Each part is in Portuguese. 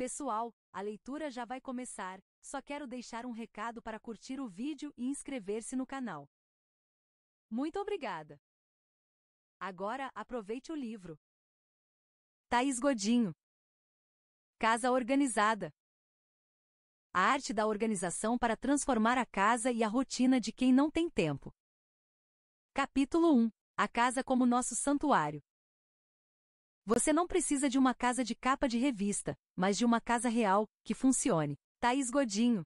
Pessoal, a leitura já vai começar, só quero deixar um recado para curtir o vídeo e inscrever-se no canal. Muito obrigada! Agora aproveite o livro. Thaís Godinho Casa Organizada A arte da organização para transformar a casa e a rotina de quem não tem tempo. Capítulo 1 A casa como nosso santuário. Você não precisa de uma casa de capa de revista, mas de uma casa real, que funcione. Thaís Godinho.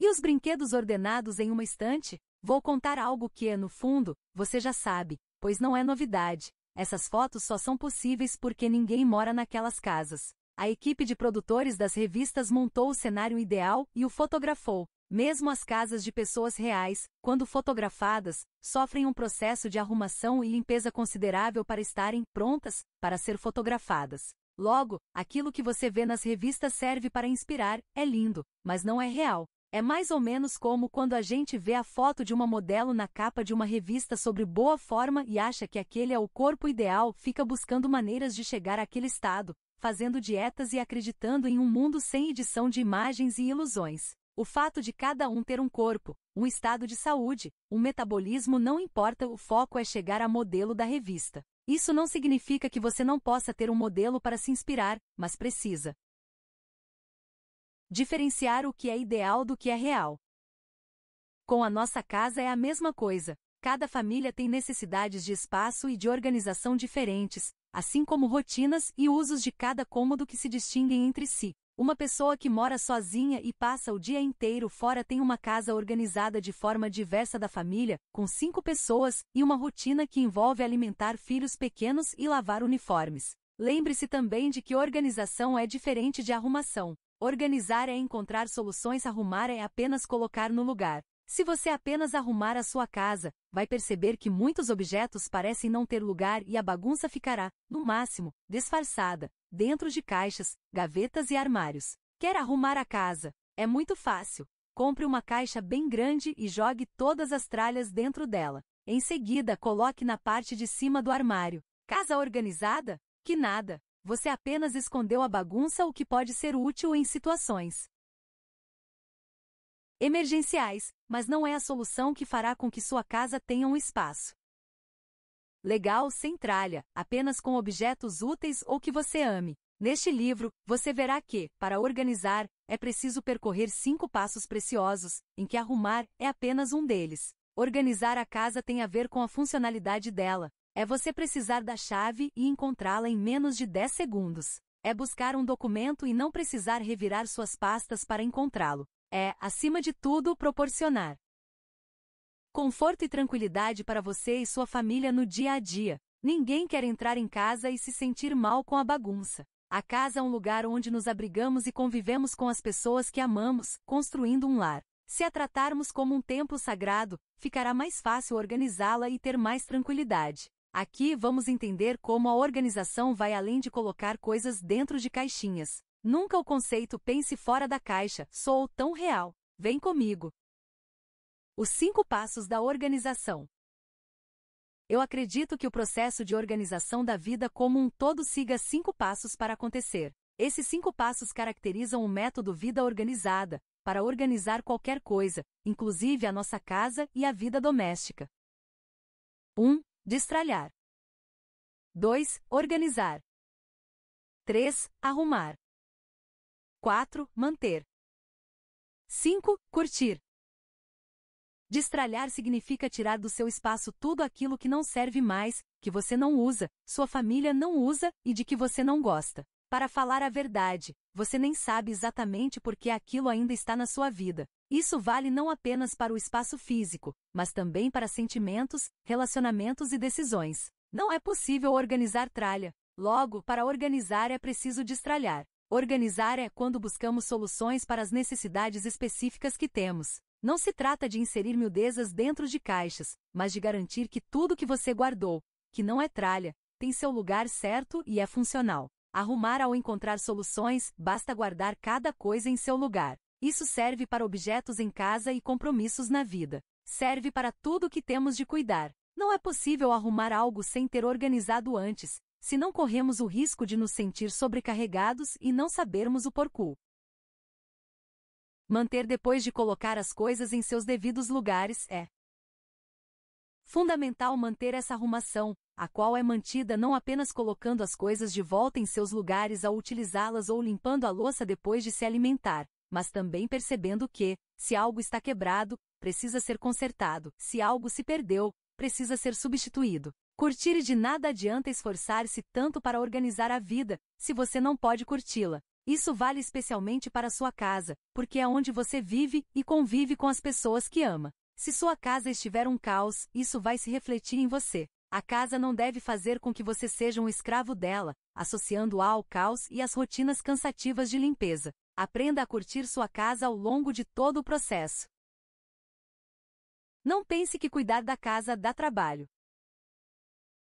E os brinquedos ordenados em uma estante? Vou contar algo que, é, no fundo, você já sabe, pois não é novidade. Essas fotos só são possíveis porque ninguém mora naquelas casas. A equipe de produtores das revistas montou o cenário ideal e o fotografou. Mesmo as casas de pessoas reais, quando fotografadas, sofrem um processo de arrumação e limpeza considerável para estarem prontas para ser fotografadas. Logo, aquilo que você vê nas revistas serve para inspirar, é lindo, mas não é real. É mais ou menos como quando a gente vê a foto de uma modelo na capa de uma revista sobre boa forma e acha que aquele é o corpo ideal, fica buscando maneiras de chegar àquele estado, fazendo dietas e acreditando em um mundo sem edição de imagens e ilusões. O fato de cada um ter um corpo, um estado de saúde, um metabolismo não importa, o foco é chegar a modelo da revista. Isso não significa que você não possa ter um modelo para se inspirar, mas precisa diferenciar o que é ideal do que é real. Com a nossa casa é a mesma coisa. Cada família tem necessidades de espaço e de organização diferentes, assim como rotinas e usos de cada cômodo que se distinguem entre si. Uma pessoa que mora sozinha e passa o dia inteiro fora tem uma casa organizada de forma diversa da família, com cinco pessoas, e uma rotina que envolve alimentar filhos pequenos e lavar uniformes. Lembre-se também de que organização é diferente de arrumação. Organizar é encontrar soluções, arrumar é apenas colocar no lugar. Se você apenas arrumar a sua casa, vai perceber que muitos objetos parecem não ter lugar e a bagunça ficará, no máximo, disfarçada dentro de caixas, gavetas e armários. Quer arrumar a casa? É muito fácil. Compre uma caixa bem grande e jogue todas as tralhas dentro dela. Em seguida, coloque na parte de cima do armário. Casa organizada? Que nada! Você apenas escondeu a bagunça, o que pode ser útil em situações emergenciais, mas não é a solução que fará com que sua casa tenha um espaço Legal sem tralha, apenas com objetos úteis ou que você ame. Neste livro, você verá que, para organizar, é preciso percorrer cinco passos preciosos, em que arrumar é apenas um deles. Organizar a casa tem a ver com a funcionalidade dela. É você precisar da chave e encontrá-la em menos de 10 segundos. É buscar um documento e não precisar revirar suas pastas para encontrá-lo. É, acima de tudo, proporcionar Conforto e tranquilidade para você e sua família no dia a dia. Ninguém quer entrar em casa e se sentir mal com a bagunça. A casa é um lugar onde nos abrigamos e convivemos com as pessoas que amamos, construindo um lar. Se a tratarmos como um templo sagrado, ficará mais fácil organizá-la e ter mais tranquilidade. Aqui vamos entender como a organização vai além de colocar coisas dentro de caixinhas. Nunca o conceito pense fora da caixa, sou tão real. Vem comigo. Os cinco passos da organização. Eu acredito que o processo de organização da vida como um todo siga cinco passos para acontecer. Esses cinco passos caracterizam o método vida organizada, para organizar qualquer coisa, inclusive a nossa casa e a vida doméstica. 1. Destralhar. 2. Organizar. 3. Arrumar. 4. Manter. 5. Curtir. Destralhar significa tirar do seu espaço tudo aquilo que não serve mais, que você não usa, sua família não usa e de que você não gosta. Para falar a verdade, você nem sabe exatamente por que aquilo ainda está na sua vida. Isso vale não apenas para o espaço físico, mas também para sentimentos, relacionamentos e decisões. Não é possível organizar tralha. Logo, para organizar é preciso destralhar. Organizar é quando buscamos soluções para as necessidades específicas que temos. Não se trata de inserir miudezas dentro de caixas, mas de garantir que tudo que você guardou, que não é tralha, tem seu lugar certo e é funcional. Arrumar ao encontrar soluções, basta guardar cada coisa em seu lugar. Isso serve para objetos em casa e compromissos na vida. Serve para tudo o que temos de cuidar. Não é possível arrumar algo sem ter organizado antes, se não corremos o risco de nos sentir sobrecarregados e não sabermos o porquê. Manter depois de colocar as coisas em seus devidos lugares é fundamental manter essa arrumação, a qual é mantida não apenas colocando as coisas de volta em seus lugares ao utilizá-las ou limpando a louça depois de se alimentar, mas também percebendo que, se algo está quebrado, precisa ser consertado, se algo se perdeu, precisa ser substituído. Curtir e de nada adianta esforçar-se tanto para organizar a vida, se você não pode curti-la. Isso vale especialmente para sua casa, porque é onde você vive e convive com as pessoas que ama. Se sua casa estiver um caos, isso vai se refletir em você. A casa não deve fazer com que você seja um escravo dela, associando-a ao caos e às rotinas cansativas de limpeza. Aprenda a curtir sua casa ao longo de todo o processo. Não pense que cuidar da casa dá trabalho.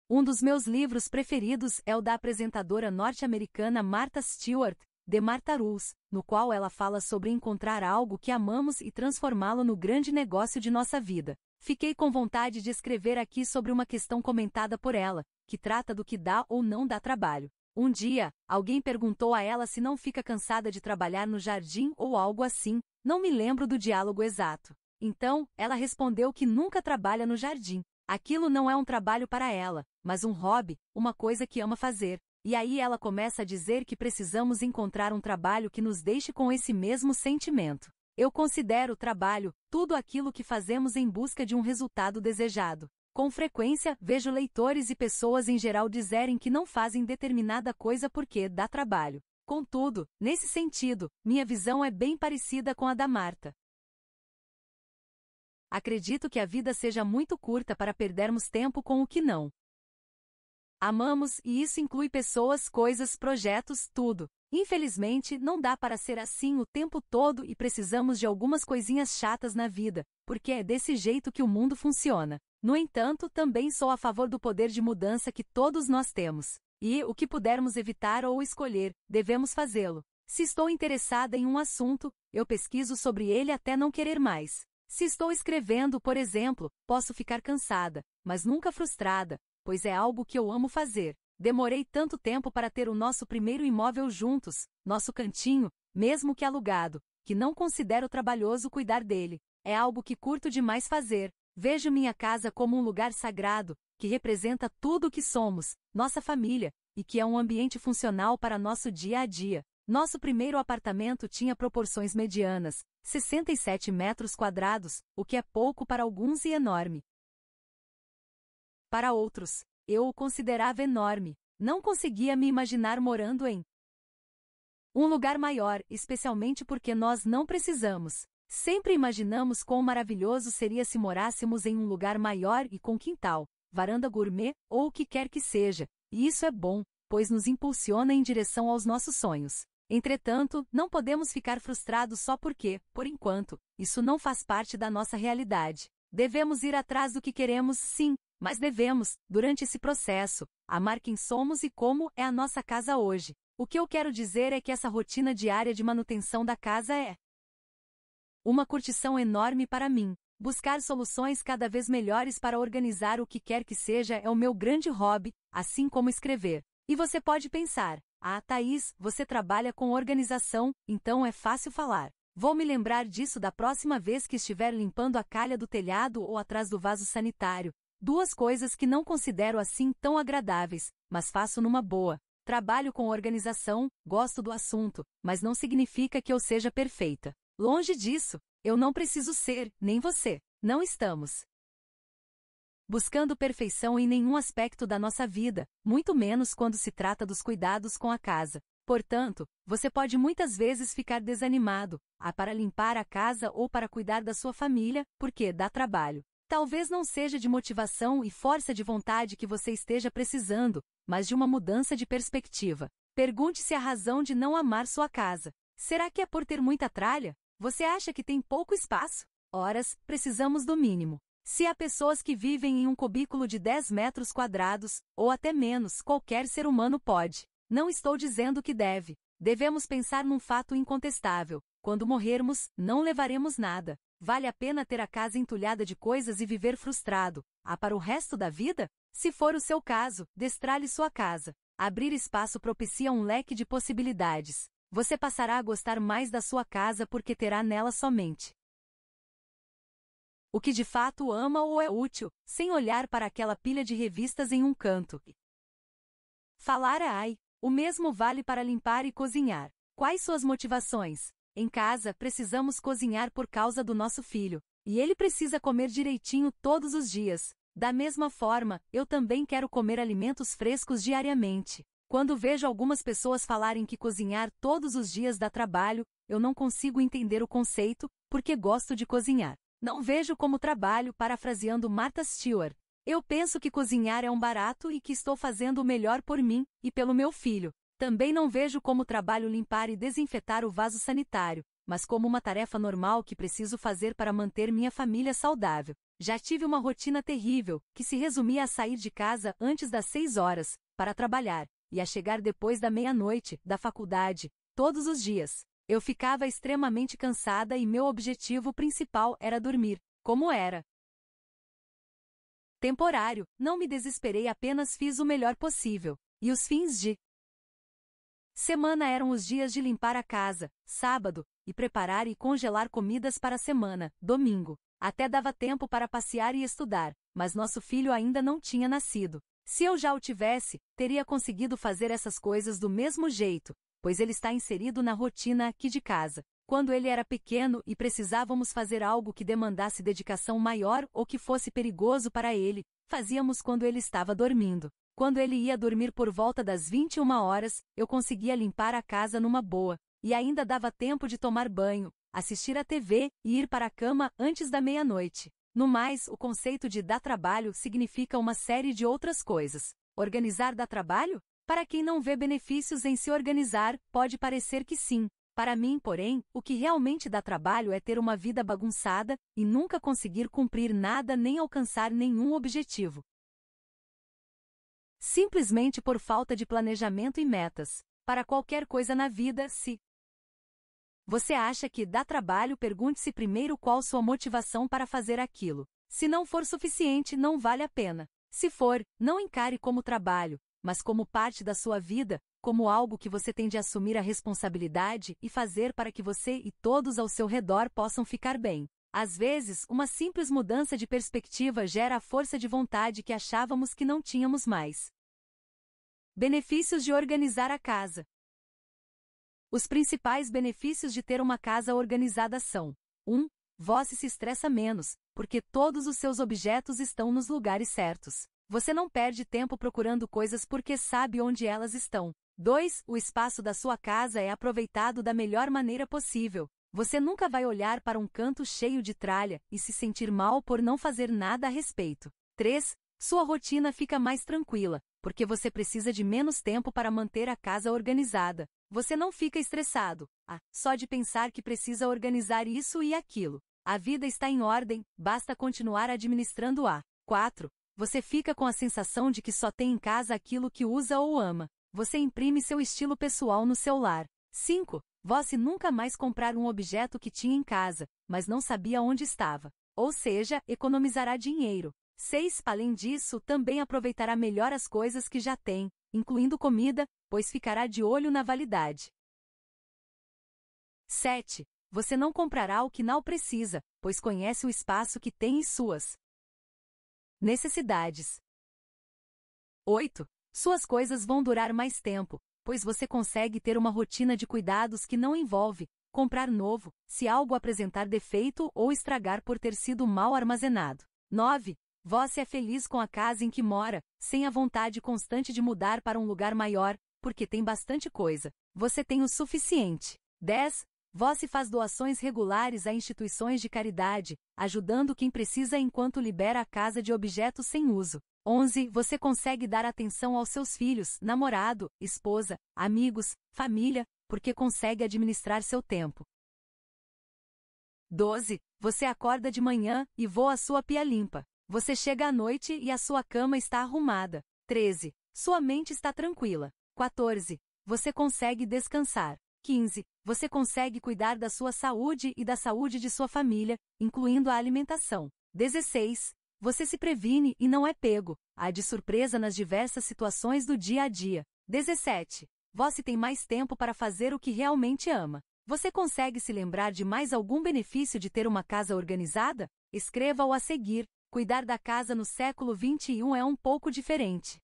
Um dos meus livros preferidos é o da apresentadora norte-americana Martha Stewart, de Marta Rules, no qual ela fala sobre encontrar algo que amamos e transformá-lo no grande negócio de nossa vida. Fiquei com vontade de escrever aqui sobre uma questão comentada por ela, que trata do que dá ou não dá trabalho. Um dia, alguém perguntou a ela se não fica cansada de trabalhar no jardim ou algo assim, não me lembro do diálogo exato. Então, ela respondeu que nunca trabalha no jardim. Aquilo não é um trabalho para ela, mas um hobby, uma coisa que ama fazer. E aí ela começa a dizer que precisamos encontrar um trabalho que nos deixe com esse mesmo sentimento. Eu considero o trabalho tudo aquilo que fazemos em busca de um resultado desejado. Com frequência, vejo leitores e pessoas em geral dizerem que não fazem determinada coisa porque dá trabalho. Contudo, nesse sentido, minha visão é bem parecida com a da Marta. Acredito que a vida seja muito curta para perdermos tempo com o que não Amamos e isso inclui pessoas, coisas, projetos, tudo. Infelizmente, não dá para ser assim o tempo todo e precisamos de algumas coisinhas chatas na vida, porque é desse jeito que o mundo funciona. No entanto, também sou a favor do poder de mudança que todos nós temos. E, o que pudermos evitar ou escolher, devemos fazê-lo. Se estou interessada em um assunto, eu pesquiso sobre ele até não querer mais. Se estou escrevendo, por exemplo, posso ficar cansada, mas nunca frustrada, pois é algo que eu amo fazer. Demorei tanto tempo para ter o nosso primeiro imóvel juntos, nosso cantinho, mesmo que alugado, que não considero trabalhoso cuidar dele. É algo que curto demais fazer. Vejo minha casa como um lugar sagrado, que representa tudo o que somos, nossa família, e que é um ambiente funcional para nosso dia a dia. Nosso primeiro apartamento tinha proporções medianas, 67 metros quadrados, o que é pouco para alguns e enorme, para outros, eu o considerava enorme, não conseguia me imaginar morando em um lugar maior, especialmente porque nós não precisamos. Sempre imaginamos quão maravilhoso seria se morássemos em um lugar maior e com quintal, varanda gourmet ou o que quer que seja, e isso é bom, pois nos impulsiona em direção aos nossos sonhos. Entretanto, não podemos ficar frustrados só porque, por enquanto, isso não faz parte da nossa realidade. Devemos ir atrás do que queremos, sim, mas devemos, durante esse processo, amar quem somos e como é a nossa casa hoje. O que eu quero dizer é que essa rotina diária de manutenção da casa é uma curtição enorme para mim. Buscar soluções cada vez melhores para organizar o que quer que seja é o meu grande hobby, assim como escrever. E você pode pensar: Ah, Thaís, você trabalha com organização, então é fácil falar. Vou me lembrar disso da próxima vez que estiver limpando a calha do telhado ou atrás do vaso sanitário. Duas coisas que não considero assim tão agradáveis, mas faço numa boa. Trabalho com organização, gosto do assunto, mas não significa que eu seja perfeita. Longe disso, eu não preciso ser, nem você. Não estamos buscando perfeição em nenhum aspecto da nossa vida, muito menos quando se trata dos cuidados com a casa. Portanto, você pode muitas vezes ficar desanimado, a para limpar a casa ou para cuidar da sua família, porque dá trabalho. Talvez não seja de motivação e força de vontade que você esteja precisando, mas de uma mudança de perspectiva. Pergunte-se a razão de não amar sua casa. Será que é por ter muita tralha? Você acha que tem pouco espaço? Horas, precisamos do mínimo. Se há pessoas que vivem em um cubículo de 10 metros quadrados, ou até menos, qualquer ser humano pode. Não estou dizendo que deve. Devemos pensar num fato incontestável. Quando morrermos, não levaremos nada. Vale a pena ter a casa entulhada de coisas e viver frustrado, ah, para o resto da vida? Se for o seu caso, destralhe sua casa. Abrir espaço propicia um leque de possibilidades. Você passará a gostar mais da sua casa porque terá nela somente o que de fato ama ou é útil, sem olhar para aquela pilha de revistas em um canto. Falar ai, o mesmo vale para limpar e cozinhar. Quais suas motivações? Em casa, precisamos cozinhar por causa do nosso filho, e ele precisa comer direitinho todos os dias. Da mesma forma, eu também quero comer alimentos frescos diariamente. Quando vejo algumas pessoas falarem que cozinhar todos os dias dá trabalho, eu não consigo entender o conceito, porque gosto de cozinhar. Não vejo como trabalho, parafraseando Martha Stewart. Eu penso que cozinhar é um barato e que estou fazendo o melhor por mim e pelo meu filho. Também não vejo como trabalho limpar e desinfetar o vaso sanitário, mas como uma tarefa normal que preciso fazer para manter minha família saudável. Já tive uma rotina terrível, que se resumia a sair de casa antes das seis horas, para trabalhar, e a chegar depois da meia-noite, da faculdade, todos os dias. Eu ficava extremamente cansada e meu objetivo principal era dormir, como era. Temporário, não me desesperei, apenas fiz o melhor possível. E os fins de Semana eram os dias de limpar a casa, sábado, e preparar e congelar comidas para a semana, domingo. Até dava tempo para passear e estudar, mas nosso filho ainda não tinha nascido. Se eu já o tivesse, teria conseguido fazer essas coisas do mesmo jeito, pois ele está inserido na rotina aqui de casa. Quando ele era pequeno e precisávamos fazer algo que demandasse dedicação maior ou que fosse perigoso para ele, fazíamos quando ele estava dormindo. Quando ele ia dormir por volta das 21 horas, eu conseguia limpar a casa numa boa, e ainda dava tempo de tomar banho, assistir à TV e ir para a cama antes da meia-noite. No mais, o conceito de dar trabalho significa uma série de outras coisas. Organizar dá trabalho? Para quem não vê benefícios em se organizar, pode parecer que sim. Para mim, porém, o que realmente dá trabalho é ter uma vida bagunçada e nunca conseguir cumprir nada nem alcançar nenhum objetivo. Simplesmente por falta de planejamento e metas. Para qualquer coisa na vida, se você acha que dá trabalho, pergunte-se primeiro qual sua motivação para fazer aquilo. Se não for suficiente, não vale a pena. Se for, não encare como trabalho, mas como parte da sua vida, como algo que você tem de assumir a responsabilidade e fazer para que você e todos ao seu redor possam ficar bem. Às vezes, uma simples mudança de perspectiva gera a força de vontade que achávamos que não tínhamos mais. Benefícios de organizar a casa. Os principais benefícios de ter uma casa organizada são: 1. Você se estressa menos, porque todos os seus objetos estão nos lugares certos. Você não perde tempo procurando coisas porque sabe onde elas estão. 2. O espaço da sua casa é aproveitado da melhor maneira possível, você nunca vai olhar para um canto cheio de tralha e se sentir mal por não fazer nada a respeito. 3. Sua rotina fica mais tranquila, porque você precisa de menos tempo para manter a casa organizada. Você não fica estressado, ah, só de pensar que precisa organizar isso e aquilo. A vida está em ordem, basta continuar administrando a. 4. Você fica com a sensação de que só tem em casa aquilo que usa ou ama. Você imprime seu estilo pessoal no seu lar. 5. Vossi nunca mais comprar um objeto que tinha em casa, mas não sabia onde estava. Ou seja, economizará dinheiro. 6. Além disso, também aproveitará melhor as coisas que já tem, incluindo comida, pois ficará de olho na validade. 7. Você não comprará o que não precisa, pois conhece o espaço que tem e suas necessidades. 8. Suas coisas vão durar mais tempo, pois você consegue ter uma rotina de cuidados que não envolve comprar novo, se algo apresentar defeito ou estragar por ter sido mal armazenado. 9. Você é feliz com a casa em que mora, sem a vontade constante de mudar para um lugar maior, porque tem bastante coisa. Você tem o suficiente. 10. Você faz doações regulares a instituições de caridade, ajudando quem precisa enquanto libera a casa de objetos sem uso. 11. Você consegue dar atenção aos seus filhos, namorado, esposa, amigos, família, porque consegue administrar seu tempo. 12. Você acorda de manhã e voa a sua pia limpa. Você chega à noite e a sua cama está arrumada. 13. Sua mente está tranquila. 14. Você consegue descansar. 15. Você consegue cuidar da sua saúde e da saúde de sua família, incluindo a alimentação. 16. Você se previne e não é pego. Há de surpresa nas diversas situações do dia a dia. 17. Você tem mais tempo para fazer o que realmente ama. Você consegue se lembrar de mais algum benefício de ter uma casa organizada? Escreva-o a seguir. Cuidar da casa no século XXI é um pouco diferente.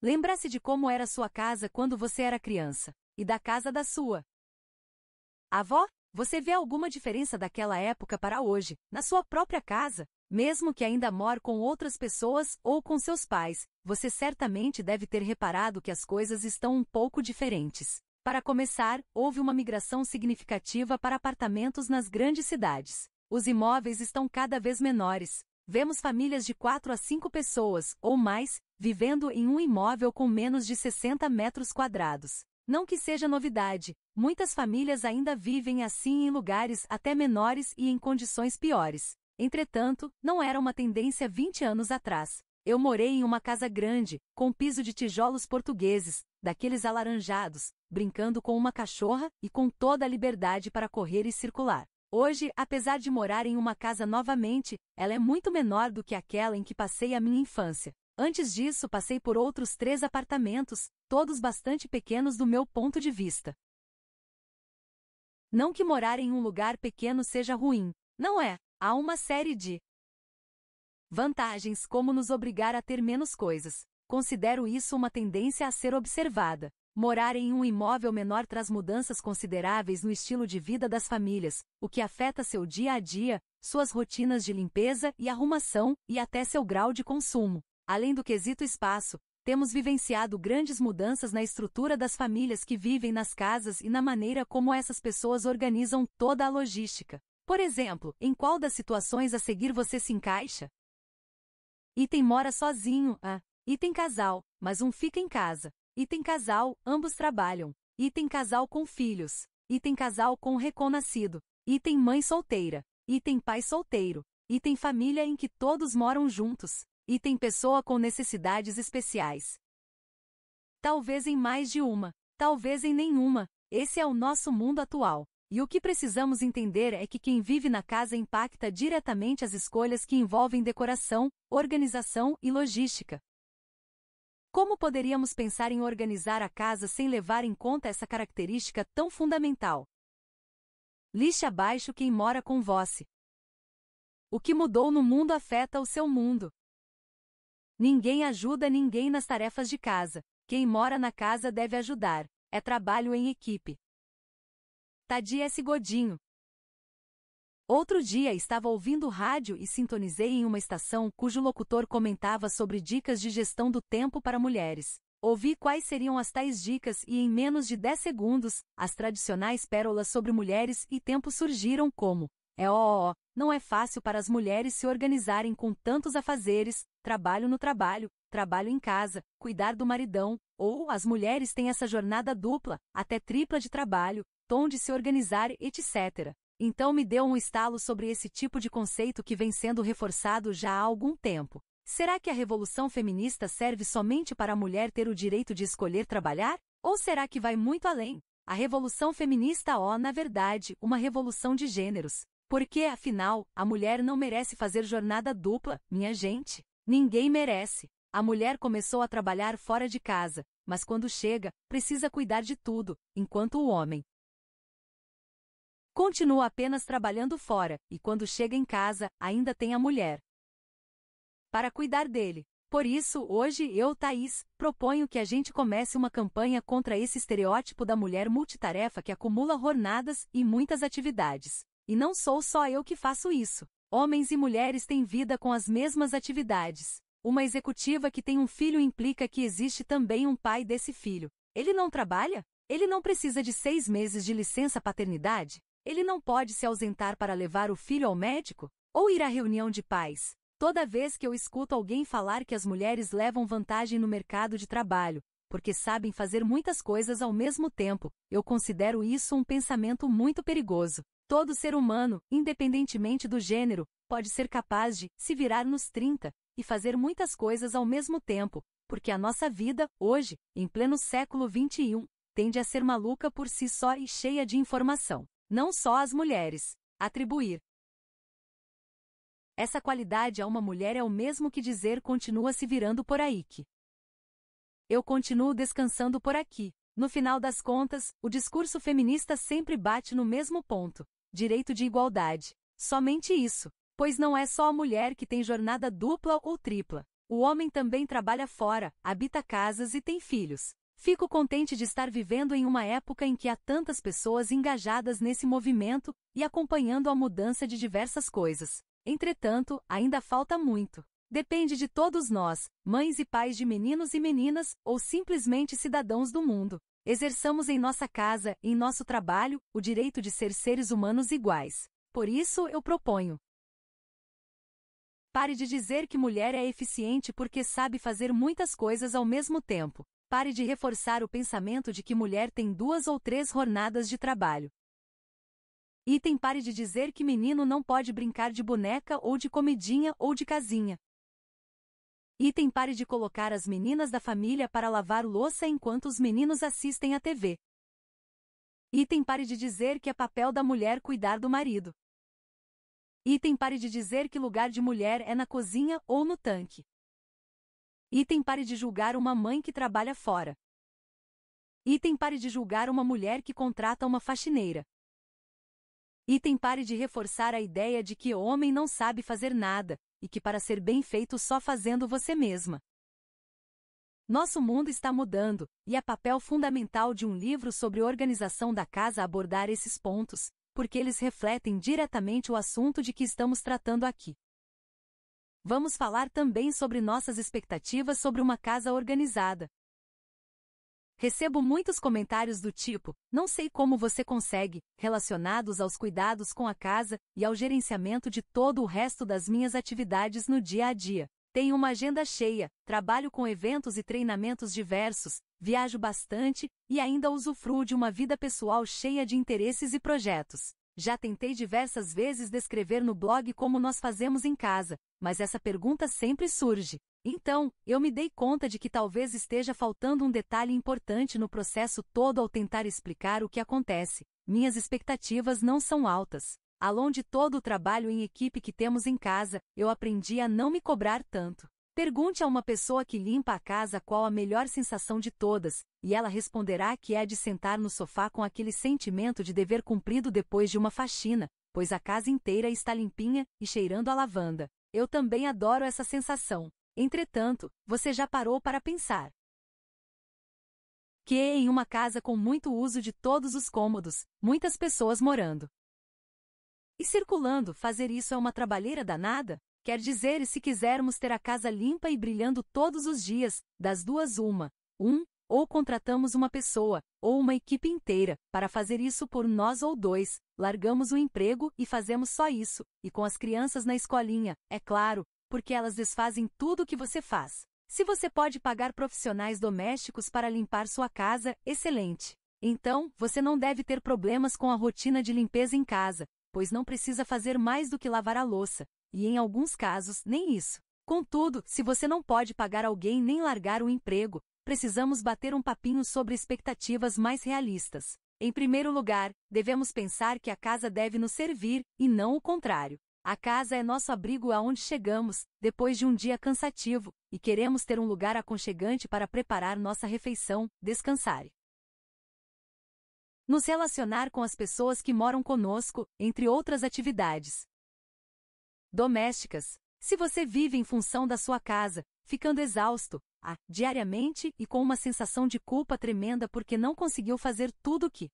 Lembra-se de como era sua casa quando você era criança, e da casa da sua avó? Você vê alguma diferença daquela época para hoje, na sua própria casa? Mesmo que ainda more com outras pessoas ou com seus pais, você certamente deve ter reparado que as coisas estão um pouco diferentes. Para começar, houve uma migração significativa para apartamentos nas grandes cidades. Os imóveis estão cada vez menores. Vemos famílias de 4 a 5 pessoas, ou mais, vivendo em um imóvel com menos de 60 metros quadrados. Não que seja novidade, muitas famílias ainda vivem assim em lugares até menores e em condições piores. Entretanto, não era uma tendência 20 anos atrás. Eu morei em uma casa grande, com piso de tijolos portugueses, daqueles alaranjados, brincando com uma cachorra e com toda a liberdade para correr e circular. Hoje, apesar de morar em uma casa novamente, ela é muito menor do que aquela em que passei a minha infância. Antes disso, passei por outros três apartamentos, todos bastante pequenos do meu ponto de vista. Não que morar em um lugar pequeno seja ruim, não é. Há uma série de vantagens como nos obrigar a ter menos coisas. Considero isso uma tendência a ser observada. Morar em um imóvel menor traz mudanças consideráveis no estilo de vida das famílias, o que afeta seu dia a dia, suas rotinas de limpeza e arrumação, e até seu grau de consumo. Além do quesito espaço, temos vivenciado grandes mudanças na estrutura das famílias que vivem nas casas e na maneira como essas pessoas organizam toda a logística. Por exemplo, em qual das situações a seguir você se encaixa? Item mora sozinho, a. Ah. Item casal, mas um fica em casa. Item casal, ambos trabalham. Item casal com filhos. Item casal com recém-nascido. Item mãe solteira. Item pai solteiro. Item família em que todos moram juntos. Item pessoa com necessidades especiais. Talvez em mais de uma, talvez em nenhuma, esse é o nosso mundo atual. E o que precisamos entender é que quem vive na casa impacta diretamente as escolhas que envolvem decoração, organização e logística. Como poderíamos pensar em organizar a casa sem levar em conta essa característica tão fundamental? Lixe abaixo quem mora com você. O que mudou no mundo afeta o seu mundo. Ninguém ajuda ninguém nas tarefas de casa. Quem mora na casa deve ajudar. É trabalho em equipe. Tadi S. Godinho. Outro dia estava ouvindo rádio e sintonizei em uma estação cujo locutor comentava sobre dicas de gestão do tempo para mulheres. Ouvi quais seriam as tais dicas e em menos de 10 segundos, as tradicionais pérolas sobre mulheres e tempo surgiram como: é ó, oh, oh, oh, não é fácil para as mulheres se organizarem com tantos afazeres, trabalho no trabalho, trabalho em casa, cuidar do maridão, ou as mulheres têm essa jornada dupla, até tripla de trabalho, tom de se organizar, etc. Então me deu um estalo sobre esse tipo de conceito que vem sendo reforçado já há algum tempo. Será que a revolução feminista serve somente para a mulher ter o direito de escolher trabalhar? Ou será que vai muito além? A revolução feminista é, na verdade, uma revolução de gêneros. Porque, afinal, a mulher não merece fazer jornada dupla, minha gente. Ninguém merece. A mulher começou a trabalhar fora de casa, mas quando chega, precisa cuidar de tudo, enquanto o homem continua apenas trabalhando fora, e quando chega em casa, ainda tem a mulher para cuidar dele. Por isso, hoje eu, Thaís, proponho que a gente comece uma campanha contra esse estereótipo da mulher multitarefa que acumula jornadas e muitas atividades. E não sou só eu que faço isso. Homens e mulheres têm vida com as mesmas atividades. Uma executiva que tem um filho implica que existe também um pai desse filho. Ele não trabalha? Ele não precisa de seis meses de licença paternidade? Ele não pode se ausentar para levar o filho ao médico? Ou ir à reunião de pais? Toda vez que eu escuto alguém falar que as mulheres levam vantagem no mercado de trabalho, porque sabem fazer muitas coisas ao mesmo tempo, eu considero isso um pensamento muito perigoso. Todo ser humano, independentemente do gênero, pode ser capaz de se virar nos 30 e fazer muitas coisas ao mesmo tempo, porque a nossa vida, hoje, em pleno século XXI, tende a ser maluca por si só e cheia de informação. Não só as mulheres. Atribuir. Essa qualidade a uma mulher é o mesmo que dizer continua se virando por aí que. Eu continuo descansando por aqui. No final das contas, o discurso feminista sempre bate no mesmo ponto direito de igualdade. Somente isso. Pois não é só a mulher que tem jornada dupla ou tripla. O homem também trabalha fora, habita casas e tem filhos. Fico contente de estar vivendo em uma época em que há tantas pessoas engajadas nesse movimento e acompanhando a mudança de diversas coisas. Entretanto, ainda falta muito. Depende de todos nós, mães e pais de meninos e meninas, ou simplesmente cidadãos do mundo, Exerçamos em nossa casa, em nosso trabalho, o direito de ser seres humanos iguais. Por isso eu proponho. Pare de dizer que mulher é eficiente porque sabe fazer muitas coisas ao mesmo tempo. Pare de reforçar o pensamento de que mulher tem duas ou três jornadas de trabalho. Item pare de dizer que menino não pode brincar de boneca ou de comidinha ou de casinha. Item pare de colocar as meninas da família para lavar louça enquanto os meninos assistem à TV. Item pare de dizer que é papel da mulher cuidar do marido. Item pare de dizer que lugar de mulher é na cozinha ou no tanque. Item pare de julgar uma mãe que trabalha fora. Item pare de julgar uma mulher que contrata uma faxineira. Item pare de reforçar a ideia de que homem não sabe fazer nada, e que para ser bem feito só fazendo você mesma. Nosso mundo está mudando, e é papel fundamental de um livro sobre organização da casa abordar esses pontos, porque eles refletem diretamente o assunto de que estamos tratando aqui. Vamos falar também sobre nossas expectativas sobre uma casa organizada. Recebo muitos comentários do tipo: não sei como você consegue, relacionados aos cuidados com a casa e ao gerenciamento de todo o resto das minhas atividades no dia a dia. Tenho uma agenda cheia, trabalho com eventos e treinamentos diversos, viajo bastante e ainda usufruo de uma vida pessoal cheia de interesses e projetos. Já tentei diversas vezes descrever no blog como nós fazemos em casa, mas essa pergunta sempre surge: então, eu me dei conta de que talvez esteja faltando um detalhe importante no processo todo ao tentar explicar o que acontece. Minhas expectativas não são altas. Além de todo o trabalho em equipe que temos em casa, eu aprendi a não me cobrar tanto. Pergunte a uma pessoa que limpa a casa qual a melhor sensação de todas, e ela responderá que é de sentar no sofá com aquele sentimento de dever cumprido depois de uma faxina, pois a casa inteira está limpinha e cheirando a lavanda. Eu também adoro essa sensação. Entretanto, você já parou para pensar que é em uma casa com muito uso de todos os cômodos, muitas pessoas morando e circulando, fazer isso é uma trabalheira danada? Quer dizer, se quisermos ter a casa limpa e brilhando todos os dias, das duas uma, um, ou contratamos uma pessoa, ou uma equipe inteira, para fazer isso por nós ou dois, largamos o emprego e fazemos só isso, e com as crianças na escolinha, é claro, porque elas desfazem tudo o que você faz. Se você pode pagar profissionais domésticos para limpar sua casa, excelente. Então, você não deve ter problemas com a rotina de limpeza em casa, pois não precisa fazer mais do que lavar a louça, e em alguns casos, nem isso. Contudo, se você não pode pagar alguém nem largar o emprego, precisamos bater um papinho sobre expectativas mais realistas. Em primeiro lugar, devemos pensar que a casa deve nos servir, e não o contrário. A casa é nosso abrigo aonde chegamos, depois de um dia cansativo, e queremos ter um lugar aconchegante para preparar nossa refeição, descansar. Nos relacionar com as pessoas que moram conosco, entre outras atividades. Domésticas. Se você vive em função da sua casa, ficando exausto, ah, diariamente e com uma sensação de culpa tremenda porque não conseguiu fazer tudo o que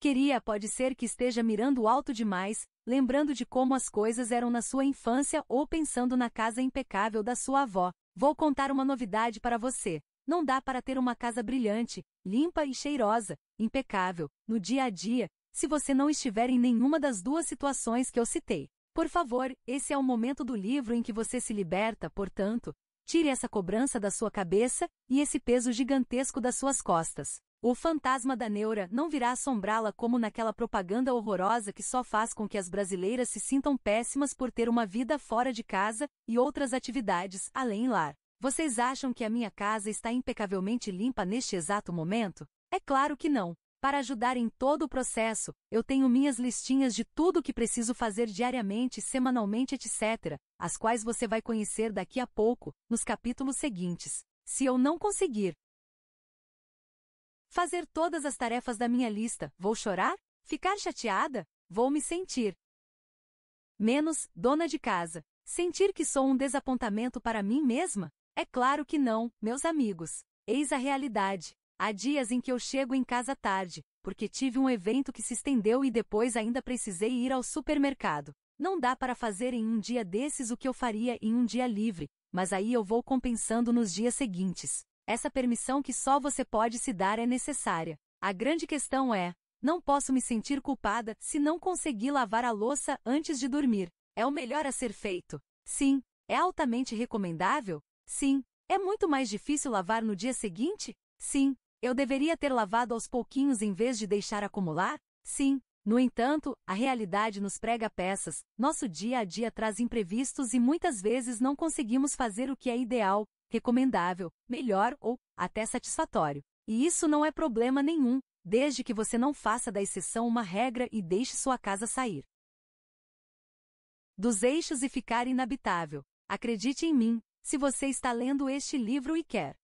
Queria pode ser que esteja mirando alto demais, lembrando de como as coisas eram na sua infância ou pensando na casa impecável da sua avó. Vou contar uma novidade para você. Não dá para ter uma casa brilhante, limpa e cheirosa, impecável, no dia a dia, se você não estiver em nenhuma das duas situações que eu citei. Por favor, esse é o momento do livro em que você se liberta, portanto, tire essa cobrança da sua cabeça e esse peso gigantesco das suas costas. O fantasma da neura não virá assombrá-la como naquela propaganda horrorosa que só faz com que as brasileiras se sintam péssimas por ter uma vida fora de casa e outras atividades além lar. Vocês acham que a minha casa está impecavelmente limpa neste exato momento? É claro que não. Para ajudar em todo o processo, eu tenho minhas listinhas de tudo o que preciso fazer diariamente, semanalmente, etc., as quais você vai conhecer daqui a pouco, nos capítulos seguintes. Se eu não conseguir, Fazer todas as tarefas da minha lista, vou chorar? Ficar chateada? Vou me sentir. Menos, dona de casa. Sentir que sou um desapontamento para mim mesma? É claro que não, meus amigos. Eis a realidade. Há dias em que eu chego em casa tarde, porque tive um evento que se estendeu e depois ainda precisei ir ao supermercado. Não dá para fazer em um dia desses o que eu faria em um dia livre, mas aí eu vou compensando nos dias seguintes. Essa permissão que só você pode se dar é necessária. A grande questão é: não posso me sentir culpada se não consegui lavar a louça antes de dormir. É o melhor a ser feito. Sim. É altamente recomendável? Sim. É muito mais difícil lavar no dia seguinte? Sim. Eu deveria ter lavado aos pouquinhos em vez de deixar acumular? Sim. No entanto, a realidade nos prega peças, nosso dia a dia traz imprevistos e muitas vezes não conseguimos fazer o que é ideal, recomendável, melhor ou até satisfatório. E isso não é problema nenhum, desde que você não faça da exceção uma regra e deixe sua casa sair dos eixos e ficar inabitável. Acredite em mim, se você está lendo este livro e quer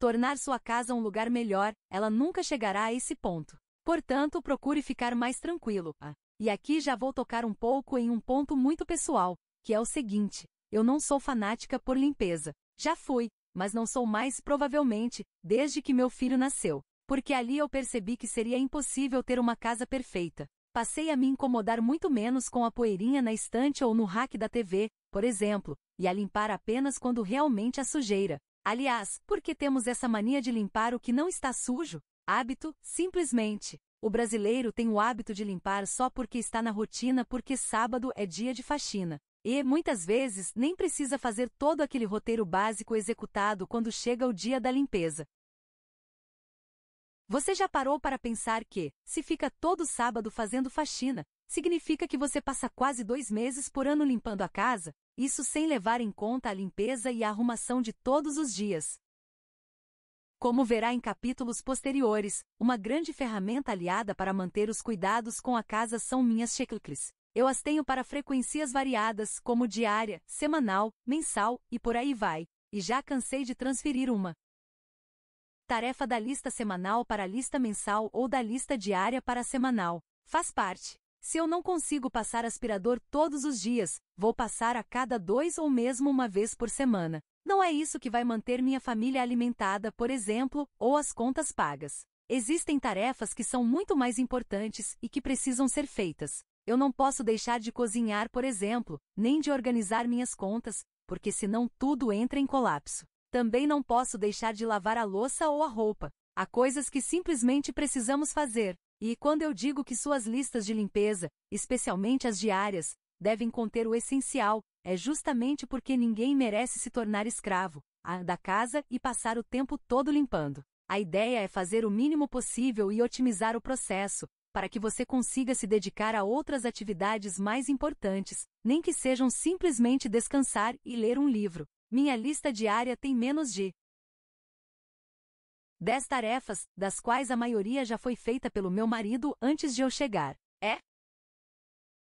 tornar sua casa um lugar melhor, ela nunca chegará a esse ponto. Portanto, procure ficar mais tranquilo. Ah, e aqui já vou tocar um pouco em um ponto muito pessoal, que é o seguinte: eu não sou fanática por limpeza. Já fui, mas não sou mais provavelmente, desde que meu filho nasceu. Porque ali eu percebi que seria impossível ter uma casa perfeita. Passei a me incomodar muito menos com a poeirinha na estante ou no rack da TV, por exemplo, e a limpar apenas quando realmente a sujeira. Aliás, por que temos essa mania de limpar o que não está sujo? Hábito, simplesmente. O brasileiro tem o hábito de limpar só porque está na rotina, porque sábado é dia de faxina. E, muitas vezes, nem precisa fazer todo aquele roteiro básico executado quando chega o dia da limpeza. Você já parou para pensar que, se fica todo sábado fazendo faxina, significa que você passa quase dois meses por ano limpando a casa, isso sem levar em conta a limpeza e a arrumação de todos os dias. Como verá em capítulos posteriores, uma grande ferramenta aliada para manter os cuidados com a casa são minhas checklists. Eu as tenho para frequências variadas, como diária, semanal, mensal e por aí vai, e já cansei de transferir uma tarefa da lista semanal para a lista mensal ou da lista diária para a semanal. Faz parte. Se eu não consigo passar aspirador todos os dias, vou passar a cada dois ou mesmo uma vez por semana. Não é isso que vai manter minha família alimentada, por exemplo, ou as contas pagas. Existem tarefas que são muito mais importantes e que precisam ser feitas. Eu não posso deixar de cozinhar, por exemplo, nem de organizar minhas contas, porque senão tudo entra em colapso. Também não posso deixar de lavar a louça ou a roupa. Há coisas que simplesmente precisamos fazer. E quando eu digo que suas listas de limpeza, especialmente as diárias, devem conter o essencial, é justamente porque ninguém merece se tornar escravo a da casa e passar o tempo todo limpando. A ideia é fazer o mínimo possível e otimizar o processo, para que você consiga se dedicar a outras atividades mais importantes, nem que sejam simplesmente descansar e ler um livro. Minha lista diária tem menos de 10 tarefas, das quais a maioria já foi feita pelo meu marido antes de eu chegar. É?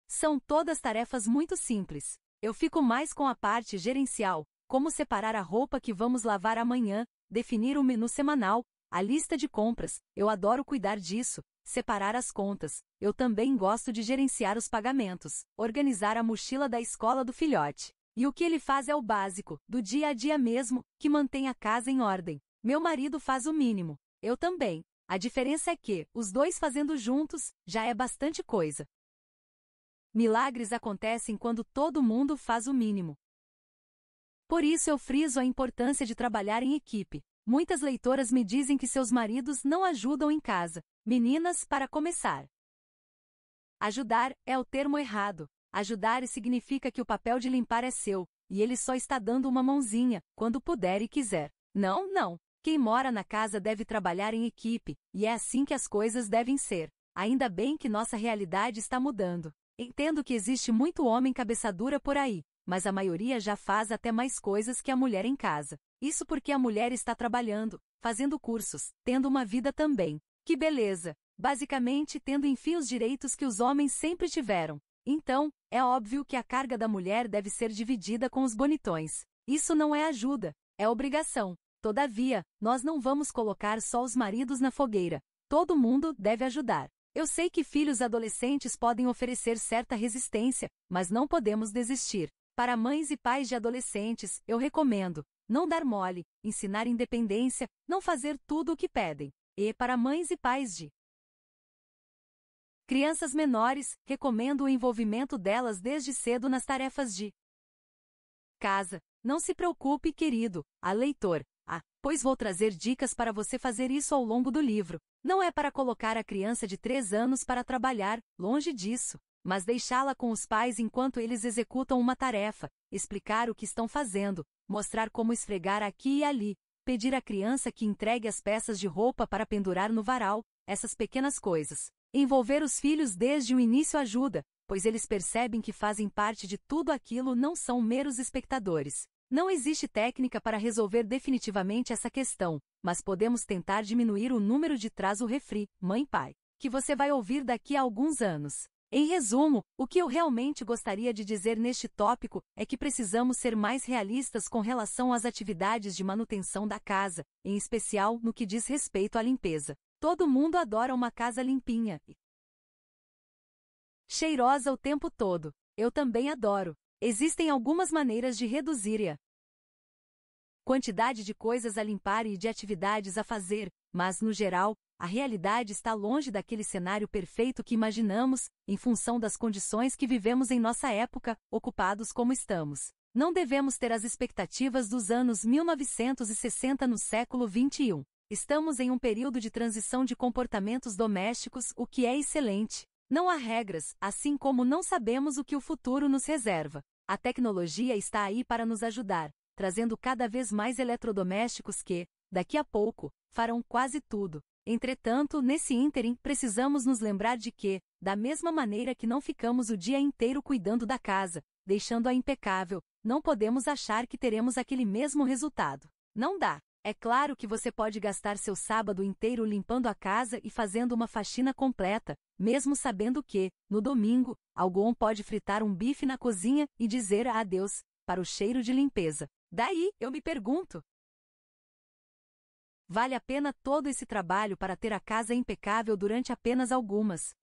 São todas tarefas muito simples. Eu fico mais com a parte gerencial, como separar a roupa que vamos lavar amanhã, definir o menu semanal, a lista de compras, eu adoro cuidar disso, separar as contas. Eu também gosto de gerenciar os pagamentos, organizar a mochila da escola do filhote. E o que ele faz é o básico, do dia a dia mesmo, que mantém a casa em ordem. Meu marido faz o mínimo. Eu também. A diferença é que, os dois fazendo juntos, já é bastante coisa. Milagres acontecem quando todo mundo faz o mínimo. Por isso eu friso a importância de trabalhar em equipe. Muitas leitoras me dizem que seus maridos não ajudam em casa. Meninas, para começar. Ajudar é o termo errado. Ajudar significa que o papel de limpar é seu, e ele só está dando uma mãozinha, quando puder e quiser. Não, não. Quem mora na casa deve trabalhar em equipe, e é assim que as coisas devem ser. Ainda bem que nossa realidade está mudando. Entendo que existe muito homem cabeçadura por aí, mas a maioria já faz até mais coisas que a mulher em casa. Isso porque a mulher está trabalhando, fazendo cursos, tendo uma vida também. Que beleza! Basicamente, tendo enfim os direitos que os homens sempre tiveram. Então, é óbvio que a carga da mulher deve ser dividida com os bonitões. Isso não é ajuda, é obrigação. Todavia, nós não vamos colocar só os maridos na fogueira. Todo mundo deve ajudar. Eu sei que filhos adolescentes podem oferecer certa resistência, mas não podemos desistir. Para mães e pais de adolescentes, eu recomendo não dar mole, ensinar independência, não fazer tudo o que pedem. E para mães e pais de crianças menores, recomendo o envolvimento delas desde cedo nas tarefas de casa. Não se preocupe, querido, a leitor, ah, pois vou trazer dicas para você fazer isso ao longo do livro. Não é para colocar a criança de 3 anos para trabalhar, longe disso mas deixá-la com os pais enquanto eles executam uma tarefa, explicar o que estão fazendo, mostrar como esfregar aqui e ali, pedir à criança que entregue as peças de roupa para pendurar no varal, essas pequenas coisas. Envolver os filhos desde o início ajuda, pois eles percebem que fazem parte de tudo aquilo, não são meros espectadores. Não existe técnica para resolver definitivamente essa questão, mas podemos tentar diminuir o número de traz o refri, mãe-pai, que você vai ouvir daqui a alguns anos. Em resumo, o que eu realmente gostaria de dizer neste tópico é que precisamos ser mais realistas com relação às atividades de manutenção da casa, em especial no que diz respeito à limpeza. Todo mundo adora uma casa limpinha e cheirosa o tempo todo. Eu também adoro. Existem algumas maneiras de reduzir a quantidade de coisas a limpar e de atividades a fazer, mas, no geral, a realidade está longe daquele cenário perfeito que imaginamos, em função das condições que vivemos em nossa época, ocupados como estamos. Não devemos ter as expectativas dos anos 1960 no século 21. Estamos em um período de transição de comportamentos domésticos, o que é excelente. Não há regras, assim como não sabemos o que o futuro nos reserva. A tecnologia está aí para nos ajudar, trazendo cada vez mais eletrodomésticos que, daqui a pouco, farão quase tudo Entretanto, nesse ínterim, precisamos nos lembrar de que, da mesma maneira que não ficamos o dia inteiro cuidando da casa, deixando-a impecável, não podemos achar que teremos aquele mesmo resultado. Não dá. É claro que você pode gastar seu sábado inteiro limpando a casa e fazendo uma faxina completa, mesmo sabendo que, no domingo, algum pode fritar um bife na cozinha e dizer adeus para o cheiro de limpeza. Daí, eu me pergunto, Vale a pena todo esse trabalho para ter a casa impecável durante apenas algumas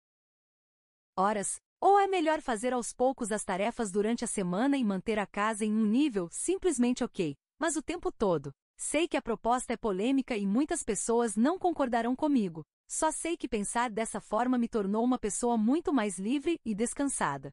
horas, ou é melhor fazer aos poucos as tarefas durante a semana e manter a casa em um nível simplesmente ok, mas o tempo todo? Sei que a proposta é polêmica e muitas pessoas não concordarão comigo. Só sei que pensar dessa forma me tornou uma pessoa muito mais livre e descansada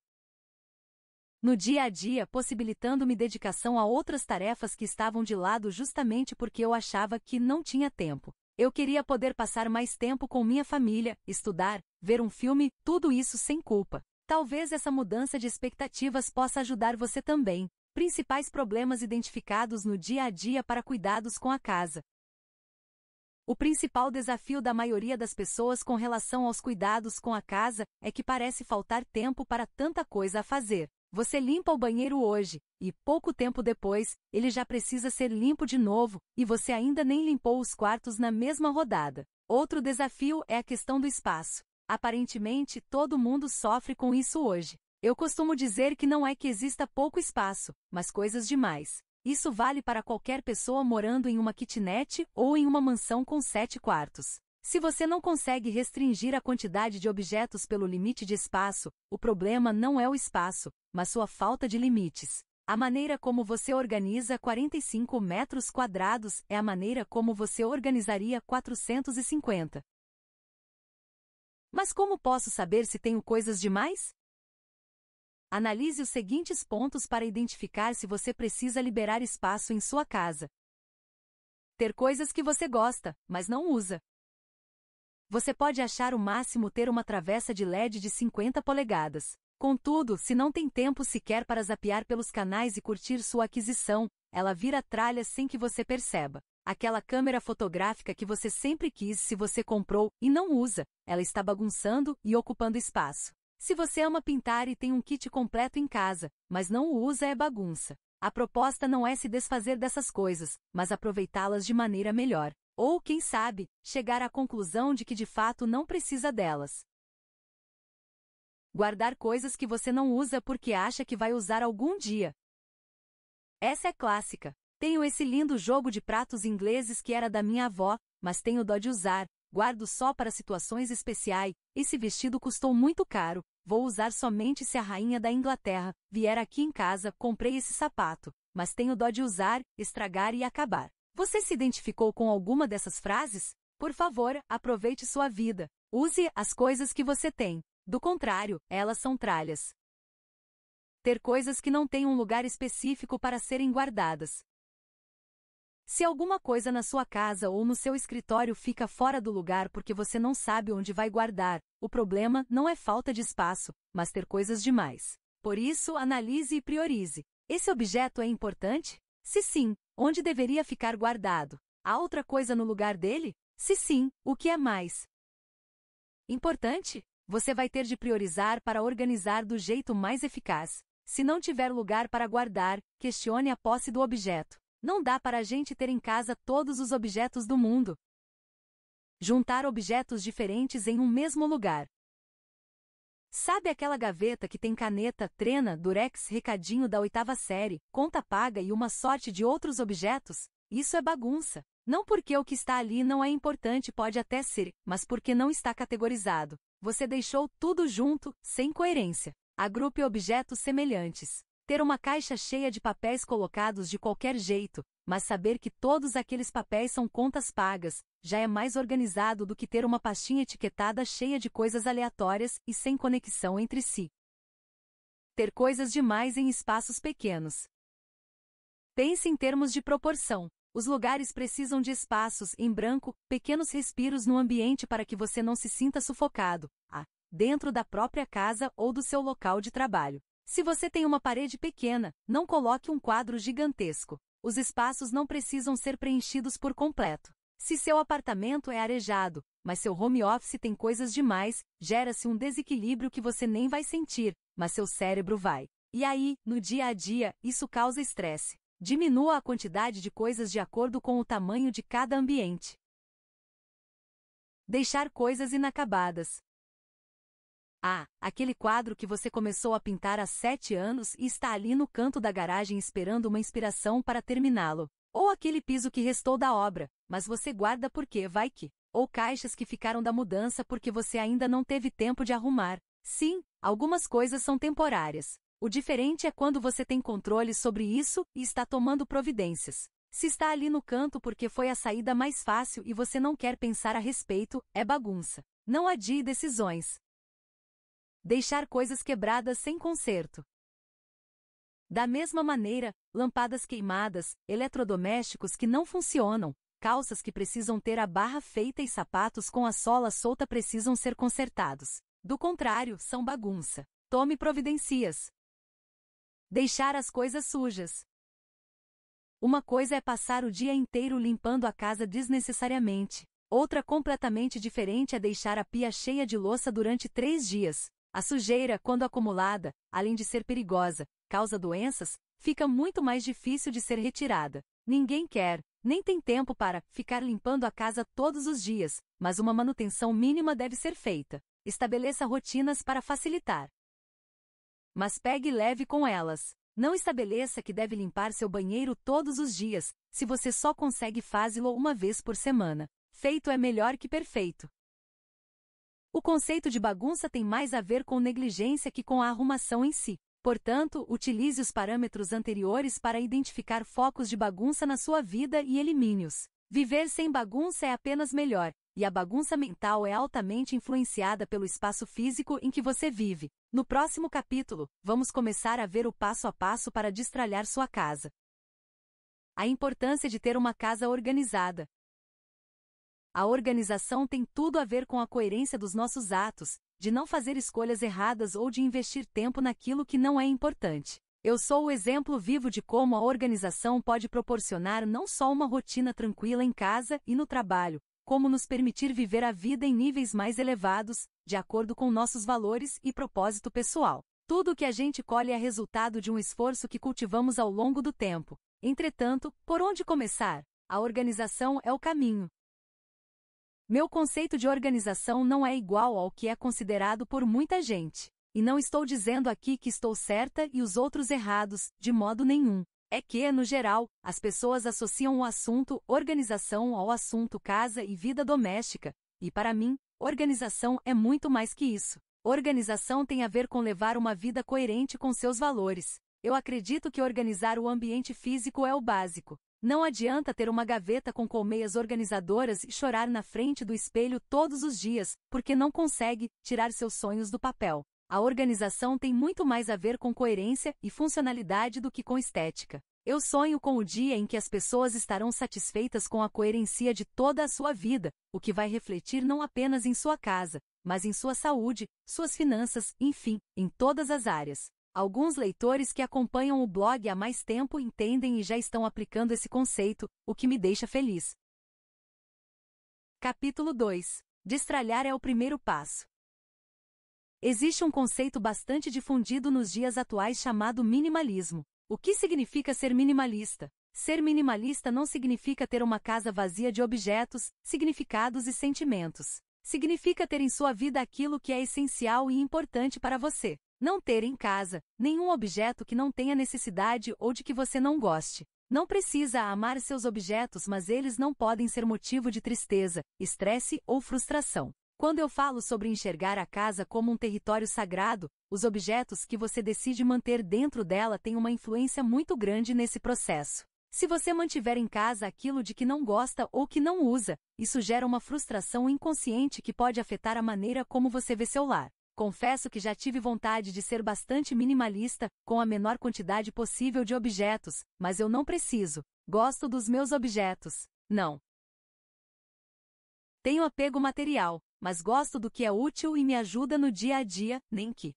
no dia a dia, possibilitando-me dedicação a outras tarefas que estavam de lado justamente porque eu achava que não tinha tempo. Eu queria poder passar mais tempo com minha família, estudar, ver um filme, tudo isso sem culpa. Talvez essa mudança de expectativas possa ajudar você também. Principais problemas identificados no dia a dia para cuidados com a casa. O principal desafio da maioria das pessoas com relação aos cuidados com a casa é que parece faltar tempo para tanta coisa a fazer. Você limpa o banheiro hoje, e pouco tempo depois, ele já precisa ser limpo de novo, e você ainda nem limpou os quartos na mesma rodada. Outro desafio é a questão do espaço. Aparentemente, todo mundo sofre com isso hoje. Eu costumo dizer que não é que exista pouco espaço, mas coisas demais. Isso vale para qualquer pessoa morando em uma kitnet ou em uma mansão com sete quartos. Se você não consegue restringir a quantidade de objetos pelo limite de espaço, o problema não é o espaço, mas sua falta de limites. A maneira como você organiza 45 metros quadrados é a maneira como você organizaria 450. Mas como posso saber se tenho coisas demais? Analise os seguintes pontos para identificar se você precisa liberar espaço em sua casa. Ter coisas que você gosta, mas não usa. Você pode achar o máximo ter uma travessa de LED de 50 polegadas. Contudo, se não tem tempo sequer para zapear pelos canais e curtir sua aquisição, ela vira tralha sem que você perceba. Aquela câmera fotográfica que você sempre quis se você comprou e não usa, ela está bagunçando e ocupando espaço. Se você ama pintar e tem um kit completo em casa, mas não o usa é bagunça. A proposta não é se desfazer dessas coisas, mas aproveitá-las de maneira melhor. Ou, quem sabe, chegar à conclusão de que de fato não precisa delas. Guardar coisas que você não usa porque acha que vai usar algum dia. Essa é clássica. Tenho esse lindo jogo de pratos ingleses que era da minha avó, mas tenho dó de usar, guardo só para situações especiais, esse vestido custou muito caro, vou usar somente se a rainha da Inglaterra vier aqui em casa, comprei esse sapato, mas tenho dó de usar, estragar e acabar. Você se identificou com alguma dessas frases? Por favor, aproveite sua vida. Use as coisas que você tem. Do contrário, elas são tralhas. Ter coisas que não têm um lugar específico para serem guardadas. Se alguma coisa na sua casa ou no seu escritório fica fora do lugar porque você não sabe onde vai guardar, o problema não é falta de espaço, mas ter coisas demais. Por isso, analise e priorize. Esse objeto é importante? Se sim, onde deveria ficar guardado? Há outra coisa no lugar dele? Se sim, o que é mais? Importante? Você vai ter de priorizar para organizar do jeito mais eficaz. Se não tiver lugar para guardar, questione a posse do objeto. Não dá para a gente ter em casa todos os objetos do mundo. Juntar objetos diferentes em um mesmo lugar. Sabe aquela gaveta que tem caneta, trena, durex, recadinho da oitava série, conta paga e uma sorte de outros objetos? Isso é bagunça. Não porque o que está ali não é importante pode até ser, mas porque não está categorizado. Você deixou tudo junto, sem coerência. Agrupe objetos semelhantes. Ter uma caixa cheia de papéis colocados de qualquer jeito, mas saber que todos aqueles papéis são contas pagas, já é mais organizado do que ter uma pastinha etiquetada cheia de coisas aleatórias e sem conexão entre si. Ter coisas demais em espaços pequenos. Pense em termos de proporção. Os lugares precisam de espaços em branco, pequenos respiros no ambiente para que você não se sinta sufocado, a, dentro da própria casa ou do seu local de trabalho. Se você tem uma parede pequena, não coloque um quadro gigantesco. Os espaços não precisam ser preenchidos por completo. Se seu apartamento é arejado, mas seu home office tem coisas demais, gera-se um desequilíbrio que você nem vai sentir, mas seu cérebro vai. E aí, no dia a dia, isso causa estresse. Diminua a quantidade de coisas de acordo com o tamanho de cada ambiente. Deixar coisas inacabadas. Ah, aquele quadro que você começou a pintar há sete anos e está ali no canto da garagem esperando uma inspiração para terminá-lo. Ou aquele piso que restou da obra, mas você guarda porque vai que. Ou caixas que ficaram da mudança porque você ainda não teve tempo de arrumar. Sim, algumas coisas são temporárias. O diferente é quando você tem controle sobre isso e está tomando providências. Se está ali no canto porque foi a saída mais fácil e você não quer pensar a respeito, é bagunça. Não adie decisões deixar coisas quebradas sem conserto. Da mesma maneira, lâmpadas queimadas, eletrodomésticos que não funcionam, calças que precisam ter a barra feita e sapatos com a sola solta precisam ser consertados. Do contrário, são bagunça. Tome providências. Deixar as coisas sujas. Uma coisa é passar o dia inteiro limpando a casa desnecessariamente. Outra completamente diferente é deixar a pia cheia de louça durante três dias, a sujeira, quando acumulada, além de ser perigosa, causa doenças, fica muito mais difícil de ser retirada. Ninguém quer, nem tem tempo para ficar limpando a casa todos os dias, mas uma manutenção mínima deve ser feita. Estabeleça rotinas para facilitar. Mas pegue leve com elas. Não estabeleça que deve limpar seu banheiro todos os dias, se você só consegue fazê-lo uma vez por semana. Feito é melhor que perfeito. O conceito de bagunça tem mais a ver com negligência que com a arrumação em si. Portanto, utilize os parâmetros anteriores para identificar focos de bagunça na sua vida e elimine-os. Viver sem bagunça é apenas melhor, e a bagunça mental é altamente influenciada pelo espaço físico em que você vive. No próximo capítulo, vamos começar a ver o passo a passo para destralhar sua casa. A importância de ter uma casa organizada. A organização tem tudo a ver com a coerência dos nossos atos, de não fazer escolhas erradas ou de investir tempo naquilo que não é importante. Eu sou o exemplo vivo de como a organização pode proporcionar não só uma rotina tranquila em casa e no trabalho, como nos permitir viver a vida em níveis mais elevados, de acordo com nossos valores e propósito pessoal. Tudo o que a gente colhe é resultado de um esforço que cultivamos ao longo do tempo. Entretanto, por onde começar? A organização é o caminho. Meu conceito de organização não é igual ao que é considerado por muita gente. E não estou dizendo aqui que estou certa e os outros errados, de modo nenhum. É que, no geral, as pessoas associam o assunto organização ao assunto casa e vida doméstica, e para mim, organização é muito mais que isso. Organização tem a ver com levar uma vida coerente com seus valores. Eu acredito que organizar o ambiente físico é o básico, não adianta ter uma gaveta com colmeias organizadoras e chorar na frente do espelho todos os dias, porque não consegue tirar seus sonhos do papel. A organização tem muito mais a ver com coerência e funcionalidade do que com estética. Eu sonho com o dia em que as pessoas estarão satisfeitas com a coerência de toda a sua vida, o que vai refletir não apenas em sua casa, mas em sua saúde, suas finanças, enfim, em todas as áreas. Alguns leitores que acompanham o blog há mais tempo entendem e já estão aplicando esse conceito, o que me deixa feliz. Capítulo 2 Destralhar é o primeiro passo. Existe um conceito bastante difundido nos dias atuais chamado minimalismo. O que significa ser minimalista? Ser minimalista não significa ter uma casa vazia de objetos, significados e sentimentos. Significa ter em sua vida aquilo que é essencial e importante para você. Não ter em casa nenhum objeto que não tenha necessidade ou de que você não goste. Não precisa amar seus objetos, mas eles não podem ser motivo de tristeza, estresse ou frustração. Quando eu falo sobre enxergar a casa como um território sagrado, os objetos que você decide manter dentro dela têm uma influência muito grande nesse processo. Se você mantiver em casa aquilo de que não gosta ou que não usa, isso gera uma frustração inconsciente que pode afetar a maneira como você vê seu lar. Confesso que já tive vontade de ser bastante minimalista, com a menor quantidade possível de objetos, mas eu não preciso. Gosto dos meus objetos. Não. Tenho apego material, mas gosto do que é útil e me ajuda no dia a dia, nem que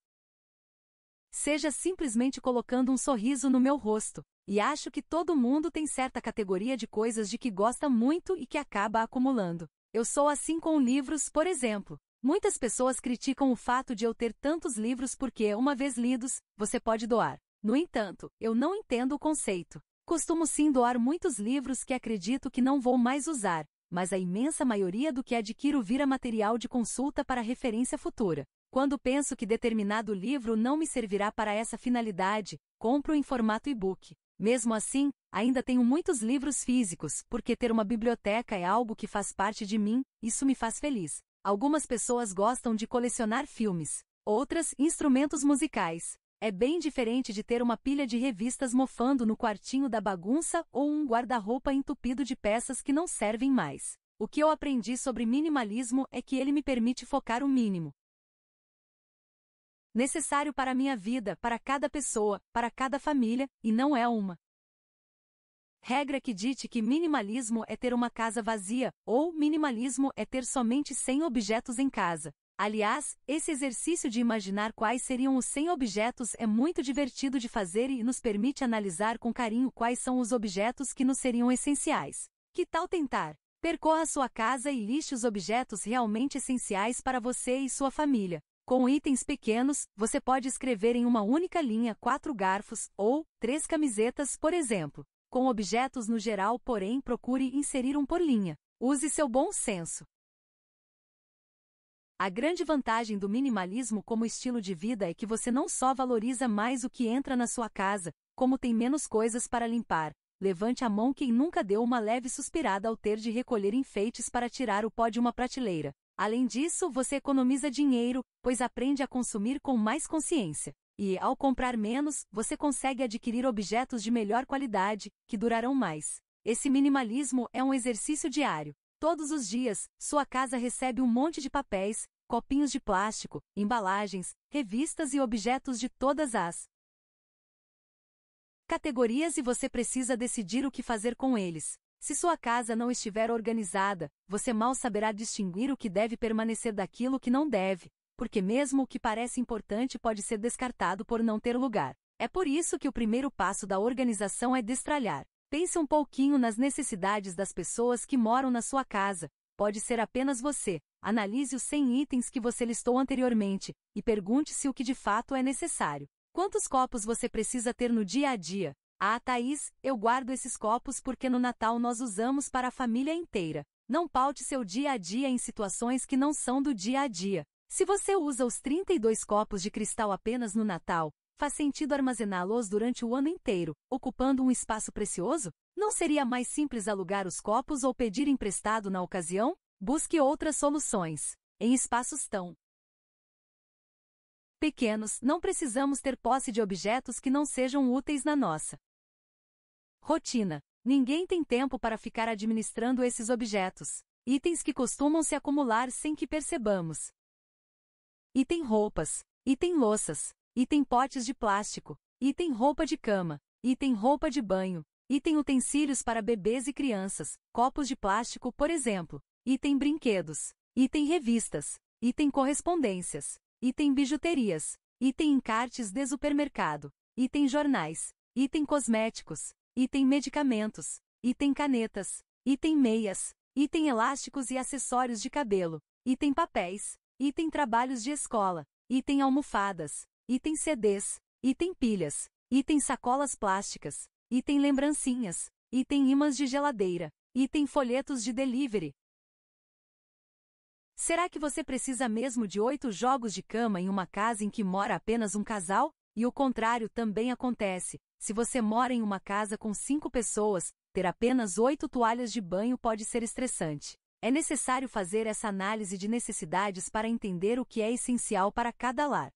seja simplesmente colocando um sorriso no meu rosto. E acho que todo mundo tem certa categoria de coisas de que gosta muito e que acaba acumulando. Eu sou assim com livros, por exemplo. Muitas pessoas criticam o fato de eu ter tantos livros porque, uma vez lidos, você pode doar. No entanto, eu não entendo o conceito. Costumo sim doar muitos livros que acredito que não vou mais usar, mas a imensa maioria do que adquiro vira material de consulta para referência futura. Quando penso que determinado livro não me servirá para essa finalidade, compro em formato e-book. Mesmo assim, ainda tenho muitos livros físicos, porque ter uma biblioteca é algo que faz parte de mim, isso me faz feliz. Algumas pessoas gostam de colecionar filmes, outras, instrumentos musicais. É bem diferente de ter uma pilha de revistas mofando no quartinho da bagunça ou um guarda-roupa entupido de peças que não servem mais. O que eu aprendi sobre minimalismo é que ele me permite focar o mínimo necessário para minha vida, para cada pessoa, para cada família, e não é uma Regra que dite que minimalismo é ter uma casa vazia, ou minimalismo é ter somente 100 objetos em casa. Aliás, esse exercício de imaginar quais seriam os 100 objetos é muito divertido de fazer e nos permite analisar com carinho quais são os objetos que nos seriam essenciais. Que tal tentar? Percorra sua casa e liste os objetos realmente essenciais para você e sua família. Com itens pequenos, você pode escrever em uma única linha quatro garfos ou três camisetas, por exemplo com objetos no geral, porém procure inserir um por linha. Use seu bom senso. A grande vantagem do minimalismo como estilo de vida é que você não só valoriza mais o que entra na sua casa, como tem menos coisas para limpar. Levante a mão quem nunca deu uma leve suspirada ao ter de recolher enfeites para tirar o pó de uma prateleira. Além disso, você economiza dinheiro, pois aprende a consumir com mais consciência. E, ao comprar menos, você consegue adquirir objetos de melhor qualidade, que durarão mais. Esse minimalismo é um exercício diário. Todos os dias, sua casa recebe um monte de papéis, copinhos de plástico, embalagens, revistas e objetos de todas as categorias e você precisa decidir o que fazer com eles. Se sua casa não estiver organizada, você mal saberá distinguir o que deve permanecer daquilo que não deve, porque mesmo o que parece importante pode ser descartado por não ter lugar. É por isso que o primeiro passo da organização é destralhar. Pense um pouquinho nas necessidades das pessoas que moram na sua casa. Pode ser apenas você. Analise os 100 itens que você listou anteriormente e pergunte-se o que de fato é necessário. Quantos copos você precisa ter no dia a dia? Ah, Thaís, eu guardo esses copos porque no Natal nós usamos para a família inteira. Não paute seu dia a dia em situações que não são do dia a dia. Se você usa os 32 copos de cristal apenas no Natal, faz sentido armazená-los durante o ano inteiro, ocupando um espaço precioso? Não seria mais simples alugar os copos ou pedir emprestado na ocasião? Busque outras soluções. Em espaços tão pequenos, não precisamos ter posse de objetos que não sejam úteis na nossa rotina. Ninguém tem tempo para ficar administrando esses objetos, itens que costumam se acumular sem que percebamos. Item roupas, item louças, item potes de plástico, item roupa de cama, item roupa de banho, item utensílios para bebês e crianças, copos de plástico, por exemplo, item brinquedos, item revistas, item correspondências, item bijuterias, item encartes de supermercado, item jornais, item cosméticos, item medicamentos, item canetas, item meias, item elásticos e acessórios de cabelo, item papéis, Item trabalhos de escola. Item almofadas. Item CDs. Item pilhas. Item sacolas plásticas. Item lembrancinhas. Item imãs de geladeira. Item folhetos de delivery. Será que você precisa mesmo de oito jogos de cama em uma casa em que mora apenas um casal? E o contrário também acontece. Se você mora em uma casa com cinco pessoas, ter apenas oito toalhas de banho pode ser estressante. É necessário fazer essa análise de necessidades para entender o que é essencial para cada lar.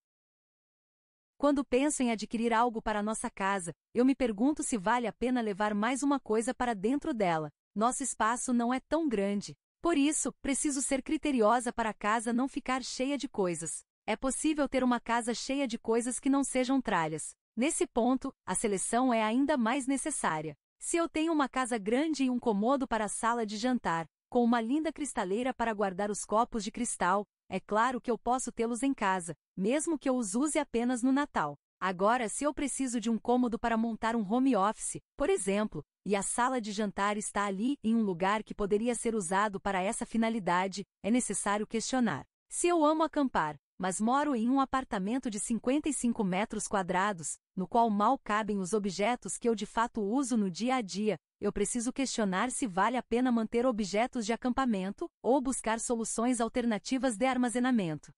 Quando penso em adquirir algo para nossa casa, eu me pergunto se vale a pena levar mais uma coisa para dentro dela. Nosso espaço não é tão grande. Por isso, preciso ser criteriosa para a casa não ficar cheia de coisas. É possível ter uma casa cheia de coisas que não sejam tralhas. Nesse ponto, a seleção é ainda mais necessária. Se eu tenho uma casa grande e um comodo para a sala de jantar, com uma linda cristaleira para guardar os copos de cristal, é claro que eu posso tê-los em casa, mesmo que eu os use apenas no Natal. Agora, se eu preciso de um cômodo para montar um home office, por exemplo, e a sala de jantar está ali em um lugar que poderia ser usado para essa finalidade, é necessário questionar. Se eu amo acampar, mas moro em um apartamento de 55 metros quadrados, no qual mal cabem os objetos que eu de fato uso no dia a dia, eu preciso questionar se vale a pena manter objetos de acampamento ou buscar soluções alternativas de armazenamento.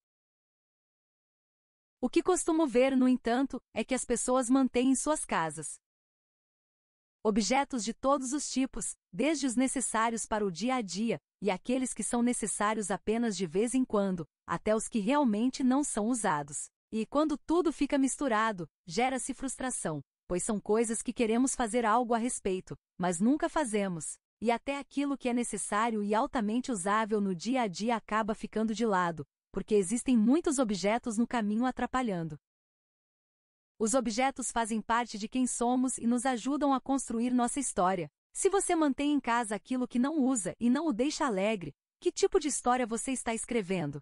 O que costumo ver, no entanto, é que as pessoas mantêm em suas casas objetos de todos os tipos, desde os necessários para o dia a dia, e aqueles que são necessários apenas de vez em quando, até os que realmente não são usados. E quando tudo fica misturado, gera-se frustração, pois são coisas que queremos fazer algo a respeito, mas nunca fazemos, e até aquilo que é necessário e altamente usável no dia a dia acaba ficando de lado, porque existem muitos objetos no caminho atrapalhando. Os objetos fazem parte de quem somos e nos ajudam a construir nossa história. Se você mantém em casa aquilo que não usa e não o deixa alegre, que tipo de história você está escrevendo?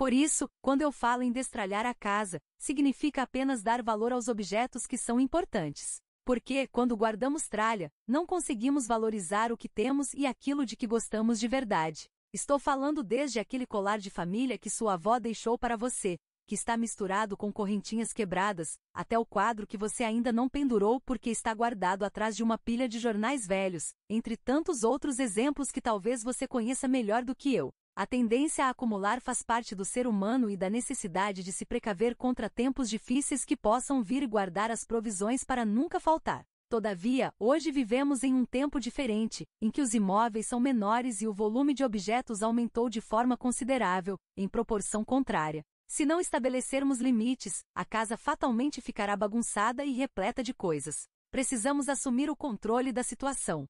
Por isso, quando eu falo em destralhar a casa, significa apenas dar valor aos objetos que são importantes. Porque, quando guardamos tralha, não conseguimos valorizar o que temos e aquilo de que gostamos de verdade. Estou falando desde aquele colar de família que sua avó deixou para você, que está misturado com correntinhas quebradas, até o quadro que você ainda não pendurou porque está guardado atrás de uma pilha de jornais velhos, entre tantos outros exemplos que talvez você conheça melhor do que eu. A tendência a acumular faz parte do ser humano e da necessidade de se precaver contra tempos difíceis que possam vir e guardar as provisões para nunca faltar. Todavia, hoje vivemos em um tempo diferente, em que os imóveis são menores e o volume de objetos aumentou de forma considerável, em proporção contrária. Se não estabelecermos limites, a casa fatalmente ficará bagunçada e repleta de coisas. Precisamos assumir o controle da situação.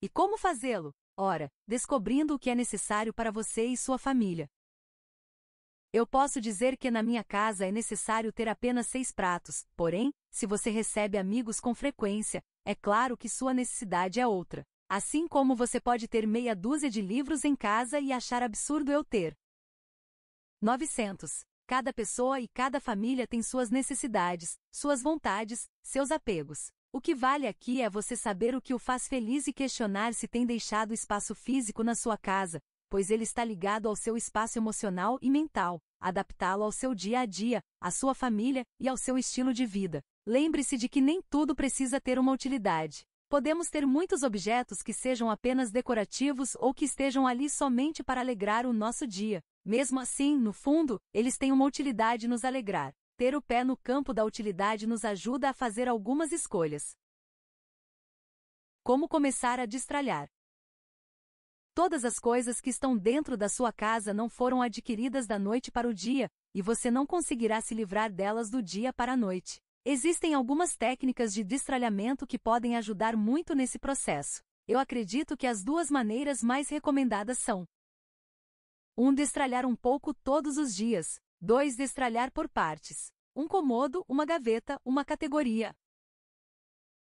E como fazê-lo? Ora, descobrindo o que é necessário para você e sua família. Eu posso dizer que na minha casa é necessário ter apenas seis pratos, porém, se você recebe amigos com frequência, é claro que sua necessidade é outra. Assim como você pode ter meia dúzia de livros em casa e achar absurdo eu ter. 900. Cada pessoa e cada família tem suas necessidades, suas vontades, seus apegos. O que vale aqui é você saber o que o faz feliz e questionar se tem deixado espaço físico na sua casa, pois ele está ligado ao seu espaço emocional e mental, adaptá-lo ao seu dia a dia, à sua família e ao seu estilo de vida. Lembre-se de que nem tudo precisa ter uma utilidade. Podemos ter muitos objetos que sejam apenas decorativos ou que estejam ali somente para alegrar o nosso dia. Mesmo assim, no fundo, eles têm uma utilidade nos alegrar. Ter o pé no campo da utilidade nos ajuda a fazer algumas escolhas. Como começar a destralhar? Todas as coisas que estão dentro da sua casa não foram adquiridas da noite para o dia, e você não conseguirá se livrar delas do dia para a noite. Existem algumas técnicas de destralhamento que podem ajudar muito nesse processo. Eu acredito que as duas maneiras mais recomendadas são: 1. Um, destralhar um pouco todos os dias, 2. Destralhar por partes. Um comodo, uma gaveta, uma categoria.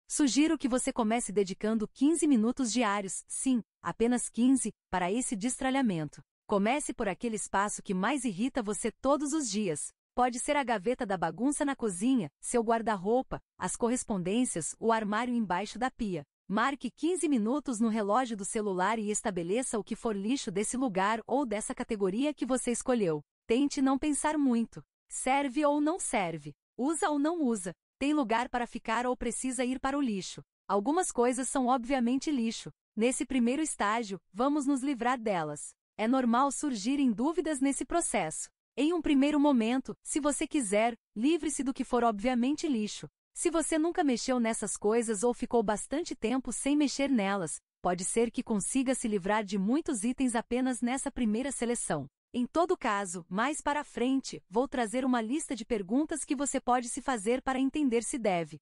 Sugiro que você comece dedicando 15 minutos diários, sim, apenas 15, para esse destralhamento. Comece por aquele espaço que mais irrita você todos os dias. Pode ser a gaveta da bagunça na cozinha, seu guarda-roupa, as correspondências, o armário embaixo da pia. Marque 15 minutos no relógio do celular e estabeleça o que for lixo desse lugar ou dessa categoria que você escolheu. Tente não pensar muito. Serve ou não serve. Usa ou não usa. Tem lugar para ficar ou precisa ir para o lixo. Algumas coisas são obviamente lixo. Nesse primeiro estágio, vamos nos livrar delas. É normal surgirem dúvidas nesse processo. Em um primeiro momento, se você quiser, livre-se do que for obviamente lixo. Se você nunca mexeu nessas coisas ou ficou bastante tempo sem mexer nelas, pode ser que consiga se livrar de muitos itens apenas nessa primeira seleção. Em todo caso, mais para frente, vou trazer uma lista de perguntas que você pode se fazer para entender se deve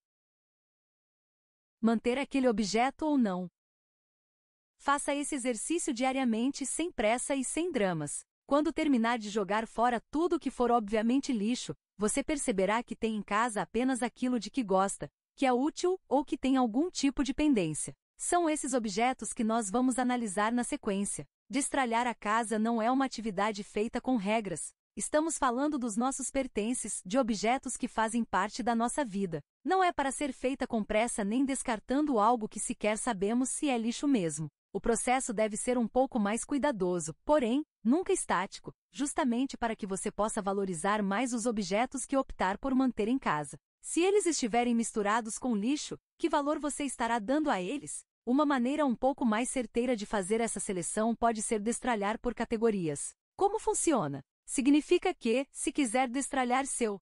manter aquele objeto ou não. Faça esse exercício diariamente sem pressa e sem dramas. Quando terminar de jogar fora tudo que for obviamente lixo, você perceberá que tem em casa apenas aquilo de que gosta, que é útil ou que tem algum tipo de pendência. São esses objetos que nós vamos analisar na sequência. Destralhar a casa não é uma atividade feita com regras. Estamos falando dos nossos pertences, de objetos que fazem parte da nossa vida. Não é para ser feita com pressa nem descartando algo que sequer sabemos se é lixo mesmo. O processo deve ser um pouco mais cuidadoso, porém, nunca estático, justamente para que você possa valorizar mais os objetos que optar por manter em casa. Se eles estiverem misturados com lixo, que valor você estará dando a eles? Uma maneira um pouco mais certeira de fazer essa seleção pode ser destralhar por categorias. Como funciona? Significa que, se quiser destralhar seu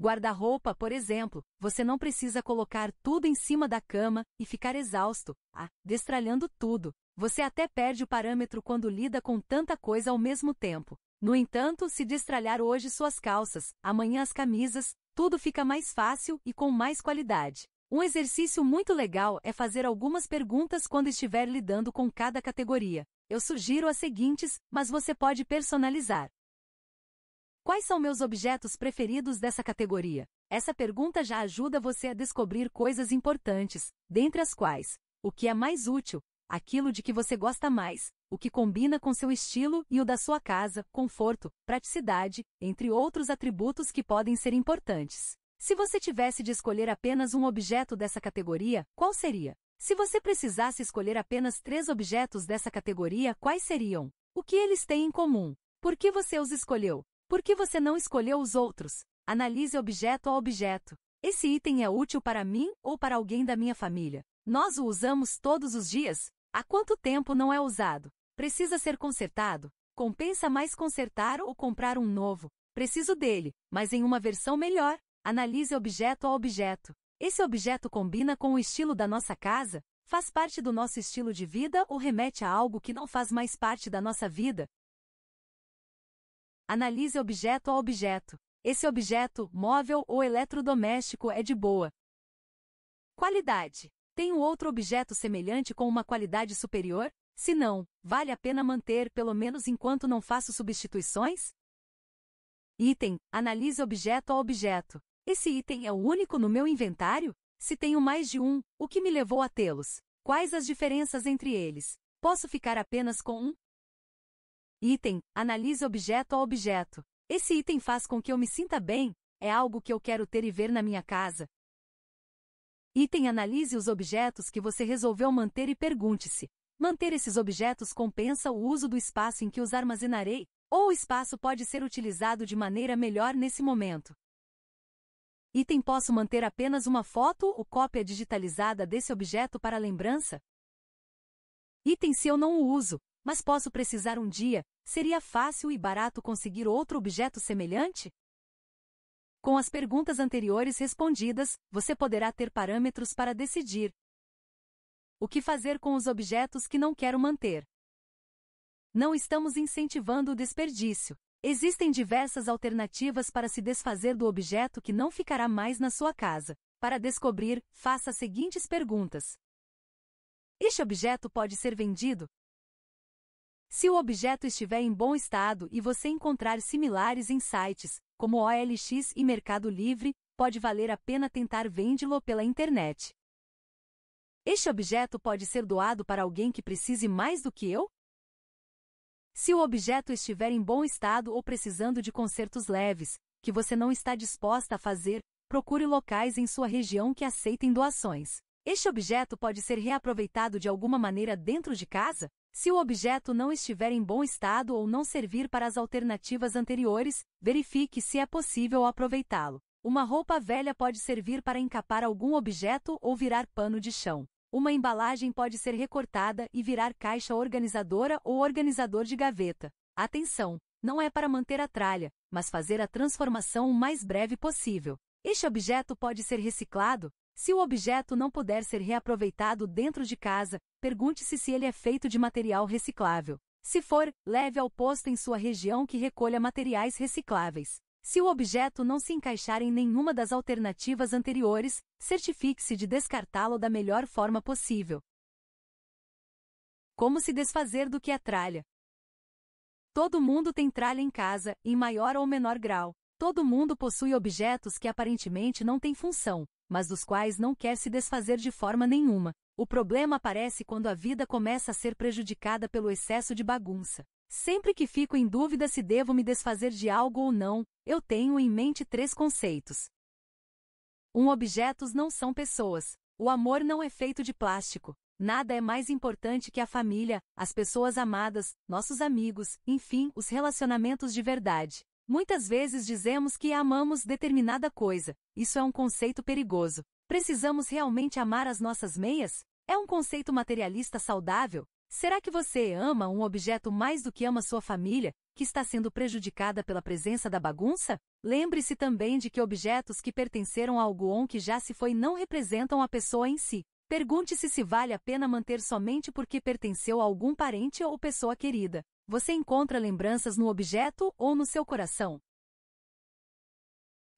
guarda-roupa, por exemplo, você não precisa colocar tudo em cima da cama e ficar exausto, ah, destralhando tudo. Você até perde o parâmetro quando lida com tanta coisa ao mesmo tempo. No entanto, se destralhar hoje suas calças, amanhã as camisas, tudo fica mais fácil e com mais qualidade. Um exercício muito legal é fazer algumas perguntas quando estiver lidando com cada categoria. Eu sugiro as seguintes, mas você pode personalizar. Quais são meus objetos preferidos dessa categoria? Essa pergunta já ajuda você a descobrir coisas importantes, dentre as quais: o que é mais útil, aquilo de que você gosta mais, o que combina com seu estilo e o da sua casa, conforto, praticidade, entre outros atributos que podem ser importantes. Se você tivesse de escolher apenas um objeto dessa categoria, qual seria? Se você precisasse escolher apenas três objetos dessa categoria, quais seriam? O que eles têm em comum? Por que você os escolheu? Por que você não escolheu os outros? Analise objeto a objeto. Esse item é útil para mim ou para alguém da minha família? Nós o usamos todos os dias? Há quanto tempo não é usado? Precisa ser consertado? Compensa mais consertar ou comprar um novo? Preciso dele, mas em uma versão melhor. Analise objeto a objeto. Esse objeto combina com o estilo da nossa casa? Faz parte do nosso estilo de vida ou remete a algo que não faz mais parte da nossa vida? Analise objeto a objeto. Esse objeto, móvel ou eletrodoméstico, é de boa. Qualidade. Tem um outro objeto semelhante com uma qualidade superior? Se não, vale a pena manter, pelo menos enquanto não faço substituições? Item: Analise objeto a objeto. Esse item é o único no meu inventário? Se tenho mais de um, o que me levou a tê-los? Quais as diferenças entre eles? Posso ficar apenas com um? Item: Analise objeto a objeto. Esse item faz com que eu me sinta bem, é algo que eu quero ter e ver na minha casa. Item: Analise os objetos que você resolveu manter e pergunte-se: manter esses objetos compensa o uso do espaço em que os armazenarei? Ou o espaço pode ser utilizado de maneira melhor nesse momento? Item posso manter apenas uma foto ou cópia digitalizada desse objeto para lembrança? Item se eu não o uso, mas posso precisar um dia, seria fácil e barato conseguir outro objeto semelhante? Com as perguntas anteriores respondidas, você poderá ter parâmetros para decidir. O que fazer com os objetos que não quero manter? Não estamos incentivando o desperdício, Existem diversas alternativas para se desfazer do objeto que não ficará mais na sua casa. Para descobrir, faça as seguintes perguntas. Este objeto pode ser vendido? Se o objeto estiver em bom estado e você encontrar similares em sites, como OLX e Mercado Livre, pode valer a pena tentar vendê-lo pela internet. Este objeto pode ser doado para alguém que precise mais do que eu? Se o objeto estiver em bom estado ou precisando de consertos leves, que você não está disposta a fazer, procure locais em sua região que aceitem doações. Este objeto pode ser reaproveitado de alguma maneira dentro de casa? Se o objeto não estiver em bom estado ou não servir para as alternativas anteriores, verifique se é possível aproveitá-lo. Uma roupa velha pode servir para encapar algum objeto ou virar pano de chão. Uma embalagem pode ser recortada e virar caixa organizadora ou organizador de gaveta. Atenção! Não é para manter a tralha, mas fazer a transformação o mais breve possível. Este objeto pode ser reciclado? Se o objeto não puder ser reaproveitado dentro de casa, pergunte-se se ele é feito de material reciclável. Se for, leve ao posto em sua região que recolha materiais recicláveis. Se o objeto não se encaixar em nenhuma das alternativas anteriores, certifique-se de descartá-lo da melhor forma possível. Como se desfazer do que é tralha? Todo mundo tem tralha em casa, em maior ou menor grau. Todo mundo possui objetos que aparentemente não têm função, mas dos quais não quer se desfazer de forma nenhuma. O problema aparece quando a vida começa a ser prejudicada pelo excesso de bagunça. Sempre que fico em dúvida se devo me desfazer de algo ou não, eu tenho em mente três conceitos. 1. Um, objetos não são pessoas. O amor não é feito de plástico. Nada é mais importante que a família, as pessoas amadas, nossos amigos, enfim, os relacionamentos de verdade. Muitas vezes dizemos que amamos determinada coisa. Isso é um conceito perigoso. Precisamos realmente amar as nossas meias? É um conceito materialista saudável? Será que você ama um objeto mais do que ama sua família, que está sendo prejudicada pela presença da bagunça? Lembre-se também de que objetos que pertenceram a algo que já se foi não representam a pessoa em si. Pergunte-se se vale a pena manter somente porque pertenceu a algum parente ou pessoa querida. Você encontra lembranças no objeto ou no seu coração?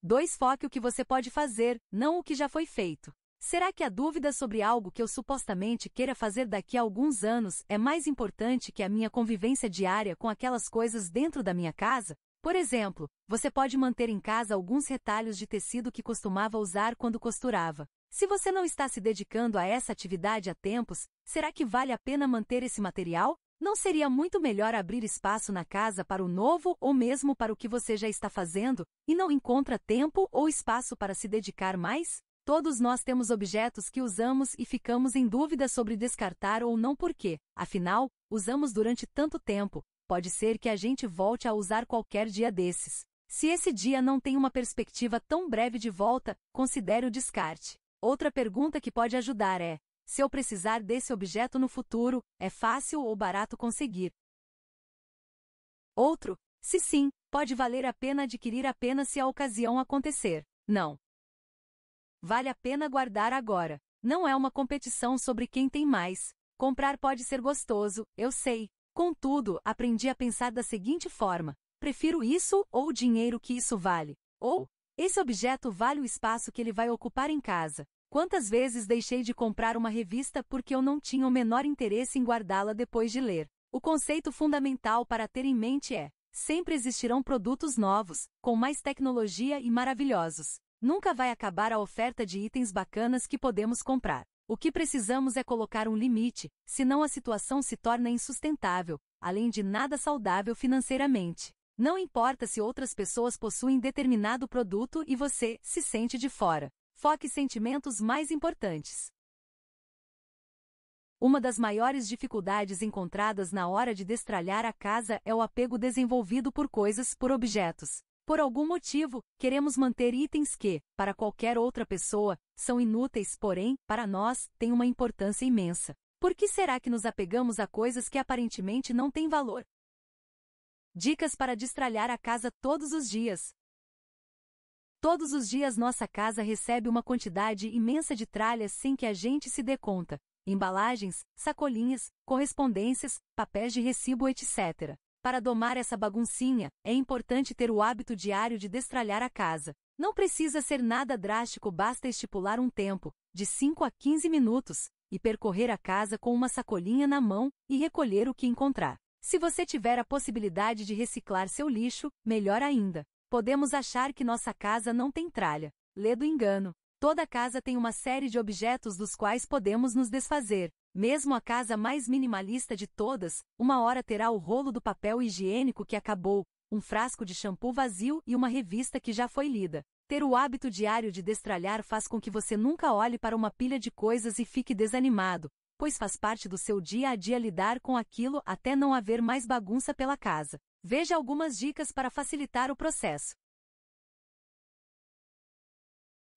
2. Foque o que você pode fazer, não o que já foi feito. Será que a dúvida sobre algo que eu supostamente queira fazer daqui a alguns anos é mais importante que a minha convivência diária com aquelas coisas dentro da minha casa? Por exemplo, você pode manter em casa alguns retalhos de tecido que costumava usar quando costurava. Se você não está se dedicando a essa atividade há tempos, será que vale a pena manter esse material? Não seria muito melhor abrir espaço na casa para o novo ou mesmo para o que você já está fazendo e não encontra tempo ou espaço para se dedicar mais? Todos nós temos objetos que usamos e ficamos em dúvida sobre descartar ou não porque, afinal, usamos durante tanto tempo, pode ser que a gente volte a usar qualquer dia desses. Se esse dia não tem uma perspectiva tão breve de volta, considere o descarte. Outra pergunta que pode ajudar é: se eu precisar desse objeto no futuro, é fácil ou barato conseguir? Outro: se sim, pode valer a pena adquirir apenas se a ocasião acontecer. Não, Vale a pena guardar agora. Não é uma competição sobre quem tem mais. Comprar pode ser gostoso, eu sei. Contudo, aprendi a pensar da seguinte forma: prefiro isso ou o dinheiro que isso vale. Ou, esse objeto vale o espaço que ele vai ocupar em casa. Quantas vezes deixei de comprar uma revista porque eu não tinha o menor interesse em guardá-la depois de ler? O conceito fundamental para ter em mente é: sempre existirão produtos novos, com mais tecnologia e maravilhosos. Nunca vai acabar a oferta de itens bacanas que podemos comprar. O que precisamos é colocar um limite, senão a situação se torna insustentável, além de nada saudável financeiramente. Não importa se outras pessoas possuem determinado produto e você se sente de fora. Foque sentimentos mais importantes. Uma das maiores dificuldades encontradas na hora de destralhar a casa é o apego desenvolvido por coisas, por objetos. Por algum motivo, queremos manter itens que, para qualquer outra pessoa, são inúteis, porém, para nós, têm uma importância imensa. Por que será que nos apegamos a coisas que aparentemente não têm valor? Dicas para destralhar a casa todos os dias. Todos os dias nossa casa recebe uma quantidade imensa de tralhas sem que a gente se dê conta. Embalagens, sacolinhas, correspondências, papéis de recibo, etc. Para domar essa baguncinha, é importante ter o hábito diário de destralhar a casa. Não precisa ser nada drástico, basta estipular um tempo, de 5 a 15 minutos, e percorrer a casa com uma sacolinha na mão e recolher o que encontrar. Se você tiver a possibilidade de reciclar seu lixo, melhor ainda. Podemos achar que nossa casa não tem tralha. Lê do engano. Toda casa tem uma série de objetos dos quais podemos nos desfazer. Mesmo a casa mais minimalista de todas, uma hora terá o rolo do papel higiênico que acabou, um frasco de shampoo vazio e uma revista que já foi lida. Ter o hábito diário de destralhar faz com que você nunca olhe para uma pilha de coisas e fique desanimado, pois faz parte do seu dia a dia lidar com aquilo até não haver mais bagunça pela casa. Veja algumas dicas para facilitar o processo.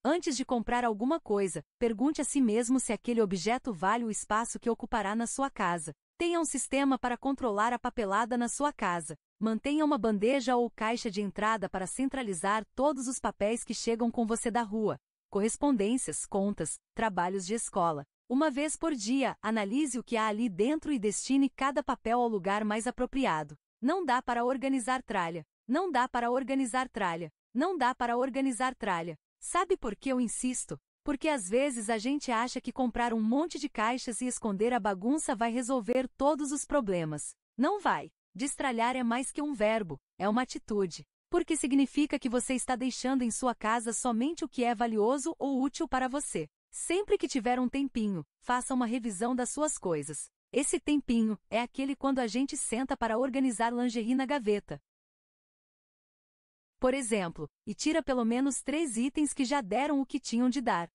Antes de comprar alguma coisa, pergunte a si mesmo se aquele objeto vale o espaço que ocupará na sua casa. Tenha um sistema para controlar a papelada na sua casa. Mantenha uma bandeja ou caixa de entrada para centralizar todos os papéis que chegam com você da rua. Correspondências, contas, trabalhos de escola. Uma vez por dia, analise o que há ali dentro e destine cada papel ao lugar mais apropriado. Não dá para organizar tralha. Não dá para organizar tralha. Não dá para organizar tralha. Sabe por que eu insisto? Porque às vezes a gente acha que comprar um monte de caixas e esconder a bagunça vai resolver todos os problemas. Não vai. Destralhar é mais que um verbo, é uma atitude. Porque significa que você está deixando em sua casa somente o que é valioso ou útil para você. Sempre que tiver um tempinho, faça uma revisão das suas coisas. Esse tempinho é aquele quando a gente senta para organizar lingerie na gaveta, por exemplo, e tira pelo menos três itens que já deram o que tinham de dar.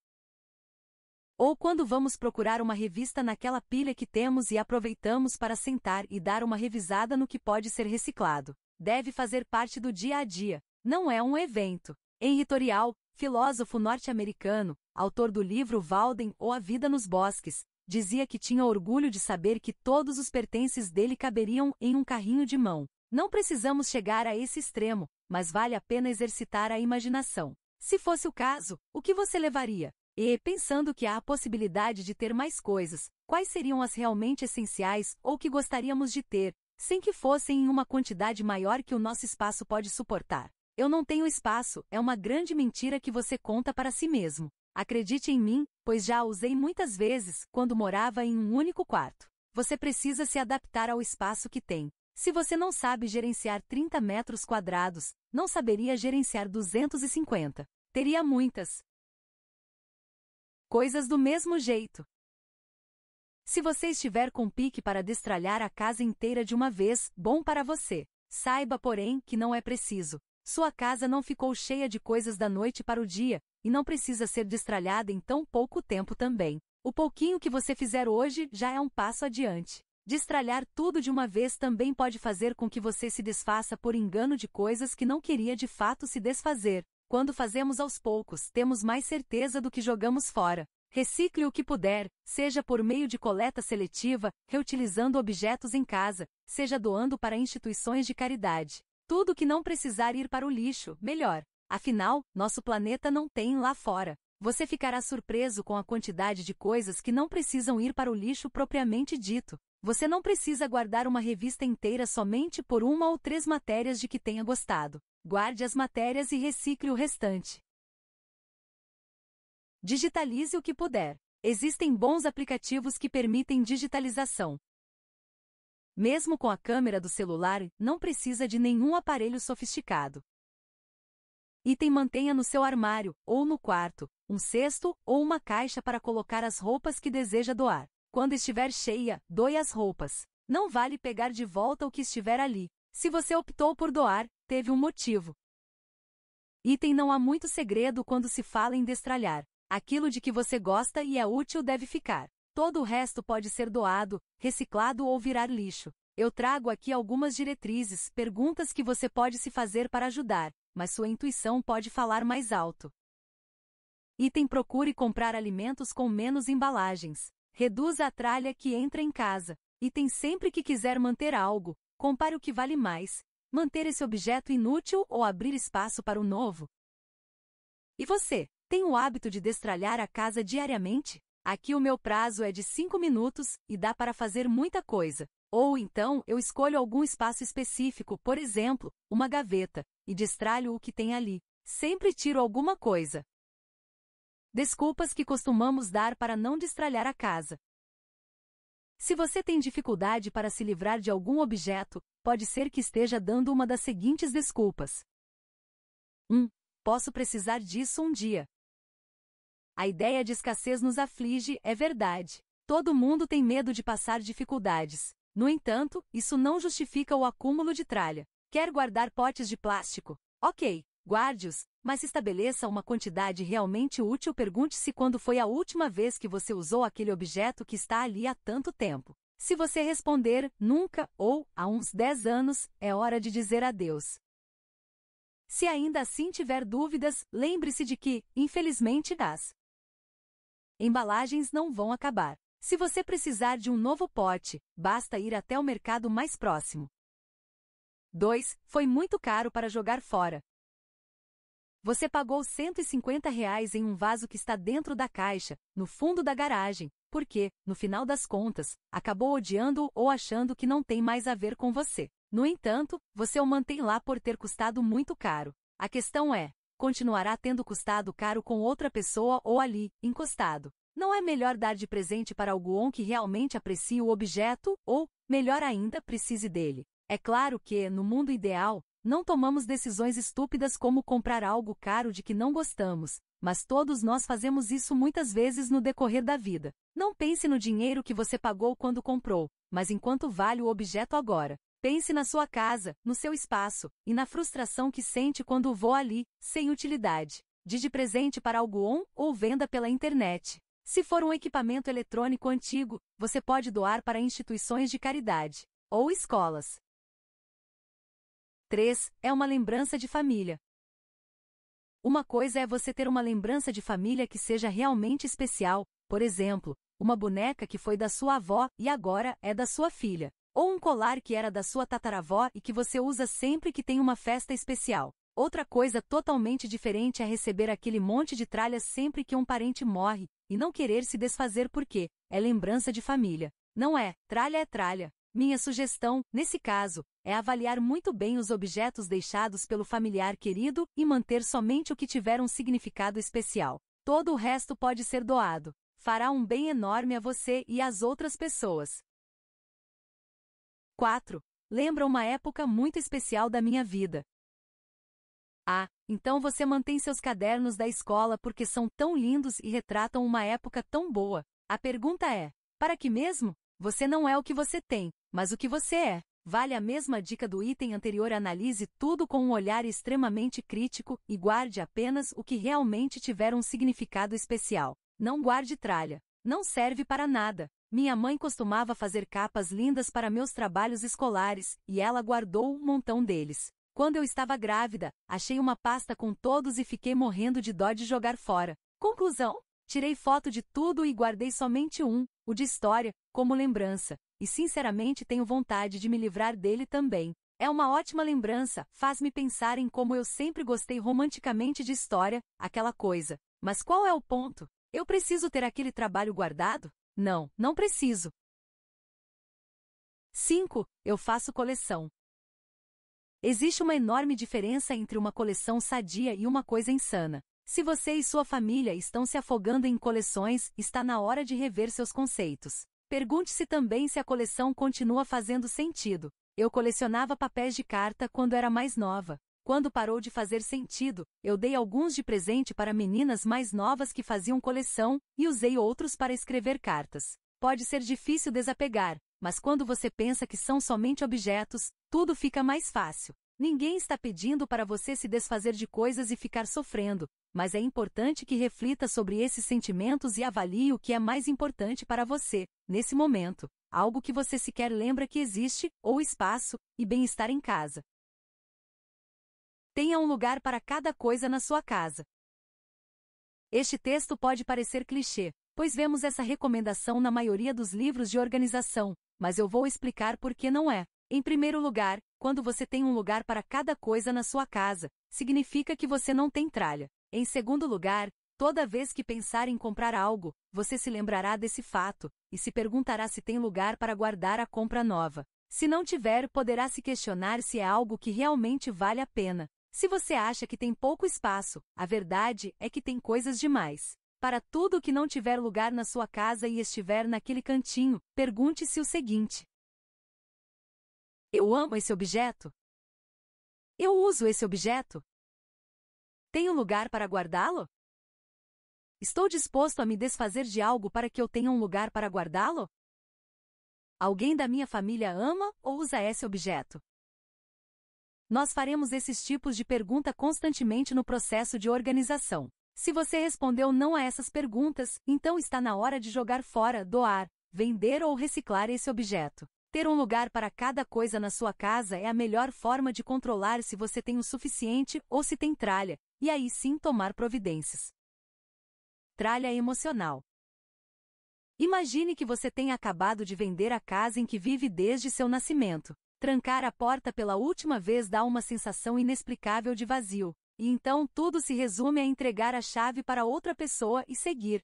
Ou quando vamos procurar uma revista naquela pilha que temos e aproveitamos para sentar e dar uma revisada no que pode ser reciclado. Deve fazer parte do dia a dia, não é um evento. Henry Torial, filósofo norte-americano, autor do livro Walden ou A Vida nos Bosques, dizia que tinha orgulho de saber que todos os pertences dele caberiam em um carrinho de mão, não precisamos chegar a esse extremo, mas vale a pena exercitar a imaginação. Se fosse o caso, o que você levaria? E, pensando que há a possibilidade de ter mais coisas, quais seriam as realmente essenciais ou que gostaríamos de ter, sem que fossem em uma quantidade maior que o nosso espaço pode suportar? Eu não tenho espaço é uma grande mentira que você conta para si mesmo. Acredite em mim, pois já a usei muitas vezes quando morava em um único quarto. Você precisa se adaptar ao espaço que tem. Se você não sabe gerenciar 30 metros quadrados, não saberia gerenciar 250. Teria muitas coisas do mesmo jeito. Se você estiver com pique para destralhar a casa inteira de uma vez, bom para você. Saiba, porém, que não é preciso. Sua casa não ficou cheia de coisas da noite para o dia, e não precisa ser destralhada em tão pouco tempo também. O pouquinho que você fizer hoje já é um passo adiante. Destralhar tudo de uma vez também pode fazer com que você se desfaça por engano de coisas que não queria de fato se desfazer. Quando fazemos aos poucos, temos mais certeza do que jogamos fora. Recicle o que puder, seja por meio de coleta seletiva, reutilizando objetos em casa, seja doando para instituições de caridade. Tudo que não precisar ir para o lixo, melhor. Afinal, nosso planeta não tem lá fora. Você ficará surpreso com a quantidade de coisas que não precisam ir para o lixo propriamente dito. Você não precisa guardar uma revista inteira somente por uma ou três matérias de que tenha gostado. Guarde as matérias e recicle o restante. Digitalize o que puder. Existem bons aplicativos que permitem digitalização. Mesmo com a câmera do celular, não precisa de nenhum aparelho sofisticado. Item mantenha no seu armário, ou no quarto, um cesto ou uma caixa para colocar as roupas que deseja doar. Quando estiver cheia, doe as roupas. Não vale pegar de volta o que estiver ali. Se você optou por doar, teve um motivo. Item não há muito segredo quando se fala em destralhar. Aquilo de que você gosta e é útil deve ficar. Todo o resto pode ser doado, reciclado ou virar lixo. Eu trago aqui algumas diretrizes, perguntas que você pode se fazer para ajudar, mas sua intuição pode falar mais alto. Item procure comprar alimentos com menos embalagens reduz a tralha que entra em casa, e tem sempre que quiser manter algo, compare o que vale mais, manter esse objeto inútil ou abrir espaço para o novo. E você, tem o hábito de destralhar a casa diariamente? Aqui o meu prazo é de 5 minutos e dá para fazer muita coisa. Ou então eu escolho algum espaço específico, por exemplo, uma gaveta, e destralho o que tem ali. Sempre tiro alguma coisa. Desculpas que costumamos dar para não destralhar a casa. Se você tem dificuldade para se livrar de algum objeto, pode ser que esteja dando uma das seguintes desculpas. 1. Um, posso precisar disso um dia. A ideia de escassez nos aflige, é verdade. Todo mundo tem medo de passar dificuldades. No entanto, isso não justifica o acúmulo de tralha. Quer guardar potes de plástico? Ok, guarde-os, mas estabeleça uma quantidade realmente útil. Pergunte-se quando foi a última vez que você usou aquele objeto que está ali há tanto tempo. Se você responder nunca ou há uns 10 anos, é hora de dizer adeus. Se ainda assim tiver dúvidas, lembre-se de que, infelizmente, as embalagens não vão acabar. Se você precisar de um novo pote, basta ir até o mercado mais próximo. 2. Foi muito caro para jogar fora. Você pagou 150 reais em um vaso que está dentro da caixa, no fundo da garagem, porque, no final das contas, acabou odiando-o ou achando que não tem mais a ver com você. No entanto, você o mantém lá por ter custado muito caro. A questão é, continuará tendo custado caro com outra pessoa ou ali, encostado. Não é melhor dar de presente para alguém que realmente aprecie o objeto, ou, melhor ainda, precise dele. É claro que, no mundo ideal, não tomamos decisões estúpidas como comprar algo caro de que não gostamos, mas todos nós fazemos isso muitas vezes no decorrer da vida. Não pense no dinheiro que você pagou quando comprou, mas enquanto vale o objeto agora. Pense na sua casa, no seu espaço, e na frustração que sente quando o voa ali, sem utilidade. Dê de presente para algo on ou venda pela internet. Se for um equipamento eletrônico antigo, você pode doar para instituições de caridade ou escolas. 3. É uma lembrança de família. Uma coisa é você ter uma lembrança de família que seja realmente especial, por exemplo, uma boneca que foi da sua avó e agora é da sua filha, ou um colar que era da sua tataravó e que você usa sempre que tem uma festa especial. Outra coisa totalmente diferente é receber aquele monte de tralha sempre que um parente morre e não querer se desfazer porque é lembrança de família. Não é, tralha é tralha. Minha sugestão, nesse caso, é avaliar muito bem os objetos deixados pelo familiar querido e manter somente o que tiver um significado especial. Todo o resto pode ser doado. Fará um bem enorme a você e às outras pessoas. 4. Lembra uma época muito especial da minha vida. Ah, então você mantém seus cadernos da escola porque são tão lindos e retratam uma época tão boa. A pergunta é: para que mesmo? Você não é o que você tem, mas o que você é. Vale a mesma dica do item anterior: analise tudo com um olhar extremamente crítico e guarde apenas o que realmente tiver um significado especial. Não guarde tralha. Não serve para nada. Minha mãe costumava fazer capas lindas para meus trabalhos escolares e ela guardou um montão deles. Quando eu estava grávida, achei uma pasta com todos e fiquei morrendo de dó de jogar fora. Conclusão: tirei foto de tudo e guardei somente um, o de história, como lembrança, e sinceramente tenho vontade de me livrar dele também. É uma ótima lembrança, faz-me pensar em como eu sempre gostei romanticamente de história, aquela coisa. Mas qual é o ponto? Eu preciso ter aquele trabalho guardado? Não, não preciso. 5. Eu faço coleção. Existe uma enorme diferença entre uma coleção sadia e uma coisa insana. Se você e sua família estão se afogando em coleções, está na hora de rever seus conceitos. Pergunte-se também se a coleção continua fazendo sentido. Eu colecionava papéis de carta quando era mais nova. Quando parou de fazer sentido, eu dei alguns de presente para meninas mais novas que faziam coleção e usei outros para escrever cartas. Pode ser difícil desapegar, mas quando você pensa que são somente objetos, tudo fica mais fácil. Ninguém está pedindo para você se desfazer de coisas e ficar sofrendo, mas é importante que reflita sobre esses sentimentos e avalie o que é mais importante para você, nesse momento, algo que você sequer lembra que existe, ou espaço, e bem-estar em casa. Tenha um lugar para cada coisa na sua casa. Este texto pode parecer clichê, pois vemos essa recomendação na maioria dos livros de organização, mas eu vou explicar por que não é. Em primeiro lugar, quando você tem um lugar para cada coisa na sua casa, significa que você não tem tralha. Em segundo lugar, toda vez que pensar em comprar algo, você se lembrará desse fato e se perguntará se tem lugar para guardar a compra nova. Se não tiver, poderá se questionar se é algo que realmente vale a pena. Se você acha que tem pouco espaço, a verdade é que tem coisas demais. Para tudo que não tiver lugar na sua casa e estiver naquele cantinho, pergunte-se o seguinte: eu amo esse objeto. Eu uso esse objeto. Tenho lugar para guardá-lo? Estou disposto a me desfazer de algo para que eu tenha um lugar para guardá-lo? Alguém da minha família ama ou usa esse objeto? Nós faremos esses tipos de pergunta constantemente no processo de organização. Se você respondeu não a essas perguntas, então está na hora de jogar fora, doar, vender ou reciclar esse objeto. Ter um lugar para cada coisa na sua casa é a melhor forma de controlar se você tem o suficiente ou se tem tralha, e aí sim tomar providências. Tralha emocional. Imagine que você tenha acabado de vender a casa em que vive desde seu nascimento. Trancar a porta pela última vez dá uma sensação inexplicável de vazio, e então tudo se resume a entregar a chave para outra pessoa e seguir.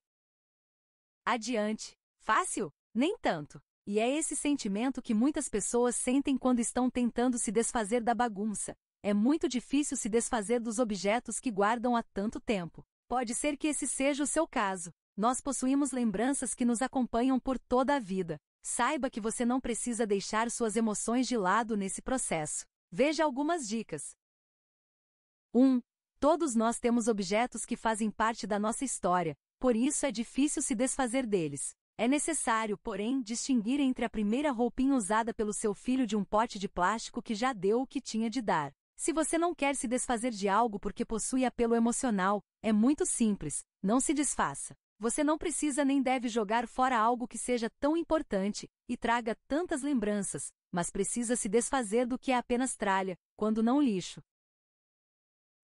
Adiante. Fácil? Nem tanto. E é esse sentimento que muitas pessoas sentem quando estão tentando se desfazer da bagunça. É muito difícil se desfazer dos objetos que guardam há tanto tempo. Pode ser que esse seja o seu caso. Nós possuímos lembranças que nos acompanham por toda a vida. Saiba que você não precisa deixar suas emoções de lado nesse processo. Veja algumas dicas. 1. Um, todos nós temos objetos que fazem parte da nossa história, por isso é difícil se desfazer deles. É necessário, porém, distinguir entre a primeira roupinha usada pelo seu filho de um pote de plástico que já deu o que tinha de dar. Se você não quer se desfazer de algo porque possui apelo emocional, é muito simples, não se desfaça. Você não precisa nem deve jogar fora algo que seja tão importante e traga tantas lembranças, mas precisa se desfazer do que é apenas tralha, quando não lixo.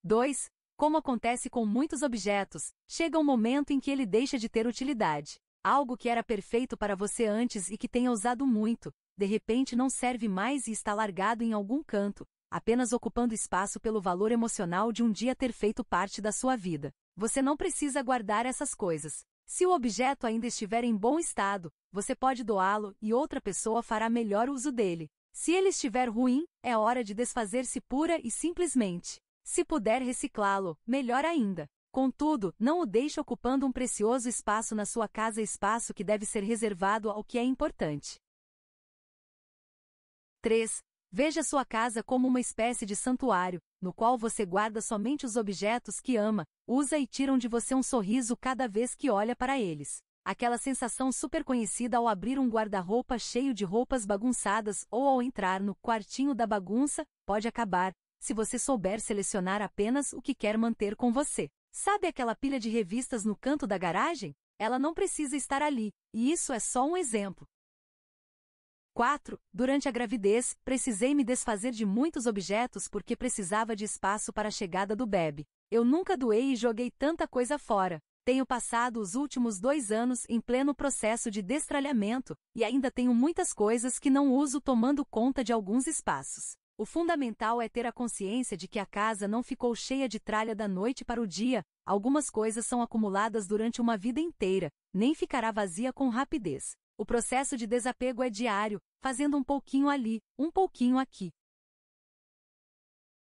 2. Como acontece com muitos objetos, chega um momento em que ele deixa de ter utilidade. Algo que era perfeito para você antes e que tenha usado muito, de repente não serve mais e está largado em algum canto, apenas ocupando espaço pelo valor emocional de um dia ter feito parte da sua vida. Você não precisa guardar essas coisas. Se o objeto ainda estiver em bom estado, você pode doá-lo e outra pessoa fará melhor uso dele. Se ele estiver ruim, é hora de desfazer-se pura e simplesmente. Se puder reciclá-lo, melhor ainda. Contudo, não o deixe ocupando um precioso espaço na sua casa espaço que deve ser reservado ao que é importante. 3. Veja sua casa como uma espécie de santuário, no qual você guarda somente os objetos que ama, usa e tiram de você um sorriso cada vez que olha para eles. Aquela sensação super conhecida ao abrir um guarda-roupa cheio de roupas bagunçadas ou ao entrar no quartinho da bagunça, pode acabar, se você souber selecionar apenas o que quer manter com você. Sabe aquela pilha de revistas no canto da garagem? Ela não precisa estar ali, e isso é só um exemplo. 4. Durante a gravidez, precisei me desfazer de muitos objetos porque precisava de espaço para a chegada do bebê. Eu nunca doei e joguei tanta coisa fora. Tenho passado os últimos dois anos em pleno processo de destralhamento, e ainda tenho muitas coisas que não uso tomando conta de alguns espaços. O fundamental é ter a consciência de que a casa não ficou cheia de tralha da noite para o dia, algumas coisas são acumuladas durante uma vida inteira, nem ficará vazia com rapidez. O processo de desapego é diário, fazendo um pouquinho ali, um pouquinho aqui.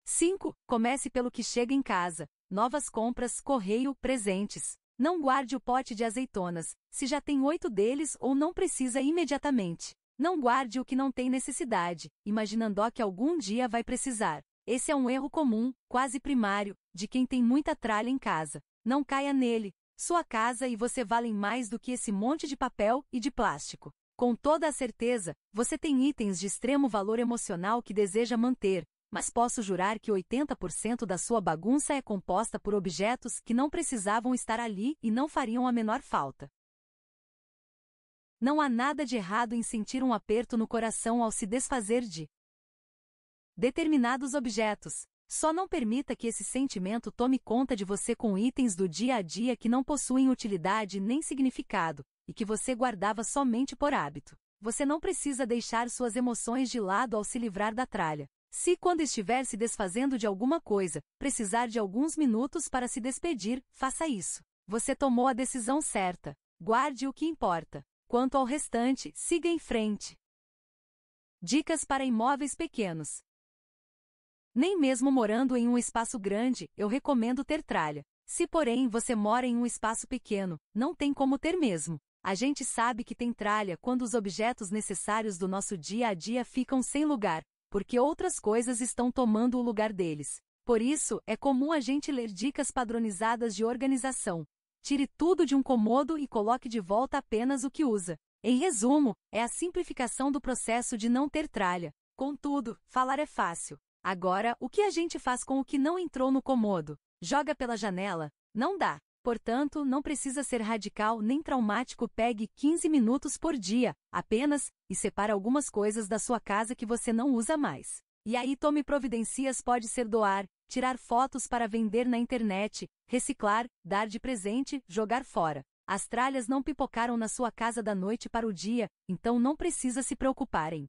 5. Comece pelo que chega em casa. Novas compras, correio, presentes. Não guarde o pote de azeitonas, se já tem oito deles ou não precisa imediatamente. Não guarde o que não tem necessidade, imaginando que algum dia vai precisar. Esse é um erro comum, quase primário, de quem tem muita tralha em casa. Não caia nele. Sua casa e você valem mais do que esse monte de papel e de plástico. Com toda a certeza, você tem itens de extremo valor emocional que deseja manter, mas posso jurar que 80% da sua bagunça é composta por objetos que não precisavam estar ali e não fariam a menor falta. Não há nada de errado em sentir um aperto no coração ao se desfazer de determinados objetos. Só não permita que esse sentimento tome conta de você com itens do dia a dia que não possuem utilidade nem significado, e que você guardava somente por hábito. Você não precisa deixar suas emoções de lado ao se livrar da tralha. Se quando estiver se desfazendo de alguma coisa, precisar de alguns minutos para se despedir, faça isso. Você tomou a decisão certa. Guarde o que importa. Quanto ao restante, siga em frente. Dicas para imóveis pequenos. Nem mesmo morando em um espaço grande, eu recomendo ter tralha. Se, porém, você mora em um espaço pequeno, não tem como ter mesmo. A gente sabe que tem tralha quando os objetos necessários do nosso dia a dia ficam sem lugar, porque outras coisas estão tomando o lugar deles. Por isso, é comum a gente ler dicas padronizadas de organização, Tire tudo de um comodo e coloque de volta apenas o que usa. Em resumo, é a simplificação do processo de não ter tralha. Contudo, falar é fácil. Agora, o que a gente faz com o que não entrou no comodo? Joga pela janela? Não dá. Portanto, não precisa ser radical nem traumático. Pegue 15 minutos por dia, apenas, e separe algumas coisas da sua casa que você não usa mais. E aí tome providências pode ser doar, tirar fotos para vender na internet, reciclar, dar de presente, jogar fora. As tralhas não pipocaram na sua casa da noite para o dia, então não precisa se preocuparem.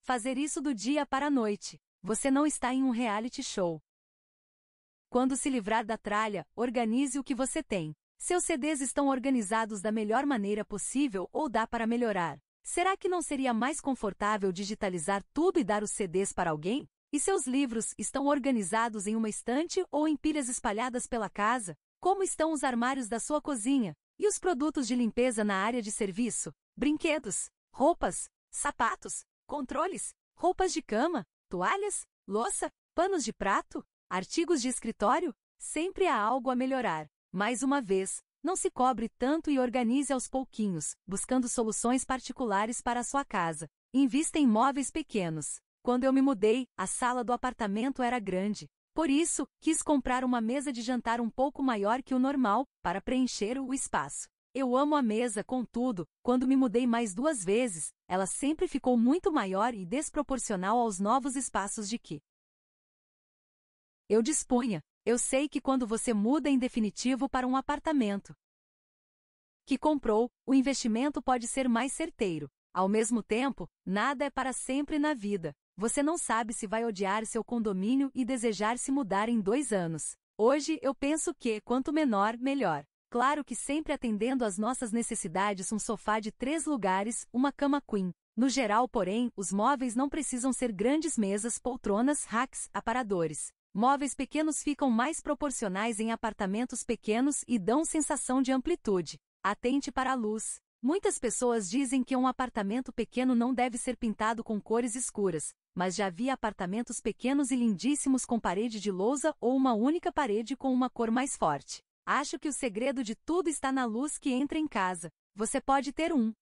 Fazer isso do dia para a noite. Você não está em um reality show. Quando se livrar da tralha, organize o que você tem. Seus CDs estão organizados da melhor maneira possível ou dá para melhorar? Será que não seria mais confortável digitalizar tudo e dar os CDs para alguém? E seus livros estão organizados em uma estante ou em pilhas espalhadas pela casa? Como estão os armários da sua cozinha? E os produtos de limpeza na área de serviço? Brinquedos, roupas, sapatos, controles, roupas de cama, toalhas, louça, panos de prato, artigos de escritório? Sempre há algo a melhorar. Mais uma vez, não se cobre tanto e organize aos pouquinhos, buscando soluções particulares para a sua casa. Invista em móveis pequenos. Quando eu me mudei, a sala do apartamento era grande. Por isso, quis comprar uma mesa de jantar um pouco maior que o normal, para preencher o espaço. Eu amo a mesa, contudo, quando me mudei mais duas vezes, ela sempre ficou muito maior e desproporcional aos novos espaços de que eu dispunha. Eu sei que quando você muda em definitivo para um apartamento que comprou, o investimento pode ser mais certeiro. Ao mesmo tempo, nada é para sempre na vida. Você não sabe se vai odiar seu condomínio e desejar se mudar em dois anos. Hoje eu penso que, quanto menor, melhor. Claro que sempre atendendo às nossas necessidades um sofá de três lugares, uma cama queen. No geral, porém, os móveis não precisam ser grandes mesas, poltronas, racks, aparadores. Móveis pequenos ficam mais proporcionais em apartamentos pequenos e dão sensação de amplitude. Atente para a luz. Muitas pessoas dizem que um apartamento pequeno não deve ser pintado com cores escuras, mas já vi apartamentos pequenos e lindíssimos com parede de lousa ou uma única parede com uma cor mais forte. Acho que o segredo de tudo está na luz que entra em casa. Você pode ter um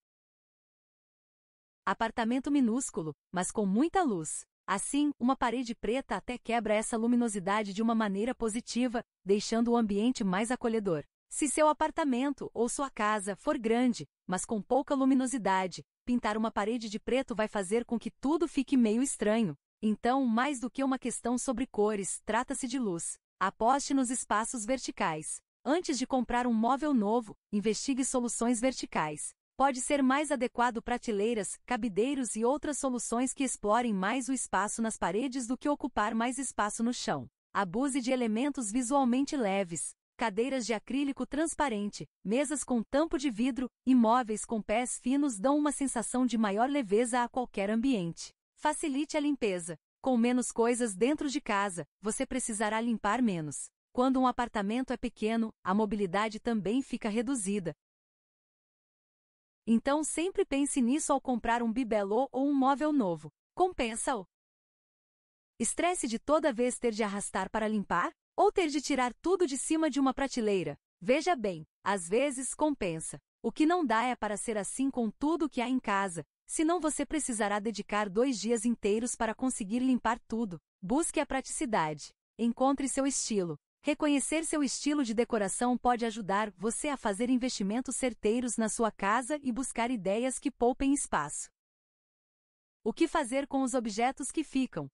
apartamento minúsculo, mas com muita luz. Assim, uma parede preta até quebra essa luminosidade de uma maneira positiva, deixando o ambiente mais acolhedor. Se seu apartamento ou sua casa for grande, mas com pouca luminosidade, pintar uma parede de preto vai fazer com que tudo fique meio estranho. Então, mais do que uma questão sobre cores, trata-se de luz. Aposte nos espaços verticais. Antes de comprar um móvel novo, investigue soluções verticais pode ser mais adequado prateleiras, cabideiros e outras soluções que explorem mais o espaço nas paredes do que ocupar mais espaço no chão. Abuse de elementos visualmente leves, cadeiras de acrílico transparente, mesas com tampo de vidro e móveis com pés finos dão uma sensação de maior leveza a qualquer ambiente. Facilite a limpeza. Com menos coisas dentro de casa, você precisará limpar menos. Quando um apartamento é pequeno, a mobilidade também fica reduzida, então sempre pense nisso ao comprar um bibelô ou um móvel novo. Compensa-o. Estresse de toda vez ter de arrastar para limpar? Ou ter de tirar tudo de cima de uma prateleira? Veja bem, às vezes compensa. O que não dá é para ser assim com tudo que há em casa, senão você precisará dedicar dois dias inteiros para conseguir limpar tudo. Busque a praticidade. Encontre seu estilo. Reconhecer seu estilo de decoração pode ajudar você a fazer investimentos certeiros na sua casa e buscar ideias que poupem espaço. O que fazer com os objetos que ficam?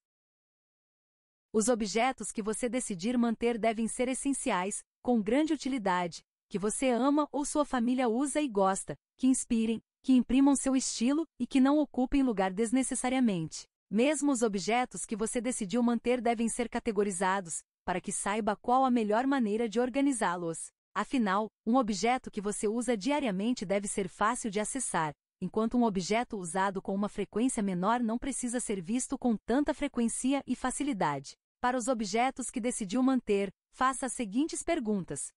Os objetos que você decidir manter devem ser essenciais, com grande utilidade, que você ama ou sua família usa e gosta, que inspirem, que imprimam seu estilo e que não ocupem lugar desnecessariamente. Mesmo os objetos que você decidiu manter devem ser categorizados, para que saiba qual a melhor maneira de organizá-los. Afinal, um objeto que você usa diariamente deve ser fácil de acessar, enquanto um objeto usado com uma frequência menor não precisa ser visto com tanta frequência e facilidade. Para os objetos que decidiu manter, faça as seguintes perguntas.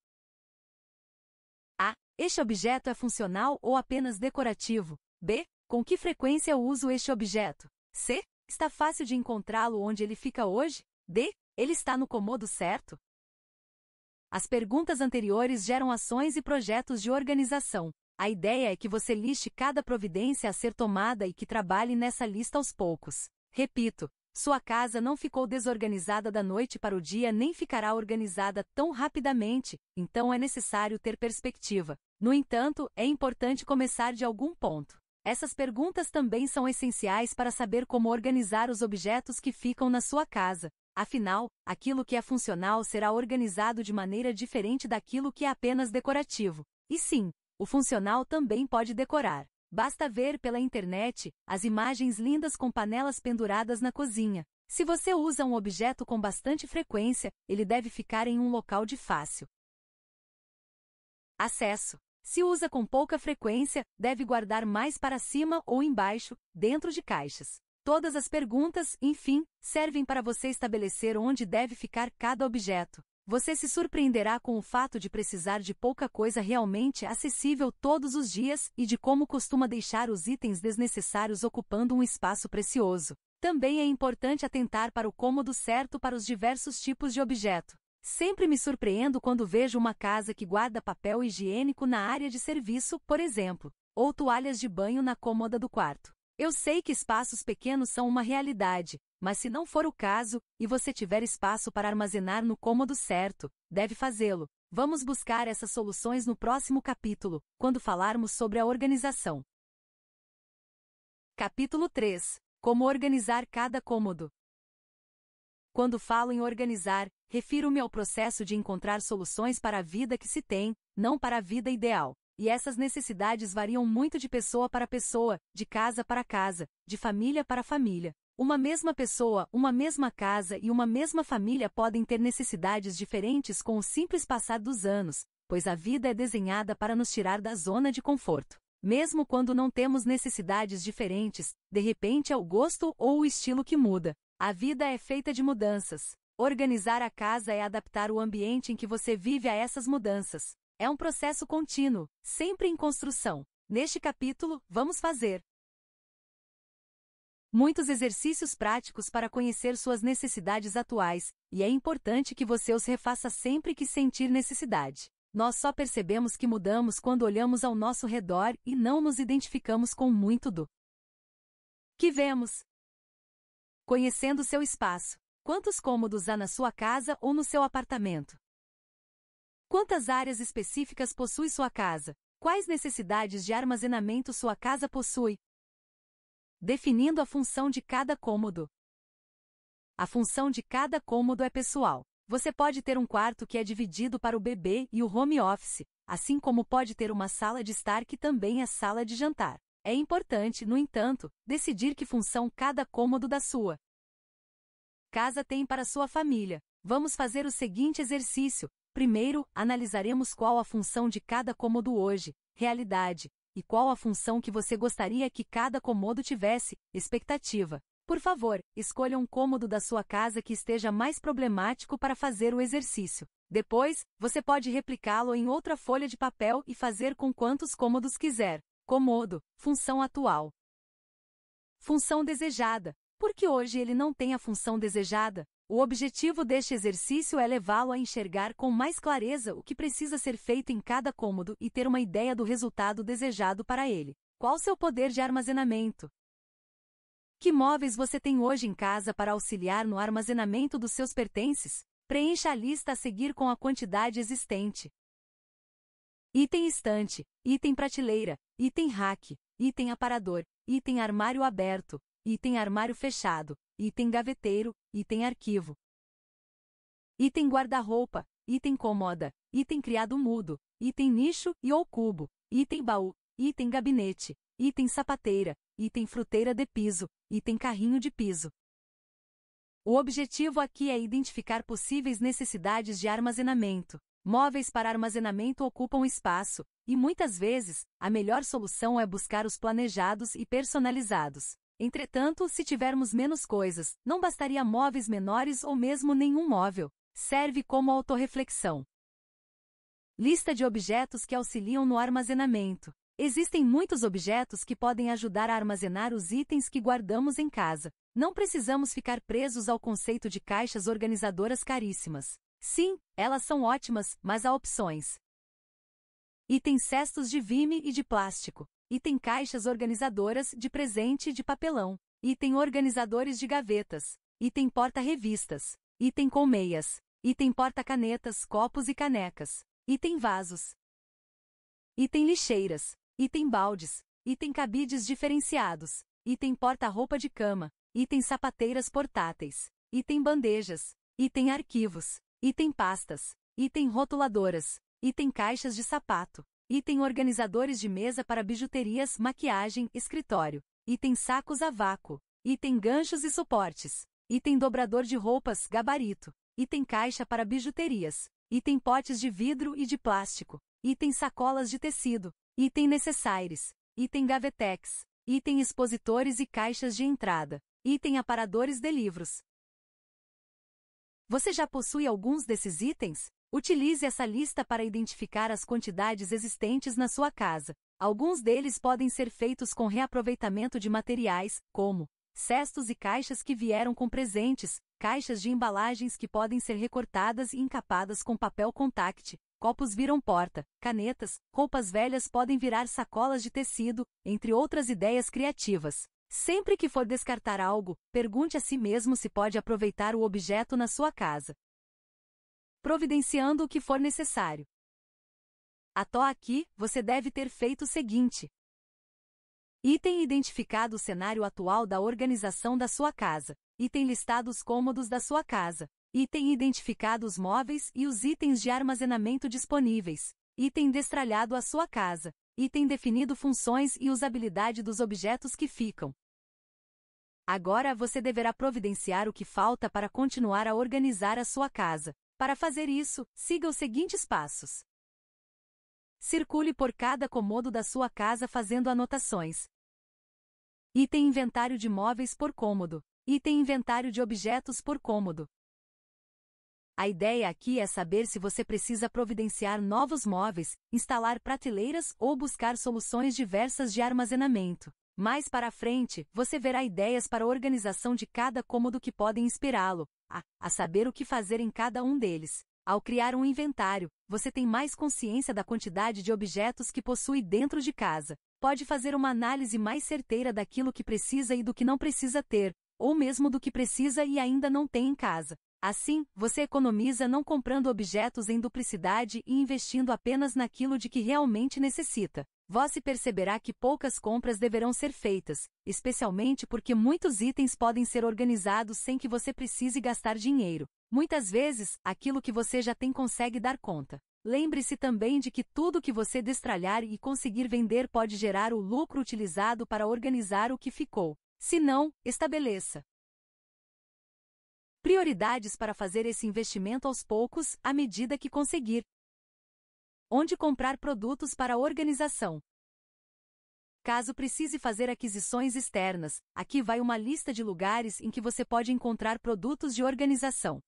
A. Este objeto é funcional ou apenas decorativo? B. Com que frequência uso este objeto? C. Está fácil de encontrá-lo onde ele fica hoje? D. Ele está no comodo certo? As perguntas anteriores geram ações e projetos de organização. A ideia é que você liste cada providência a ser tomada e que trabalhe nessa lista aos poucos. Repito, sua casa não ficou desorganizada da noite para o dia nem ficará organizada tão rapidamente, então é necessário ter perspectiva. No entanto, é importante começar de algum ponto. Essas perguntas também são essenciais para saber como organizar os objetos que ficam na sua casa. Afinal, aquilo que é funcional será organizado de maneira diferente daquilo que é apenas decorativo. E sim, o funcional também pode decorar. Basta ver pela internet as imagens lindas com panelas penduradas na cozinha. Se você usa um objeto com bastante frequência, ele deve ficar em um local de fácil acesso. Se usa com pouca frequência, deve guardar mais para cima ou embaixo, dentro de caixas. Todas as perguntas, enfim, servem para você estabelecer onde deve ficar cada objeto. Você se surpreenderá com o fato de precisar de pouca coisa realmente acessível todos os dias e de como costuma deixar os itens desnecessários ocupando um espaço precioso. Também é importante atentar para o cômodo certo para os diversos tipos de objeto. Sempre me surpreendo quando vejo uma casa que guarda papel higiênico na área de serviço, por exemplo, ou toalhas de banho na cômoda do quarto. Eu sei que espaços pequenos são uma realidade, mas se não for o caso, e você tiver espaço para armazenar no cômodo certo, deve fazê-lo. Vamos buscar essas soluções no próximo capítulo, quando falarmos sobre a organização. Capítulo 3 Como organizar cada cômodo. Quando falo em organizar, refiro-me ao processo de encontrar soluções para a vida que se tem, não para a vida ideal. E essas necessidades variam muito de pessoa para pessoa, de casa para casa, de família para família. Uma mesma pessoa, uma mesma casa e uma mesma família podem ter necessidades diferentes com o simples passar dos anos, pois a vida é desenhada para nos tirar da zona de conforto. Mesmo quando não temos necessidades diferentes, de repente é o gosto ou o estilo que muda. A vida é feita de mudanças. Organizar a casa é adaptar o ambiente em que você vive a essas mudanças. É um processo contínuo, sempre em construção. Neste capítulo, vamos fazer muitos exercícios práticos para conhecer suas necessidades atuais, e é importante que você os refaça sempre que sentir necessidade. Nós só percebemos que mudamos quando olhamos ao nosso redor e não nos identificamos com muito do que vemos. Conhecendo seu espaço. Quantos cômodos há na sua casa ou no seu apartamento? Quantas áreas específicas possui sua casa? Quais necessidades de armazenamento sua casa possui? Definindo a função de cada cômodo. A função de cada cômodo é pessoal. Você pode ter um quarto que é dividido para o bebê e o home office, assim como pode ter uma sala de estar que também é sala de jantar. É importante, no entanto, decidir que função cada cômodo da sua casa tem para sua família. Vamos fazer o seguinte exercício: Primeiro, analisaremos qual a função de cada cômodo hoje, realidade, e qual a função que você gostaria que cada cômodo tivesse, expectativa. Por favor, escolha um cômodo da sua casa que esteja mais problemático para fazer o exercício. Depois, você pode replicá-lo em outra folha de papel e fazer com quantos cômodos quiser. Cômodo, função atual. Função desejada. Por que hoje ele não tem a função desejada? O objetivo deste exercício é levá-lo a enxergar com mais clareza o que precisa ser feito em cada cômodo e ter uma ideia do resultado desejado para ele. Qual seu poder de armazenamento? Que móveis você tem hoje em casa para auxiliar no armazenamento dos seus pertences? Preencha a lista a seguir com a quantidade existente. Item estante, item prateleira, item rack, item aparador, item armário aberto, item armário fechado, item gaveteiro, item arquivo. Item guarda-roupa, item cômoda, item criado mudo, item nicho e ou cubo, item baú, item gabinete, item sapateira, item fruteira de piso, item carrinho de piso. O objetivo aqui é identificar possíveis necessidades de armazenamento. Móveis para armazenamento ocupam espaço, e muitas vezes, a melhor solução é buscar os planejados e personalizados. Entretanto, se tivermos menos coisas, não bastaria móveis menores ou mesmo nenhum móvel. Serve como autorreflexão. Lista de objetos que auxiliam no armazenamento. Existem muitos objetos que podem ajudar a armazenar os itens que guardamos em casa. Não precisamos ficar presos ao conceito de caixas organizadoras caríssimas. Sim, elas são ótimas, mas há opções. Itens cestos de vime e de plástico. Item caixas organizadoras de presente e de papelão. Item organizadores de gavetas. Item porta-revistas. Item colmeias. Item porta-canetas, copos e canecas. Item vasos. Item lixeiras. Item baldes. Item cabides diferenciados. Item porta-roupa de cama. Item sapateiras portáteis. Item bandejas. Item arquivos. Item pastas. Item rotuladoras. Item caixas de sapato. Item organizadores de mesa para bijuterias, maquiagem, escritório. Item sacos a vácuo. Item ganchos e suportes. Item dobrador de roupas, gabarito. Item caixa para bijuterias. Item potes de vidro e de plástico. Item sacolas de tecido. Item necessaires. Item gavetex. Item expositores e caixas de entrada. Item aparadores de livros. Você já possui alguns desses itens? Utilize essa lista para identificar as quantidades existentes na sua casa. Alguns deles podem ser feitos com reaproveitamento de materiais, como cestos e caixas que vieram com presentes, caixas de embalagens que podem ser recortadas e encapadas com papel contact, copos viram porta, canetas, roupas velhas podem virar sacolas de tecido, entre outras ideias criativas. Sempre que for descartar algo, pergunte a si mesmo se pode aproveitar o objeto na sua casa providenciando o que for necessário. Até aqui, você deve ter feito o seguinte: item identificado o cenário atual da organização da sua casa, item listado os cômodos da sua casa, item identificado os móveis e os itens de armazenamento disponíveis, item destralhado a sua casa, item definido funções e usabilidade dos objetos que ficam. Agora você deverá providenciar o que falta para continuar a organizar a sua casa, para fazer isso, siga os seguintes passos. Circule por cada cômodo da sua casa fazendo anotações. Item inventário de móveis por cômodo. Item inventário de objetos por cômodo. A ideia aqui é saber se você precisa providenciar novos móveis, instalar prateleiras ou buscar soluções diversas de armazenamento. Mais para frente, você verá ideias para a organização de cada cômodo que podem inspirá-lo, a, a saber o que fazer em cada um deles. Ao criar um inventário, você tem mais consciência da quantidade de objetos que possui dentro de casa. Pode fazer uma análise mais certeira daquilo que precisa e do que não precisa ter, ou mesmo do que precisa e ainda não tem em casa. Assim, você economiza não comprando objetos em duplicidade e investindo apenas naquilo de que realmente necessita. Você perceberá que poucas compras deverão ser feitas, especialmente porque muitos itens podem ser organizados sem que você precise gastar dinheiro. Muitas vezes, aquilo que você já tem consegue dar conta. Lembre-se também de que tudo que você destralhar e conseguir vender pode gerar o lucro utilizado para organizar o que ficou. Se não, estabeleça prioridades para fazer esse investimento aos poucos, à medida que conseguir onde comprar produtos para a organização. Caso precise fazer aquisições externas, aqui vai uma lista de lugares em que você pode encontrar produtos de organização.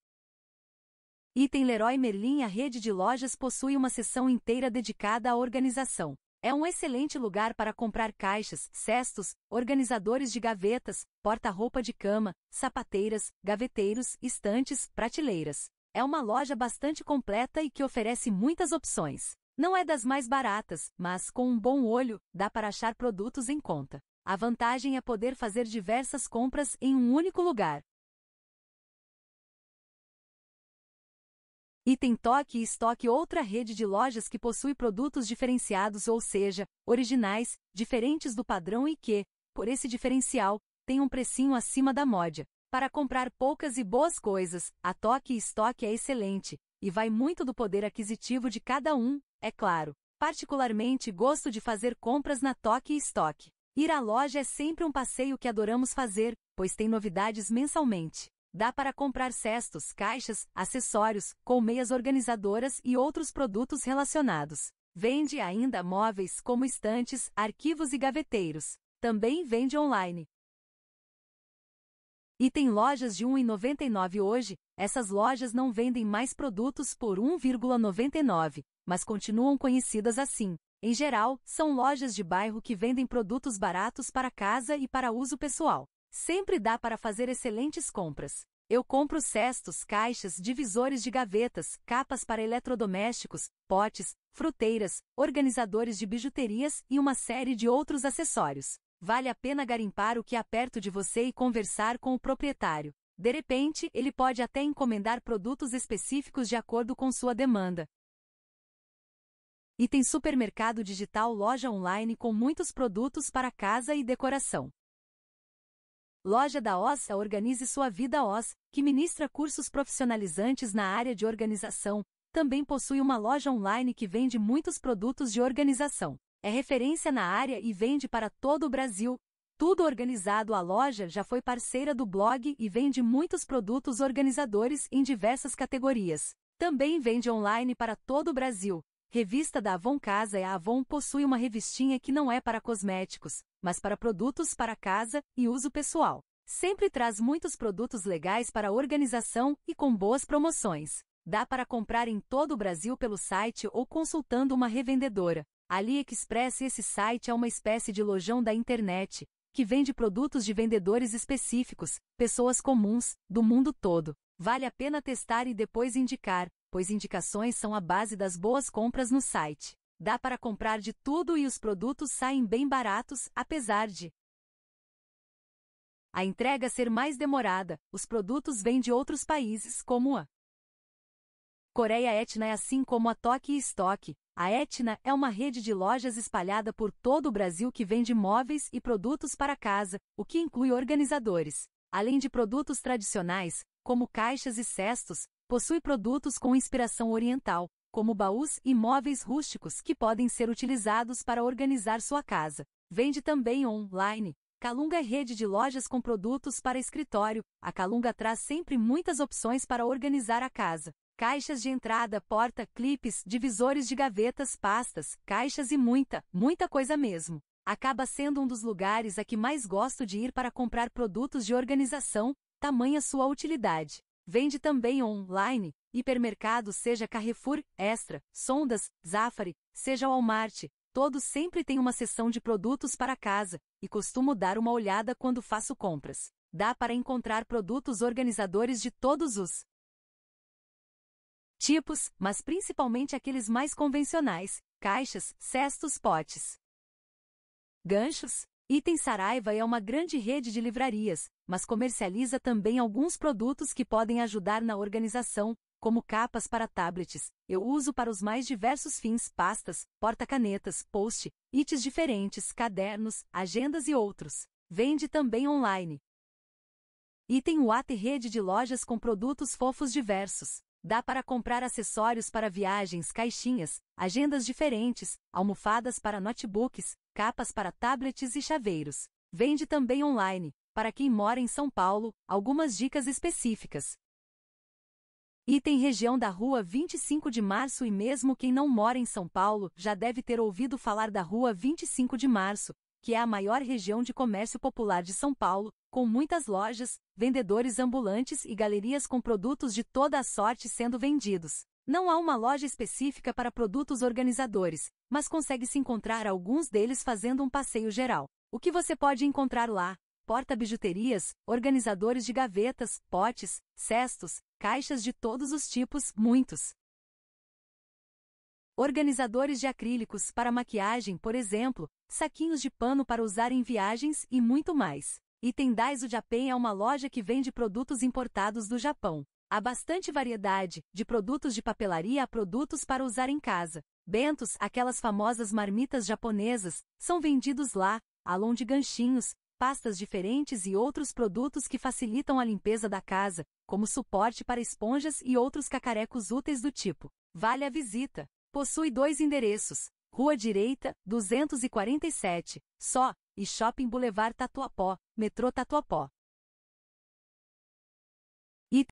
Item Leroy Merlin A rede de lojas possui uma seção inteira dedicada à organização. É um excelente lugar para comprar caixas, cestos, organizadores de gavetas, porta-roupa de cama, sapateiras, gaveteiros, estantes, prateleiras. É uma loja bastante completa e que oferece muitas opções. Não é das mais baratas, mas com um bom olho, dá para achar produtos em conta. A vantagem é poder fazer diversas compras em um único lugar. Item Toque e Estoque outra rede de lojas que possui produtos diferenciados, ou seja, originais, diferentes do padrão e que, por esse diferencial, tem um precinho acima da moda. Para comprar poucas e boas coisas, a Toque e Estoque é excelente, e vai muito do poder aquisitivo de cada um, é claro. Particularmente gosto de fazer compras na Toque e Estoque. Ir à loja é sempre um passeio que adoramos fazer, pois tem novidades mensalmente. Dá para comprar cestos, caixas, acessórios, colmeias organizadoras e outros produtos relacionados. Vende ainda móveis como estantes, arquivos e gaveteiros. Também vende online, e tem lojas de 1,99 hoje, essas lojas não vendem mais produtos por 1,99, mas continuam conhecidas assim. Em geral, são lojas de bairro que vendem produtos baratos para casa e para uso pessoal. Sempre dá para fazer excelentes compras. Eu compro cestos, caixas, divisores de gavetas, capas para eletrodomésticos, potes, fruteiras, organizadores de bijuterias e uma série de outros acessórios. Vale a pena garimpar o que há perto de você e conversar com o proprietário. De repente, ele pode até encomendar produtos específicos de acordo com sua demanda. Item Supermercado Digital Loja online com muitos produtos para casa e decoração. Loja da OSA Organize Sua Vida OS, que ministra cursos profissionalizantes na área de organização, também possui uma loja online que vende muitos produtos de organização. É referência na área e vende para todo o Brasil. Tudo organizado, a loja já foi parceira do blog e vende muitos produtos organizadores em diversas categorias. Também vende online para todo o Brasil. Revista da Avon Casa e a Avon possui uma revistinha que não é para cosméticos, mas para produtos para casa e uso pessoal. Sempre traz muitos produtos legais para a organização e com boas promoções. Dá para comprar em todo o Brasil pelo site ou consultando uma revendedora. AliExpress Esse site é uma espécie de lojão da internet, que vende produtos de vendedores específicos, pessoas comuns, do mundo todo. Vale a pena testar e depois indicar, pois indicações são a base das boas compras no site. Dá para comprar de tudo e os produtos saem bem baratos, apesar de a entrega ser mais demorada, os produtos vêm de outros países, como a Coreia Etna, assim como a Toque e Estoque, a Etna é uma rede de lojas espalhada por todo o Brasil que vende móveis e produtos para casa, o que inclui organizadores. Além de produtos tradicionais, como caixas e cestos, possui produtos com inspiração oriental, como baús e móveis rústicos que podem ser utilizados para organizar sua casa. Vende também online. Calunga é rede de lojas com produtos para escritório. A Calunga traz sempre muitas opções para organizar a casa caixas de entrada, porta, clipes, divisores de gavetas, pastas, caixas e muita, muita coisa mesmo. Acaba sendo um dos lugares a que mais gosto de ir para comprar produtos de organização, tamanha sua utilidade. Vende também online, hipermercado seja Carrefour, Extra, Sondas, Zafari, seja Walmart, todos sempre têm uma seção de produtos para casa, e costumo dar uma olhada quando faço compras. Dá para encontrar produtos organizadores de todos os tipos, mas principalmente aqueles mais convencionais, caixas, cestos, potes. Ganchos. Item Saraiva é uma grande rede de livrarias, mas comercializa também alguns produtos que podem ajudar na organização, como capas para tablets. Eu uso para os mais diversos fins pastas, porta-canetas, post, its diferentes, cadernos, agendas e outros. Vende também online. Item Water Rede de lojas com produtos fofos diversos. Dá para comprar acessórios para viagens, caixinhas, agendas diferentes, almofadas para notebooks, capas para tablets e chaveiros. Vende também online, para quem mora em São Paulo, algumas dicas específicas. Item região da Rua 25 de Março e mesmo quem não mora em São Paulo já deve ter ouvido falar da Rua 25 de Março, que é a maior região de comércio popular de São Paulo, com muitas lojas, vendedores ambulantes e galerias com produtos de toda a sorte sendo vendidos. Não há uma loja específica para produtos organizadores, mas consegue-se encontrar alguns deles fazendo um passeio geral. O que você pode encontrar lá? Porta-bijuterias, organizadores de gavetas, potes, cestos, caixas de todos os tipos, muitos organizadores de acrílicos para maquiagem, por exemplo, saquinhos de pano para usar em viagens e muito mais. o Japan é uma loja que vende produtos importados do Japão. Há bastante variedade, de produtos de papelaria a produtos para usar em casa. Bentos, aquelas famosas marmitas japonesas, são vendidos lá, além de ganchinhos, pastas diferentes e outros produtos que facilitam a limpeza da casa, como suporte para esponjas e outros cacarecos úteis do tipo. Vale a visita! Possui dois endereços: Rua Direita, 247, só, e Shopping Boulevard Tatuapó, metrô Tatuapó. E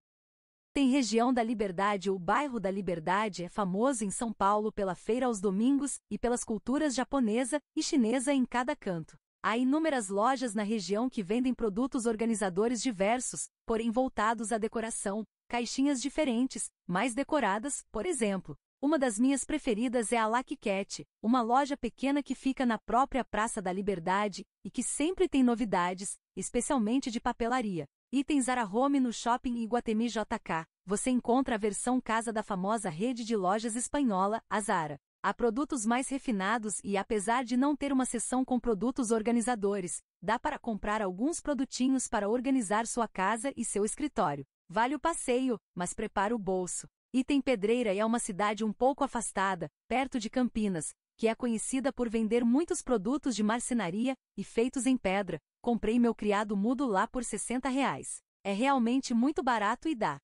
tem região da Liberdade. O bairro da Liberdade é famoso em São Paulo pela feira aos domingos e pelas culturas japonesa e chinesa em cada canto. Há inúmeras lojas na região que vendem produtos organizadores diversos, porém voltados à decoração, caixinhas diferentes, mais decoradas, por exemplo, uma das minhas preferidas é a La Cat, uma loja pequena que fica na própria Praça da Liberdade e que sempre tem novidades, especialmente de papelaria. Itens Home no shopping Iguatemi JK. Você encontra a versão casa da famosa rede de lojas espanhola, Azara. Há produtos mais refinados e apesar de não ter uma seção com produtos organizadores, dá para comprar alguns produtinhos para organizar sua casa e seu escritório. Vale o passeio, mas prepara o bolso. Item Pedreira é uma cidade um pouco afastada, perto de Campinas, que é conhecida por vender muitos produtos de marcenaria e feitos em pedra. Comprei meu criado mudo lá por 60 reais. É realmente muito barato e dá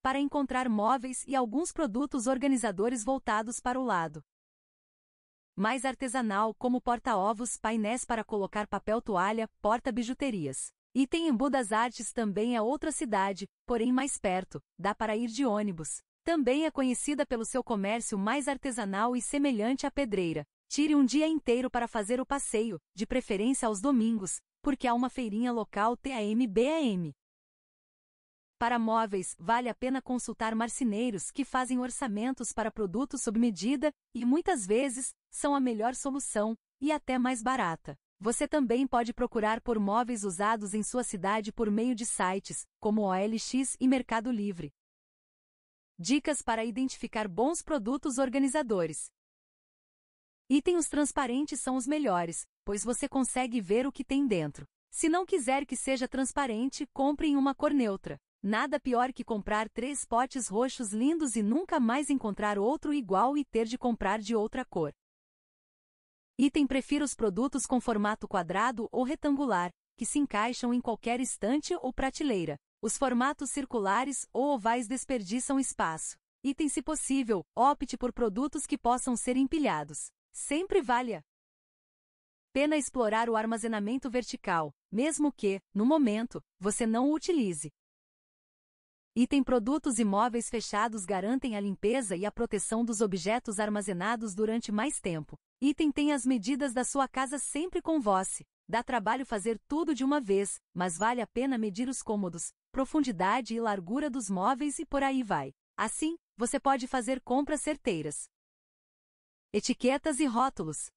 para encontrar móveis e alguns produtos organizadores voltados para o lado mais artesanal, como porta-ovos, painéis para colocar papel toalha, porta-bijuterias. E Itembu das Artes também é outra cidade, porém mais perto, dá para ir de ônibus. Também é conhecida pelo seu comércio mais artesanal e semelhante à pedreira. Tire um dia inteiro para fazer o passeio, de preferência aos domingos, porque há uma feirinha local TAM-BAM. Para móveis, vale a pena consultar marceneiros que fazem orçamentos para produtos sob medida e muitas vezes são a melhor solução e até mais barata. Você também pode procurar por móveis usados em sua cidade por meio de sites, como OLX e Mercado Livre. Dicas para identificar bons produtos organizadores. Itens transparentes são os melhores, pois você consegue ver o que tem dentro. Se não quiser que seja transparente, compre em uma cor neutra. Nada pior que comprar três potes roxos lindos e nunca mais encontrar outro igual e ter de comprar de outra cor. Item Prefira os produtos com formato quadrado ou retangular, que se encaixam em qualquer estante ou prateleira. Os formatos circulares ou ovais desperdiçam espaço. Item se possível, opte por produtos que possam ser empilhados. Sempre valha pena explorar o armazenamento vertical, mesmo que, no momento, você não o utilize. Item produtos imóveis fechados garantem a limpeza e a proteção dos objetos armazenados durante mais tempo. Item tem as medidas da sua casa sempre com você Dá trabalho fazer tudo de uma vez, mas vale a pena medir os cômodos, profundidade e largura dos móveis e por aí vai. Assim, você pode fazer compras certeiras. Etiquetas e rótulos.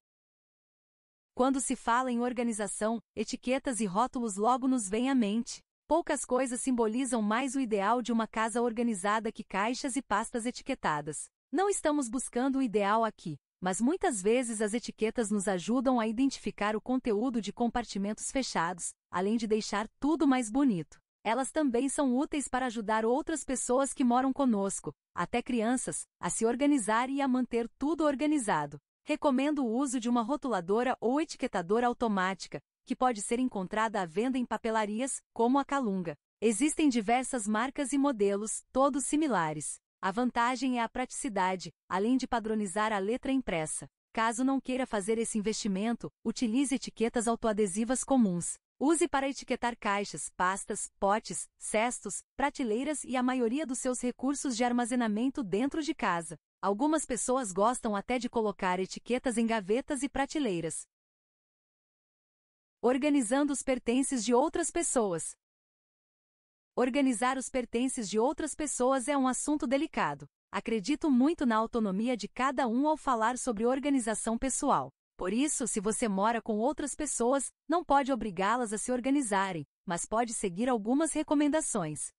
Quando se fala em organização, etiquetas e rótulos logo nos vêm à mente. Poucas coisas simbolizam mais o ideal de uma casa organizada que caixas e pastas etiquetadas. Não estamos buscando o ideal aqui, mas muitas vezes as etiquetas nos ajudam a identificar o conteúdo de compartimentos fechados, além de deixar tudo mais bonito. Elas também são úteis para ajudar outras pessoas que moram conosco, até crianças, a se organizar e a manter tudo organizado. Recomendo o uso de uma rotuladora ou etiquetadora automática, que pode ser encontrada à venda em papelarias, como a Calunga. Existem diversas marcas e modelos, todos similares. A vantagem é a praticidade, além de padronizar a letra impressa. Caso não queira fazer esse investimento, utilize etiquetas autoadesivas comuns. Use para etiquetar caixas, pastas, potes, cestos, prateleiras e a maioria dos seus recursos de armazenamento dentro de casa. Algumas pessoas gostam até de colocar etiquetas em gavetas e prateleiras, organizando os pertences de outras pessoas. Organizar os pertences de outras pessoas é um assunto delicado. Acredito muito na autonomia de cada um ao falar sobre organização pessoal. Por isso, se você mora com outras pessoas, não pode obrigá-las a se organizarem, mas pode seguir algumas recomendações.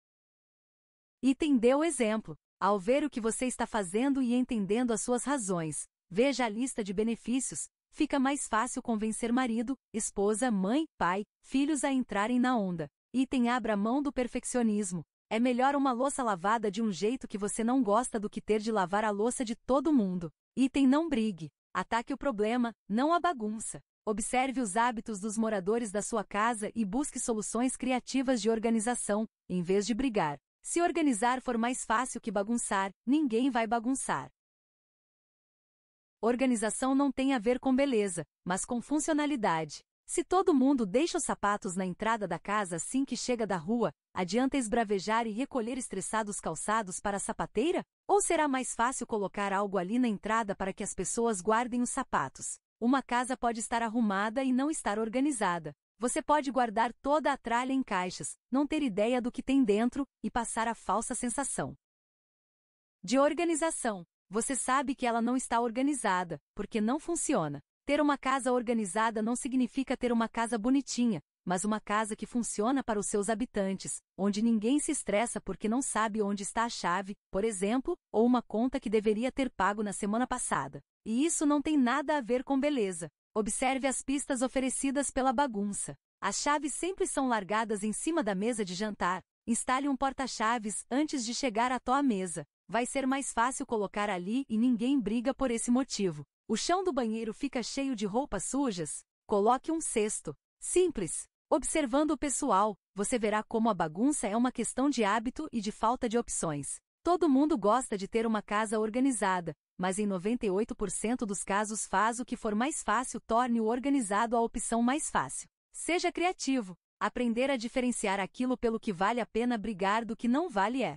Item o exemplo. Ao ver o que você está fazendo e entendendo as suas razões, veja a lista de benefícios, fica mais fácil convencer marido, esposa, mãe, pai, filhos a entrarem na onda. Item abra mão do perfeccionismo. É melhor uma louça lavada de um jeito que você não gosta do que ter de lavar a louça de todo mundo. Item não brigue. Ataque o problema, não a bagunça. Observe os hábitos dos moradores da sua casa e busque soluções criativas de organização, em vez de brigar. Se organizar for mais fácil que bagunçar, ninguém vai bagunçar. Organização não tem a ver com beleza, mas com funcionalidade. Se todo mundo deixa os sapatos na entrada da casa assim que chega da rua, adianta esbravejar e recolher estressados calçados para a sapateira? Ou será mais fácil colocar algo ali na entrada para que as pessoas guardem os sapatos? Uma casa pode estar arrumada e não estar organizada. Você pode guardar toda a tralha em caixas, não ter ideia do que tem dentro e passar a falsa sensação de organização. Você sabe que ela não está organizada, porque não funciona. Ter uma casa organizada não significa ter uma casa bonitinha, mas uma casa que funciona para os seus habitantes, onde ninguém se estressa porque não sabe onde está a chave, por exemplo, ou uma conta que deveria ter pago na semana passada. E isso não tem nada a ver com beleza. Observe as pistas oferecidas pela bagunça. As chaves sempre são largadas em cima da mesa de jantar. Instale um porta-chaves antes de chegar à tua mesa. Vai ser mais fácil colocar ali e ninguém briga por esse motivo. O chão do banheiro fica cheio de roupas sujas? Coloque um cesto. Simples. Observando o pessoal, você verá como a bagunça é uma questão de hábito e de falta de opções. Todo mundo gosta de ter uma casa organizada, mas em 98% dos casos faz o que for mais fácil torne o organizado a opção mais fácil. Seja criativo. Aprender a diferenciar aquilo pelo que vale a pena brigar do que não vale é.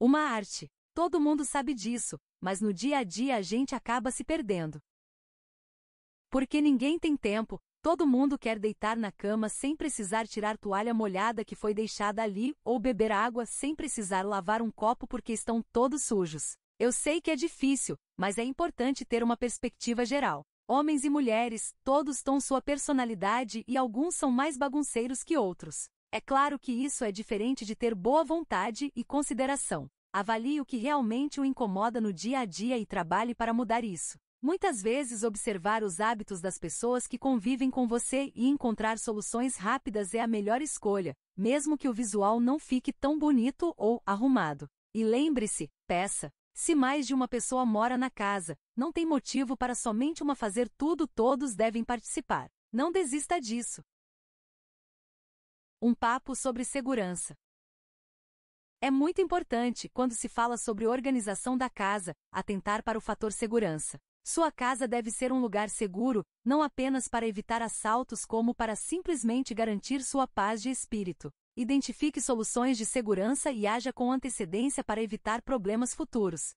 Uma arte. Todo mundo sabe disso, mas no dia a dia a gente acaba se perdendo. Porque ninguém tem tempo, todo mundo quer deitar na cama sem precisar tirar toalha molhada que foi deixada ali ou beber água sem precisar lavar um copo porque estão todos sujos. Eu sei que é difícil, mas é importante ter uma perspectiva geral. Homens e mulheres, todos têm sua personalidade e alguns são mais bagunceiros que outros. É claro que isso é diferente de ter boa vontade e consideração. Avalie o que realmente o incomoda no dia a dia e trabalhe para mudar isso. Muitas vezes, observar os hábitos das pessoas que convivem com você e encontrar soluções rápidas é a melhor escolha, mesmo que o visual não fique tão bonito ou arrumado. E lembre-se: peça. Se mais de uma pessoa mora na casa, não tem motivo para somente uma fazer tudo, todos devem participar. Não desista disso. Um papo sobre segurança. É muito importante, quando se fala sobre organização da casa, atentar para o fator segurança. Sua casa deve ser um lugar seguro, não apenas para evitar assaltos, como para simplesmente garantir sua paz de espírito. Identifique soluções de segurança e haja com antecedência para evitar problemas futuros.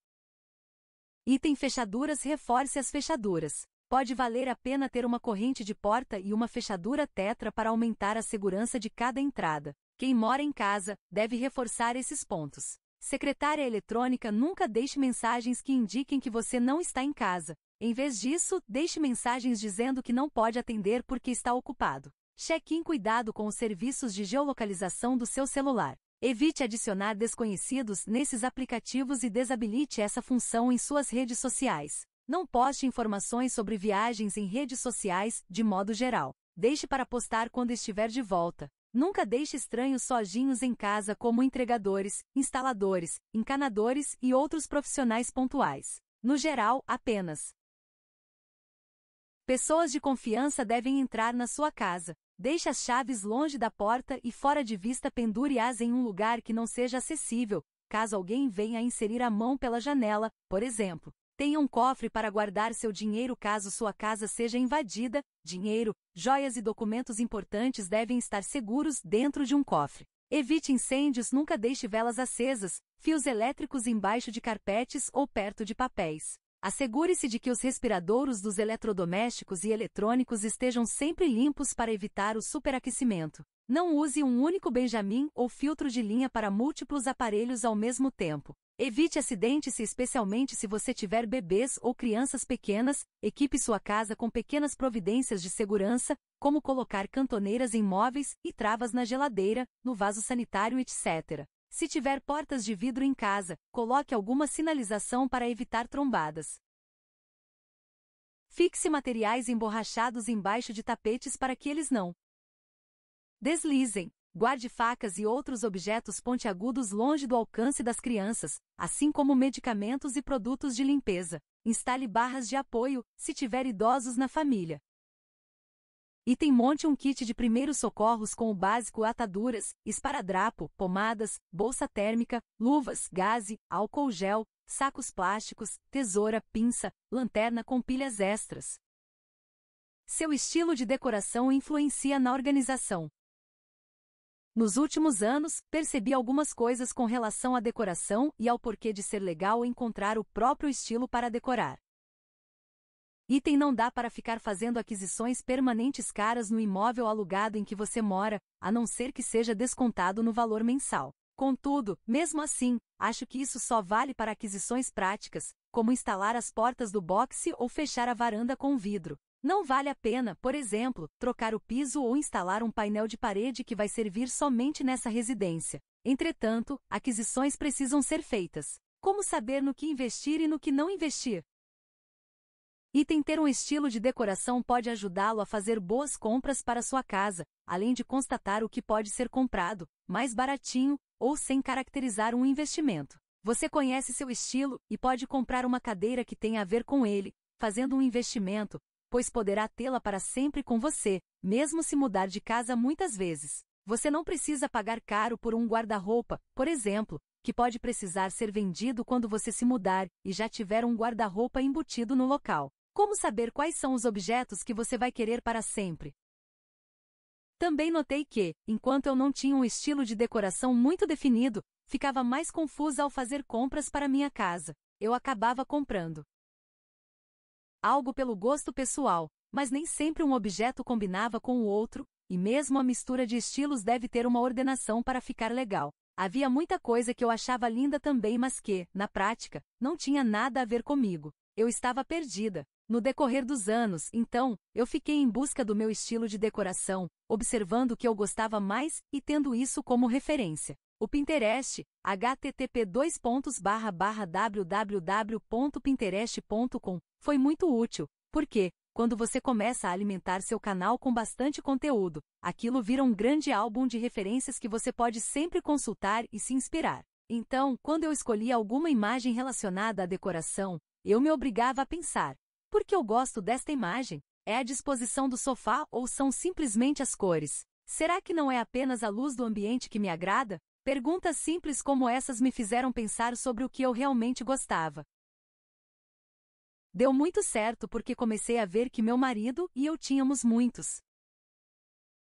Item fechaduras reforce as fechaduras. Pode valer a pena ter uma corrente de porta e uma fechadura tetra para aumentar a segurança de cada entrada. Quem mora em casa deve reforçar esses pontos. Secretária eletrônica nunca deixe mensagens que indiquem que você não está em casa. Em vez disso, deixe mensagens dizendo que não pode atender porque está ocupado. Check-in cuidado com os serviços de geolocalização do seu celular. Evite adicionar desconhecidos nesses aplicativos e desabilite essa função em suas redes sociais. Não poste informações sobre viagens em redes sociais, de modo geral. Deixe para postar quando estiver de volta. Nunca deixe estranhos sozinhos em casa como entregadores, instaladores, encanadores e outros profissionais pontuais. No geral, apenas. Pessoas de confiança devem entrar na sua casa. Deixe as chaves longe da porta e fora de vista pendure-as em um lugar que não seja acessível, caso alguém venha inserir a mão pela janela, por exemplo. Tenha um cofre para guardar seu dinheiro caso sua casa seja invadida. Dinheiro, joias e documentos importantes devem estar seguros dentro de um cofre. Evite incêndios, nunca deixe velas acesas, fios elétricos embaixo de carpetes ou perto de papéis. Assegure-se de que os respiradouros dos eletrodomésticos e eletrônicos estejam sempre limpos para evitar o superaquecimento. Não use um único benjamin ou filtro de linha para múltiplos aparelhos ao mesmo tempo. Evite acidentes, especialmente se você tiver bebês ou crianças pequenas. Equipe sua casa com pequenas providências de segurança, como colocar cantoneiras em móveis e travas na geladeira, no vaso sanitário, etc. Se tiver portas de vidro em casa, coloque alguma sinalização para evitar trombadas. Fixe materiais emborrachados embaixo de tapetes para que eles não deslizem guarde facas e outros objetos pontiagudos longe do alcance das crianças, assim como medicamentos e produtos de limpeza. Instale barras de apoio, se tiver idosos na família. Item monte um kit de primeiros socorros com o básico ataduras, esparadrapo, pomadas, bolsa térmica, luvas, gaze, álcool gel, sacos plásticos, tesoura, pinça, lanterna com pilhas extras. Seu estilo de decoração influencia na organização. Nos últimos anos, percebi algumas coisas com relação à decoração e ao porquê de ser legal encontrar o próprio estilo para decorar. Item não dá para ficar fazendo aquisições permanentes caras no imóvel alugado em que você mora, a não ser que seja descontado no valor mensal. Contudo, mesmo assim, acho que isso só vale para aquisições práticas, como instalar as portas do boxe ou fechar a varanda com vidro. Não vale a pena, por exemplo, trocar o piso ou instalar um painel de parede que vai servir somente nessa residência. Entretanto, aquisições precisam ser feitas. Como saber no que investir e no que não investir? Item ter um estilo de decoração pode ajudá-lo a fazer boas compras para sua casa, além de constatar o que pode ser comprado, mais baratinho ou sem caracterizar um investimento. Você conhece seu estilo e pode comprar uma cadeira que tenha a ver com ele, fazendo um investimento, pois poderá tê-la para sempre com você, mesmo se mudar de casa muitas vezes. Você não precisa pagar caro por um guarda-roupa, por exemplo, que pode precisar ser vendido quando você se mudar e já tiver um guarda-roupa embutido no local. Como saber quais são os objetos que você vai querer para sempre? Também notei que, enquanto eu não tinha um estilo de decoração muito definido, ficava mais confusa ao fazer compras para minha casa. Eu acabava comprando algo pelo gosto pessoal, mas nem sempre um objeto combinava com o outro, e mesmo a mistura de estilos deve ter uma ordenação para ficar legal. Havia muita coisa que eu achava linda também, mas que, na prática, não tinha nada a ver comigo. Eu estava perdida. No decorrer dos anos, então, eu fiquei em busca do meu estilo de decoração, observando o que eu gostava mais e tendo isso como referência. O Pinterest, http://www.pinterest.com, foi muito útil, porque, quando você começa a alimentar seu canal com bastante conteúdo, aquilo vira um grande álbum de referências que você pode sempre consultar e se inspirar. Então, quando eu escolhi alguma imagem relacionada à decoração, eu me obrigava a pensar: por que eu gosto desta imagem? É a disposição do sofá ou são simplesmente as cores? Será que não é apenas a luz do ambiente que me agrada? Perguntas simples como essas me fizeram pensar sobre o que eu realmente gostava. Deu muito certo porque comecei a ver que meu marido e eu tínhamos muitos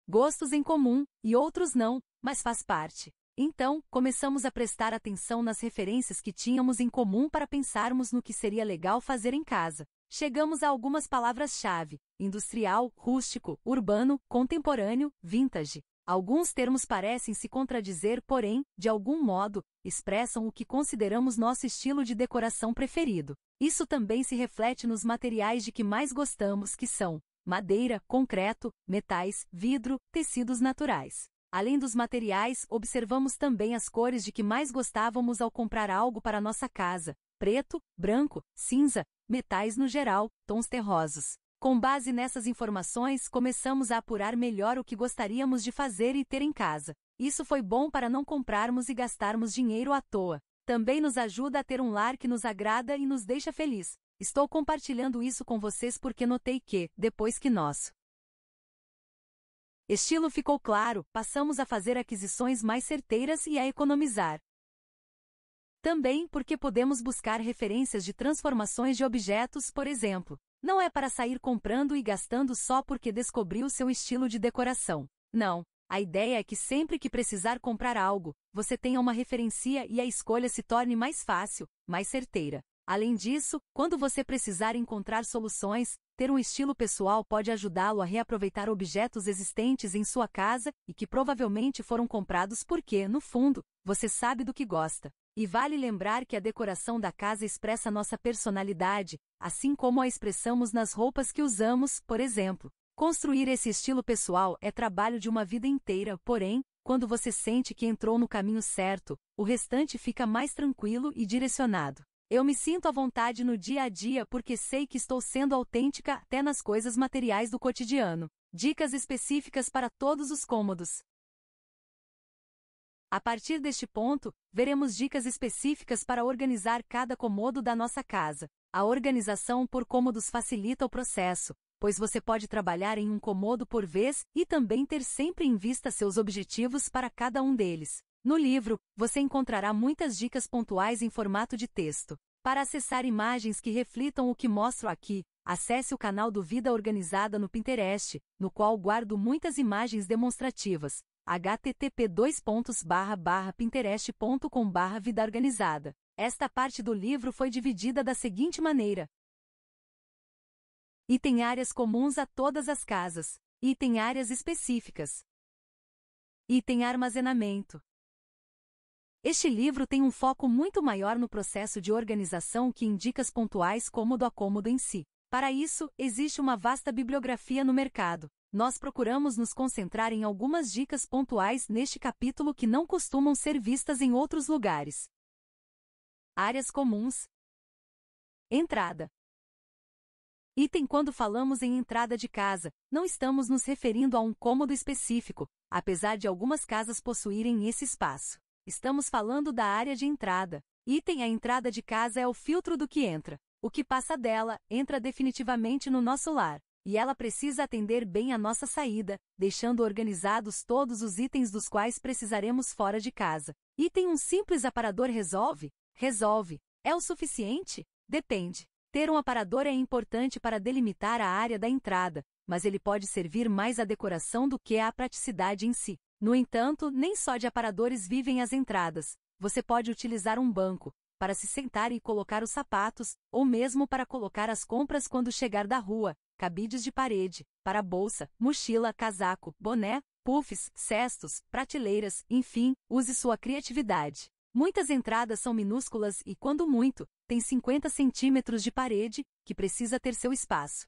gostos em comum, e outros não, mas faz parte. Então, começamos a prestar atenção nas referências que tínhamos em comum para pensarmos no que seria legal fazer em casa. Chegamos a algumas palavras-chave: industrial, rústico, urbano, contemporâneo, vintage. Alguns termos parecem se contradizer, porém, de algum modo, expressam o que consideramos nosso estilo de decoração preferido. Isso também se reflete nos materiais de que mais gostamos, que são madeira, concreto, metais, vidro, tecidos naturais. Além dos materiais, observamos também as cores de que mais gostávamos ao comprar algo para nossa casa: preto, branco, cinza, metais no geral, tons terrosos. Com base nessas informações, começamos a apurar melhor o que gostaríamos de fazer e ter em casa. Isso foi bom para não comprarmos e gastarmos dinheiro à toa. Também nos ajuda a ter um lar que nos agrada e nos deixa feliz. Estou compartilhando isso com vocês porque notei que, depois que nosso estilo ficou claro, passamos a fazer aquisições mais certeiras e a economizar. Também porque podemos buscar referências de transformações de objetos, por exemplo, não é para sair comprando e gastando só porque descobriu seu estilo de decoração. Não. A ideia é que sempre que precisar comprar algo, você tenha uma referência e a escolha se torne mais fácil, mais certeira. Além disso, quando você precisar encontrar soluções, ter um estilo pessoal pode ajudá-lo a reaproveitar objetos existentes em sua casa e que provavelmente foram comprados porque, no fundo, você sabe do que gosta. E vale lembrar que a decoração da casa expressa nossa personalidade, assim como a expressamos nas roupas que usamos, por exemplo. Construir esse estilo pessoal é trabalho de uma vida inteira, porém, quando você sente que entrou no caminho certo, o restante fica mais tranquilo e direcionado. Eu me sinto à vontade no dia a dia porque sei que estou sendo autêntica até nas coisas materiais do cotidiano. Dicas específicas para todos os cômodos. A partir deste ponto, veremos dicas específicas para organizar cada cômodo da nossa casa. A organização por cômodos facilita o processo, pois você pode trabalhar em um cômodo por vez e também ter sempre em vista seus objetivos para cada um deles. No livro, você encontrará muitas dicas pontuais em formato de texto. Para acessar imagens que reflitam o que mostro aqui, acesse o canal do Vida Organizada no Pinterest, no qual guardo muitas imagens demonstrativas. http://pinterest.com/vidaorganizada esta parte do livro foi dividida da seguinte maneira: Item áreas comuns a todas as casas. Item áreas específicas. Item armazenamento. Este livro tem um foco muito maior no processo de organização que indicas pontuais cômodo a cômodo em si. Para isso, existe uma vasta bibliografia no mercado. Nós procuramos nos concentrar em algumas dicas pontuais neste capítulo que não costumam ser vistas em outros lugares áreas comuns, entrada. Item quando falamos em entrada de casa, não estamos nos referindo a um cômodo específico, apesar de algumas casas possuírem esse espaço. Estamos falando da área de entrada. Item a entrada de casa é o filtro do que entra. O que passa dela entra definitivamente no nosso lar, e ela precisa atender bem a nossa saída, deixando organizados todos os itens dos quais precisaremos fora de casa. Item um simples aparador resolve, Resolve. É o suficiente? Depende. Ter um aparador é importante para delimitar a área da entrada, mas ele pode servir mais à decoração do que à praticidade em si. No entanto, nem só de aparadores vivem as entradas. Você pode utilizar um banco para se sentar e colocar os sapatos, ou mesmo para colocar as compras quando chegar da rua, cabides de parede, para bolsa, mochila, casaco, boné, puffs, cestos, prateleiras, enfim, use sua criatividade. Muitas entradas são minúsculas e, quando muito, tem 50 centímetros de parede, que precisa ter seu espaço.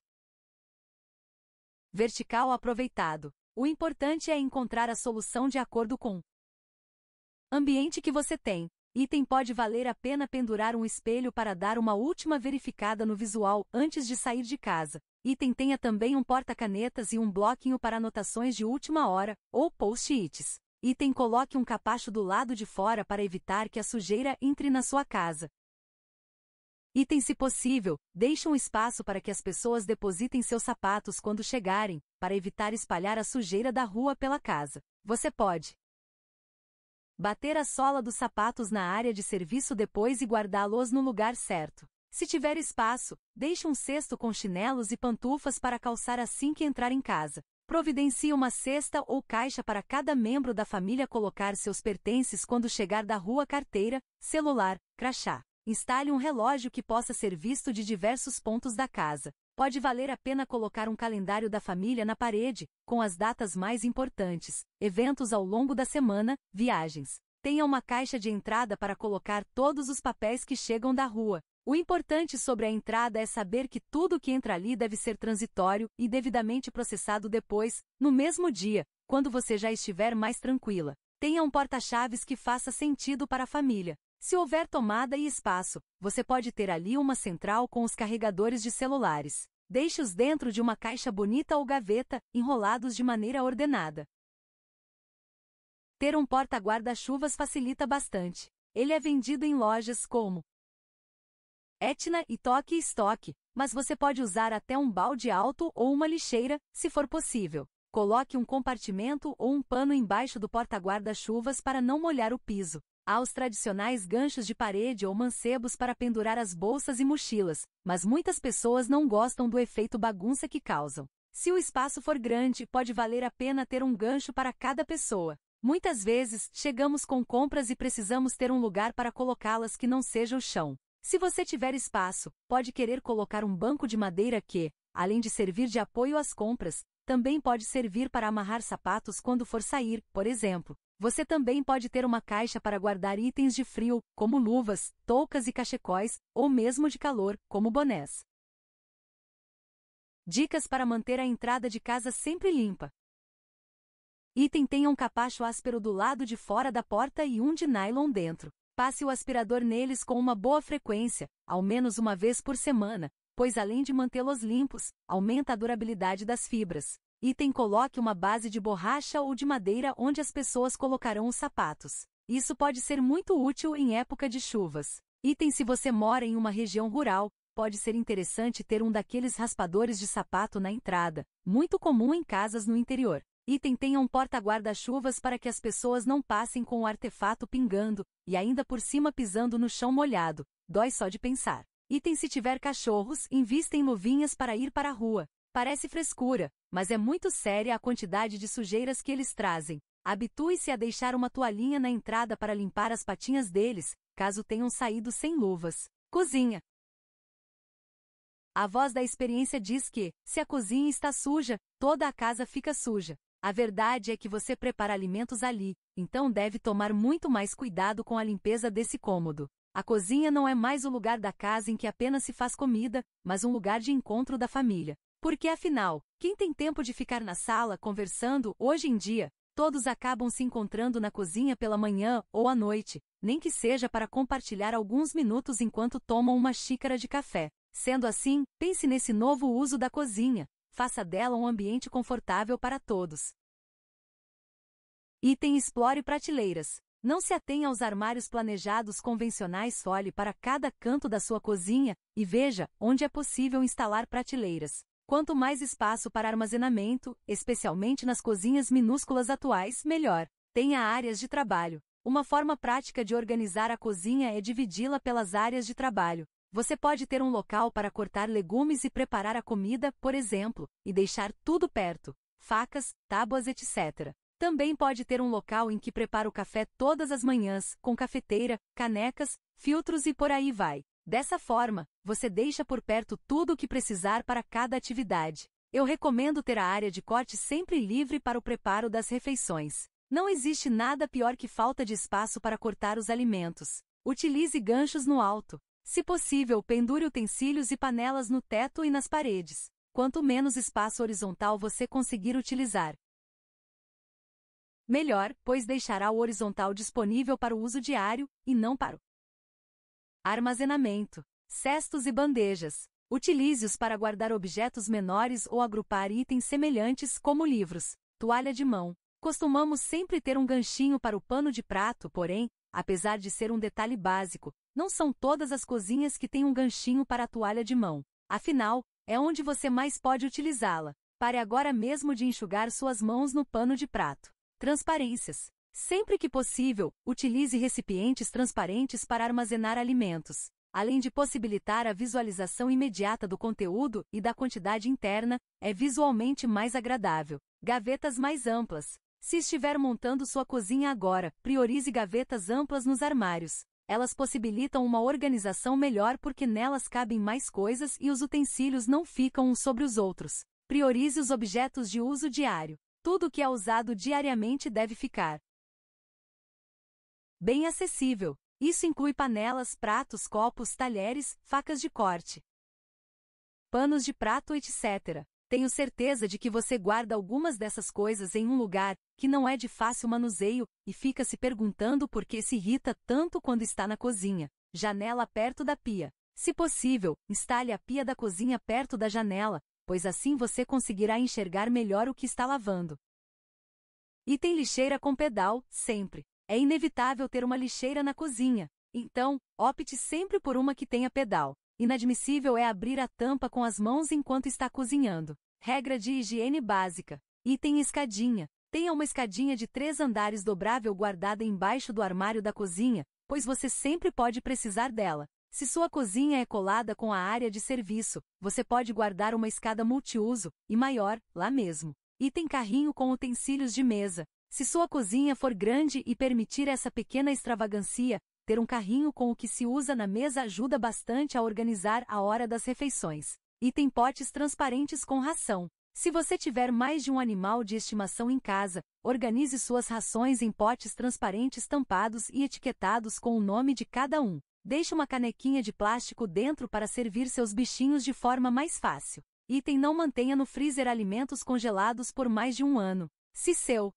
Vertical aproveitado. O importante é encontrar a solução de acordo com ambiente que você tem. Item pode valer a pena pendurar um espelho para dar uma última verificada no visual antes de sair de casa. Item tenha também um porta-canetas e um bloquinho para anotações de última hora, ou post-its. Item coloque um capacho do lado de fora para evitar que a sujeira entre na sua casa. Item se possível, deixe um espaço para que as pessoas depositem seus sapatos quando chegarem, para evitar espalhar a sujeira da rua pela casa. Você pode bater a sola dos sapatos na área de serviço depois e guardá-los no lugar certo. Se tiver espaço, deixe um cesto com chinelos e pantufas para calçar assim que entrar em casa. Providencie uma cesta ou caixa para cada membro da família colocar seus pertences quando chegar da rua carteira, celular, crachá. Instale um relógio que possa ser visto de diversos pontos da casa. Pode valer a pena colocar um calendário da família na parede, com as datas mais importantes, eventos ao longo da semana, viagens. Tenha uma caixa de entrada para colocar todos os papéis que chegam da rua. O importante sobre a entrada é saber que tudo que entra ali deve ser transitório e devidamente processado depois, no mesmo dia, quando você já estiver mais tranquila. Tenha um porta-chaves que faça sentido para a família. Se houver tomada e espaço, você pode ter ali uma central com os carregadores de celulares. Deixe-os dentro de uma caixa bonita ou gaveta, enrolados de maneira ordenada. Ter um porta-guarda-chuvas facilita bastante. Ele é vendido em lojas como Etna e toque estoque, mas você pode usar até um balde alto ou uma lixeira, se for possível. Coloque um compartimento ou um pano embaixo do porta-guarda-chuvas para não molhar o piso. Há os tradicionais ganchos de parede ou mancebos para pendurar as bolsas e mochilas, mas muitas pessoas não gostam do efeito bagunça que causam. Se o espaço for grande, pode valer a pena ter um gancho para cada pessoa. Muitas vezes, chegamos com compras e precisamos ter um lugar para colocá-las que não seja o chão. Se você tiver espaço, pode querer colocar um banco de madeira que, além de servir de apoio às compras, também pode servir para amarrar sapatos quando for sair, por exemplo. Você também pode ter uma caixa para guardar itens de frio, como luvas, toucas e cachecóis, ou mesmo de calor, como bonés. Dicas para manter a entrada de casa sempre limpa. Item tenha um capacho áspero do lado de fora da porta e um de nylon dentro. Passe o aspirador neles com uma boa frequência, ao menos uma vez por semana, pois além de mantê-los limpos, aumenta a durabilidade das fibras. Item coloque uma base de borracha ou de madeira onde as pessoas colocarão os sapatos. Isso pode ser muito útil em época de chuvas. Item se você mora em uma região rural, pode ser interessante ter um daqueles raspadores de sapato na entrada, muito comum em casas no interior. Item tenha um porta-guarda-chuvas para que as pessoas não passem com o artefato pingando, e ainda por cima pisando no chão molhado, dói só de pensar. Item se tiver cachorros, invista em luvinhas para ir para a rua. Parece frescura, mas é muito séria a quantidade de sujeiras que eles trazem. Habitue-se a deixar uma toalhinha na entrada para limpar as patinhas deles, caso tenham saído sem luvas. Cozinha. A voz da experiência diz que, se a cozinha está suja, toda a casa fica suja. A verdade é que você prepara alimentos ali, então deve tomar muito mais cuidado com a limpeza desse cômodo. A cozinha não é mais o lugar da casa em que apenas se faz comida, mas um lugar de encontro da família. Porque afinal, quem tem tempo de ficar na sala conversando hoje em dia? Todos acabam se encontrando na cozinha pela manhã ou à noite, nem que seja para compartilhar alguns minutos enquanto tomam uma xícara de café. Sendo assim, pense nesse novo uso da cozinha, faça dela um ambiente confortável para todos. Item Explore prateleiras. Não se atenha aos armários planejados convencionais, olhe para cada canto da sua cozinha e veja onde é possível instalar prateleiras. Quanto mais espaço para armazenamento, especialmente nas cozinhas minúsculas atuais, melhor. Tenha áreas de trabalho. Uma forma prática de organizar a cozinha é dividi-la pelas áreas de trabalho. Você pode ter um local para cortar legumes e preparar a comida, por exemplo, e deixar tudo perto facas, tábuas, etc. Também pode ter um local em que prepara o café todas as manhãs, com cafeteira, canecas, filtros e por aí vai. Dessa forma, você deixa por perto tudo o que precisar para cada atividade. Eu recomendo ter a área de corte sempre livre para o preparo das refeições. Não existe nada pior que falta de espaço para cortar os alimentos. Utilize ganchos no alto, se possível, pendure utensílios e panelas no teto e nas paredes. Quanto menos espaço horizontal você conseguir utilizar, melhor, pois deixará o horizontal disponível para o uso diário e não para o armazenamento. Cestos e bandejas. Utilize-os para guardar objetos menores ou agrupar itens semelhantes, como livros, toalha de mão. Costumamos sempre ter um ganchinho para o pano de prato, porém, apesar de ser um detalhe básico, não são todas as cozinhas que têm um ganchinho para a toalha de mão. Afinal, é onde você mais pode utilizá-la. Pare agora mesmo de enxugar suas mãos no pano de prato. Transparências. Sempre que possível, utilize recipientes transparentes para armazenar alimentos. Além de possibilitar a visualização imediata do conteúdo e da quantidade interna, é visualmente mais agradável. Gavetas mais amplas. Se estiver montando sua cozinha agora, priorize gavetas amplas nos armários. Elas possibilitam uma organização melhor porque nelas cabem mais coisas e os utensílios não ficam uns sobre os outros. Priorize os objetos de uso diário. Tudo que é usado diariamente deve ficar bem acessível. Isso inclui panelas, pratos, copos, talheres, facas de corte, panos de prato, etc. Tenho certeza de que você guarda algumas dessas coisas em um lugar, que não é de fácil manuseio, e fica se perguntando por que se irrita tanto quando está na cozinha, janela perto da pia. Se possível, instale a pia da cozinha perto da janela, pois assim você conseguirá enxergar melhor o que está lavando. Item lixeira com pedal, sempre. É inevitável ter uma lixeira na cozinha, então, opte sempre por uma que tenha pedal. Inadmissível é abrir a tampa com as mãos enquanto está cozinhando. Regra de higiene básica. Item escadinha. Tenha uma escadinha de três andares dobrável guardada embaixo do armário da cozinha, pois você sempre pode precisar dela. Se sua cozinha é colada com a área de serviço, você pode guardar uma escada multiuso e maior lá mesmo. Item carrinho com utensílios de mesa. Se sua cozinha for grande e permitir essa pequena extravagância, ter um carrinho com o que se usa na mesa ajuda bastante a organizar a hora das refeições. Item potes transparentes com ração. Se você tiver mais de um animal de estimação em casa, organize suas rações em potes transparentes tampados e etiquetados com o nome de cada um. Deixe uma canequinha de plástico dentro para servir seus bichinhos de forma mais fácil. Item não mantenha no freezer alimentos congelados por mais de um ano. Se seu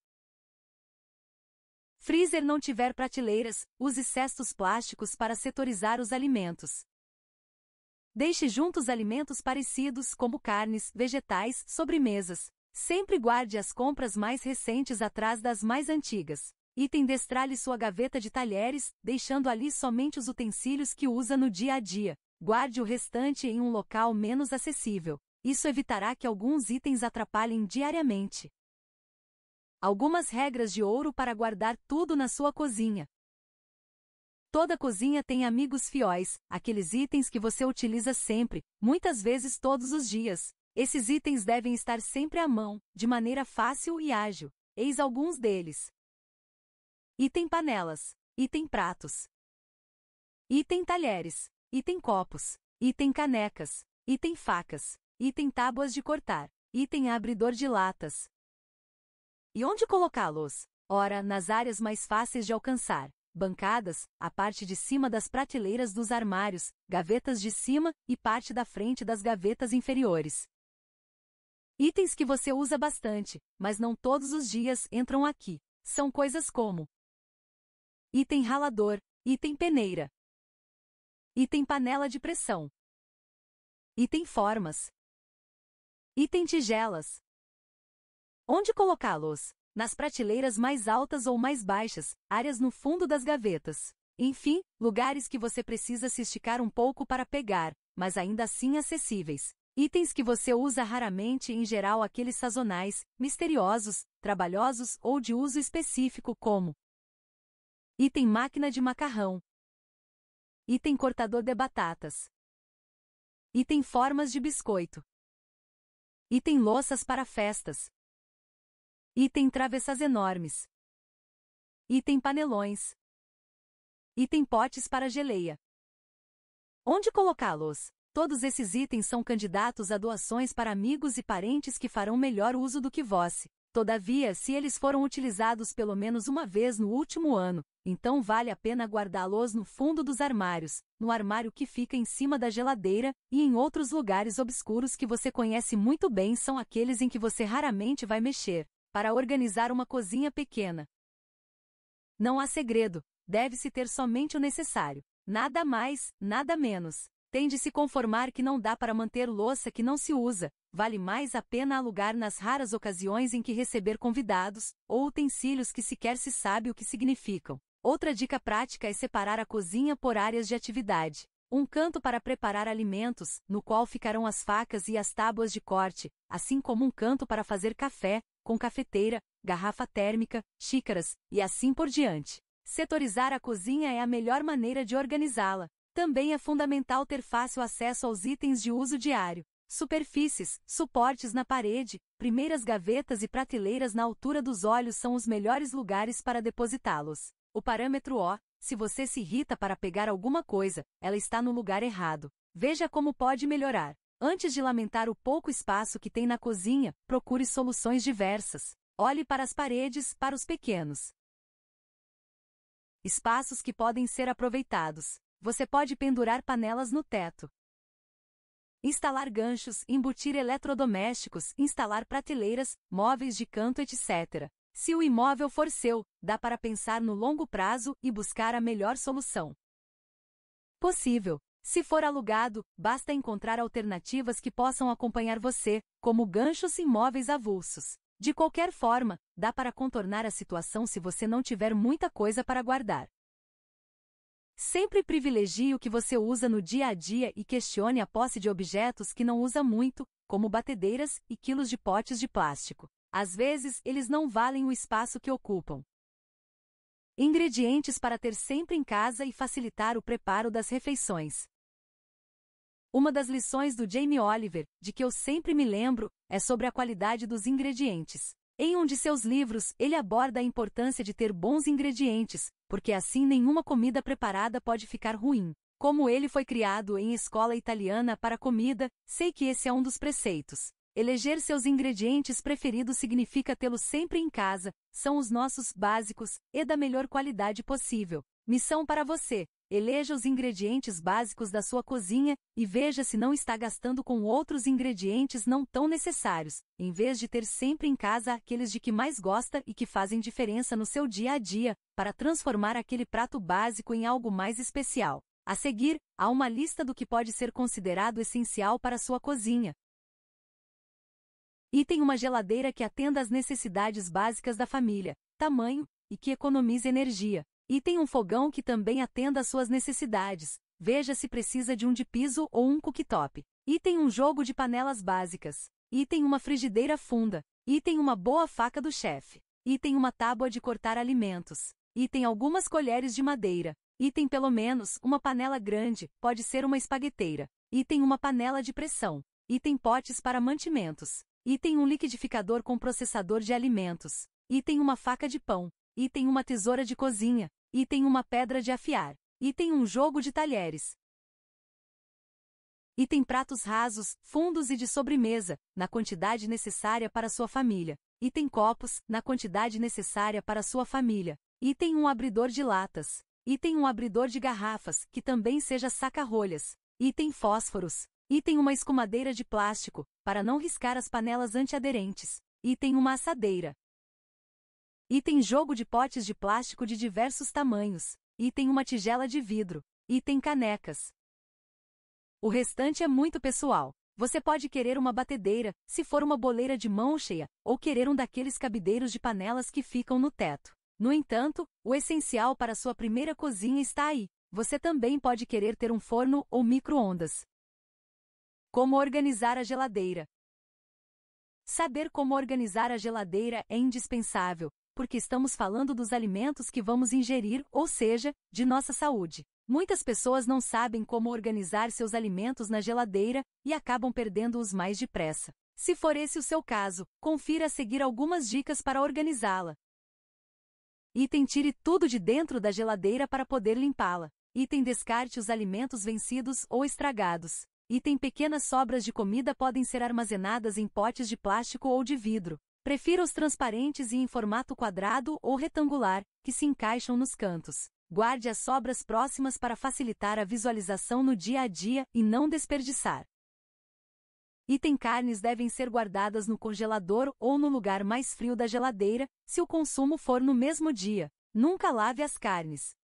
freezer não tiver prateleiras, use cestos plásticos para setorizar os alimentos. Deixe juntos alimentos parecidos, como carnes, vegetais, sobremesas. Sempre guarde as compras mais recentes atrás das mais antigas. Item destralhe sua gaveta de talheres, deixando ali somente os utensílios que usa no dia a dia. Guarde o restante em um local menos acessível. Isso evitará que alguns itens atrapalhem diariamente. Algumas regras de ouro para guardar tudo na sua cozinha. Toda cozinha tem amigos fióis, aqueles itens que você utiliza sempre, muitas vezes todos os dias. Esses itens devem estar sempre à mão, de maneira fácil e ágil. Eis alguns deles. Item panelas. Item pratos. Item talheres. Item copos. Item canecas. Item facas. Item tábuas de cortar. Item abridor de latas. E onde colocá-los? Ora, nas áreas mais fáceis de alcançar bancadas, a parte de cima das prateleiras dos armários, gavetas de cima e parte da frente das gavetas inferiores. Itens que você usa bastante, mas não todos os dias entram aqui. São coisas como item ralador, item peneira, item panela de pressão, item formas, item tigelas. Onde colocá-los? nas prateleiras mais altas ou mais baixas, áreas no fundo das gavetas. Enfim, lugares que você precisa se esticar um pouco para pegar, mas ainda assim acessíveis. Itens que você usa raramente, em geral aqueles sazonais, misteriosos, trabalhosos ou de uso específico, como item máquina de macarrão, item cortador de batatas, item formas de biscoito, item louças para festas, Item travessas enormes. Item panelões. Item potes para geleia. Onde colocá-los? Todos esses itens são candidatos a doações para amigos e parentes que farão melhor uso do que vós. Todavia, se eles foram utilizados pelo menos uma vez no último ano, então vale a pena guardá-los no fundo dos armários, no armário que fica em cima da geladeira e em outros lugares obscuros que você conhece muito bem são aqueles em que você raramente vai mexer para organizar uma cozinha pequena. Não há segredo, deve-se ter somente o necessário. Nada mais, nada menos. Tem de se conformar que não dá para manter louça que não se usa, vale mais a pena alugar nas raras ocasiões em que receber convidados, ou utensílios que sequer se sabe o que significam. Outra dica prática é separar a cozinha por áreas de atividade. Um canto para preparar alimentos, no qual ficarão as facas e as tábuas de corte, assim como um canto para fazer café, com cafeteira, garrafa térmica, xícaras, e assim por diante. Setorizar a cozinha é a melhor maneira de organizá-la. Também é fundamental ter fácil acesso aos itens de uso diário. Superfícies, suportes na parede, primeiras gavetas e prateleiras na altura dos olhos são os melhores lugares para depositá-los. O parâmetro O, se você se irrita para pegar alguma coisa, ela está no lugar errado. Veja como pode melhorar. Antes de lamentar o pouco espaço que tem na cozinha, procure soluções diversas. Olhe para as paredes, para os pequenos espaços que podem ser aproveitados. Você pode pendurar panelas no teto, instalar ganchos, embutir eletrodomésticos, instalar prateleiras, móveis de canto, etc. Se o imóvel for seu, dá para pensar no longo prazo e buscar a melhor solução. Possível. Se for alugado, basta encontrar alternativas que possam acompanhar você, como ganchos imóveis avulsos. De qualquer forma, dá para contornar a situação se você não tiver muita coisa para guardar. Sempre privilegie o que você usa no dia a dia e questione a posse de objetos que não usa muito, como batedeiras e quilos de potes de plástico. Às vezes, eles não valem o espaço que ocupam. Ingredientes para ter sempre em casa e facilitar o preparo das refeições. Uma das lições do Jamie Oliver, de que eu sempre me lembro, é sobre a qualidade dos ingredientes. Em um de seus livros, ele aborda a importância de ter bons ingredientes, porque assim nenhuma comida preparada pode ficar ruim. Como ele foi criado em escola italiana para comida, sei que esse é um dos preceitos. Eleger seus ingredientes preferidos significa tê-los sempre em casa, são os nossos básicos e da melhor qualidade possível. Missão para você: eleja os ingredientes básicos da sua cozinha e veja se não está gastando com outros ingredientes não tão necessários, em vez de ter sempre em casa aqueles de que mais gosta e que fazem diferença no seu dia a dia, para transformar aquele prato básico em algo mais especial. A seguir, há uma lista do que pode ser considerado essencial para sua cozinha. Item uma geladeira que atenda às necessidades básicas da família, tamanho, e que economize energia. Item um fogão que também atenda às suas necessidades. Veja se precisa de um de piso ou um cooktop. Item um jogo de panelas básicas. Item uma frigideira funda. Item uma boa faca do chefe. Item uma tábua de cortar alimentos. Item algumas colheres de madeira. Item pelo menos uma panela grande, pode ser uma espagueteira. Item uma panela de pressão. Item potes para mantimentos. Item um liquidificador com processador de alimentos. Item uma faca de pão. Item uma tesoura de cozinha. Item uma pedra de afiar. Item um jogo de talheres. Item pratos rasos, fundos e de sobremesa, na quantidade necessária para sua família. Item copos, na quantidade necessária para sua família. Item um abridor de latas. Item um abridor de garrafas, que também seja saca-rolhas. Item fósforos. Item uma escumadeira de plástico, para não riscar as panelas antiaderentes. Item uma assadeira. Item jogo de potes de plástico de diversos tamanhos. Item uma tigela de vidro. Item canecas. O restante é muito pessoal. Você pode querer uma batedeira, se for uma boleira de mão cheia, ou querer um daqueles cabideiros de panelas que ficam no teto. No entanto, o essencial para sua primeira cozinha está aí. Você também pode querer ter um forno ou micro-ondas. Como organizar a geladeira? Saber como organizar a geladeira é indispensável, porque estamos falando dos alimentos que vamos ingerir, ou seja, de nossa saúde. Muitas pessoas não sabem como organizar seus alimentos na geladeira e acabam perdendo-os mais depressa. Se for esse o seu caso, confira a seguir algumas dicas para organizá-la. Item tire tudo de dentro da geladeira para poder limpá-la. Item descarte os alimentos vencidos ou estragados. Item pequenas sobras de comida podem ser armazenadas em potes de plástico ou de vidro. Prefira os transparentes e em formato quadrado ou retangular, que se encaixam nos cantos. Guarde as sobras próximas para facilitar a visualização no dia a dia e não desperdiçar. Item carnes devem ser guardadas no congelador ou no lugar mais frio da geladeira, se o consumo for no mesmo dia. Nunca lave as carnes.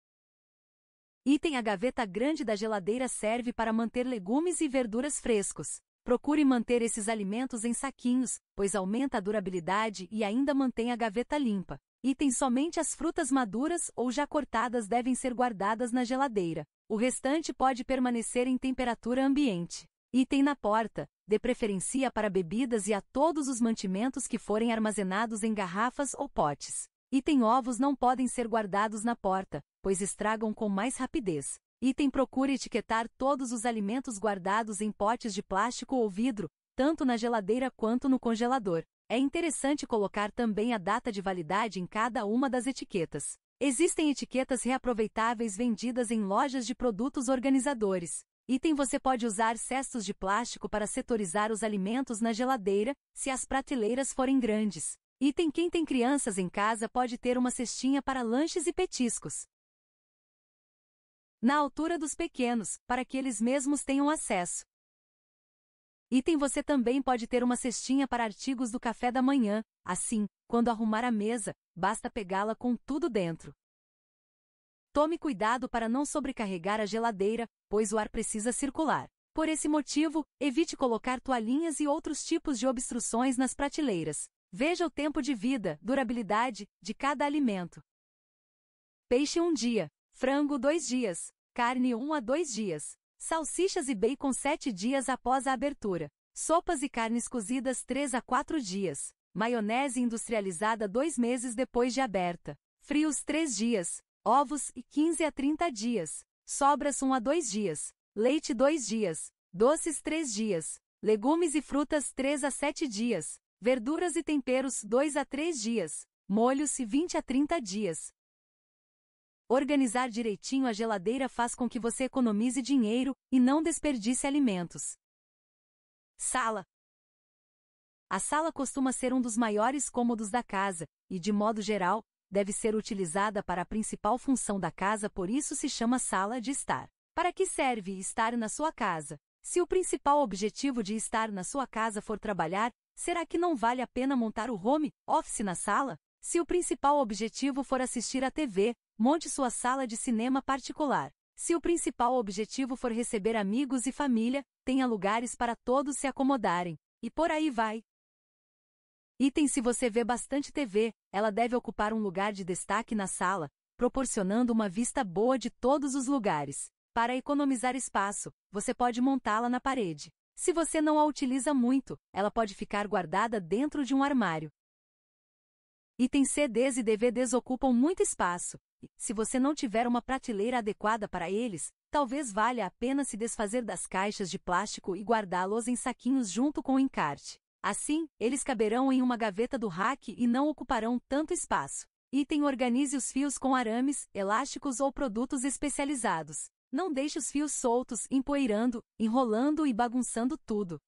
Item a gaveta grande da geladeira serve para manter legumes e verduras frescos. Procure manter esses alimentos em saquinhos, pois aumenta a durabilidade e ainda mantém a gaveta limpa. Item somente as frutas maduras ou já cortadas devem ser guardadas na geladeira. O restante pode permanecer em temperatura ambiente. Item na porta, de preferência para bebidas e a todos os mantimentos que forem armazenados em garrafas ou potes. Item ovos não podem ser guardados na porta, pois estragam com mais rapidez. Item procure etiquetar todos os alimentos guardados em potes de plástico ou vidro, tanto na geladeira quanto no congelador. É interessante colocar também a data de validade em cada uma das etiquetas. Existem etiquetas reaproveitáveis vendidas em lojas de produtos organizadores. Item você pode usar cestos de plástico para setorizar os alimentos na geladeira, se as prateleiras forem grandes. Item quem tem crianças em casa pode ter uma cestinha para lanches e petiscos na altura dos pequenos, para que eles mesmos tenham acesso. Item você também pode ter uma cestinha para artigos do café da manhã, assim, quando arrumar a mesa, basta pegá-la com tudo dentro. Tome cuidado para não sobrecarregar a geladeira, pois o ar precisa circular. Por esse motivo, evite colocar toalhinhas e outros tipos de obstruções nas prateleiras. Veja o tempo de vida, durabilidade, de cada alimento. Peixe um dia, Frango 2 dias. Carne 1 um a 2 dias. Salsichas e bacon 7 dias após a abertura. Sopas e carnes cozidas 3 a 4 dias. Maionese industrializada 2 meses depois de aberta. Frios 3 dias. Ovos e 15 a 30 dias. Sobras 1 um a 2 dias. Leite 2 dias. Doces 3 dias. Legumes e frutas 3 a 7 dias. Verduras e temperos 2 a 3 dias. Molhos 20 a 30 dias. Organizar direitinho a geladeira faz com que você economize dinheiro e não desperdice alimentos. Sala. A sala costuma ser um dos maiores cômodos da casa e, de modo geral, deve ser utilizada para a principal função da casa, por isso se chama sala de estar. Para que serve estar na sua casa? Se o principal objetivo de estar na sua casa for trabalhar, será que não vale a pena montar o home office na sala? Se o principal objetivo for assistir à TV, monte sua sala de cinema particular. Se o principal objetivo for receber amigos e família, tenha lugares para todos se acomodarem, e por aí vai. Item Se você vê bastante TV, ela deve ocupar um lugar de destaque na sala, proporcionando uma vista boa de todos os lugares. Para economizar espaço, você pode montá-la na parede. Se você não a utiliza muito, ela pode ficar guardada dentro de um armário. Item CDs e DVDs ocupam muito espaço, se você não tiver uma prateleira adequada para eles, talvez valha a pena se desfazer das caixas de plástico e guardá-los em saquinhos junto com o encarte. Assim, eles caberão em uma gaveta do rack e não ocuparão tanto espaço. Item organize os fios com arames, elásticos ou produtos especializados. Não deixe os fios soltos, empoeirando, enrolando e bagunçando tudo.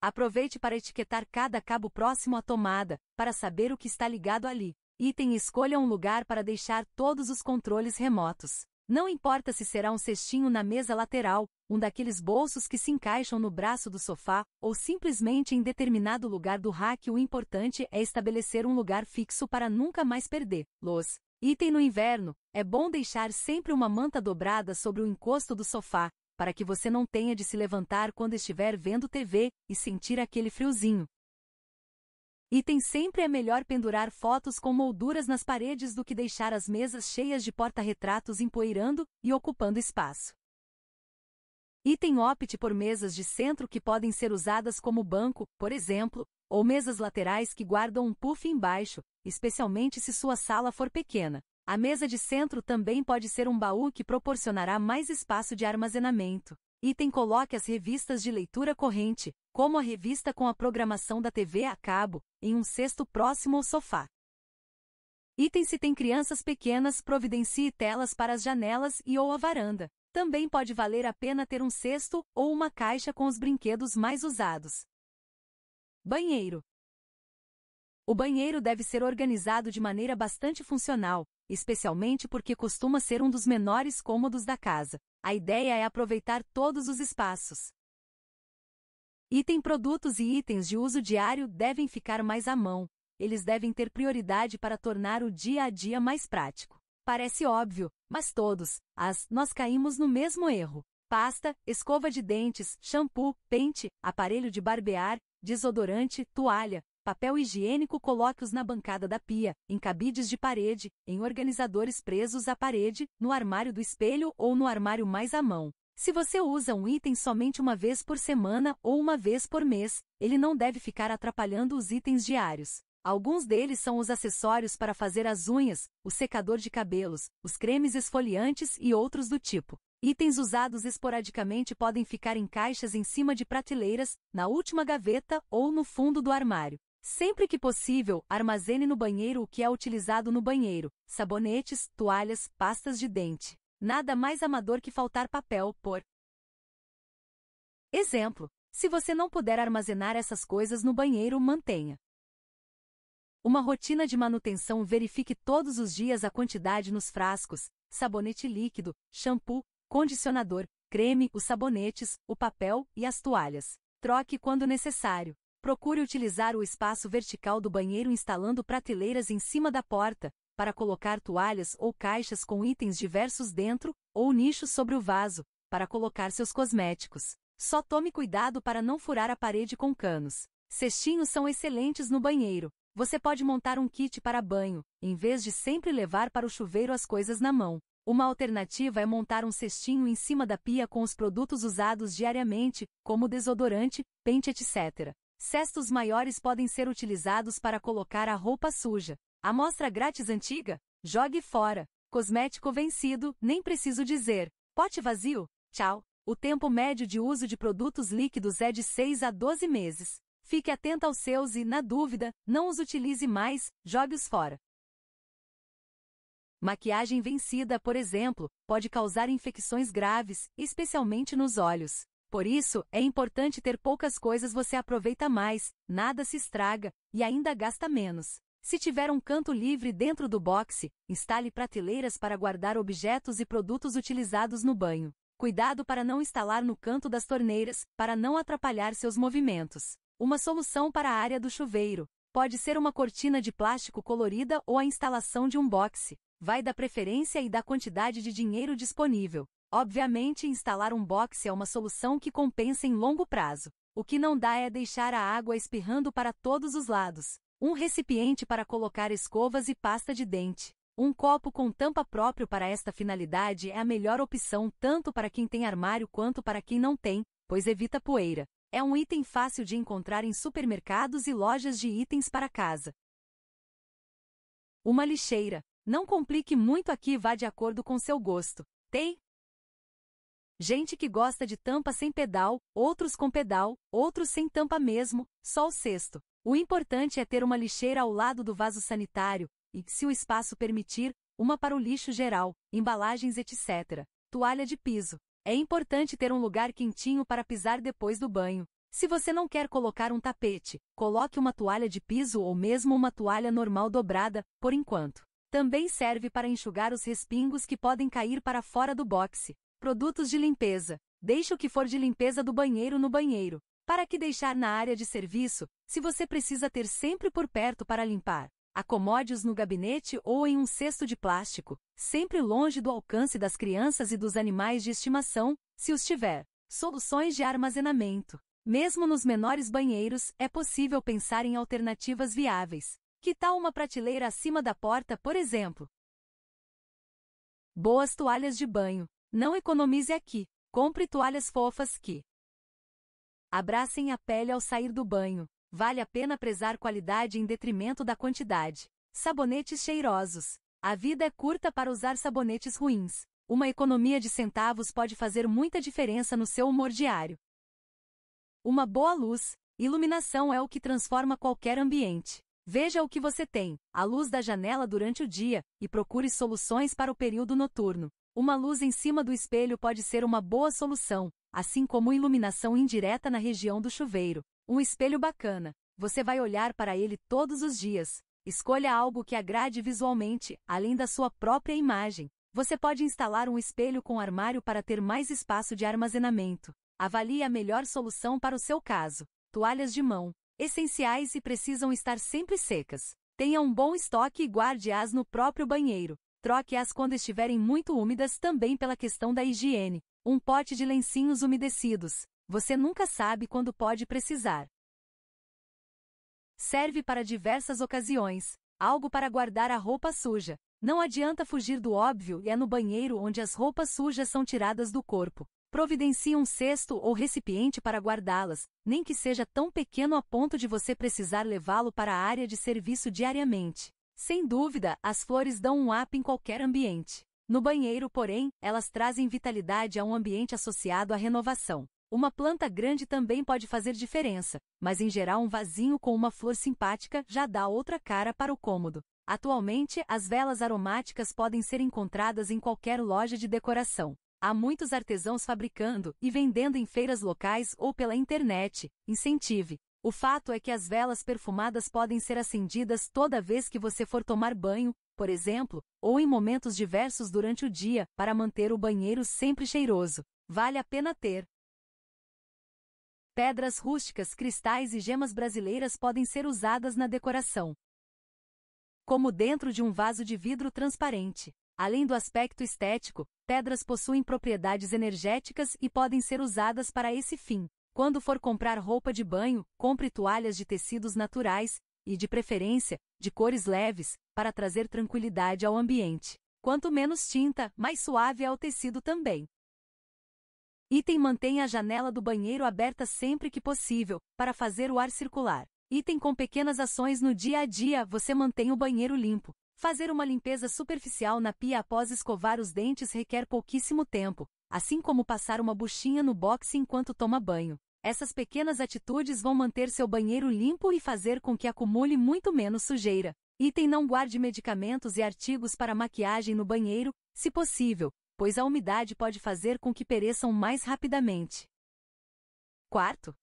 Aproveite para etiquetar cada cabo próximo à tomada, para saber o que está ligado ali. Item escolha um lugar para deixar todos os controles remotos. Não importa se será um cestinho na mesa lateral, um daqueles bolsos que se encaixam no braço do sofá, ou simplesmente em determinado lugar do rack, o importante é estabelecer um lugar fixo para nunca mais perder. Los. Item no inverno, é bom deixar sempre uma manta dobrada sobre o encosto do sofá, para que você não tenha de se levantar quando estiver vendo TV e sentir aquele friozinho. Item sempre é melhor pendurar fotos com molduras nas paredes do que deixar as mesas cheias de porta-retratos empoeirando e ocupando espaço. Item opte por mesas de centro que podem ser usadas como banco, por exemplo, ou mesas laterais que guardam um puff embaixo, especialmente se sua sala for pequena. A mesa de centro também pode ser um baú que proporcionará mais espaço de armazenamento. Item coloque as revistas de leitura corrente, como a revista com a programação da TV a cabo, em um cesto próximo ao sofá. Item se tem crianças pequenas, providencie telas para as janelas e ou a varanda. Também pode valer a pena ter um cesto ou uma caixa com os brinquedos mais usados. Banheiro. O banheiro deve ser organizado de maneira bastante funcional, especialmente porque costuma ser um dos menores cômodos da casa. A ideia é aproveitar todos os espaços. Item produtos e itens de uso diário devem ficar mais à mão. Eles devem ter prioridade para tornar o dia a dia mais prático. Parece óbvio, mas todos, as, nós caímos no mesmo erro. Pasta, escova de dentes, shampoo, pente, aparelho de barbear, desodorante, toalha, Papel higiênico coloque-os na bancada da pia, em cabides de parede, em organizadores presos à parede, no armário do espelho ou no armário mais à mão. Se você usa um item somente uma vez por semana ou uma vez por mês, ele não deve ficar atrapalhando os itens diários. Alguns deles são os acessórios para fazer as unhas, o secador de cabelos, os cremes esfoliantes e outros do tipo. Itens usados esporadicamente podem ficar em caixas em cima de prateleiras, na última gaveta ou no fundo do armário. Sempre que possível, armazene no banheiro o que é utilizado no banheiro: sabonetes, toalhas, pastas de dente. Nada mais amador que faltar papel, por exemplo. Se você não puder armazenar essas coisas no banheiro, mantenha. Uma rotina de manutenção verifique todos os dias a quantidade nos frascos, sabonete líquido, shampoo, condicionador, creme, os sabonetes, o papel e as toalhas. Troque quando necessário. Procure utilizar o espaço vertical do banheiro instalando prateleiras em cima da porta, para colocar toalhas ou caixas com itens diversos dentro, ou nichos sobre o vaso, para colocar seus cosméticos. Só tome cuidado para não furar a parede com canos. Cestinhos são excelentes no banheiro. Você pode montar um kit para banho, em vez de sempre levar para o chuveiro as coisas na mão. Uma alternativa é montar um cestinho em cima da pia com os produtos usados diariamente, como desodorante, pente, etc. Cestos maiores podem ser utilizados para colocar a roupa suja. Amostra grátis antiga? Jogue fora. Cosmético vencido, nem preciso dizer. Pote vazio? Tchau. O tempo médio de uso de produtos líquidos é de 6 a 12 meses. Fique atento aos seus e, na dúvida, não os utilize mais, jogue-os fora. Maquiagem vencida, por exemplo, pode causar infecções graves, especialmente nos olhos. Por isso, é importante ter poucas coisas você aproveita mais, nada se estraga, e ainda gasta menos. Se tiver um canto livre dentro do boxe, instale prateleiras para guardar objetos e produtos utilizados no banho. Cuidado para não instalar no canto das torneiras, para não atrapalhar seus movimentos. Uma solução para a área do chuveiro. Pode ser uma cortina de plástico colorida ou a instalação de um boxe. Vai da preferência e da quantidade de dinheiro disponível. Obviamente, instalar um boxe é uma solução que compensa em longo prazo. O que não dá é deixar a água espirrando para todos os lados. Um recipiente para colocar escovas e pasta de dente. Um copo com tampa próprio para esta finalidade é a melhor opção tanto para quem tem armário quanto para quem não tem, pois evita poeira. É um item fácil de encontrar em supermercados e lojas de itens para casa. Uma lixeira. Não complique muito aqui vá de acordo com seu gosto. Tem, Gente que gosta de tampa sem pedal, outros com pedal, outros sem tampa mesmo, só o cesto. O importante é ter uma lixeira ao lado do vaso sanitário, e, se o espaço permitir, uma para o lixo geral, embalagens, etc. Toalha de piso. É importante ter um lugar quentinho para pisar depois do banho. Se você não quer colocar um tapete, coloque uma toalha de piso ou mesmo uma toalha normal dobrada, por enquanto. Também serve para enxugar os respingos que podem cair para fora do boxe. Produtos de limpeza. Deixe o que for de limpeza do banheiro no banheiro. Para que deixar na área de serviço, se você precisa ter sempre por perto para limpar? Acomode-os no gabinete ou em um cesto de plástico, sempre longe do alcance das crianças e dos animais de estimação, se os tiver. Soluções de armazenamento. Mesmo nos menores banheiros, é possível pensar em alternativas viáveis. Que tal uma prateleira acima da porta, por exemplo? Boas toalhas de banho. Não economize aqui. Compre toalhas fofas que abracem a pele ao sair do banho. Vale a pena prezar qualidade em detrimento da quantidade. Sabonetes cheirosos. A vida é curta para usar sabonetes ruins. Uma economia de centavos pode fazer muita diferença no seu humor diário. Uma boa luz, iluminação é o que transforma qualquer ambiente. Veja o que você tem, a luz da janela durante o dia, e procure soluções para o período noturno. Uma luz em cima do espelho pode ser uma boa solução, assim como iluminação indireta na região do chuveiro. Um espelho bacana. Você vai olhar para ele todos os dias. Escolha algo que agrade visualmente, além da sua própria imagem. Você pode instalar um espelho com armário para ter mais espaço de armazenamento. Avalie a melhor solução para o seu caso. Toalhas de mão, essenciais e precisam estar sempre secas. Tenha um bom estoque e guarde-as no próprio banheiro. Troque-as quando estiverem muito úmidas também pela questão da higiene. Um pote de lencinhos umedecidos. Você nunca sabe quando pode precisar. Serve para diversas ocasiões. Algo para guardar a roupa suja. Não adianta fugir do óbvio e é no banheiro onde as roupas sujas são tiradas do corpo. Providencie um cesto ou recipiente para guardá-las, nem que seja tão pequeno a ponto de você precisar levá-lo para a área de serviço diariamente. Sem dúvida, as flores dão um up em qualquer ambiente. No banheiro, porém, elas trazem vitalidade a um ambiente associado à renovação. Uma planta grande também pode fazer diferença, mas em geral um vasinho com uma flor simpática já dá outra cara para o cômodo. Atualmente, as velas aromáticas podem ser encontradas em qualquer loja de decoração. Há muitos artesãos fabricando e vendendo em feiras locais ou pela internet. Incentive. O fato é que as velas perfumadas podem ser acendidas toda vez que você for tomar banho, por exemplo, ou em momentos diversos durante o dia, para manter o banheiro sempre cheiroso. Vale a pena ter. Pedras rústicas, cristais e gemas brasileiras podem ser usadas na decoração. Como dentro de um vaso de vidro transparente. Além do aspecto estético, pedras possuem propriedades energéticas e podem ser usadas para esse fim. Quando for comprar roupa de banho, compre toalhas de tecidos naturais, e de preferência, de cores leves, para trazer tranquilidade ao ambiente. Quanto menos tinta, mais suave é o tecido também. Item mantenha a janela do banheiro aberta sempre que possível, para fazer o ar circular. Item com pequenas ações no dia a dia, você mantém o banheiro limpo. Fazer uma limpeza superficial na pia após escovar os dentes requer pouquíssimo tempo, assim como passar uma buchinha no box enquanto toma banho. Essas pequenas atitudes vão manter seu banheiro limpo e fazer com que acumule muito menos sujeira. Item não guarde medicamentos e artigos para maquiagem no banheiro, se possível, pois a umidade pode fazer com que pereçam mais rapidamente. Quarto,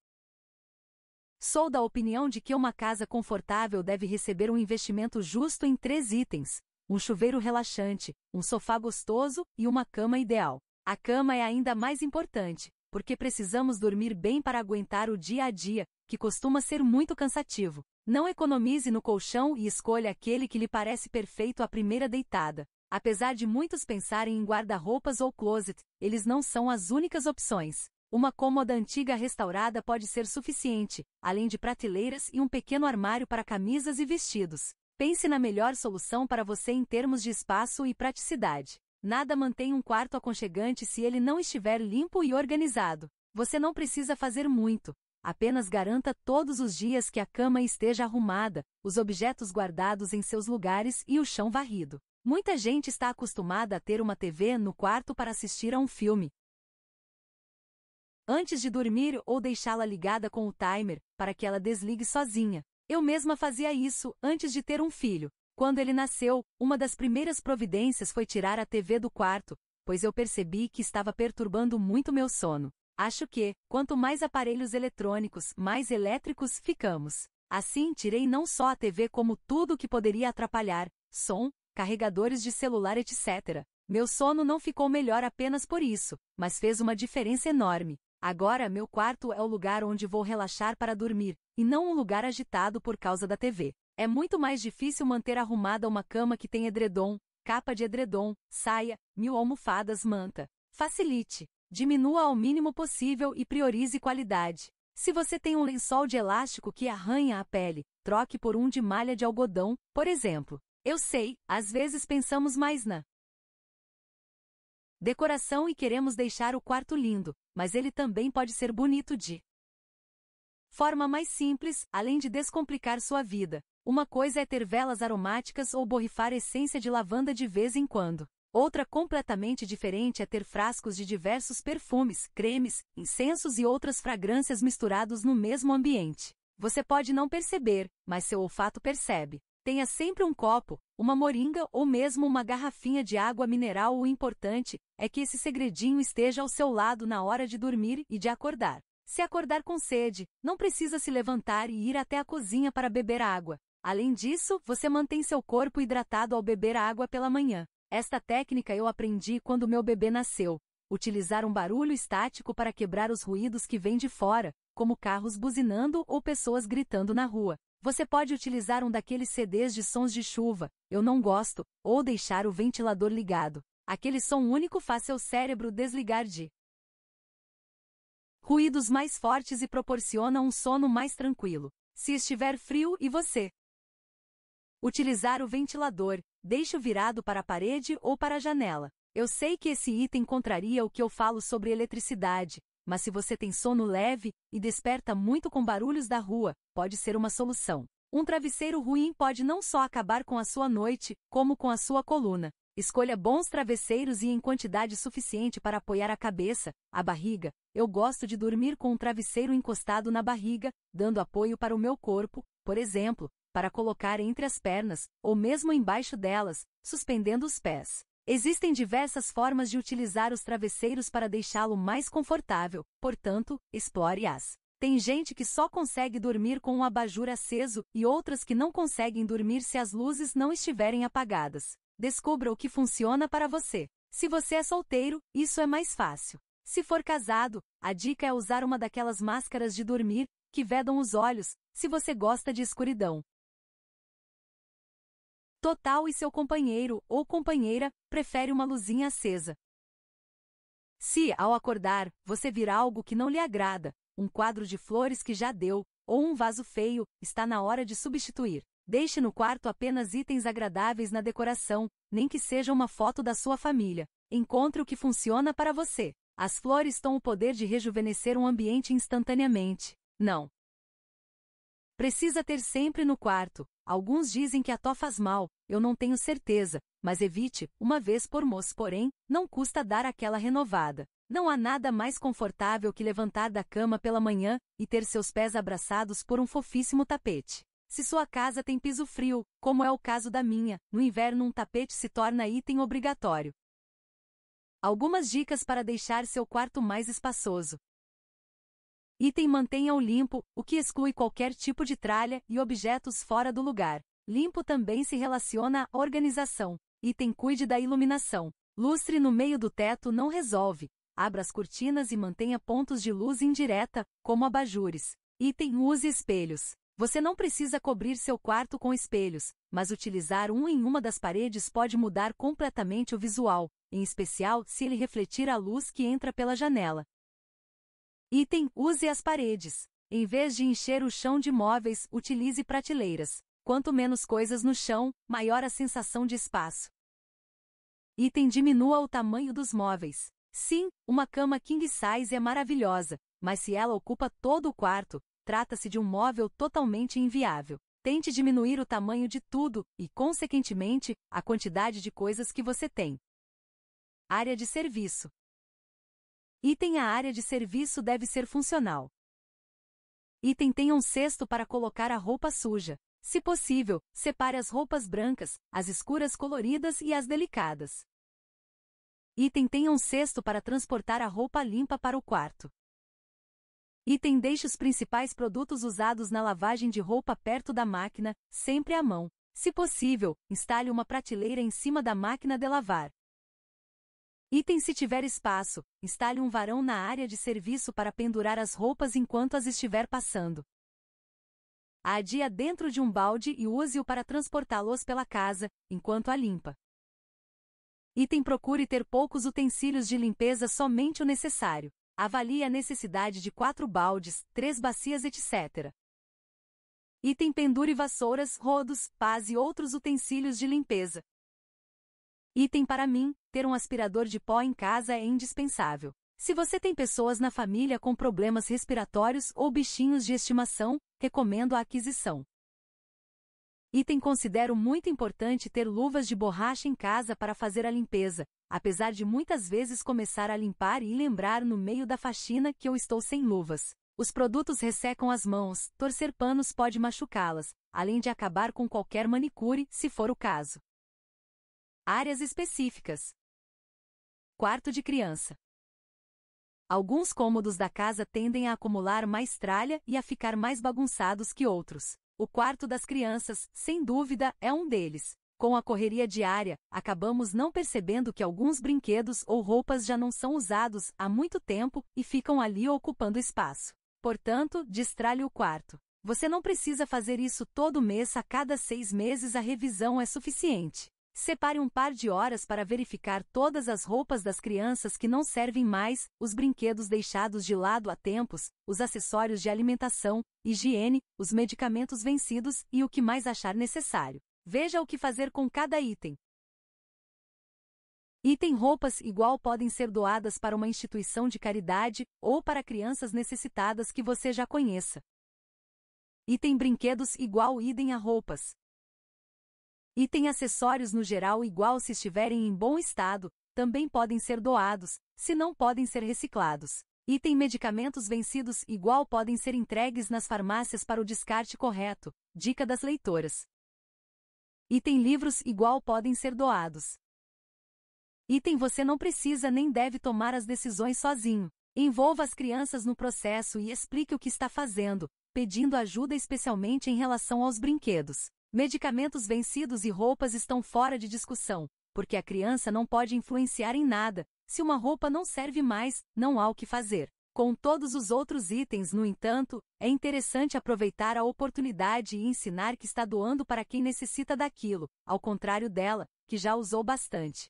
Sou da opinião de que uma casa confortável deve receber um investimento justo em três itens: um chuveiro relaxante, um sofá gostoso e uma cama ideal. A cama é ainda mais importante, porque precisamos dormir bem para aguentar o dia a dia, que costuma ser muito cansativo. Não economize no colchão e escolha aquele que lhe parece perfeito à primeira deitada. Apesar de muitos pensarem em guarda-roupas ou closet, eles não são as únicas opções. Uma cômoda antiga restaurada pode ser suficiente, além de prateleiras e um pequeno armário para camisas e vestidos. Pense na melhor solução para você em termos de espaço e praticidade. Nada mantém um quarto aconchegante se ele não estiver limpo e organizado. Você não precisa fazer muito. Apenas garanta todos os dias que a cama esteja arrumada, os objetos guardados em seus lugares e o chão varrido. Muita gente está acostumada a ter uma TV no quarto para assistir a um filme. Antes de dormir ou deixá-la ligada com o timer, para que ela desligue sozinha. Eu mesma fazia isso antes de ter um filho. Quando ele nasceu, uma das primeiras providências foi tirar a TV do quarto, pois eu percebi que estava perturbando muito meu sono. Acho que, quanto mais aparelhos eletrônicos, mais elétricos ficamos. Assim, tirei não só a TV como tudo o que poderia atrapalhar, som, carregadores de celular, etc. Meu sono não ficou melhor apenas por isso, mas fez uma diferença enorme. Agora, meu quarto é o lugar onde vou relaxar para dormir, e não um lugar agitado por causa da TV. É muito mais difícil manter arrumada uma cama que tem edredom, capa de edredom, saia, mil almofadas, manta. Facilite. Diminua ao mínimo possível e priorize qualidade. Se você tem um lençol de elástico que arranha a pele, troque por um de malha de algodão, por exemplo. Eu sei, às vezes pensamos mais na decoração e queremos deixar o quarto lindo, mas ele também pode ser bonito de forma mais simples, além de descomplicar sua vida. Uma coisa é ter velas aromáticas ou borrifar essência de lavanda de vez em quando. Outra completamente diferente é ter frascos de diversos perfumes, cremes, incensos e outras fragrâncias misturados no mesmo ambiente. Você pode não perceber, mas seu olfato percebe. Tenha sempre um copo, uma moringa ou mesmo uma garrafinha de água mineral. O importante é que esse segredinho esteja ao seu lado na hora de dormir e de acordar. Se acordar com sede, não precisa se levantar e ir até a cozinha para beber água. Além disso, você mantém seu corpo hidratado ao beber água pela manhã. Esta técnica eu aprendi quando meu bebê nasceu. Utilizar um barulho estático para quebrar os ruídos que vêm de fora, como carros buzinando ou pessoas gritando na rua. Você pode utilizar um daqueles CDs de sons de chuva, eu não gosto, ou deixar o ventilador ligado. Aquele som único faz seu cérebro desligar de ruídos mais fortes e proporciona um sono mais tranquilo. Se estiver frio e você Utilizar o ventilador, deixe-o virado para a parede ou para a janela. Eu sei que esse item contraria o que eu falo sobre eletricidade, mas se você tem sono leve e desperta muito com barulhos da rua, pode ser uma solução. Um travesseiro ruim pode não só acabar com a sua noite, como com a sua coluna. Escolha bons travesseiros e em quantidade suficiente para apoiar a cabeça, a barriga. Eu gosto de dormir com um travesseiro encostado na barriga, dando apoio para o meu corpo, por exemplo, para colocar entre as pernas, ou mesmo embaixo delas, suspendendo os pés. Existem diversas formas de utilizar os travesseiros para deixá-lo mais confortável, portanto, explore-as. Tem gente que só consegue dormir com um abajur aceso e outras que não conseguem dormir se as luzes não estiverem apagadas. Descubra o que funciona para você. Se você é solteiro, isso é mais fácil. Se for casado, a dica é usar uma daquelas máscaras de dormir que vedam os olhos, se você gosta de escuridão. Total e seu companheiro ou companheira prefere uma luzinha acesa. Se, ao acordar, você vir algo que não lhe agrada, um quadro de flores que já deu, ou um vaso feio, está na hora de substituir. Deixe no quarto apenas itens agradáveis na decoração, nem que seja uma foto da sua família. Encontre o que funciona para você. As flores têm o poder de rejuvenescer um ambiente instantaneamente. Não, Precisa ter sempre no quarto. Alguns dizem que a tó faz mal, eu não tenho certeza, mas evite, uma vez por moço, porém, não custa dar aquela renovada. Não há nada mais confortável que levantar da cama pela manhã e ter seus pés abraçados por um fofíssimo tapete. Se sua casa tem piso frio, como é o caso da minha, no inverno um tapete se torna item obrigatório. Algumas dicas para deixar seu quarto mais espaçoso. Item mantenha-o limpo, o que exclui qualquer tipo de tralha e objetos fora do lugar. Limpo também se relaciona à organização. Item cuide da iluminação. Lustre no meio do teto não resolve. Abra as cortinas e mantenha pontos de luz indireta, como abajures. Item use espelhos. Você não precisa cobrir seu quarto com espelhos, mas utilizar um em uma das paredes pode mudar completamente o visual, em especial se ele refletir a luz que entra pela janela. Item: use as paredes. Em vez de encher o chão de móveis, utilize prateleiras. Quanto menos coisas no chão, maior a sensação de espaço. Item: diminua o tamanho dos móveis. Sim, uma cama king size é maravilhosa, mas se ela ocupa todo o quarto, trata-se de um móvel totalmente inviável. Tente diminuir o tamanho de tudo e, consequentemente, a quantidade de coisas que você tem. Área de serviço. Item A área de serviço deve ser funcional. Item tenha um cesto para colocar a roupa suja. Se possível, separe as roupas brancas, as escuras coloridas e as delicadas. Item tenha um cesto para transportar a roupa limpa para o quarto. Item deixe os principais produtos usados na lavagem de roupa perto da máquina, sempre à mão. Se possível, instale uma prateleira em cima da máquina de lavar. Item se tiver espaço, instale um varão na área de serviço para pendurar as roupas enquanto as estiver passando. Adia dentro de um balde e use-o para transportá-los pela casa, enquanto a limpa. Item procure ter poucos utensílios de limpeza somente o necessário. Avalie a necessidade de quatro baldes, três bacias, etc. Item pendure vassouras, rodos, pás e outros utensílios de limpeza, Item para mim, ter um aspirador de pó em casa é indispensável. Se você tem pessoas na família com problemas respiratórios ou bichinhos de estimação, recomendo a aquisição. Item considero muito importante ter luvas de borracha em casa para fazer a limpeza, apesar de muitas vezes começar a limpar e lembrar no meio da faxina que eu estou sem luvas. Os produtos ressecam as mãos, torcer panos pode machucá-las, além de acabar com qualquer manicure, se for o caso. Áreas específicas. Quarto de criança. Alguns cômodos da casa tendem a acumular mais tralha e a ficar mais bagunçados que outros. O quarto das crianças, sem dúvida, é um deles. Com a correria diária, acabamos não percebendo que alguns brinquedos ou roupas já não são usados há muito tempo e ficam ali ocupando espaço. Portanto, destralhe o quarto. Você não precisa fazer isso todo mês a cada seis meses, a revisão é suficiente. Separe um par de horas para verificar todas as roupas das crianças que não servem mais, os brinquedos deixados de lado há tempos, os acessórios de alimentação, higiene, os medicamentos vencidos e o que mais achar necessário. Veja o que fazer com cada item. Item roupas igual podem ser doadas para uma instituição de caridade ou para crianças necessitadas que você já conheça. Item brinquedos igual idem a roupas. E tem acessórios no geral igual se estiverem em bom estado, também podem ser doados, se não podem ser reciclados. E tem medicamentos vencidos igual podem ser entregues nas farmácias para o descarte correto. Dica das leitoras. E tem livros igual podem ser doados. Item você não precisa nem deve tomar as decisões sozinho. Envolva as crianças no processo e explique o que está fazendo, pedindo ajuda especialmente em relação aos brinquedos. Medicamentos vencidos e roupas estão fora de discussão, porque a criança não pode influenciar em nada. Se uma roupa não serve mais, não há o que fazer. Com todos os outros itens, no entanto, é interessante aproveitar a oportunidade e ensinar que está doando para quem necessita daquilo, ao contrário dela, que já usou bastante.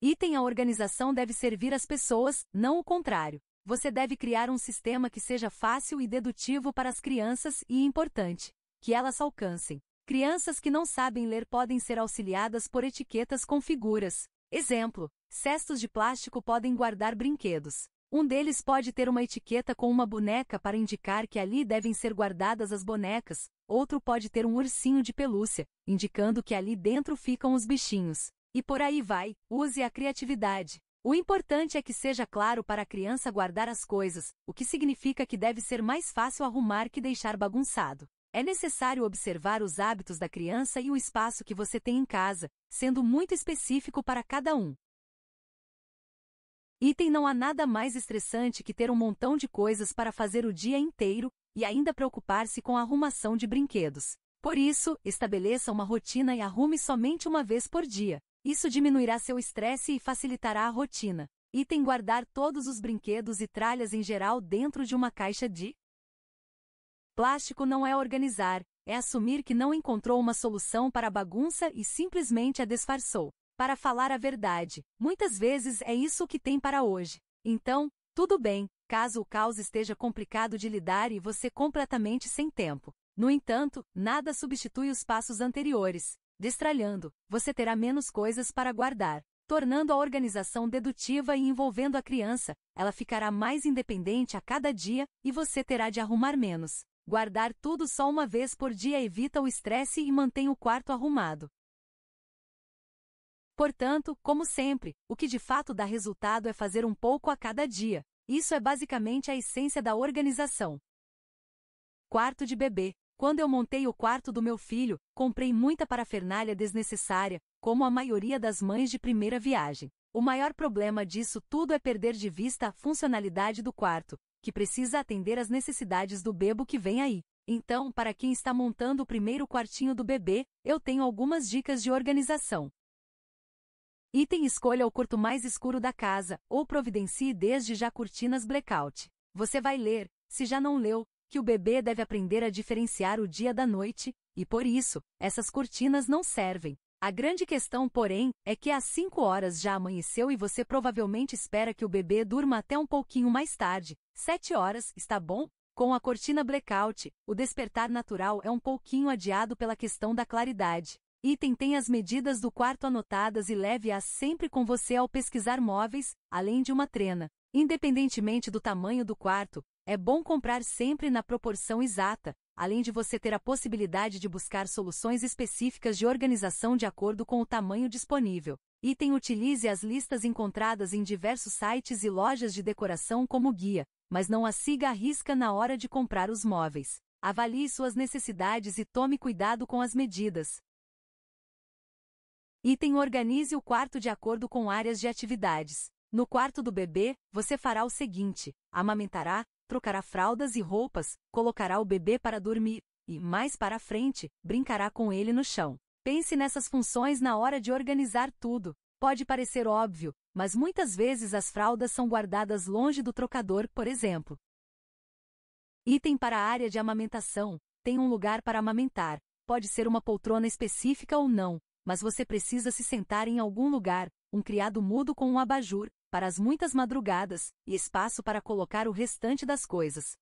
Item A organização deve servir as pessoas, não o contrário. Você deve criar um sistema que seja fácil e dedutivo para as crianças e importante que elas alcancem. Crianças que não sabem ler podem ser auxiliadas por etiquetas com figuras. Exemplo: cestos de plástico podem guardar brinquedos. Um deles pode ter uma etiqueta com uma boneca para indicar que ali devem ser guardadas as bonecas, outro pode ter um ursinho de pelúcia, indicando que ali dentro ficam os bichinhos. E por aí vai, use a criatividade. O importante é que seja claro para a criança guardar as coisas, o que significa que deve ser mais fácil arrumar que deixar bagunçado. É necessário observar os hábitos da criança e o espaço que você tem em casa, sendo muito específico para cada um. Item não há nada mais estressante que ter um montão de coisas para fazer o dia inteiro e ainda preocupar-se com a arrumação de brinquedos. Por isso, estabeleça uma rotina e arrume somente uma vez por dia. Isso diminuirá seu estresse e facilitará a rotina. Item guardar todos os brinquedos e tralhas em geral dentro de uma caixa de Plástico não é organizar, é assumir que não encontrou uma solução para a bagunça e simplesmente a disfarçou. Para falar a verdade, muitas vezes é isso que tem para hoje. Então, tudo bem, caso o caos esteja complicado de lidar e você completamente sem tempo. No entanto, nada substitui os passos anteriores. Destralhando, você terá menos coisas para guardar. Tornando a organização dedutiva e envolvendo a criança, ela ficará mais independente a cada dia e você terá de arrumar menos. Guardar tudo só uma vez por dia evita o estresse e mantém o quarto arrumado. Portanto, como sempre, o que de fato dá resultado é fazer um pouco a cada dia. Isso é basicamente a essência da organização. Quarto de bebê. Quando eu montei o quarto do meu filho, comprei muita parafernália desnecessária, como a maioria das mães de primeira viagem. O maior problema disso tudo é perder de vista a funcionalidade do quarto, que precisa atender às necessidades do bebo que vem aí. Então, para quem está montando o primeiro quartinho do bebê, eu tenho algumas dicas de organização. Item escolha o curto mais escuro da casa, ou providencie desde já cortinas blackout. Você vai ler, se já não leu, que o bebê deve aprender a diferenciar o dia da noite, e por isso, essas cortinas não servem. A grande questão, porém, é que às 5 horas já amanheceu e você provavelmente espera que o bebê durma até um pouquinho mais tarde. 7 horas, está bom? Com a cortina blackout, o despertar natural é um pouquinho adiado pela questão da claridade. Item tem as medidas do quarto anotadas e leve-as sempre com você ao pesquisar móveis, além de uma trena. Independentemente do tamanho do quarto, é bom comprar sempre na proporção exata, além de você ter a possibilidade de buscar soluções específicas de organização de acordo com o tamanho disponível. Item utilize as listas encontradas em diversos sites e lojas de decoração como guia, mas não a siga à risca na hora de comprar os móveis. Avalie suas necessidades e tome cuidado com as medidas. Item organize o quarto de acordo com áreas de atividades. No quarto do bebê, você fará o seguinte: amamentará, trocará fraldas e roupas, colocará o bebê para dormir e, mais para frente, brincará com ele no chão. Pense nessas funções na hora de organizar tudo. Pode parecer óbvio, mas muitas vezes as fraldas são guardadas longe do trocador, por exemplo. Item para a área de amamentação: tem um lugar para amamentar. Pode ser uma poltrona específica ou não, mas você precisa se sentar em algum lugar, um criado mudo com um abajur, para as muitas madrugadas, e espaço para colocar o restante das coisas.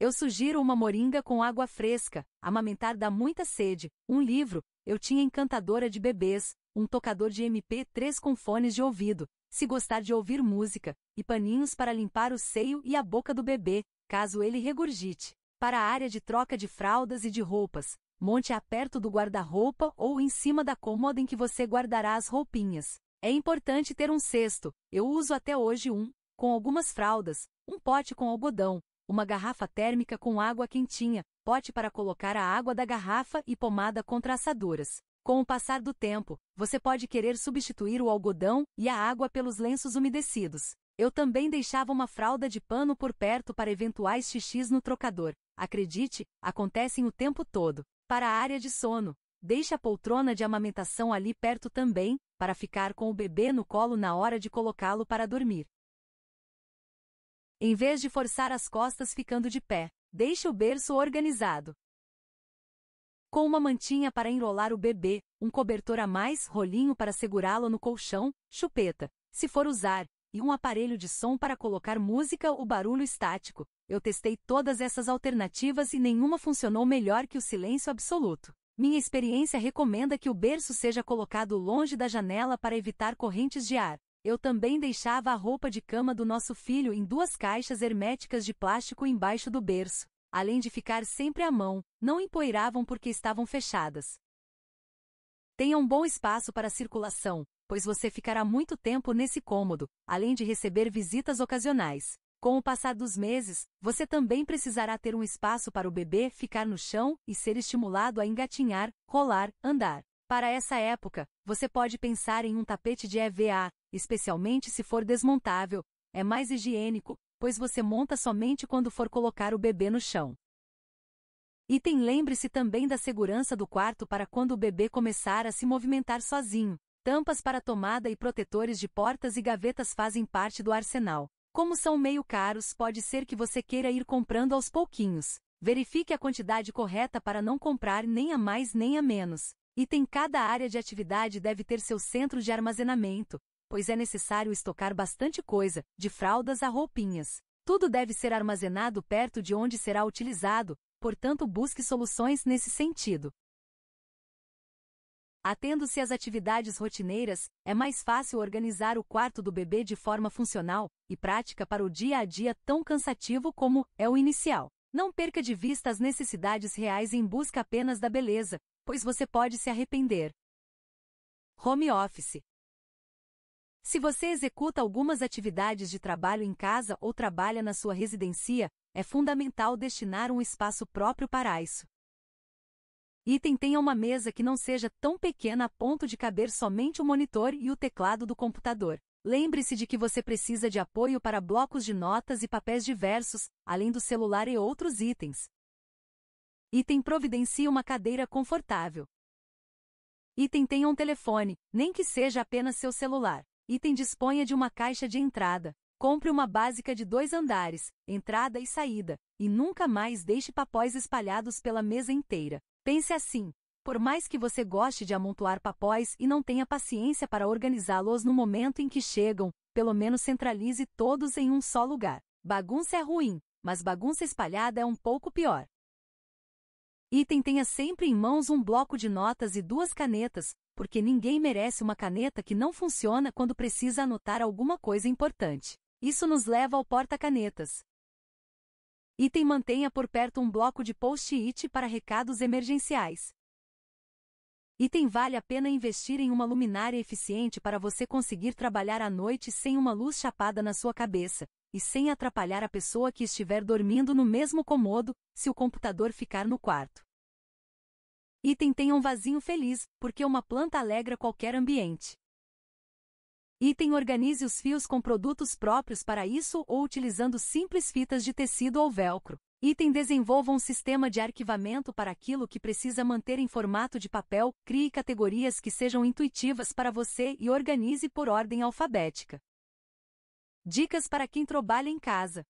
Eu sugiro uma moringa com água fresca, amamentar dá muita sede, um livro, eu tinha encantadora de bebês, um tocador de MP3 com fones de ouvido, se gostar de ouvir música, e paninhos para limpar o seio e a boca do bebê, caso ele regurgite. Para a área de troca de fraldas e de roupas, monte-a perto do guarda-roupa ou em cima da cômoda em que você guardará as roupinhas. É importante ter um cesto, eu uso até hoje um, com algumas fraldas, um pote com algodão, uma garrafa térmica com água quentinha, pote para colocar a água da garrafa e pomada contra assaduras. Com o passar do tempo, você pode querer substituir o algodão e a água pelos lenços umedecidos. Eu também deixava uma fralda de pano por perto para eventuais xixis no trocador. Acredite, acontecem o tempo todo. Para a área de sono, deixe a poltrona de amamentação ali perto também, para ficar com o bebê no colo na hora de colocá-lo para dormir. Em vez de forçar as costas ficando de pé, deixe o berço organizado. Com uma mantinha para enrolar o bebê, um cobertor a mais, rolinho para segurá-lo no colchão, chupeta, se for usar, e um aparelho de som para colocar música ou barulho estático. Eu testei todas essas alternativas e nenhuma funcionou melhor que o silêncio absoluto. Minha experiência recomenda que o berço seja colocado longe da janela para evitar correntes de ar. Eu também deixava a roupa de cama do nosso filho em duas caixas herméticas de plástico embaixo do berço. Além de ficar sempre à mão, não empoeiravam porque estavam fechadas. Tenha um bom espaço para circulação, pois você ficará muito tempo nesse cômodo, além de receber visitas ocasionais. Com o passar dos meses, você também precisará ter um espaço para o bebê ficar no chão e ser estimulado a engatinhar, rolar, andar. Para essa época, você pode pensar em um tapete de EVA, especialmente se for desmontável. É mais higiênico, pois você monta somente quando for colocar o bebê no chão. Item lembre-se também da segurança do quarto para quando o bebê começar a se movimentar sozinho. Tampas para tomada e protetores de portas e gavetas fazem parte do arsenal. Como são meio caros, pode ser que você queira ir comprando aos pouquinhos. Verifique a quantidade correta para não comprar nem a mais nem a menos. Item cada área de atividade deve ter seu centro de armazenamento, pois é necessário estocar bastante coisa, de fraldas a roupinhas. Tudo deve ser armazenado perto de onde será utilizado, portanto busque soluções nesse sentido. Atendo-se às atividades rotineiras, é mais fácil organizar o quarto do bebê de forma funcional e prática para o dia a dia tão cansativo como é o inicial. Não perca de vista as necessidades reais em busca apenas da beleza, pois você pode se arrepender. Home Office Se você executa algumas atividades de trabalho em casa ou trabalha na sua residência, é fundamental destinar um espaço próprio para isso. Item tenha uma mesa que não seja tão pequena a ponto de caber somente o monitor e o teclado do computador. Lembre-se de que você precisa de apoio para blocos de notas e papéis diversos, além do celular e outros itens. Item providencie uma cadeira confortável. Item tenha um telefone, nem que seja apenas seu celular. Item disponha de uma caixa de entrada. Compre uma básica de dois andares, entrada e saída, e nunca mais deixe papéis espalhados pela mesa inteira. Pense assim. Por mais que você goste de amontoar papóis e não tenha paciência para organizá-los no momento em que chegam, pelo menos centralize todos em um só lugar. Bagunça é ruim, mas bagunça espalhada é um pouco pior. Item tenha sempre em mãos um bloco de notas e duas canetas, porque ninguém merece uma caneta que não funciona quando precisa anotar alguma coisa importante. Isso nos leva ao porta-canetas. Item mantenha por perto um bloco de post-it para recados emergenciais. Item vale a pena investir em uma luminária eficiente para você conseguir trabalhar à noite sem uma luz chapada na sua cabeça, e sem atrapalhar a pessoa que estiver dormindo no mesmo comodo, se o computador ficar no quarto. Item tenha um vasinho feliz, porque uma planta alegra qualquer ambiente. Item organize os fios com produtos próprios para isso ou utilizando simples fitas de tecido ou velcro. Item desenvolva um sistema de arquivamento para aquilo que precisa manter em formato de papel, crie categorias que sejam intuitivas para você e organize por ordem alfabética. Dicas para quem trabalha em casa.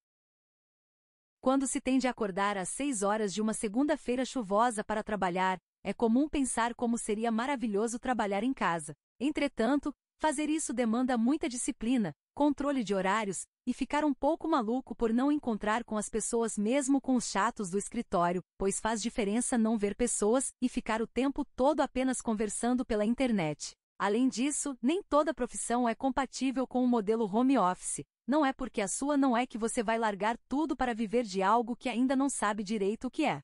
Quando se tem de acordar às 6 horas de uma segunda-feira chuvosa para trabalhar, é comum pensar como seria maravilhoso trabalhar em casa. Entretanto, Fazer isso demanda muita disciplina, controle de horários, e ficar um pouco maluco por não encontrar com as pessoas mesmo com os chatos do escritório, pois faz diferença não ver pessoas e ficar o tempo todo apenas conversando pela internet. Além disso, nem toda profissão é compatível com o modelo home office. Não é porque a sua não é que você vai largar tudo para viver de algo que ainda não sabe direito o que é.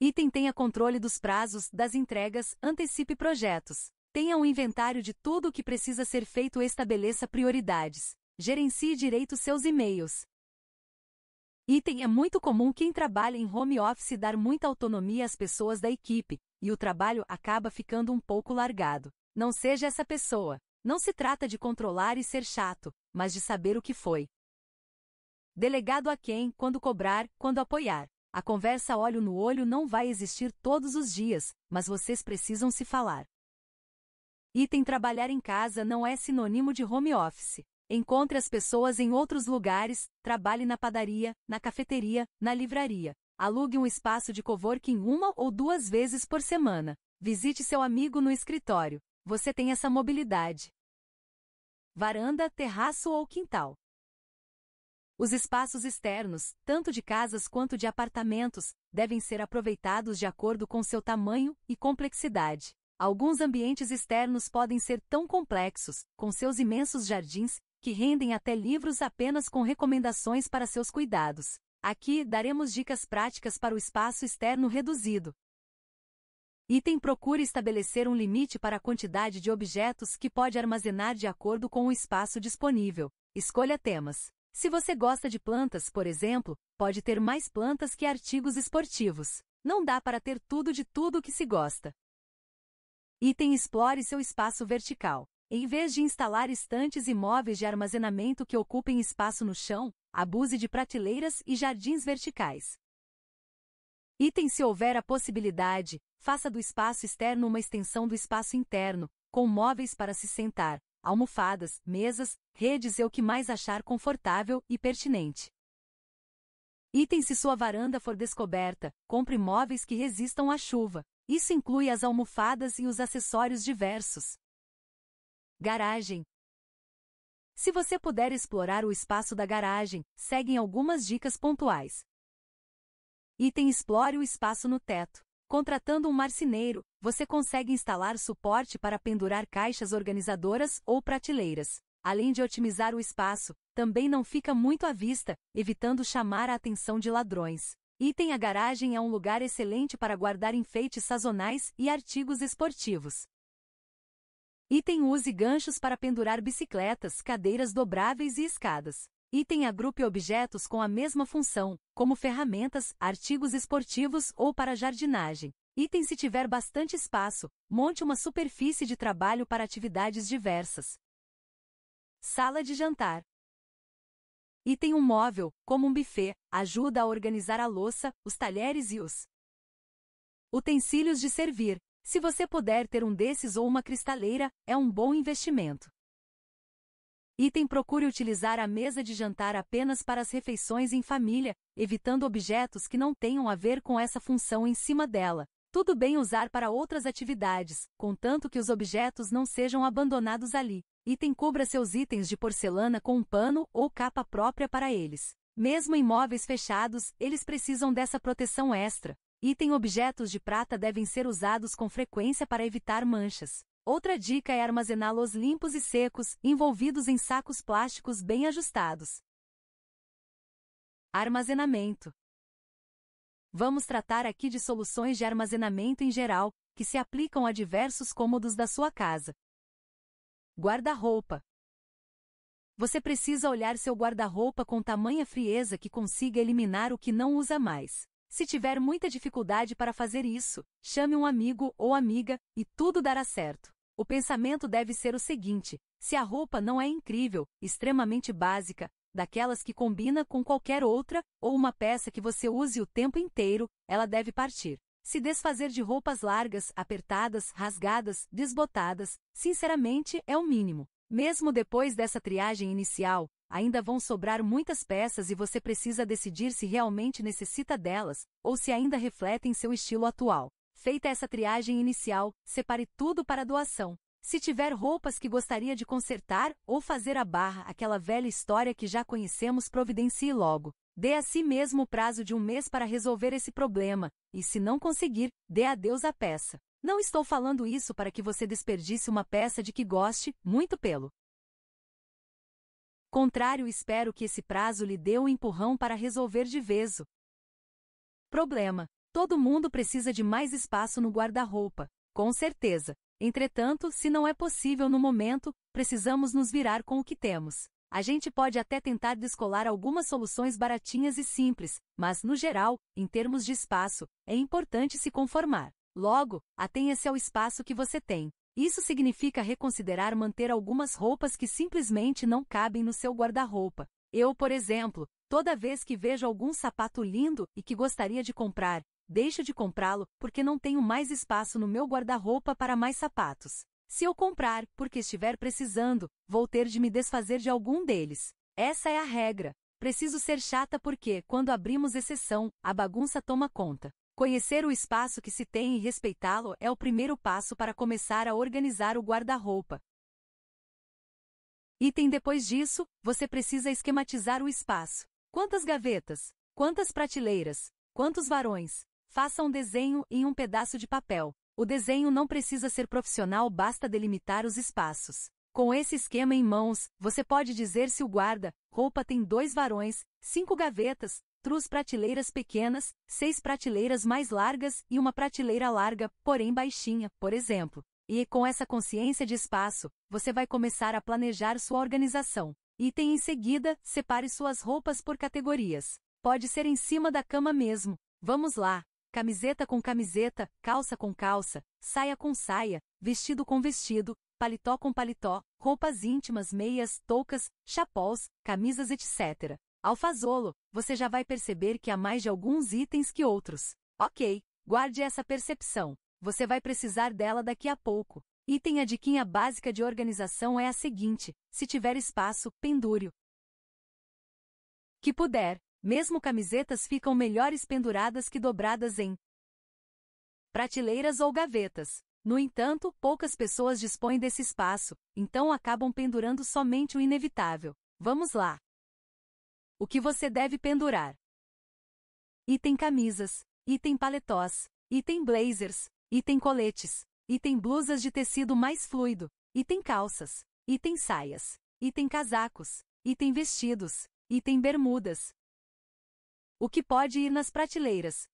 Item tenha controle dos prazos, das entregas, antecipe projetos. Tenha um inventário de tudo o que precisa ser feito e estabeleça prioridades. Gerencie direito seus e-mails. Item é muito comum quem trabalha em home office dar muita autonomia às pessoas da equipe, e o trabalho acaba ficando um pouco largado. Não seja essa pessoa. Não se trata de controlar e ser chato, mas de saber o que foi. Delegado a quem, quando cobrar, quando apoiar. A conversa olho no olho não vai existir todos os dias, mas vocês precisam se falar. Item trabalhar em casa não é sinônimo de home office. Encontre as pessoas em outros lugares, trabalhe na padaria, na cafeteria, na livraria. Alugue um espaço de coworking uma ou duas vezes por semana. Visite seu amigo no escritório. Você tem essa mobilidade. Varanda, terraço ou quintal. Os espaços externos, tanto de casas quanto de apartamentos, devem ser aproveitados de acordo com seu tamanho e complexidade. Alguns ambientes externos podem ser tão complexos, com seus imensos jardins, que rendem até livros apenas com recomendações para seus cuidados. Aqui daremos dicas práticas para o espaço externo reduzido. Item procure estabelecer um limite para a quantidade de objetos que pode armazenar de acordo com o espaço disponível. Escolha temas. Se você gosta de plantas, por exemplo, pode ter mais plantas que artigos esportivos. Não dá para ter tudo de tudo o que se gosta. Item explore seu espaço vertical. Em vez de instalar estantes e móveis de armazenamento que ocupem espaço no chão, abuse de prateleiras e jardins verticais. Item se houver a possibilidade, faça do espaço externo uma extensão do espaço interno, com móveis para se sentar, almofadas, mesas, redes e o que mais achar confortável e pertinente. Item se sua varanda for descoberta, compre móveis que resistam à chuva, isso inclui as almofadas e os acessórios diversos. Garagem. Se você puder explorar o espaço da garagem, seguem algumas dicas pontuais. Item Explore o espaço no teto. Contratando um marceneiro, você consegue instalar suporte para pendurar caixas organizadoras ou prateleiras. Além de otimizar o espaço, também não fica muito à vista, evitando chamar a atenção de ladrões. Item A garagem é um lugar excelente para guardar enfeites sazonais e artigos esportivos. Item use ganchos para pendurar bicicletas, cadeiras dobráveis e escadas. Item agrupe objetos com a mesma função, como ferramentas, artigos esportivos ou para jardinagem. Item se tiver bastante espaço, monte uma superfície de trabalho para atividades diversas. Sala de jantar. Item um móvel, como um buffet, ajuda a organizar a louça, os talheres e os utensílios de servir. Se você puder ter um desses ou uma cristaleira, é um bom investimento. Item procure utilizar a mesa de jantar apenas para as refeições em família, evitando objetos que não tenham a ver com essa função em cima dela. Tudo bem usar para outras atividades, contanto que os objetos não sejam abandonados ali. Item cubra seus itens de porcelana com um pano ou capa própria para eles. Mesmo em móveis fechados, eles precisam dessa proteção extra. Item objetos de prata devem ser usados com frequência para evitar manchas. Outra dica é armazená-los limpos e secos, envolvidos em sacos plásticos bem ajustados. Armazenamento. Vamos tratar aqui de soluções de armazenamento em geral, que se aplicam a diversos cômodos da sua casa. Guarda-roupa. Você precisa olhar seu guarda-roupa com tamanha frieza que consiga eliminar o que não usa mais. Se tiver muita dificuldade para fazer isso, chame um amigo ou amiga e tudo dará certo. O pensamento deve ser o seguinte: se a roupa não é incrível, extremamente básica, daquelas que combina com qualquer outra, ou uma peça que você use o tempo inteiro, ela deve partir. Se desfazer de roupas largas, apertadas, rasgadas, desbotadas, sinceramente é o mínimo. Mesmo depois dessa triagem inicial, ainda vão sobrar muitas peças e você precisa decidir se realmente necessita delas ou se ainda refletem seu estilo atual. Feita essa triagem inicial, separe tudo para doação. Se tiver roupas que gostaria de consertar ou fazer a barra, aquela velha história que já conhecemos, providencie logo. Dê a si mesmo o prazo de um mês para resolver esse problema, e se não conseguir, dê adeus à peça. Não estou falando isso para que você desperdice uma peça de que goste, muito pelo contrário, espero que esse prazo lhe dê um empurrão para resolver de vez o problema. Todo mundo precisa de mais espaço no guarda-roupa, com certeza. Entretanto, se não é possível no momento, precisamos nos virar com o que temos. A gente pode até tentar descolar algumas soluções baratinhas e simples, mas, no geral, em termos de espaço, é importante se conformar. Logo, atenha-se ao espaço que você tem. Isso significa reconsiderar manter algumas roupas que simplesmente não cabem no seu guarda-roupa. Eu, por exemplo, toda vez que vejo algum sapato lindo e que gostaria de comprar, deixo de comprá-lo porque não tenho mais espaço no meu guarda-roupa para mais sapatos. Se eu comprar, porque estiver precisando, vou ter de me desfazer de algum deles. Essa é a regra. Preciso ser chata porque, quando abrimos exceção, a bagunça toma conta. Conhecer o espaço que se tem e respeitá-lo é o primeiro passo para começar a organizar o guarda-roupa. Item depois disso, você precisa esquematizar o espaço. Quantas gavetas? Quantas prateleiras? Quantos varões? Faça um desenho em um pedaço de papel. O desenho não precisa ser profissional, basta delimitar os espaços. Com esse esquema em mãos, você pode dizer se o guarda-roupa tem dois varões, cinco gavetas, três prateleiras pequenas, seis prateleiras mais largas e uma prateleira larga, porém baixinha, por exemplo. E com essa consciência de espaço, você vai começar a planejar sua organização. Item em seguida, separe suas roupas por categorias. Pode ser em cima da cama mesmo. Vamos lá! Camiseta com camiseta, calça com calça, saia com saia, vestido com vestido, paletó com paletó, roupas íntimas, meias, toucas, chapéus, camisas, etc. Alfazolo, você já vai perceber que há mais de alguns itens que outros. Ok, guarde essa percepção. Você vai precisar dela daqui a pouco. Item a diquinha básica de organização é a seguinte: se tiver espaço, pendure-o. Que puder, mesmo camisetas ficam melhores penduradas que dobradas em prateleiras ou gavetas. No entanto, poucas pessoas dispõem desse espaço, então acabam pendurando somente o inevitável. Vamos lá! O que você deve pendurar? Item camisas, item paletós, item blazers, item coletes, item blusas de tecido mais fluido, item calças, item saias, item casacos, item vestidos, item bermudas, o que pode ir nas prateleiras?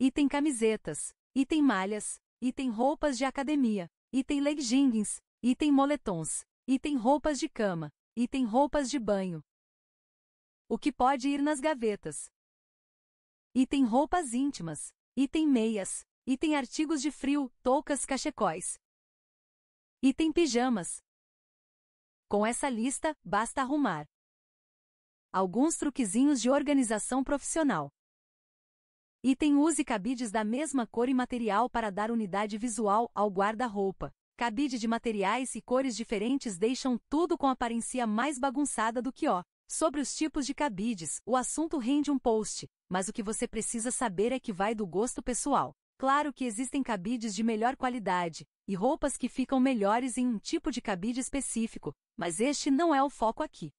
Item camisetas, item malhas, item roupas de academia, item leggings, item moletons, item roupas de cama, item roupas de banho. O que pode ir nas gavetas? Item roupas íntimas, item meias, item artigos de frio, toucas, cachecóis. Item pijamas. Com essa lista, basta arrumar. Alguns truquezinhos de organização profissional. Item use cabides da mesma cor e material para dar unidade visual ao guarda-roupa. Cabide de materiais e cores diferentes deixam tudo com aparência mais bagunçada do que ó. Sobre os tipos de cabides, o assunto rende um post, mas o que você precisa saber é que vai do gosto pessoal. Claro que existem cabides de melhor qualidade e roupas que ficam melhores em um tipo de cabide específico, mas este não é o foco aqui.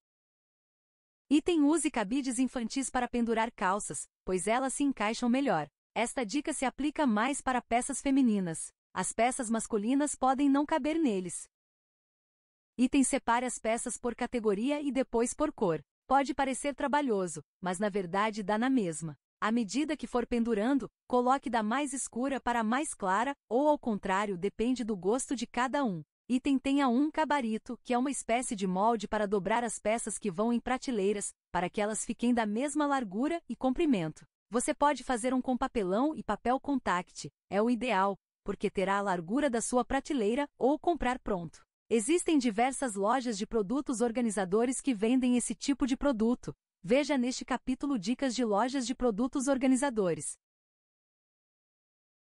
Item use cabides infantis para pendurar calças, pois elas se encaixam melhor. Esta dica se aplica mais para peças femininas. As peças masculinas podem não caber neles. Item separe as peças por categoria e depois por cor. Pode parecer trabalhoso, mas na verdade dá na mesma. À medida que for pendurando, coloque da mais escura para a mais clara, ou ao contrário, depende do gosto de cada um. Item tenha um gabarito, que é uma espécie de molde para dobrar as peças que vão em prateleiras, para que elas fiquem da mesma largura e comprimento. Você pode fazer um com papelão e papel contact, é o ideal, porque terá a largura da sua prateleira ou comprar pronto. Existem diversas lojas de produtos organizadores que vendem esse tipo de produto. Veja neste capítulo dicas de lojas de produtos organizadores.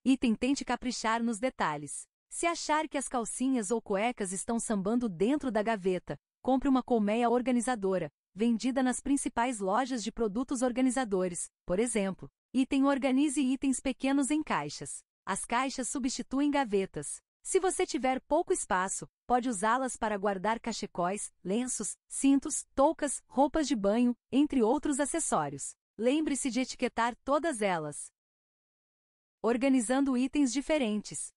Item tente caprichar nos detalhes. Se achar que as calcinhas ou cuecas estão sambando dentro da gaveta, compre uma colmeia organizadora, vendida nas principais lojas de produtos organizadores, por exemplo. Item organize itens pequenos em caixas. As caixas substituem gavetas. Se você tiver pouco espaço, pode usá-las para guardar cachecóis, lenços, cintos, toucas, roupas de banho, entre outros acessórios. Lembre-se de etiquetar todas elas. Organizando itens diferentes.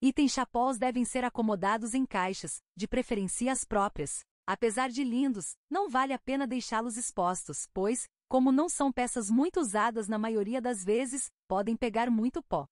Itens chapós devem ser acomodados em caixas, de preferência as próprias. Apesar de lindos, não vale a pena deixá-los expostos, pois, como não são peças muito usadas na maioria das vezes, podem pegar muito pó.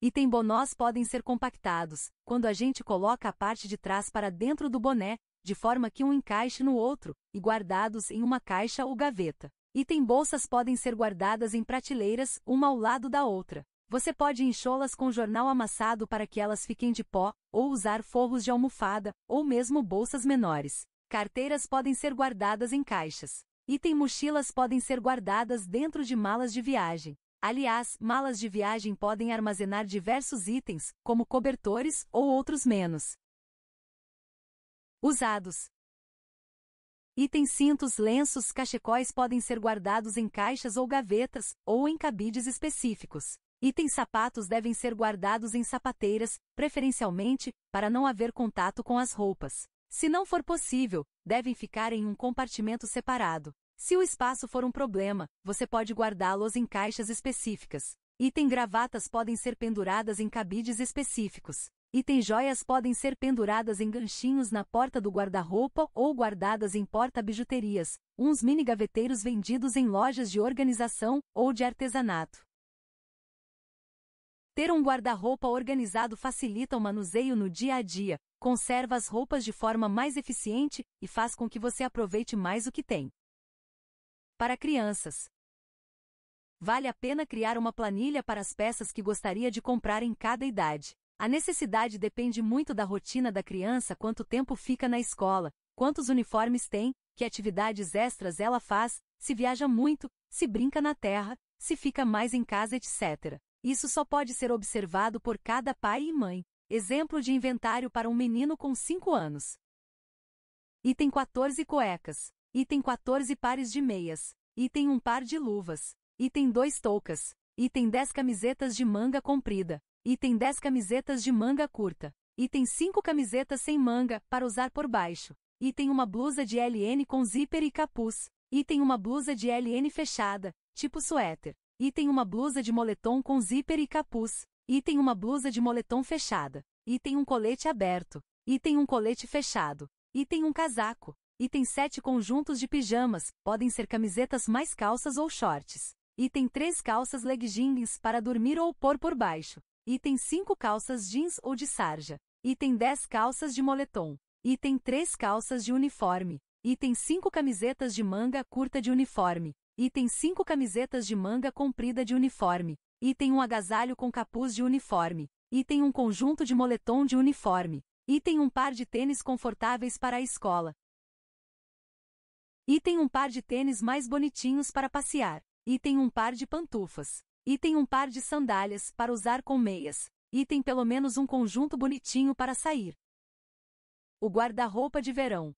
Item bonós podem ser compactados, quando a gente coloca a parte de trás para dentro do boné, de forma que um encaixe no outro, e guardados em uma caixa ou gaveta. Item bolsas podem ser guardadas em prateleiras, uma ao lado da outra. Você pode enxô-las com jornal amassado para que elas fiquem de pó, ou usar forros de almofada, ou mesmo bolsas menores. Carteiras podem ser guardadas em caixas. Item mochilas podem ser guardadas dentro de malas de viagem. Aliás, malas de viagem podem armazenar diversos itens, como cobertores ou outros menos. Usados. Itens cintos, lenços, cachecóis podem ser guardados em caixas ou gavetas, ou em cabides específicos. Itens sapatos devem ser guardados em sapateiras, preferencialmente, para não haver contato com as roupas. Se não for possível, devem ficar em um compartimento separado. Se o espaço for um problema, você pode guardá-los em caixas específicas. Item gravatas podem ser penduradas em cabides específicos. Item joias podem ser penduradas em ganchinhos na porta do guarda-roupa ou guardadas em porta-bijuterias, uns mini gaveteiros vendidos em lojas de organização ou de artesanato. Ter um guarda-roupa organizado facilita o manuseio no dia a dia, conserva as roupas de forma mais eficiente e faz com que você aproveite mais o que tem. Para crianças, vale a pena criar uma planilha para as peças que gostaria de comprar em cada idade. A necessidade depende muito da rotina da criança, quanto tempo fica na escola, quantos uniformes tem, que atividades extras ela faz, se viaja muito, se brinca na terra, se fica mais em casa, etc. Isso só pode ser observado por cada pai e mãe. Exemplo de inventário para um menino com 5 anos. Item 14 cuecas. Item 14 pares de meias. Item 1 par de luvas. Item 2 toucas. Item 10 camisetas de manga comprida. Item 10 camisetas de manga curta. Item 5 camisetas sem manga, para usar por baixo. Item 1 blusa de LN com zíper e capuz. Item 1 blusa de LN fechada, tipo suéter. Item uma blusa de moletom com zíper e capuz. Item uma blusa de moletom fechada. Item um colete aberto. Item um colete fechado. Item um casaco. Item 7 conjuntos de pijamas, podem ser camisetas mais calças ou shorts. Item 3 calças leg jeans para dormir ou pôr por baixo. Item 5 calças jeans ou de sarja. Item 10 calças de moletom. Item 3 calças de uniforme. Item 5 camisetas de manga curta de uniforme. Item 5 Camisetas de manga comprida de uniforme. Item 1 Agasalho com capuz de uniforme. Item 1 Conjunto de moletom de uniforme. Item 1 Par de tênis confortáveis para a escola. Item 1 Par de tênis mais bonitinhos para passear. Item 1 Par de pantufas. Item 1 Par de sandálias para usar com meias. Item pelo menos um conjunto bonitinho para sair. O guarda-roupa de verão.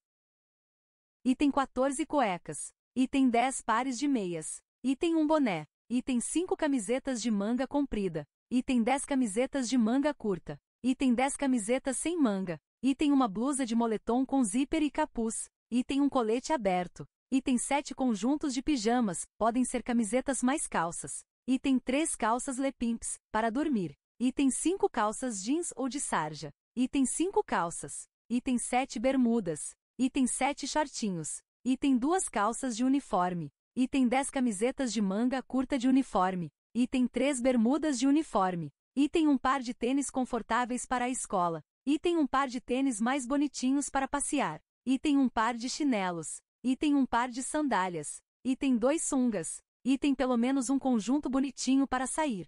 Item 14 Cuecas. Item 10 pares de meias. Item 1 boné. Item 5 camisetas de manga comprida. Item 10 camisetas de manga curta. Item 10 camisetas sem manga. Item 1 blusa de moletom com zíper e capuz. Item 1 colete aberto. Item 7 conjuntos de pijamas, podem ser camisetas mais calças. Item 3 calças lepimps, para dormir. Item 5 calças jeans ou de sarja. Item 5 calças. Item 7 bermudas. Item 7 shortinhos. Item 2 calças de uniforme. Item 10 camisetas de manga curta de uniforme. Item 3 bermudas de uniforme. Item 1 um par de tênis confortáveis para a escola. Item 1 um par de tênis mais bonitinhos para passear. Item 1 um par de chinelos. Item 1 par de sandálias. Item 2 sungas. Item pelo menos um conjunto bonitinho para sair.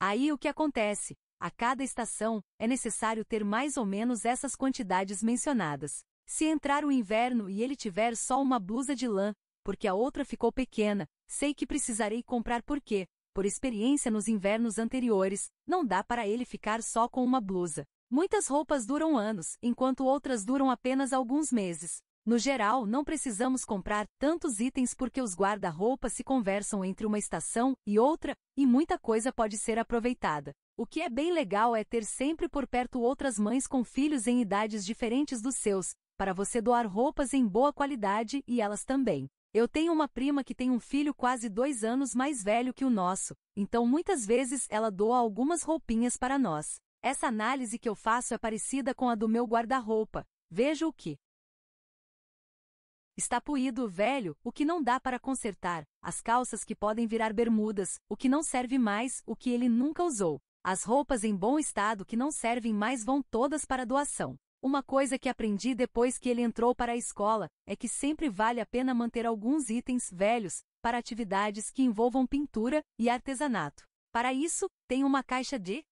Aí o que acontece? A cada estação, é necessário ter mais ou menos essas quantidades mencionadas. Se entrar o inverno e ele tiver só uma blusa de lã, porque a outra ficou pequena, sei que precisarei comprar porque, por experiência nos invernos anteriores, não dá para ele ficar só com uma blusa. Muitas roupas duram anos, enquanto outras duram apenas alguns meses. No geral, não precisamos comprar tantos itens porque os guarda-roupas se conversam entre uma estação e outra, e muita coisa pode ser aproveitada. O que é bem legal é ter sempre por perto outras mães com filhos em idades diferentes dos seus, para você doar roupas em boa qualidade e elas também. Eu tenho uma prima que tem um filho quase dois anos mais velho que o nosso, então muitas vezes ela doa algumas roupinhas para nós. Essa análise que eu faço é parecida com a do meu guarda-roupa. Veja o que está puído, velho, o que não dá para consertar, as calças que podem virar bermudas, o que não serve mais, o que ele nunca usou. As roupas em bom estado que não servem mais vão todas para doação. Uma coisa que aprendi depois que ele entrou para a escola é que sempre vale a pena manter alguns itens velhos para atividades que envolvam pintura e artesanato. Para isso, tem uma caixa de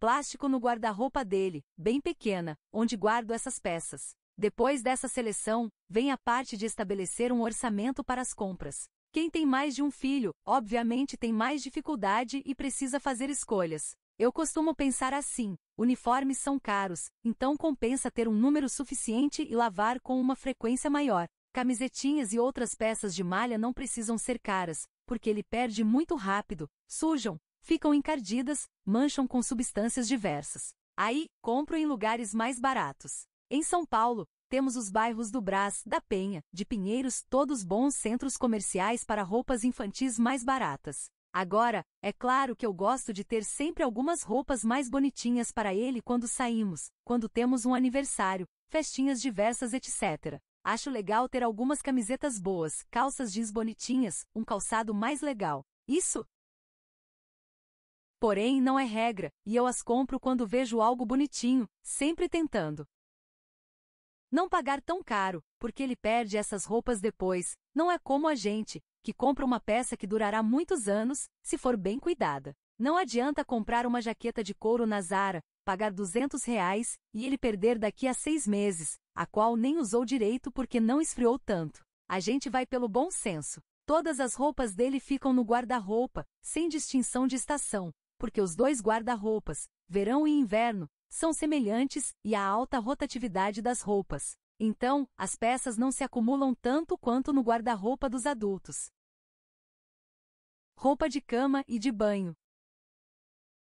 plástico no guarda-roupa dele, bem pequena, onde guardo essas peças. Depois dessa seleção, vem a parte de estabelecer um orçamento para as compras. Quem tem mais de um filho, obviamente tem mais dificuldade e precisa fazer escolhas. Eu costumo pensar assim: uniformes são caros, então compensa ter um número suficiente e lavar com uma frequência maior. Camisetinhas e outras peças de malha não precisam ser caras, porque ele perde muito rápido, sujam, ficam encardidas, mancham com substâncias diversas. Aí, compro em lugares mais baratos. Em São Paulo, temos os bairros do Brás, da Penha, de Pinheiros, todos bons centros comerciais para roupas infantis mais baratas. Agora, é claro que eu gosto de ter sempre algumas roupas mais bonitinhas para ele quando saímos, quando temos um aniversário, festinhas diversas, etc. Acho legal ter algumas camisetas boas, calças jeans bonitinhas, um calçado mais legal. Isso? Porém, não é regra, e eu as compro quando vejo algo bonitinho, sempre tentando. Não pagar tão caro, porque ele perde essas roupas depois, não é como a gente, que compra uma peça que durará muitos anos, se for bem cuidada. Não adianta comprar uma jaqueta de couro na Zara, pagar 200 reais, e ele perder daqui a seis meses, a qual nem usou direito porque não esfriou tanto. A gente vai pelo bom senso. Todas as roupas dele ficam no guarda-roupa, sem distinção de estação, porque os dois guarda-roupas, verão e inverno, são semelhantes e a alta rotatividade das roupas então, as peças não se acumulam tanto quanto no guarda-roupa dos adultos. Roupa de cama e de banho.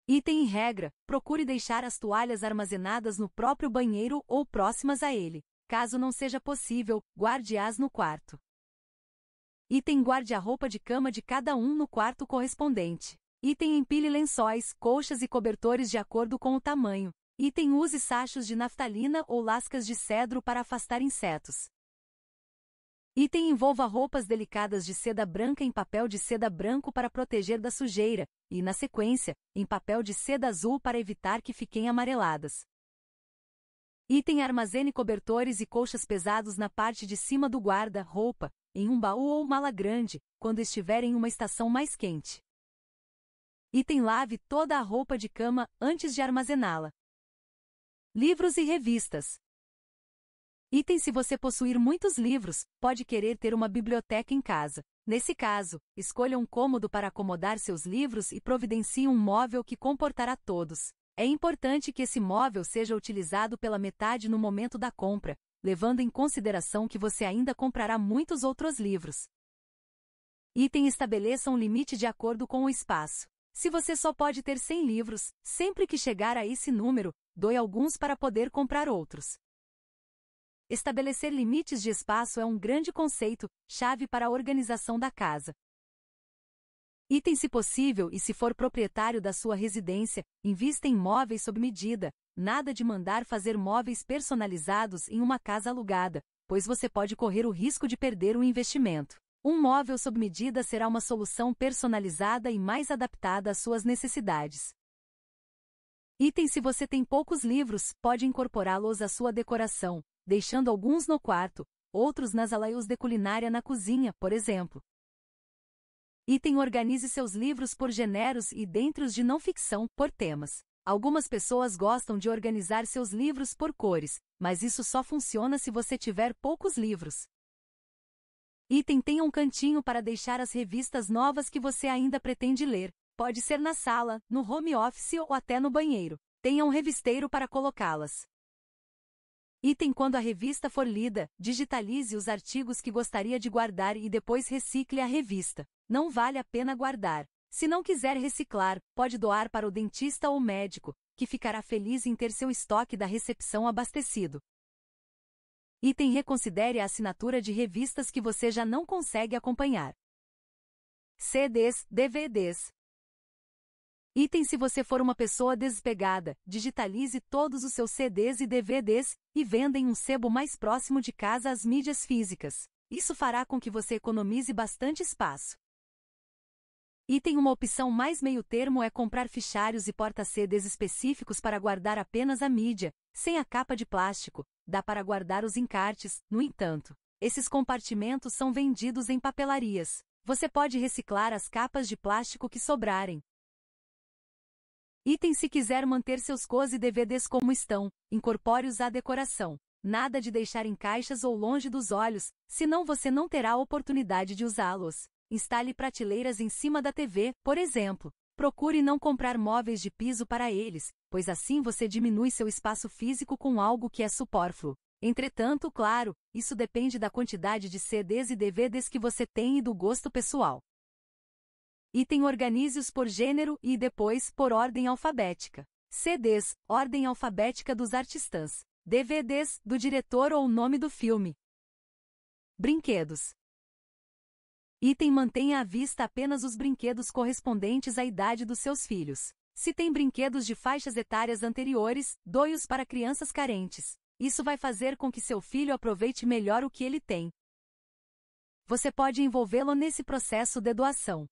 Item em regra, procure deixar as toalhas armazenadas no próprio banheiro ou próximas a ele. Caso não seja possível, guarde-as no quarto. Item guarde a roupa de cama de cada um no quarto correspondente. Item empilhe lençóis, colchas e cobertores de acordo com o tamanho. Item use sachos de naftalina ou lascas de cedro para afastar insetos. Item envolva roupas delicadas de seda branca em papel de seda branco para proteger da sujeira, e, na sequência, em papel de seda azul para evitar que fiquem amareladas. Item armazene cobertores e colchas pesados na parte de cima do guarda-roupa, em um baú ou mala grande, quando estiver em uma estação mais quente. Item lave toda a roupa de cama antes de armazená-la. Livros e revistas. Item Se você possuir muitos livros, pode querer ter uma biblioteca em casa. Nesse caso, escolha um cômodo para acomodar seus livros e providencie um móvel que comportará todos. É importante que esse móvel seja utilizado pela metade no momento da compra, levando em consideração que você ainda comprará muitos outros livros. Item Estabeleça um limite de acordo com o espaço. Se você só pode ter 100 livros, sempre que chegar a esse número, doe alguns para poder comprar outros. Estabelecer limites de espaço é um grande conceito, chave para a organização da casa. Item se possível e se for proprietário da sua residência, invista em móveis sob medida, nada de mandar fazer móveis personalizados em uma casa alugada, pois você pode correr o risco de perder o investimento. Um móvel sob medida será uma solução personalizada e mais adaptada às suas necessidades. Item Se você tem poucos livros, pode incorporá-los à sua decoração, deixando alguns no quarto, outros nas alaios de culinária na cozinha, por exemplo. Item Organize seus livros por gêneros e dentro de não ficção, por temas. Algumas pessoas gostam de organizar seus livros por cores, mas isso só funciona se você tiver poucos livros. Item Tenha um cantinho para deixar as revistas novas que você ainda pretende ler. Pode ser na sala, no home office ou até no banheiro. Tenha um revisteiro para colocá-las. Item quando a revista for lida, digitalize os artigos que gostaria de guardar e depois recicle a revista. Não vale a pena guardar. Se não quiser reciclar, pode doar para o dentista ou médico, que ficará feliz em ter seu estoque da recepção abastecido. Item reconsidere a assinatura de revistas que você já não consegue acompanhar. CDs, DVDs. Item se você for uma pessoa despegada, digitalize todos os seus CDs e DVDs e venda em um sebo mais próximo de casa as mídias físicas. Isso fará com que você economize bastante espaço. Item Uma opção mais meio termo é comprar fichários e porta sedes específicos para guardar apenas a mídia, sem a capa de plástico, dá para guardar os encartes, no entanto. Esses compartimentos são vendidos em papelarias. Você pode reciclar as capas de plástico que sobrarem. Item se quiser manter seus COS e DVDs como estão, incorpore-os à decoração. Nada de deixar em caixas ou longe dos olhos, senão você não terá a oportunidade de usá-los instale prateleiras em cima da TV, por exemplo. Procure não comprar móveis de piso para eles, pois assim você diminui seu espaço físico com algo que é supórfluo. Entretanto, claro, isso depende da quantidade de CDs e DVDs que você tem e do gosto pessoal. Item organize-os por gênero e depois por ordem alfabética. CDs, ordem alfabética dos artistas. DVDs, do diretor ou nome do filme. Brinquedos. Item mantenha à vista apenas os brinquedos correspondentes à idade dos seus filhos. Se tem brinquedos de faixas etárias anteriores, doe-os para crianças carentes. Isso vai fazer com que seu filho aproveite melhor o que ele tem. Você pode envolvê-lo nesse processo de doação.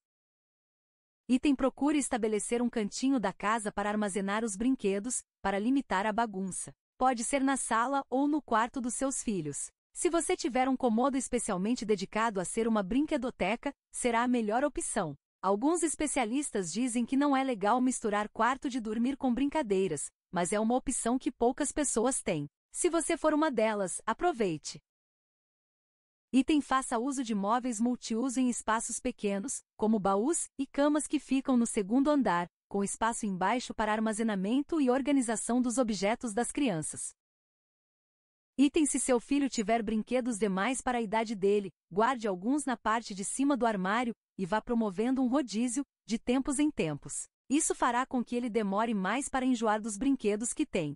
Item procure estabelecer um cantinho da casa para armazenar os brinquedos, para limitar a bagunça. Pode ser na sala ou no quarto dos seus filhos. Se você tiver um cômodo especialmente dedicado a ser uma brinquedoteca, será a melhor opção. Alguns especialistas dizem que não é legal misturar quarto de dormir com brincadeiras, mas é uma opção que poucas pessoas têm. Se você for uma delas, aproveite. Item faça uso de móveis multiuso em espaços pequenos, como baús e camas que ficam no segundo andar, com espaço embaixo para armazenamento e organização dos objetos das crianças. Item se seu filho tiver brinquedos demais para a idade dele, guarde alguns na parte de cima do armário e vá promovendo um rodízio, de tempos em tempos. Isso fará com que ele demore mais para enjoar dos brinquedos que tem.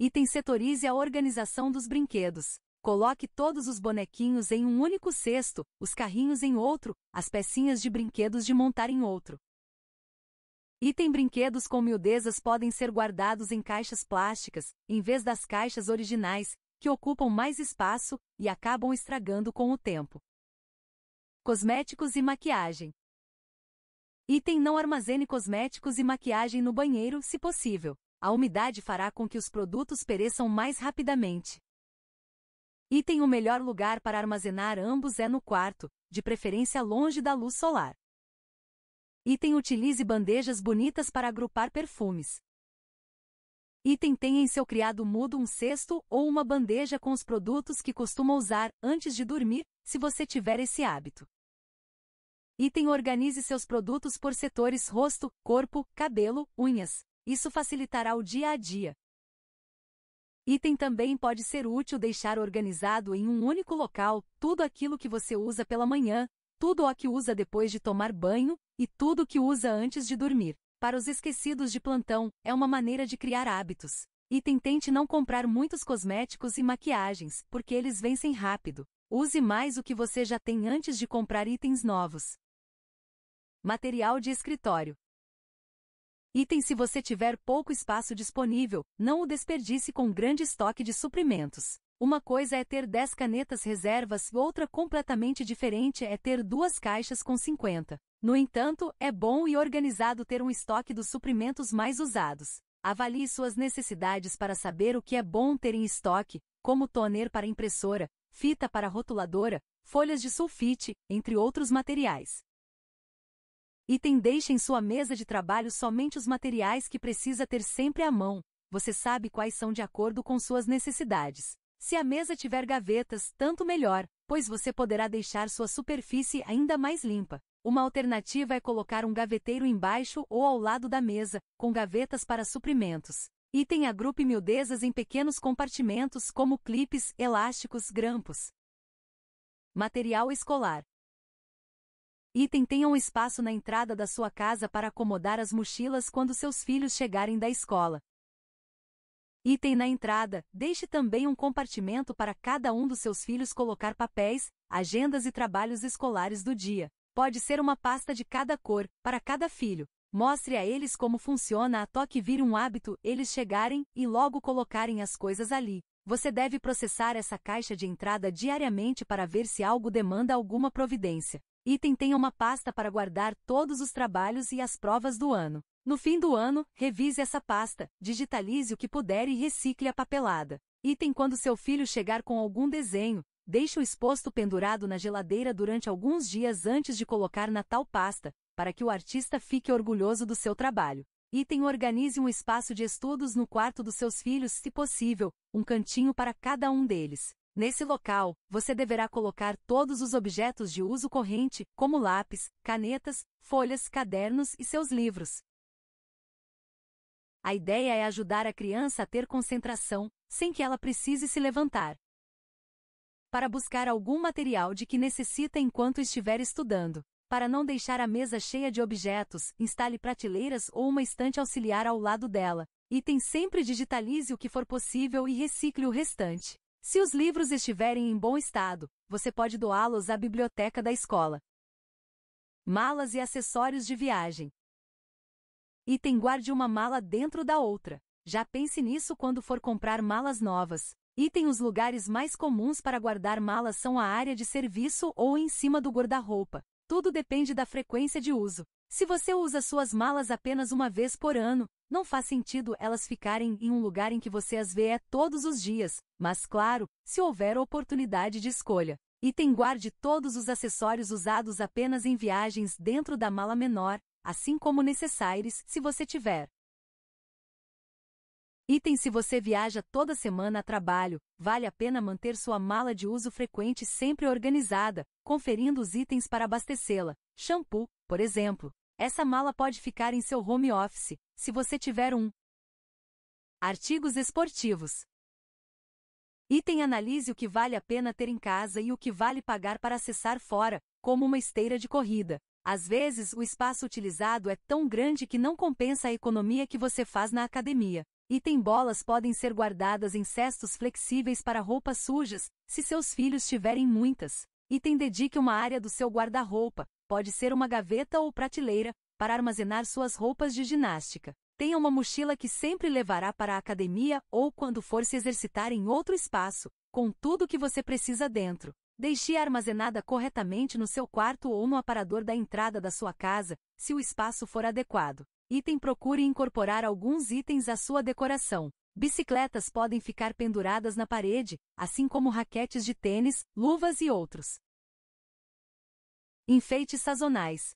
Item setorize a organização dos brinquedos. Coloque todos os bonequinhos em um único cesto, os carrinhos em outro, as pecinhas de brinquedos de montar em outro. Item brinquedos com miudezas podem ser guardados em caixas plásticas, em vez das caixas originais, que ocupam mais espaço e acabam estragando com o tempo. Cosméticos e maquiagem. Item não armazene cosméticos e maquiagem no banheiro, se possível. A umidade fará com que os produtos pereçam mais rapidamente. Item o melhor lugar para armazenar ambos é no quarto, de preferência longe da luz solar. Item utilize bandejas bonitas para agrupar perfumes. Item tenha em seu criado mudo um cesto ou uma bandeja com os produtos que costuma usar antes de dormir, se você tiver esse hábito. Item organize seus produtos por setores rosto, corpo, cabelo, unhas. Isso facilitará o dia a dia. Item também pode ser útil deixar organizado em um único local tudo aquilo que você usa pela manhã, tudo o que usa depois de tomar banho e tudo o que usa antes de dormir. Para os esquecidos de plantão, é uma maneira de criar hábitos. Item tente não comprar muitos cosméticos e maquiagens, porque eles vencem rápido. Use mais o que você já tem antes de comprar itens novos. Material de escritório. Item se você tiver pouco espaço disponível, não o desperdice com grande estoque de suprimentos. Uma coisa é ter 10 canetas reservas, outra completamente diferente é ter duas caixas com 50. No entanto, é bom e organizado ter um estoque dos suprimentos mais usados. Avalie suas necessidades para saber o que é bom ter em estoque, como toner para impressora, fita para rotuladora, folhas de sulfite, entre outros materiais. Item deixe em sua mesa de trabalho somente os materiais que precisa ter sempre à mão. Você sabe quais são de acordo com suas necessidades. Se a mesa tiver gavetas, tanto melhor, pois você poderá deixar sua superfície ainda mais limpa. Uma alternativa é colocar um gaveteiro embaixo ou ao lado da mesa, com gavetas para suprimentos. Item agrupe miudezas em pequenos compartimentos como clipes, elásticos, grampos. Material escolar. Item tenha um espaço na entrada da sua casa para acomodar as mochilas quando seus filhos chegarem da escola. Item na entrada, deixe também um compartimento para cada um dos seus filhos colocar papéis, agendas e trabalhos escolares do dia. Pode ser uma pasta de cada cor, para cada filho. Mostre a eles como funciona a que vir um hábito eles chegarem e logo colocarem as coisas ali. Você deve processar essa caixa de entrada diariamente para ver se algo demanda alguma providência. Item tenha uma pasta para guardar todos os trabalhos e as provas do ano. No fim do ano, revise essa pasta, digitalize o que puder e recicle a papelada. Item quando seu filho chegar com algum desenho, deixe-o exposto pendurado na geladeira durante alguns dias antes de colocar na tal pasta, para que o artista fique orgulhoso do seu trabalho. Item organize um espaço de estudos no quarto dos seus filhos, se possível, um cantinho para cada um deles. Nesse local, você deverá colocar todos os objetos de uso corrente, como lápis, canetas, folhas, cadernos e seus livros. A ideia é ajudar a criança a ter concentração, sem que ela precise se levantar. Para buscar algum material de que necessita enquanto estiver estudando. Para não deixar a mesa cheia de objetos, instale prateleiras ou uma estante auxiliar ao lado dela. Item sempre digitalize o que for possível e recicle o restante. Se os livros estiverem em bom estado, você pode doá-los à biblioteca da escola. Malas e acessórios de viagem. Item guarde uma mala dentro da outra. Já pense nisso quando for comprar malas novas. Item os lugares mais comuns para guardar malas são a área de serviço ou em cima do guarda-roupa. Tudo depende da frequência de uso. Se você usa suas malas apenas uma vez por ano, não faz sentido elas ficarem em um lugar em que você as vê todos os dias, mas claro, se houver oportunidade de escolha. Item guarde todos os acessórios usados apenas em viagens dentro da mala menor, assim como necessários, se você tiver. Item Se você viaja toda semana a trabalho, vale a pena manter sua mala de uso frequente sempre organizada, conferindo os itens para abastecê-la. Shampoo, por exemplo. Essa mala pode ficar em seu home office, se você tiver um. Artigos esportivos. Item Analise o que vale a pena ter em casa e o que vale pagar para acessar fora, como uma esteira de corrida. Às vezes, o espaço utilizado é tão grande que não compensa a economia que você faz na academia. Item bolas podem ser guardadas em cestos flexíveis para roupas sujas, se seus filhos tiverem muitas. Item dedique uma área do seu guarda-roupa, pode ser uma gaveta ou prateleira, para armazenar suas roupas de ginástica. Tenha uma mochila que sempre levará para a academia ou quando for se exercitar em outro espaço, com tudo o que você precisa dentro. Deixe armazenada corretamente no seu quarto ou no aparador da entrada da sua casa, se o espaço for adequado. Item procure incorporar alguns itens à sua decoração. Bicicletas podem ficar penduradas na parede, assim como raquetes de tênis, luvas e outros. Enfeites sazonais.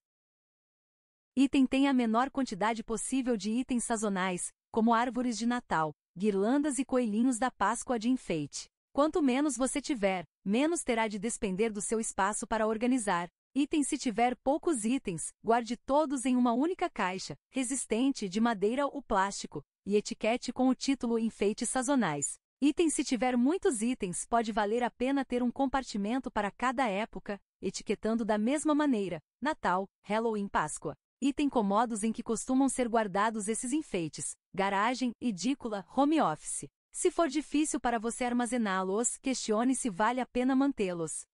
Item tem a menor quantidade possível de itens sazonais, como árvores de Natal, guirlandas e coelhinhos da Páscoa de enfeite. Quanto menos você tiver, menos terá de despender do seu espaço para organizar. Itens se tiver poucos itens, guarde todos em uma única caixa, resistente de madeira ou plástico, e etiquete com o título Enfeites Sazonais. Itens se tiver muitos itens, pode valer a pena ter um compartimento para cada época, etiquetando da mesma maneira: Natal, Halloween, Páscoa. Item comodos em que costumam ser guardados esses enfeites: garagem, edícula, home office. Se for difícil para você armazená-los, questione se vale a pena mantê-los.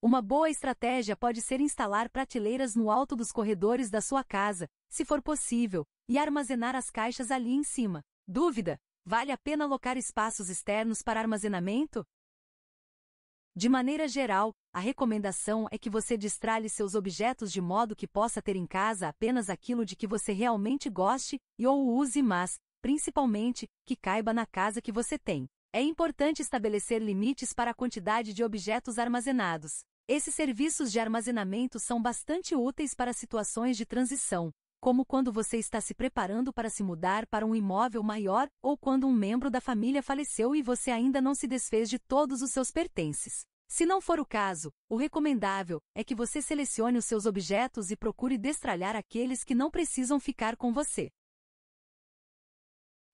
Uma boa estratégia pode ser instalar prateleiras no alto dos corredores da sua casa, se for possível, e armazenar as caixas ali em cima. Dúvida? Vale a pena alocar espaços externos para armazenamento? De maneira geral, a recomendação é que você destralhe seus objetos de modo que possa ter em casa apenas aquilo de que você realmente goste e ou use, mas, principalmente, que caiba na casa que você tem. É importante estabelecer limites para a quantidade de objetos armazenados. Esses serviços de armazenamento são bastante úteis para situações de transição, como quando você está se preparando para se mudar para um imóvel maior ou quando um membro da família faleceu e você ainda não se desfez de todos os seus pertences. Se não for o caso, o recomendável é que você selecione os seus objetos e procure destralhar aqueles que não precisam ficar com você.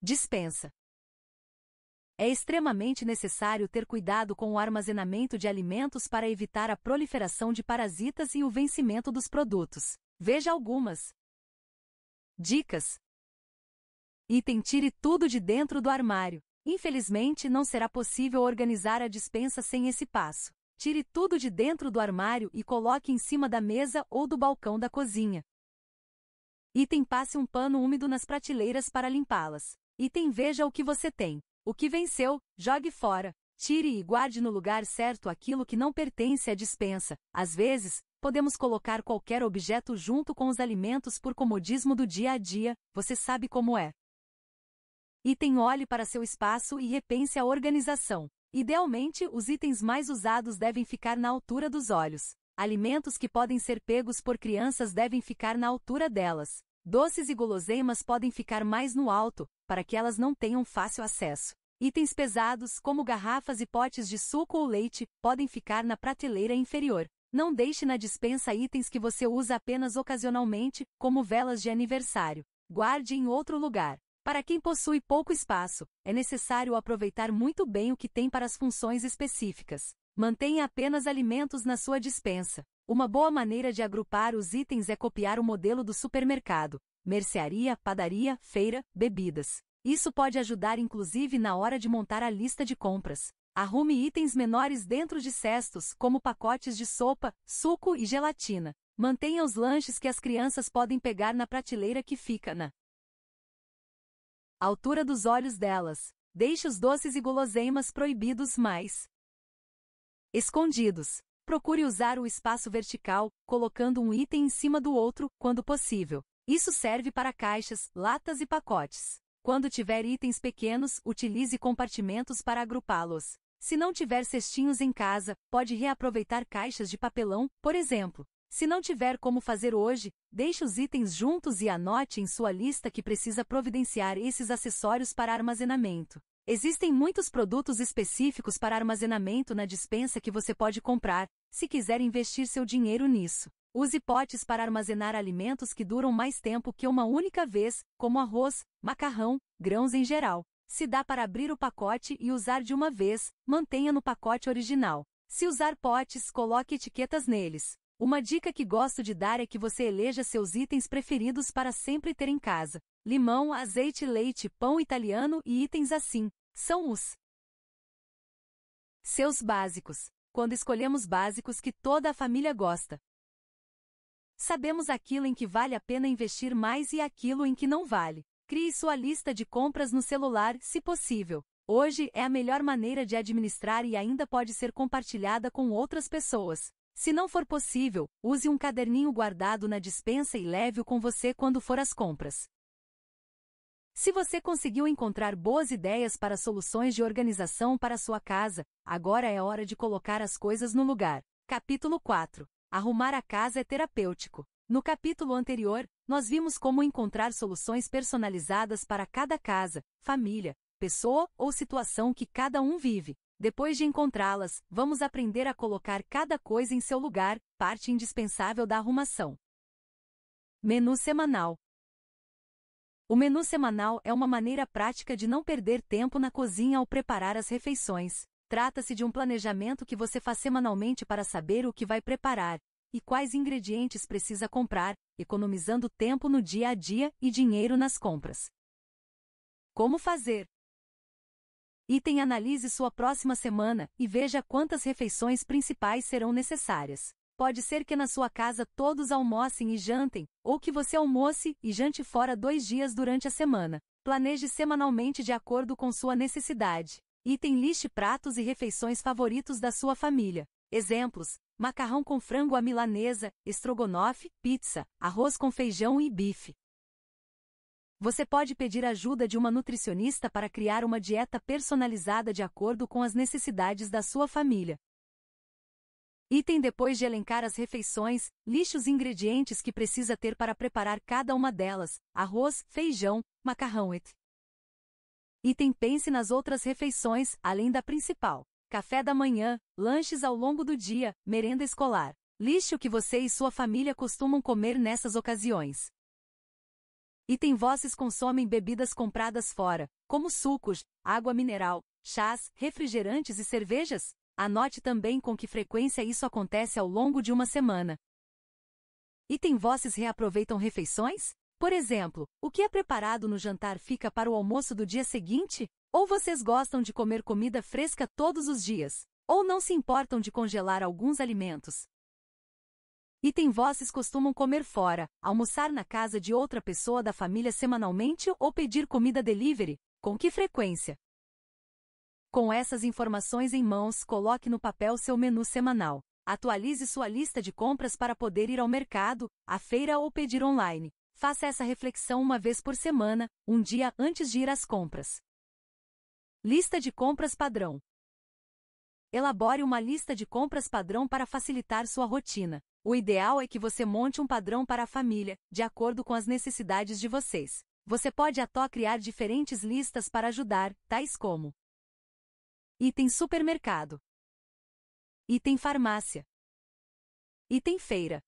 Dispensa. É extremamente necessário ter cuidado com o armazenamento de alimentos para evitar a proliferação de parasitas e o vencimento dos produtos. Veja algumas. Dicas. Item tire tudo de dentro do armário. Infelizmente, não será possível organizar a dispensa sem esse passo. Tire tudo de dentro do armário e coloque em cima da mesa ou do balcão da cozinha. Item passe um pano úmido nas prateleiras para limpá-las. Item Veja o que você tem. O que venceu, jogue fora. Tire e guarde no lugar certo aquilo que não pertence à dispensa. Às vezes, podemos colocar qualquer objeto junto com os alimentos por comodismo do dia a dia, você sabe como é. Item Olhe para seu espaço e repense a organização. Idealmente, os itens mais usados devem ficar na altura dos olhos. Alimentos que podem ser pegos por crianças devem ficar na altura delas. Doces e guloseimas podem ficar mais no alto, para que elas não tenham fácil acesso. Itens pesados, como garrafas e potes de suco ou leite, podem ficar na prateleira inferior. Não deixe na dispensa itens que você usa apenas ocasionalmente, como velas de aniversário. Guarde em outro lugar. Para quem possui pouco espaço, é necessário aproveitar muito bem o que tem para as funções específicas. Mantenha apenas alimentos na sua dispensa. Uma boa maneira de agrupar os itens é copiar o modelo do supermercado mercearia, padaria, feira, bebidas. Isso pode ajudar inclusive na hora de montar a lista de compras. Arrume itens menores dentro de cestos, como pacotes de sopa, suco e gelatina. Mantenha os lanches que as crianças podem pegar na prateleira que fica na altura dos olhos delas. Deixe os doces e guloseimas proibidos mais escondidos. Procure usar o espaço vertical, colocando um item em cima do outro, quando possível. Isso serve para caixas, latas e pacotes. Quando tiver itens pequenos, utilize compartimentos para agrupá-los. Se não tiver cestinhos em casa, pode reaproveitar caixas de papelão, por exemplo. Se não tiver como fazer hoje, deixe os itens juntos e anote em sua lista que precisa providenciar esses acessórios para armazenamento. Existem muitos produtos específicos para armazenamento na dispensa que você pode comprar, se quiser investir seu dinheiro nisso. Use potes para armazenar alimentos que duram mais tempo que uma única vez, como arroz, macarrão, grãos em geral. Se dá para abrir o pacote e usar de uma vez, mantenha no pacote original. Se usar potes, coloque etiquetas neles. Uma dica que gosto de dar é que você eleja seus itens preferidos para sempre ter em casa. Limão, azeite, leite, pão italiano e itens assim. São os seus básicos. Quando escolhemos básicos que toda a família gosta, Sabemos aquilo em que vale a pena investir mais e aquilo em que não vale. Crie sua lista de compras no celular, se possível. Hoje é a melhor maneira de administrar e ainda pode ser compartilhada com outras pessoas. Se não for possível, use um caderninho guardado na dispensa e leve-o com você quando for às compras. Se você conseguiu encontrar boas ideias para soluções de organização para sua casa, agora é hora de colocar as coisas no lugar. Capítulo 4 Arrumar a casa é terapêutico. No capítulo anterior, nós vimos como encontrar soluções personalizadas para cada casa, família, pessoa ou situação que cada um vive. Depois de encontrá-las, vamos aprender a colocar cada coisa em seu lugar, parte indispensável da arrumação. Menu semanal. O menu semanal é uma maneira prática de não perder tempo na cozinha ao preparar as refeições. Trata-se de um planejamento que você faz semanalmente para saber o que vai preparar e quais ingredientes precisa comprar, economizando tempo no dia a dia e dinheiro nas compras. Como fazer? Item analise sua próxima semana e veja quantas refeições principais serão necessárias. Pode ser que na sua casa todos almocem e jantem, ou que você almoce e jante fora dois dias durante a semana. Planeje semanalmente de acordo com sua necessidade. Item liste pratos e refeições favoritos da sua família. Exemplos: macarrão com frango à milanesa, estrogonofe, pizza, arroz com feijão e bife. Você pode pedir ajuda de uma nutricionista para criar uma dieta personalizada de acordo com as necessidades da sua família. Item depois de elencar as refeições, lixe os ingredientes que precisa ter para preparar cada uma delas: arroz, feijão, macarrão, etc. Item pense nas outras refeições, além da principal. Café da manhã, lanches ao longo do dia, merenda escolar. Liste o que você e sua família costumam comer nessas ocasiões. Item vozes consomem bebidas compradas fora, como sucos, água mineral, chás, refrigerantes e cervejas? Anote também com que frequência isso acontece ao longo de uma semana. Item vozes reaproveitam refeições? Por exemplo, o que é preparado no jantar fica para o almoço do dia seguinte? Ou vocês gostam de comer comida fresca todos os dias? Ou não se importam de congelar alguns alimentos? Item vocês costumam comer fora, almoçar na casa de outra pessoa da família semanalmente ou pedir comida delivery? Com que frequência? Com essas informações em mãos, coloque no papel seu menu semanal. Atualize sua lista de compras para poder ir ao mercado, à feira ou pedir online. Faça essa reflexão uma vez por semana, um dia antes de ir às compras. Lista de compras padrão. Elabore uma lista de compras padrão para facilitar sua rotina. O ideal é que você monte um padrão para a família, de acordo com as necessidades de vocês. Você pode até criar diferentes listas para ajudar, tais como item supermercado, item farmácia, item feira,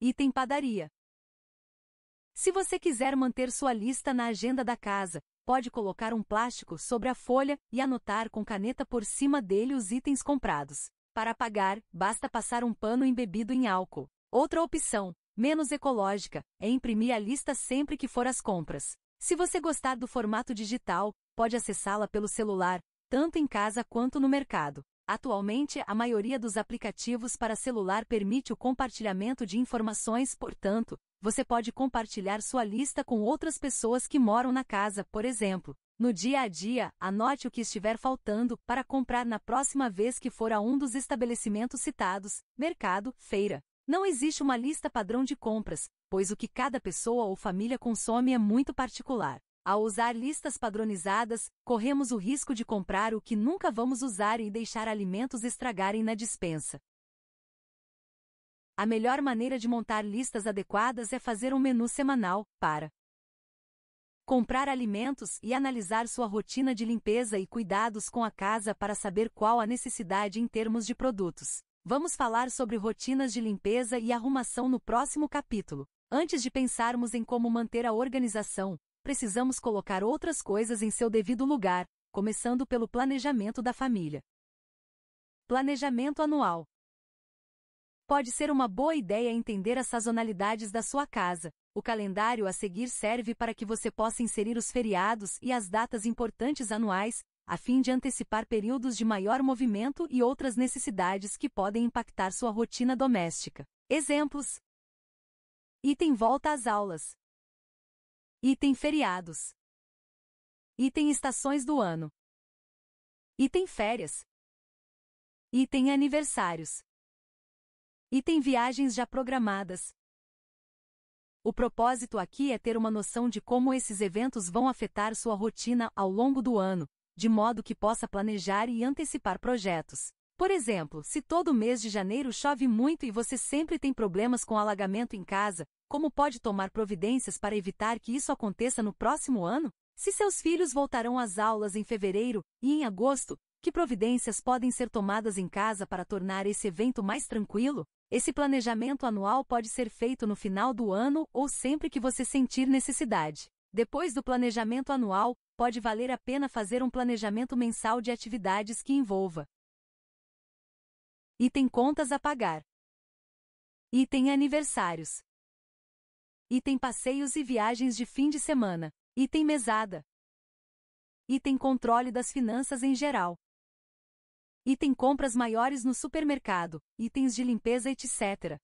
item padaria. Se você quiser manter sua lista na agenda da casa, pode colocar um plástico sobre a folha e anotar com caneta por cima dele os itens comprados. Para pagar, basta passar um pano embebido em álcool. Outra opção, menos ecológica, é imprimir a lista sempre que for às compras. Se você gostar do formato digital, pode acessá-la pelo celular, tanto em casa quanto no mercado. Atualmente, a maioria dos aplicativos para celular permite o compartilhamento de informações, portanto, você pode compartilhar sua lista com outras pessoas que moram na casa, por exemplo. No dia a dia, anote o que estiver faltando para comprar na próxima vez que for a um dos estabelecimentos citados mercado, feira. Não existe uma lista padrão de compras, pois o que cada pessoa ou família consome é muito particular. Ao usar listas padronizadas, corremos o risco de comprar o que nunca vamos usar e deixar alimentos estragarem na dispensa. A melhor maneira de montar listas adequadas é fazer um menu semanal, para comprar alimentos e analisar sua rotina de limpeza e cuidados com a casa para saber qual a necessidade em termos de produtos. Vamos falar sobre rotinas de limpeza e arrumação no próximo capítulo. Antes de pensarmos em como manter a organização, precisamos colocar outras coisas em seu devido lugar, começando pelo planejamento da família. Planejamento anual. Pode ser uma boa ideia entender as sazonalidades da sua casa. O calendário a seguir serve para que você possa inserir os feriados e as datas importantes anuais, a fim de antecipar períodos de maior movimento e outras necessidades que podem impactar sua rotina doméstica. Exemplos: Item volta às aulas. Item feriados. Item estações do ano. Item férias. Item aniversários. E tem viagens já programadas. O propósito aqui é ter uma noção de como esses eventos vão afetar sua rotina ao longo do ano, de modo que possa planejar e antecipar projetos. Por exemplo, se todo mês de janeiro chove muito e você sempre tem problemas com alagamento em casa, como pode tomar providências para evitar que isso aconteça no próximo ano? Se seus filhos voltarão às aulas em fevereiro e em agosto, que providências podem ser tomadas em casa para tornar esse evento mais tranquilo? Esse planejamento anual pode ser feito no final do ano ou sempre que você sentir necessidade. Depois do planejamento anual, pode valer a pena fazer um planejamento mensal de atividades que envolva. Item contas a pagar. Item aniversários. Item passeios e viagens de fim de semana. Item mesada. Item controle das finanças em geral. Item compras maiores no supermercado, itens de limpeza, etc.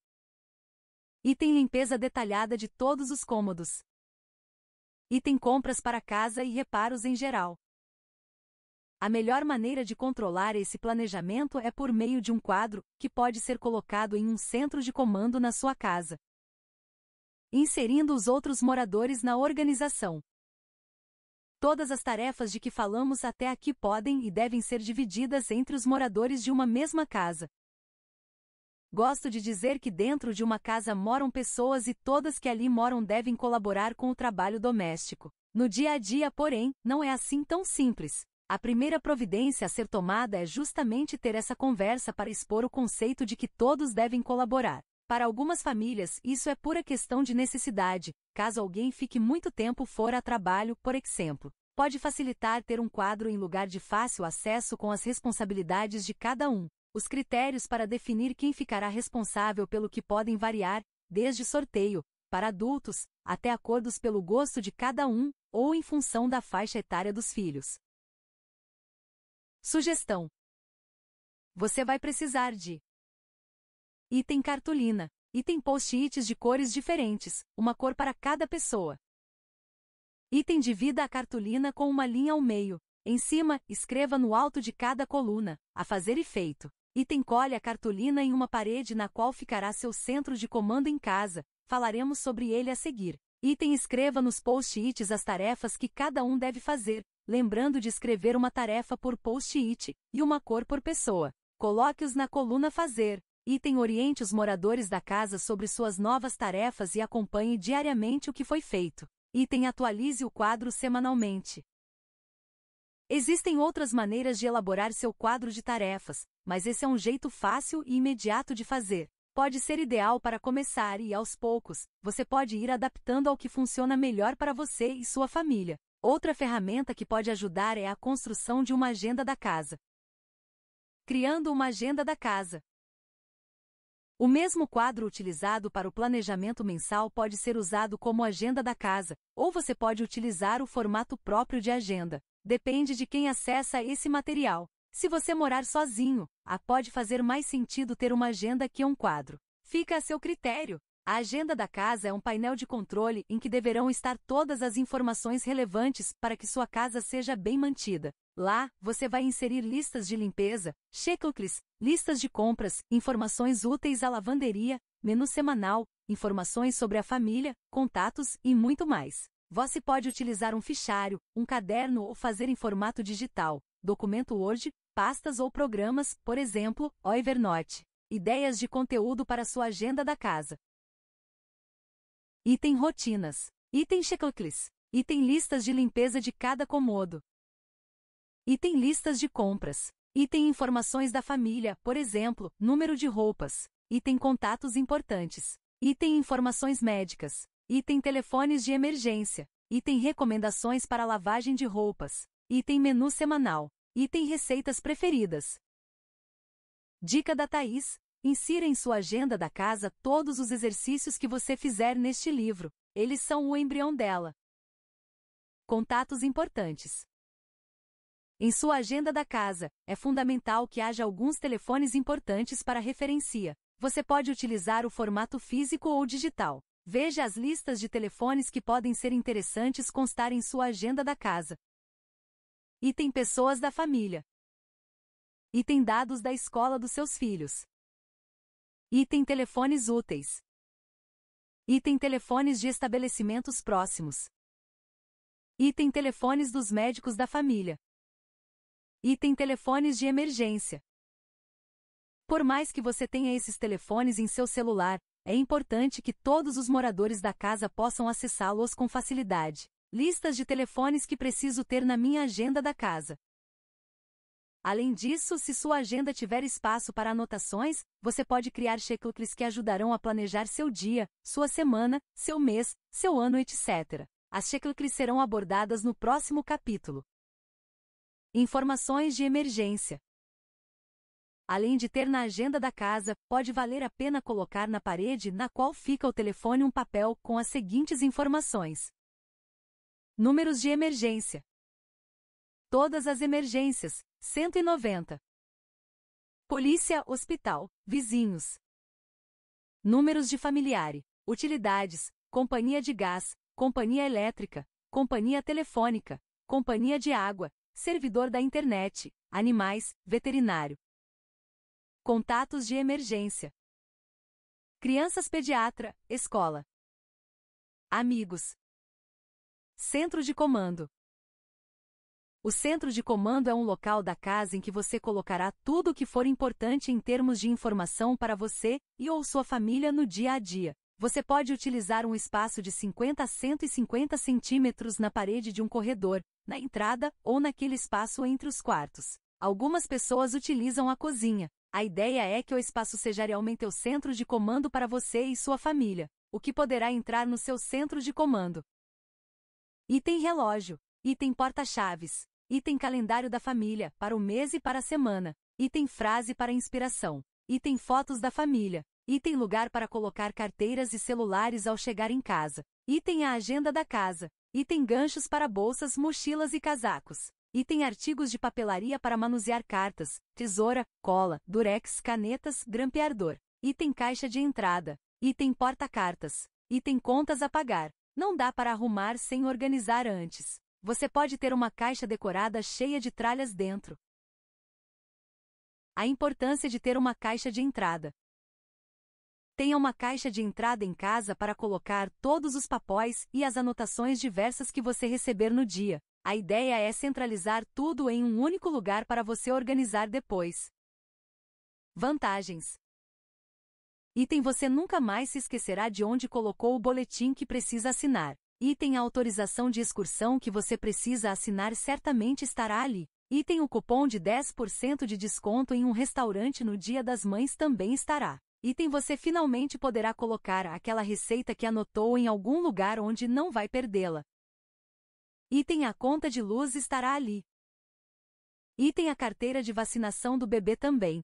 Item limpeza detalhada de todos os cômodos. Item compras para casa e reparos em geral. A melhor maneira de controlar esse planejamento é por meio de um quadro, que pode ser colocado em um centro de comando na sua casa, inserindo os outros moradores na organização. Todas as tarefas de que falamos até aqui podem e devem ser divididas entre os moradores de uma mesma casa. Gosto de dizer que dentro de uma casa moram pessoas e todas que ali moram devem colaborar com o trabalho doméstico. No dia a dia, porém, não é assim tão simples. A primeira providência a ser tomada é justamente ter essa conversa para expor o conceito de que todos devem colaborar. Para algumas famílias, isso é pura questão de necessidade, caso alguém fique muito tempo fora a trabalho, por exemplo. Pode facilitar ter um quadro em lugar de fácil acesso com as responsabilidades de cada um. Os critérios para definir quem ficará responsável pelo que podem variar, desde sorteio, para adultos, até acordos pelo gosto de cada um, ou em função da faixa etária dos filhos. Sugestão: Você vai precisar de Item cartolina. Item post-its de cores diferentes, uma cor para cada pessoa. Item divida a cartolina com uma linha ao meio. Em cima, escreva no alto de cada coluna, a fazer e feito. Item colhe a cartolina em uma parede na qual ficará seu centro de comando em casa, falaremos sobre ele a seguir. Item escreva nos post-its as tarefas que cada um deve fazer, lembrando de escrever uma tarefa por post-it e uma cor por pessoa. Coloque-os na coluna fazer, Item oriente os moradores da casa sobre suas novas tarefas e acompanhe diariamente o que foi feito. Item atualize o quadro semanalmente. Existem outras maneiras de elaborar seu quadro de tarefas, mas esse é um jeito fácil e imediato de fazer. Pode ser ideal para começar e, aos poucos, você pode ir adaptando ao que funciona melhor para você e sua família. Outra ferramenta que pode ajudar é a construção de uma agenda da casa. Criando uma agenda da casa. O mesmo quadro utilizado para o planejamento mensal pode ser usado como agenda da casa, ou você pode utilizar o formato próprio de agenda. Depende de quem acessa esse material. Se você morar sozinho, a pode fazer mais sentido ter uma agenda que um quadro. Fica a seu critério. A agenda da casa é um painel de controle em que deverão estar todas as informações relevantes para que sua casa seja bem mantida. Lá, você vai inserir listas de limpeza, checklists, listas de compras, informações úteis à lavanderia, menu semanal, informações sobre a família, contatos e muito mais. Você pode utilizar um fichário, um caderno ou fazer em formato digital, documento Word, pastas ou programas, por exemplo, o Evernote. Ideias de conteúdo para sua agenda da casa. Item rotinas. Item checklists. Item listas de limpeza de cada comodo. Item listas de compras. Item informações da família, por exemplo, número de roupas. Item contatos importantes. Item informações médicas. Item telefones de emergência. Item recomendações para lavagem de roupas. Item menu semanal. Item receitas preferidas. Dica da Thaís: Insira em sua agenda da casa todos os exercícios que você fizer neste livro, eles são o embrião dela. Contatos importantes. Em sua agenda da casa, é fundamental que haja alguns telefones importantes para referência. Você pode utilizar o formato físico ou digital. Veja as listas de telefones que podem ser interessantes constar em sua agenda da casa. Item pessoas da família. Item dados da escola dos seus filhos. Item telefones úteis. Item telefones de estabelecimentos próximos. Item telefones dos médicos da família. Item telefones de emergência. Por mais que você tenha esses telefones em seu celular, é importante que todos os moradores da casa possam acessá-los com facilidade. Listas de telefones que preciso ter na minha agenda da casa. Além disso, se sua agenda tiver espaço para anotações, você pode criar checklists que ajudarão a planejar seu dia, sua semana, seu mês, seu ano, etc. As checklists serão abordadas no próximo capítulo. Informações de emergência. Além de ter na agenda da casa, pode valer a pena colocar na parede na qual fica o telefone um papel com as seguintes informações: Números de emergência. Todas as emergências, 190. Polícia, hospital, vizinhos. Números de familiar, utilidades, companhia de gás, companhia elétrica, companhia telefônica, companhia de água, servidor da internet, animais, veterinário. Contatos de emergência. Crianças pediatra, escola. Amigos. Centro de comando. O centro de comando é um local da casa em que você colocará tudo o que for importante em termos de informação para você e ou sua família no dia a dia. Você pode utilizar um espaço de 50 a 150 centímetros na parede de um corredor, na entrada ou naquele espaço entre os quartos. Algumas pessoas utilizam a cozinha. A ideia é que o espaço seja realmente o centro de comando para você e sua família, o que poderá entrar no seu centro de comando. Item relógio, item porta-chaves, Item calendário da família, para o mês e para a semana. Item frase para inspiração. Item fotos da família. Item lugar para colocar carteiras e celulares ao chegar em casa. Item a agenda da casa. Item ganchos para bolsas, mochilas e casacos. Item artigos de papelaria para manusear cartas, tesoura, cola, durex, canetas, grampeador. Item caixa de entrada. Item porta-cartas. Item contas a pagar. Não dá para arrumar sem organizar antes. Você pode ter uma caixa decorada cheia de tralhas dentro. A importância de ter uma caixa de entrada. Tenha uma caixa de entrada em casa para colocar todos os papéis e as anotações diversas que você receber no dia. A ideia é centralizar tudo em um único lugar para você organizar depois. Vantagens: Item você nunca mais se esquecerá de onde colocou o boletim que precisa assinar. Item a autorização de excursão que você precisa assinar certamente estará ali. Item o cupom de 10% de desconto em um restaurante no Dia das Mães também estará. Item você finalmente poderá colocar aquela receita que anotou em algum lugar onde não vai perdê-la. Item a conta de luz estará ali. Item a carteira de vacinação do bebê também.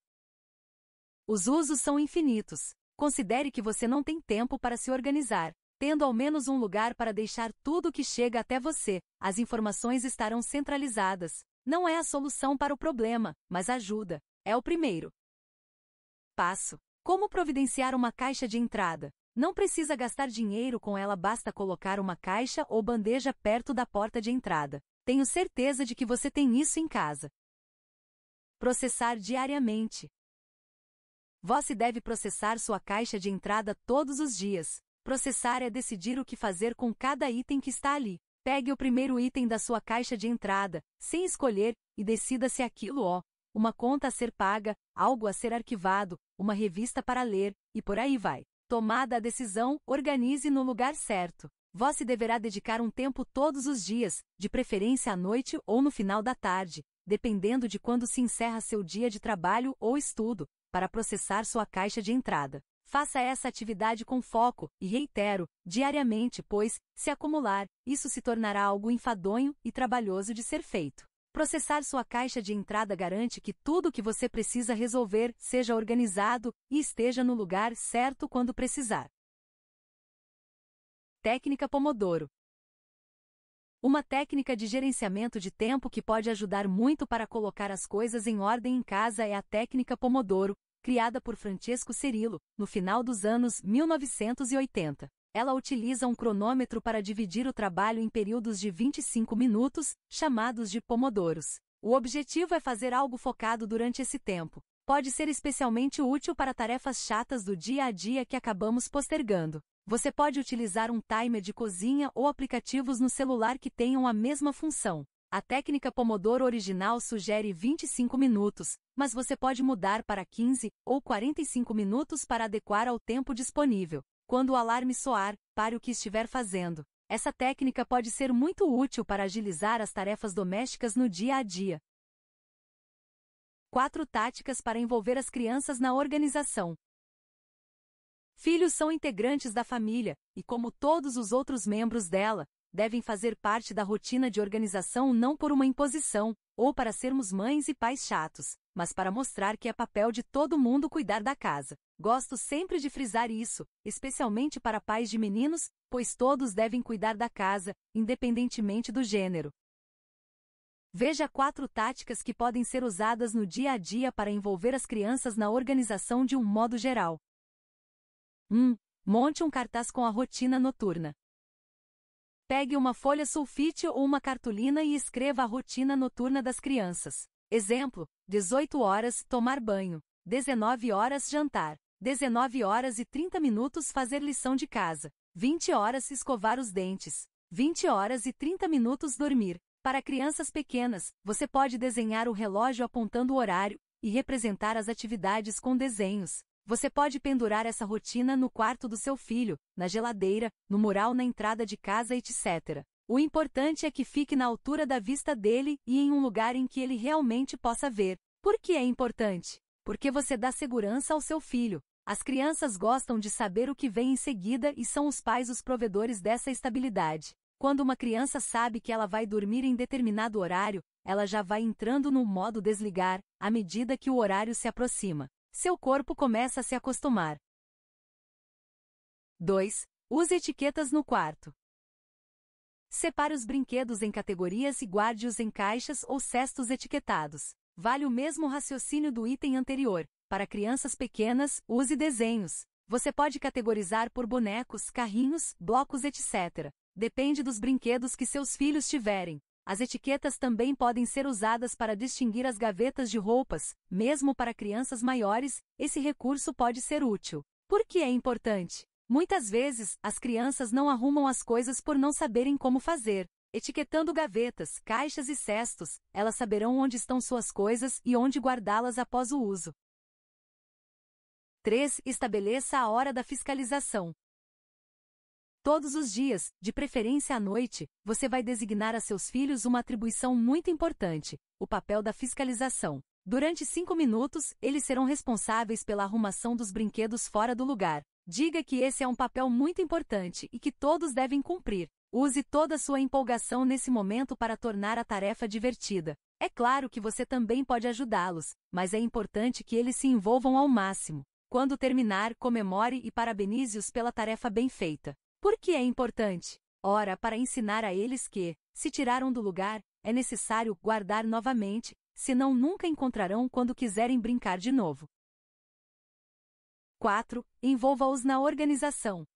Os usos são infinitos. Considere que você não tem tempo para se organizar. Tendo ao menos um lugar para deixar tudo que chega até você, as informações estarão centralizadas. Não é a solução para o problema, mas ajuda. É o primeiro passo. Como providenciar uma caixa de entrada? Não precisa gastar dinheiro com ela, basta colocar uma caixa ou bandeja perto da porta de entrada. Tenho certeza de que você tem isso em casa. Processar diariamente. Você deve processar sua caixa de entrada todos os dias. Processar é decidir o que fazer com cada item que está ali. Pegue o primeiro item da sua caixa de entrada, sem escolher, e decida se é aquilo ó, uma conta a ser paga, algo a ser arquivado, uma revista para ler, e por aí vai. Tomada a decisão, organize no lugar certo. Você deverá dedicar um tempo todos os dias, de preferência à noite ou no final da tarde, dependendo de quando se encerra seu dia de trabalho ou estudo, para processar sua caixa de entrada. Faça essa atividade com foco, e reitero, diariamente, pois, se acumular, isso se tornará algo enfadonho e trabalhoso de ser feito. Processar sua caixa de entrada garante que tudo o que você precisa resolver seja organizado e esteja no lugar certo quando precisar. Técnica Pomodoro Uma técnica de gerenciamento de tempo que pode ajudar muito para colocar as coisas em ordem em casa é a técnica Pomodoro, criada por Francesco Cirillo, no final dos anos 1980. Ela utiliza um cronômetro para dividir o trabalho em períodos de 25 minutos, chamados de pomodoros. O objetivo é fazer algo focado durante esse tempo. Pode ser especialmente útil para tarefas chatas do dia a dia que acabamos postergando. Você pode utilizar um timer de cozinha ou aplicativos no celular que tenham a mesma função. A técnica Pomodoro original sugere 25 minutos, mas você pode mudar para 15 ou 45 minutos para adequar ao tempo disponível. Quando o alarme soar, pare o que estiver fazendo. Essa técnica pode ser muito útil para agilizar as tarefas domésticas no dia a dia. 4 táticas para envolver as crianças na organização. Filhos são integrantes da família, e como todos os outros membros dela, devem fazer parte da rotina de organização não por uma imposição, ou para sermos mães e pais chatos, mas para mostrar que é papel de todo mundo cuidar da casa. Gosto sempre de frisar isso, especialmente para pais de meninos, pois todos devem cuidar da casa, independentemente do gênero. Veja quatro táticas que podem ser usadas no dia a dia para envolver as crianças na organização de um modo geral. 1. Um, monte um cartaz com a rotina noturna. Pegue uma folha sulfite ou uma cartolina e escreva a rotina noturna das crianças. Exemplo: 18 horas tomar banho, 19 horas jantar, 19 horas e 30 minutos fazer lição de casa, 20 horas escovar os dentes, 20 horas e 30 minutos dormir. Para crianças pequenas, você pode desenhar o relógio apontando o horário e representar as atividades com desenhos. Você pode pendurar essa rotina no quarto do seu filho, na geladeira, no mural na entrada de casa, etc. O importante é que fique na altura da vista dele e em um lugar em que ele realmente possa ver. Por que é importante? Porque você dá segurança ao seu filho. As crianças gostam de saber o que vem em seguida e são os pais os provedores dessa estabilidade. Quando uma criança sabe que ela vai dormir em determinado horário, ela já vai entrando no modo desligar, à medida que o horário se aproxima. Seu corpo começa a se acostumar. 2. Use etiquetas no quarto. Separe os brinquedos em categorias e guarde-os em caixas ou cestos etiquetados. Vale o mesmo raciocínio do item anterior. Para crianças pequenas, use desenhos. Você pode categorizar por bonecos, carrinhos, blocos, etc. Depende dos brinquedos que seus filhos tiverem. As etiquetas também podem ser usadas para distinguir as gavetas de roupas, mesmo para crianças maiores, esse recurso pode ser útil. Por que é importante? Muitas vezes, as crianças não arrumam as coisas por não saberem como fazer. Etiquetando gavetas, caixas e cestos, elas saberão onde estão suas coisas e onde guardá-las após o uso. 3. Estabeleça a hora da fiscalização. Todos os dias, de preferência à noite, você vai designar a seus filhos uma atribuição muito importante: o papel da fiscalização. Durante cinco minutos, eles serão responsáveis pela arrumação dos brinquedos fora do lugar. Diga que esse é um papel muito importante e que todos devem cumprir. Use toda a sua empolgação nesse momento para tornar a tarefa divertida. É claro que você também pode ajudá-los, mas é importante que eles se envolvam ao máximo. Quando terminar, comemore e parabenize-os pela tarefa bem feita. Por que é importante? Ora, para ensinar a eles que, se tiraram do lugar, é necessário guardar novamente, senão nunca encontrarão quando quiserem brincar de novo. 4. Envolva-os na organização.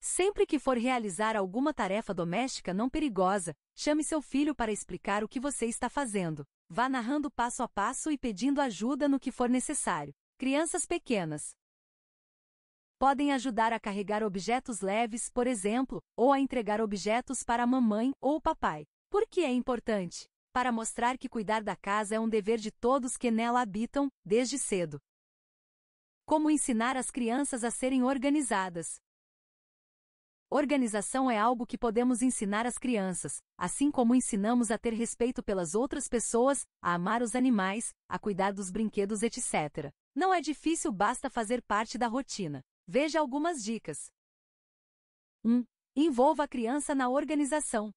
Sempre que for realizar alguma tarefa doméstica não perigosa, chame seu filho para explicar o que você está fazendo. Vá narrando passo a passo e pedindo ajuda no que for necessário. Crianças pequenas, podem ajudar a carregar objetos leves, por exemplo, ou a entregar objetos para a mamãe ou o papai. Por que é importante? Para mostrar que cuidar da casa é um dever de todos que nela habitam, desde cedo. Como ensinar as crianças a serem organizadas? Organização é algo que podemos ensinar às crianças, assim como ensinamos a ter respeito pelas outras pessoas, a amar os animais, a cuidar dos brinquedos, etc. Não é difícil, basta fazer parte da rotina. Veja algumas dicas. 1. Envolva a criança na organização.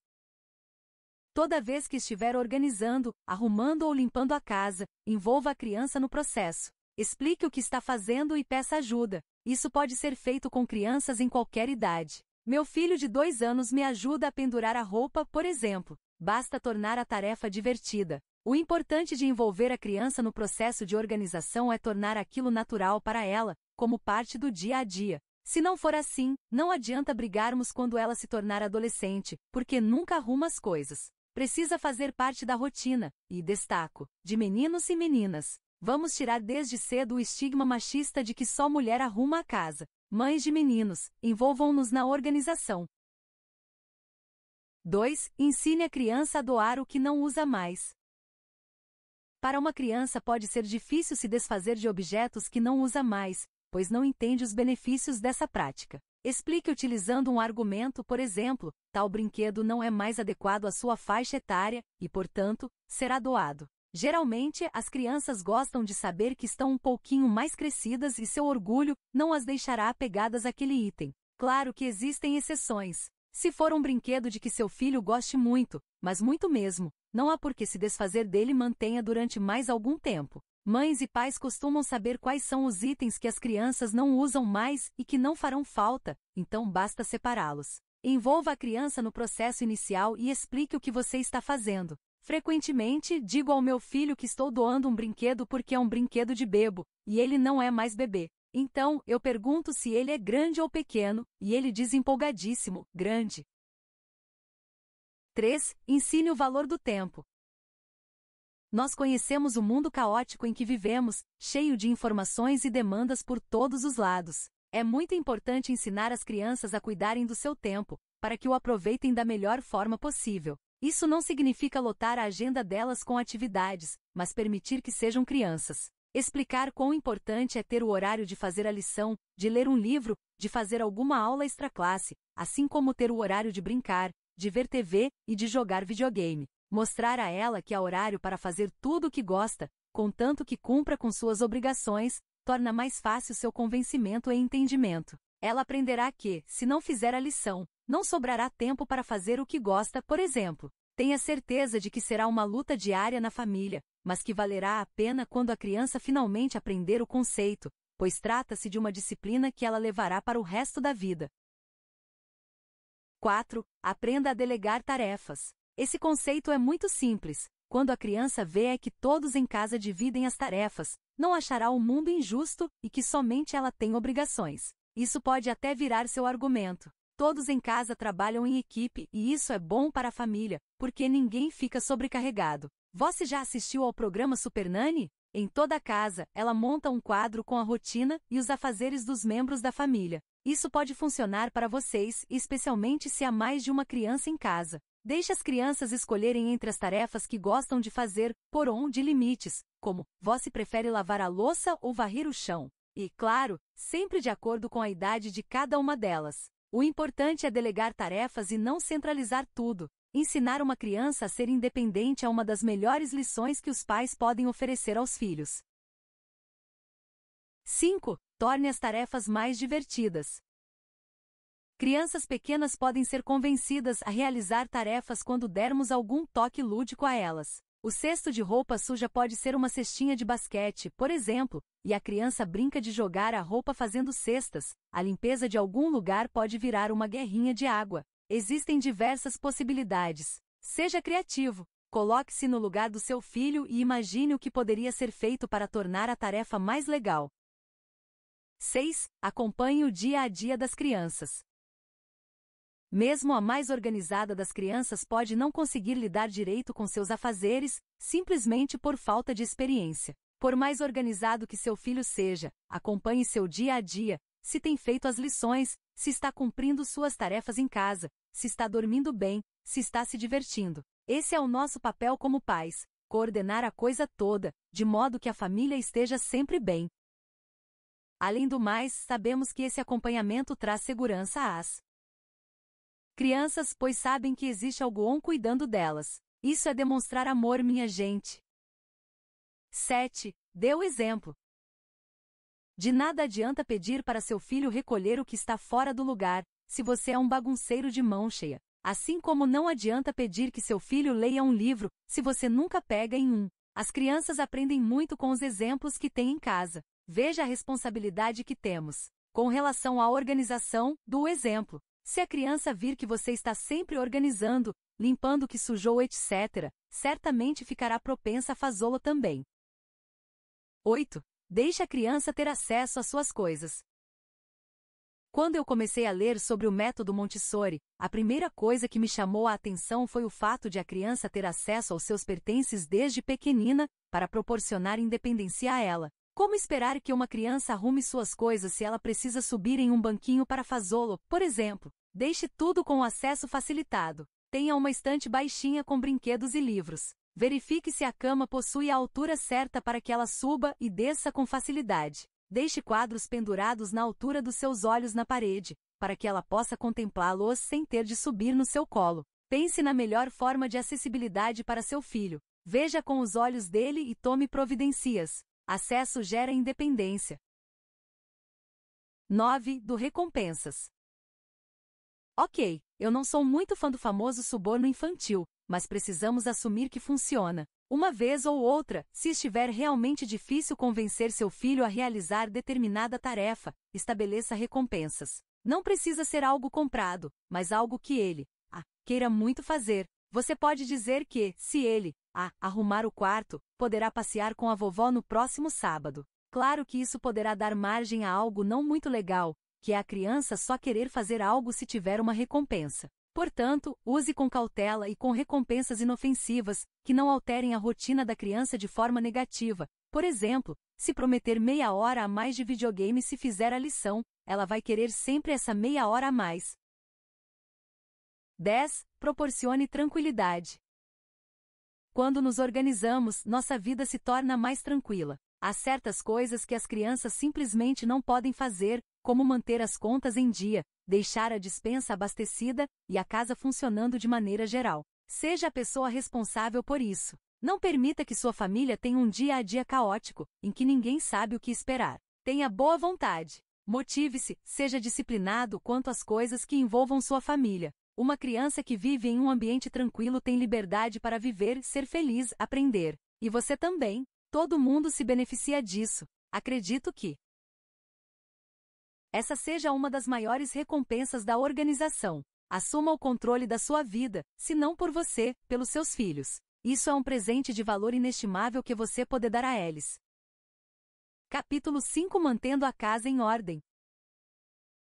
Toda vez que estiver organizando, arrumando ou limpando a casa, envolva a criança no processo. Explique o que está fazendo e peça ajuda. Isso pode ser feito com crianças em qualquer idade. Meu filho de dois anos me ajuda a pendurar a roupa, por exemplo. Basta tornar a tarefa divertida. O importante de envolver a criança no processo de organização é tornar aquilo natural para ela, como parte do dia a dia. Se não for assim, não adianta brigarmos quando ela se tornar adolescente, porque nunca arruma as coisas. Precisa fazer parte da rotina, e destaco, de meninos e meninas. Vamos tirar desde cedo o estigma machista de que só mulher arruma a casa. Mães de meninos, envolvam-nos na organização. 2. Ensine a criança a doar o que não usa mais. Para uma criança pode ser difícil se desfazer de objetos que não usa mais, pois não entende os benefícios dessa prática. Explique utilizando um argumento, por exemplo, tal brinquedo não é mais adequado à sua faixa etária e, portanto, será doado. Geralmente, as crianças gostam de saber que estão um pouquinho mais crescidas e seu orgulho não as deixará apegadas àquele item. Claro que existem exceções. Se for um brinquedo de que seu filho goste muito, mas muito mesmo, não há por que se desfazer dele e mantenha durante mais algum tempo. Mães e pais costumam saber quais são os itens que as crianças não usam mais e que não farão falta, então basta separá-los. Envolva a criança no processo inicial e explique o que você está fazendo. Frequentemente, digo ao meu filho que estou doando um brinquedo porque é um brinquedo de bebo, e ele não é mais bebê. Então, eu pergunto se ele é grande ou pequeno, e ele diz empolgadíssimo, grande. 3. Ensine o valor do tempo. Nós conhecemos o mundo caótico em que vivemos, cheio de informações e demandas por todos os lados. É muito importante ensinar as crianças a cuidarem do seu tempo, para que o aproveitem da melhor forma possível. Isso não significa lotar a agenda delas com atividades, mas permitir que sejam crianças. Explicar quão importante é ter o horário de fazer a lição, de ler um livro, de fazer alguma aula extra-classe, assim como ter o horário de brincar, de ver TV e de jogar videogame. Mostrar a ela que há horário para fazer tudo o que gosta, contanto que cumpra com suas obrigações, torna mais fácil seu convencimento e entendimento. Ela aprenderá que, se não fizer a lição, não sobrará tempo para fazer o que gosta, por exemplo. Tenha certeza de que será uma luta diária na família, mas que valerá a pena quando a criança finalmente aprender o conceito, pois trata-se de uma disciplina que ela levará para o resto da vida. 4. Aprenda a delegar tarefas. Esse conceito é muito simples. Quando a criança vê é que todos em casa dividem as tarefas, não achará o mundo injusto e que somente ela tem obrigações. Isso pode até virar seu argumento. Todos em casa trabalham em equipe e isso é bom para a família, porque ninguém fica sobrecarregado. Você já assistiu ao programa Super Nani? Em toda casa, ela monta um quadro com a rotina e os afazeres dos membros da família. Isso pode funcionar para vocês, especialmente se há mais de uma criança em casa. Deixe as crianças escolherem entre as tarefas que gostam de fazer, por onde limites, como você prefere lavar a louça ou varrer o chão. E, claro, sempre de acordo com a idade de cada uma delas. O importante é delegar tarefas e não centralizar tudo. Ensinar uma criança a ser independente é uma das melhores lições que os pais podem oferecer aos filhos. 5. Torne as tarefas mais divertidas. Crianças pequenas podem ser convencidas a realizar tarefas quando dermos algum toque lúdico a elas. O cesto de roupa suja pode ser uma cestinha de basquete, por exemplo, e a criança brinca de jogar a roupa fazendo cestas. A limpeza de algum lugar pode virar uma guerrinha de água. Existem diversas possibilidades. Seja criativo, coloque-se no lugar do seu filho e imagine o que poderia ser feito para tornar a tarefa mais legal. 6. Acompanhe o dia a dia das crianças. Mesmo a mais organizada das crianças pode não conseguir lidar direito com seus afazeres, simplesmente por falta de experiência. Por mais organizado que seu filho seja, acompanhe seu dia a dia, se tem feito as lições, se está cumprindo suas tarefas em casa, se está dormindo bem, se está se divertindo. Esse é o nosso papel como pais: coordenar a coisa toda, de modo que a família esteja sempre bem. Além do mais, sabemos que esse acompanhamento traz segurança às crianças, pois sabem que existe alguém cuidando delas. Isso é demonstrar amor, minha gente. 7. Dê o exemplo. De nada adianta pedir para seu filho recolher o que está fora do lugar, se você é um bagunceiro de mão cheia. Assim como não adianta pedir que seu filho leia um livro, se você nunca pega em um. As crianças aprendem muito com os exemplos que têm em casa. Veja a responsabilidade que temos. Com relação à organização, do exemplo. Se a criança vir que você está sempre organizando, limpando o que sujou, etc., certamente ficará propensa a fazê-lo também. 8. Deixe a criança ter acesso às suas coisas. Quando eu comecei a ler sobre o método Montessori, a primeira coisa que me chamou a atenção foi o fato de a criança ter acesso aos seus pertences desde pequenina, para proporcionar independência a ela. Como esperar que uma criança arrume suas coisas se ela precisa subir em um banquinho para fazê-lo, por exemplo? Deixe tudo com o acesso facilitado. Tenha uma estante baixinha com brinquedos e livros. Verifique se a cama possui a altura certa para que ela suba e desça com facilidade. Deixe quadros pendurados na altura dos seus olhos na parede, para que ela possa contemplá-los sem ter de subir no seu colo. Pense na melhor forma de acessibilidade para seu filho. Veja com os olhos dele e tome providências. Acesso gera independência. 9. Do Recompensas Ok, eu não sou muito fã do famoso suborno infantil, mas precisamos assumir que funciona. Uma vez ou outra, se estiver realmente difícil convencer seu filho a realizar determinada tarefa, estabeleça recompensas. Não precisa ser algo comprado, mas algo que ele, a, ah, queira muito fazer. Você pode dizer que, se ele, a, ah, arrumar o quarto, poderá passear com a vovó no próximo sábado. Claro que isso poderá dar margem a algo não muito legal, que é a criança só querer fazer algo se tiver uma recompensa. Portanto, use com cautela e com recompensas inofensivas, que não alterem a rotina da criança de forma negativa. Por exemplo, se prometer meia hora a mais de videogame se fizer a lição, ela vai querer sempre essa meia hora a mais. 10. Proporcione tranquilidade. Quando nos organizamos, nossa vida se torna mais tranquila. Há certas coisas que as crianças simplesmente não podem fazer, como manter as contas em dia, deixar a dispensa abastecida e a casa funcionando de maneira geral. Seja a pessoa responsável por isso. Não permita que sua família tenha um dia a dia caótico, em que ninguém sabe o que esperar. Tenha boa vontade. Motive-se, seja disciplinado quanto às coisas que envolvam sua família. Uma criança que vive em um ambiente tranquilo tem liberdade para viver, ser feliz, aprender. E você também. Todo mundo se beneficia disso. Acredito que essa seja uma das maiores recompensas da organização. Assuma o controle da sua vida, se não por você, pelos seus filhos. Isso é um presente de valor inestimável que você pode dar a eles. Capítulo 5 Mantendo a casa em ordem.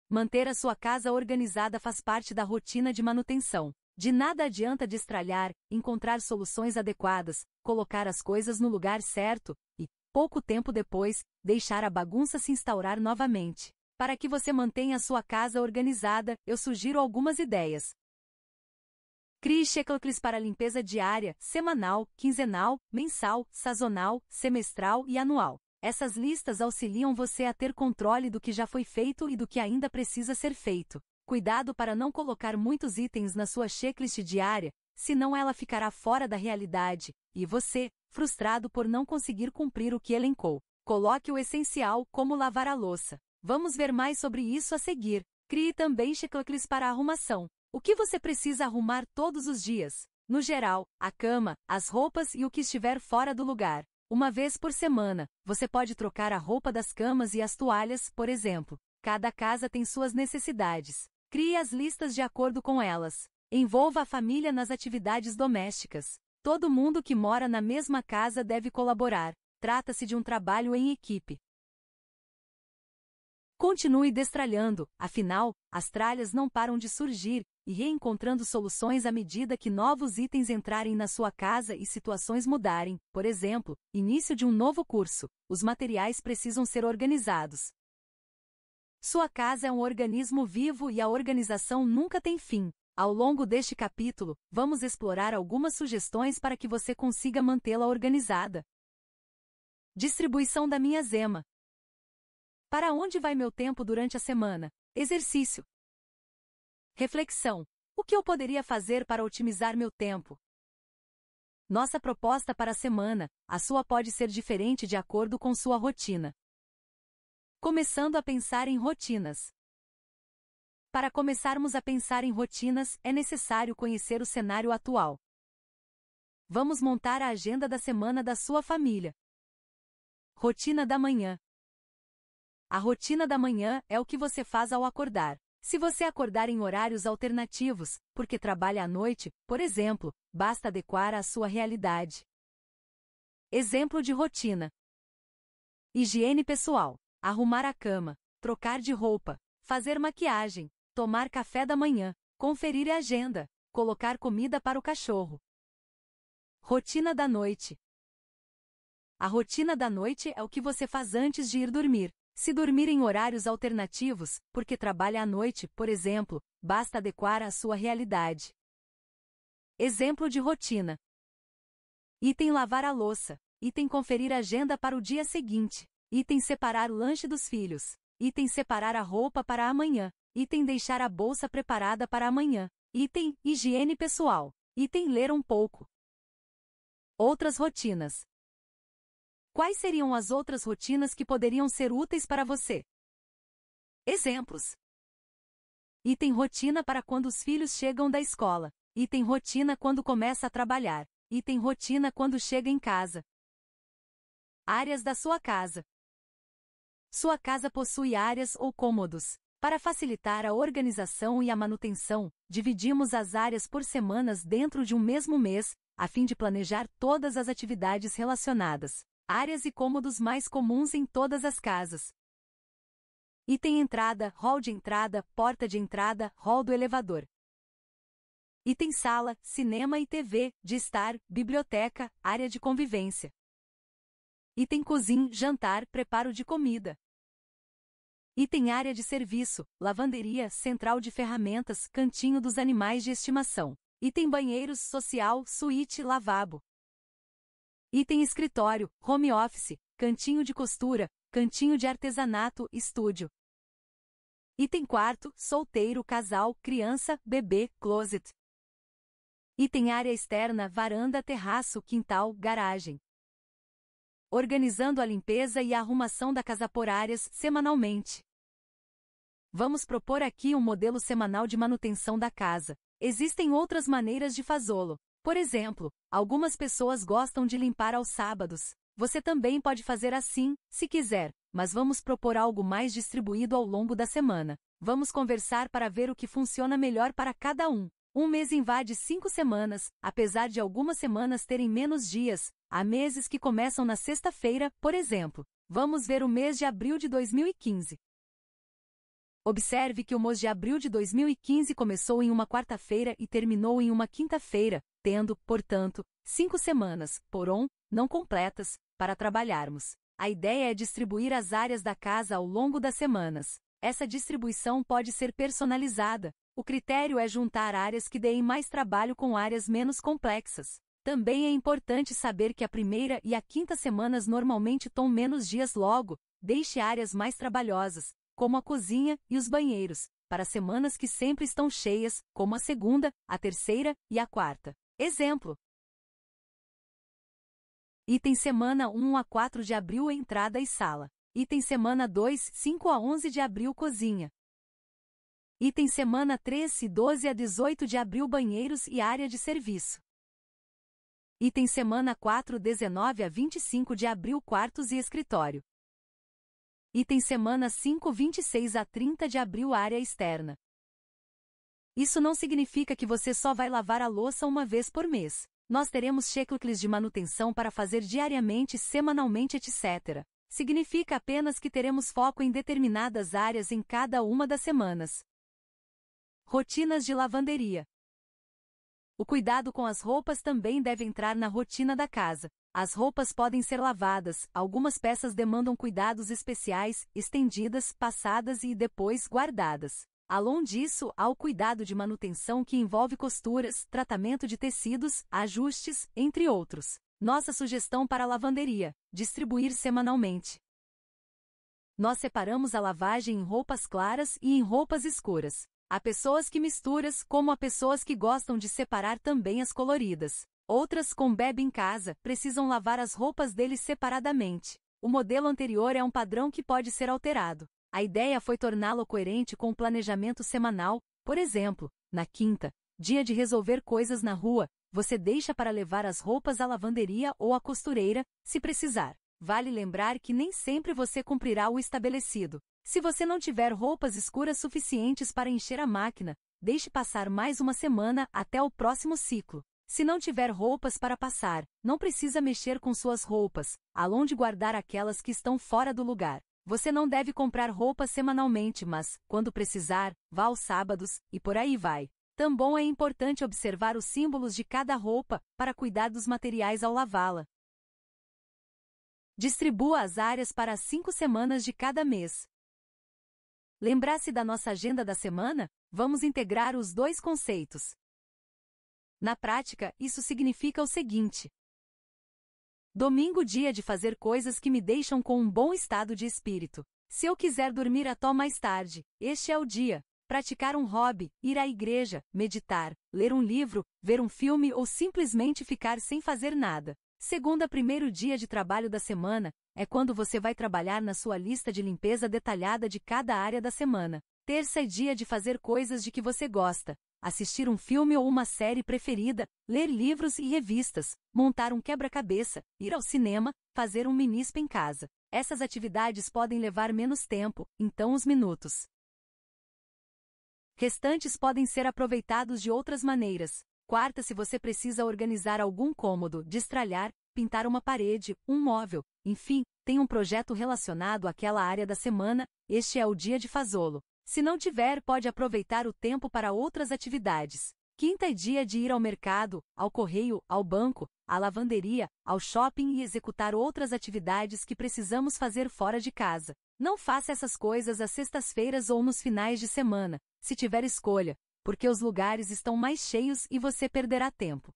Manter a sua casa organizada faz parte da rotina de manutenção. De nada adianta destralhar, encontrar soluções adequadas, colocar as coisas no lugar certo e, pouco tempo depois, deixar a bagunça se instaurar novamente. Para que você mantenha sua casa organizada, eu sugiro algumas ideias. Crie checklists para limpeza diária, semanal, quinzenal, mensal, sazonal, semestral e anual. Essas listas auxiliam você a ter controle do que já foi feito e do que ainda precisa ser feito. Cuidado para não colocar muitos itens na sua checklist diária, senão ela ficará fora da realidade, e você, frustrado por não conseguir cumprir o que elencou. Coloque o essencial, como lavar a louça. Vamos ver mais sobre isso a seguir. Crie também checklist para arrumação. O que você precisa arrumar todos os dias? No geral, a cama, as roupas e o que estiver fora do lugar. Uma vez por semana, você pode trocar a roupa das camas e as toalhas, por exemplo. Cada casa tem suas necessidades. Crie as listas de acordo com elas. Envolva a família nas atividades domésticas. Todo mundo que mora na mesma casa deve colaborar. Trata-se de um trabalho em equipe. Continue destralhando, afinal, as tralhas não param de surgir, e reencontrando soluções à medida que novos itens entrarem na sua casa e situações mudarem, por exemplo, início de um novo curso, os materiais precisam ser organizados. Sua casa é um organismo vivo e a organização nunca tem fim. Ao longo deste capítulo, vamos explorar algumas sugestões para que você consiga mantê-la organizada. Distribuição da minha zema. Para onde vai meu tempo durante a semana? Exercício. Reflexão. O que eu poderia fazer para otimizar meu tempo? Nossa proposta para a semana, a sua pode ser diferente de acordo com sua rotina. Começando a pensar em rotinas. Para começarmos a pensar em rotinas, é necessário conhecer o cenário atual. Vamos montar a agenda da semana da sua família. Rotina da manhã. A rotina da manhã é o que você faz ao acordar. Se você acordar em horários alternativos, porque trabalha à noite, por exemplo, basta adequar à sua realidade. Exemplo de rotina: higiene pessoal, arrumar a cama, trocar de roupa, fazer maquiagem, tomar café da manhã, conferir a agenda, colocar comida para o cachorro. Rotina da noite: a rotina da noite é o que você faz antes de ir dormir, se dormir em horários alternativos, porque trabalha à noite, por exemplo, basta adequar à sua realidade. Exemplo de rotina: item lavar a louça, item conferir a agenda para o dia seguinte, item separar o lanche dos filhos, item separar a roupa para amanhã, item deixar a bolsa preparada para amanhã, item higiene pessoal, item ler um pouco. Outras rotinas: Quais seriam as outras rotinas que poderiam ser úteis para você? Exemplos: Item rotina para quando os filhos chegam da escola. Item rotina quando começa a trabalhar. Item rotina quando chega em casa. Áreas da sua casa. Sua casa possui áreas ou cômodos. Para facilitar a organização e a manutenção, dividimos as áreas por semanas dentro de um mesmo mês, a fim de planejar todas as atividades relacionadas áreas e cômodos mais comuns em todas as casas. Item entrada, hall de entrada, porta de entrada, hall do elevador. Item sala, cinema e TV, de estar, biblioteca, área de convivência. Item cozinha, jantar, preparo de comida. Item área de serviço, lavanderia, central de ferramentas, cantinho dos animais de estimação. Item banheiros, social, suíte, lavabo. Item escritório, home office, cantinho de costura, cantinho de artesanato, estúdio. Item quarto, solteiro, casal, criança, bebê, closet. Item área externa, varanda, terraço, quintal, garagem. Organizando a limpeza e a arrumação da casa por áreas semanalmente. Vamos propor aqui um modelo semanal de manutenção da casa. Existem outras maneiras de fazê-lo. Por exemplo, algumas pessoas gostam de limpar aos sábados. Você também pode fazer assim, se quiser, mas vamos propor algo mais distribuído ao longo da semana. Vamos conversar para ver o que funciona melhor para cada um. Um mês invade cinco semanas, apesar de algumas semanas terem menos dias. Há meses que começam na sexta-feira, por exemplo. Vamos ver o mês de abril de 2015. Observe que o mês de abril de 2015 começou em uma quarta-feira e terminou em uma quinta-feira, tendo, portanto, cinco semanas, porém, não completas, para trabalharmos. A ideia é distribuir as áreas da casa ao longo das semanas. Essa distribuição pode ser personalizada. O critério é juntar áreas que deem mais trabalho com áreas menos complexas. Também é importante saber que a primeira e a quinta semanas normalmente tom menos dias logo, deixe áreas mais trabalhosas, como a cozinha e os banheiros, para semanas que sempre estão cheias, como a segunda, a terceira e a quarta. Exemplo: Item semana 1 a 4 de abril entrada e sala. Item semana 2, 5 a 11 de abril cozinha. Item semana 3 e 12 a 18 de abril banheiros e área de serviço. Item semana 4, 19 a 25 de abril quartos e escritório. Item semana 5, 26 a 30 de abril área externa. Isso não significa que você só vai lavar a louça uma vez por mês. Nós teremos checklists de manutenção para fazer diariamente, semanalmente, etc. Significa apenas que teremos foco em determinadas áreas em cada uma das semanas. Rotinas de lavanderia. O cuidado com as roupas também deve entrar na rotina da casa. As roupas podem ser lavadas, algumas peças demandam cuidados especiais, estendidas, passadas e depois guardadas. Além disso, há o cuidado de manutenção que envolve costuras, tratamento de tecidos, ajustes, entre outros. Nossa sugestão para a lavanderia: distribuir semanalmente. Nós separamos a lavagem em roupas claras e em roupas escuras. Há pessoas que misturas, como há pessoas que gostam de separar também as coloridas. Outras com bebe em casa, precisam lavar as roupas deles separadamente. O modelo anterior é um padrão que pode ser alterado. A ideia foi torná-lo coerente com o planejamento semanal, por exemplo, na quinta, dia de resolver coisas na rua, você deixa para levar as roupas à lavanderia ou à costureira, se precisar. Vale lembrar que nem sempre você cumprirá o estabelecido. Se você não tiver roupas escuras suficientes para encher a máquina, deixe passar mais uma semana até o próximo ciclo. Se não tiver roupas para passar, não precisa mexer com suas roupas, além de guardar aquelas que estão fora do lugar. Você não deve comprar roupas semanalmente, mas, quando precisar, vá aos sábados, e por aí vai. Também é importante observar os símbolos de cada roupa, para cuidar dos materiais ao lavá-la. Distribua as áreas para cinco semanas de cada mês. Lembrar-se da nossa agenda da semana? Vamos integrar os dois conceitos. Na prática, isso significa o seguinte: Domingo, dia de fazer coisas que me deixam com um bom estado de espírito. Se eu quiser dormir até mais tarde, este é o dia. Praticar um hobby, ir à igreja, meditar, ler um livro, ver um filme ou simplesmente ficar sem fazer nada. Segunda, primeiro dia de trabalho da semana, é quando você vai trabalhar na sua lista de limpeza detalhada de cada área da semana. Terça é dia de fazer coisas de que você gosta, assistir um filme ou uma série preferida, ler livros e revistas, montar um quebra-cabeça, ir ao cinema, fazer um minispa em casa. Essas atividades podem levar menos tempo, então os minutos restantes podem ser aproveitados de outras maneiras. Quarta, se você precisa organizar algum cômodo, destralhar, pintar uma parede, um móvel, enfim, tem um projeto relacionado àquela área da semana, este é o dia de fazê-lo. Se não tiver, pode aproveitar o tempo para outras atividades. Quinta é dia de ir ao mercado, ao correio, ao banco, à lavanderia, ao shopping e executar outras atividades que precisamos fazer fora de casa. Não faça essas coisas às sextas-feiras ou nos finais de semana, se tiver escolha, porque os lugares estão mais cheios e você perderá tempo.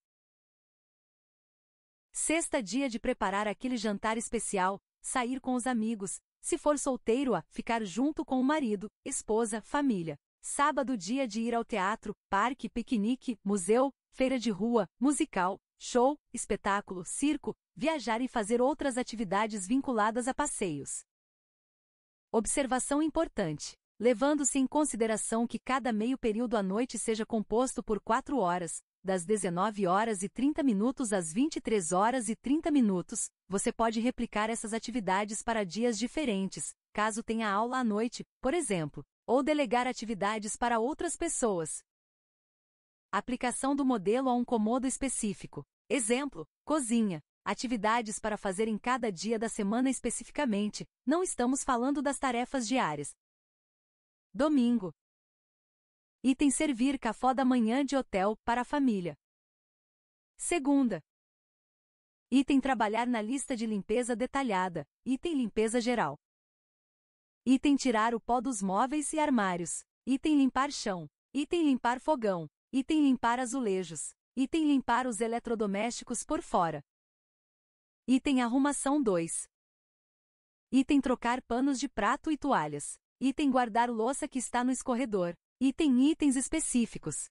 Sexta dia de preparar aquele jantar especial, sair com os amigos, se for solteiro a ficar junto com o marido, esposa, família. Sábado dia de ir ao teatro, parque, piquenique, museu, feira de rua, musical, show, espetáculo, circo, viajar e fazer outras atividades vinculadas a passeios. Observação importante. Levando-se em consideração que cada meio período à noite seja composto por quatro horas, das 19 horas e 30 minutos às 23 horas e 30 minutos, você pode replicar essas atividades para dias diferentes, caso tenha aula à noite, por exemplo, ou delegar atividades para outras pessoas. Aplicação do modelo a um comodo específico. Exemplo: cozinha. Atividades para fazer em cada dia da semana especificamente, não estamos falando das tarefas diárias. Domingo Item servir café da manhã de hotel para a família. Segunda. Item trabalhar na lista de limpeza detalhada. Item limpeza geral. Item tirar o pó dos móveis e armários. Item limpar chão. Item limpar fogão. Item limpar azulejos. Item limpar os eletrodomésticos por fora. Item arrumação 2. Item trocar panos de prato e toalhas. Item guardar louça que está no escorredor. Item itens específicos.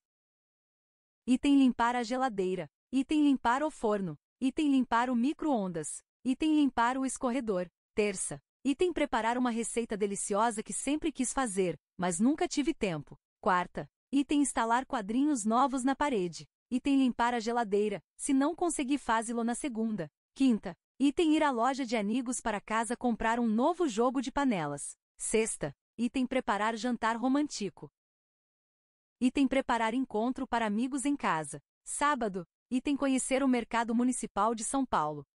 Item limpar a geladeira. Item limpar o forno. Item limpar o micro-ondas. Item limpar o escorredor. Terça. Item preparar uma receita deliciosa que sempre quis fazer, mas nunca tive tempo. Quarta. Item instalar quadrinhos novos na parede. Item limpar a geladeira, se não conseguir fazê-lo na segunda. Quinta. Item ir à loja de amigos para casa comprar um novo jogo de panelas. Sexta. Item preparar jantar romântico. Item preparar encontro para amigos em casa. Sábado. Item conhecer o mercado municipal de São Paulo.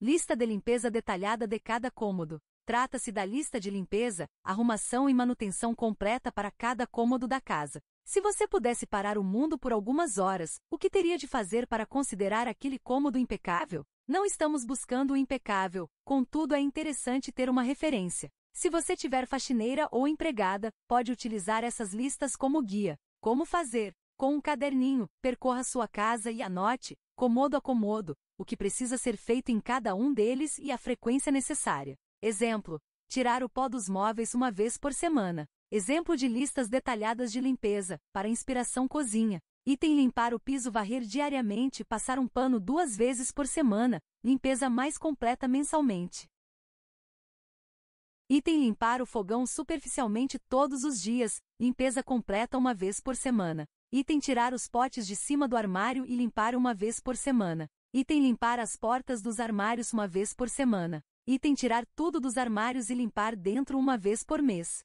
Lista de limpeza detalhada de cada cômodo. Trata-se da lista de limpeza, arrumação e manutenção completa para cada cômodo da casa. Se você pudesse parar o mundo por algumas horas, o que teria de fazer para considerar aquele cômodo impecável? Não estamos buscando o impecável, contudo é interessante ter uma referência. Se você tiver faxineira ou empregada, pode utilizar essas listas como guia. Como fazer? Com um caderninho, percorra sua casa e anote, comodo a comodo, o que precisa ser feito em cada um deles e a frequência necessária. Exemplo: tirar o pó dos móveis uma vez por semana. Exemplo de listas detalhadas de limpeza, para inspiração cozinha. Item limpar o piso, varrer diariamente, passar um pano duas vezes por semana, limpeza mais completa mensalmente. Item limpar o fogão superficialmente todos os dias, limpeza completa uma vez por semana. Item tirar os potes de cima do armário e limpar uma vez por semana. Item limpar as portas dos armários uma vez por semana. Item tirar tudo dos armários e limpar dentro uma vez por mês.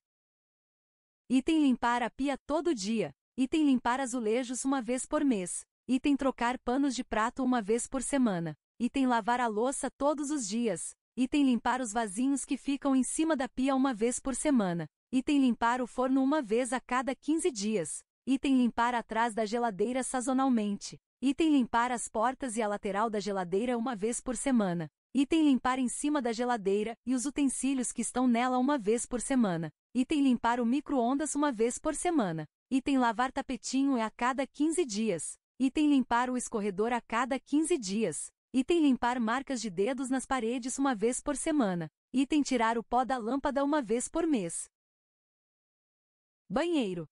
Item limpar a pia todo dia. Item limpar azulejos uma vez por mês. Item trocar panos de prato uma vez por semana. Item lavar a louça todos os dias. Item limpar os vasinhos que ficam em cima da pia uma vez por semana. Item limpar o forno uma vez a cada 15 dias. Item limpar atrás da geladeira sazonalmente. Item limpar as portas e a lateral da geladeira uma vez por semana. Item limpar em cima da geladeira e os utensílios que estão nela uma vez por semana. Item limpar o micro-ondas uma vez por semana. Item lavar tapetinho a cada 15 dias. Item limpar o escorredor a cada 15 dias. Item limpar marcas de dedos nas paredes uma vez por semana. Item tirar o pó da lâmpada uma vez por mês. Banheiro.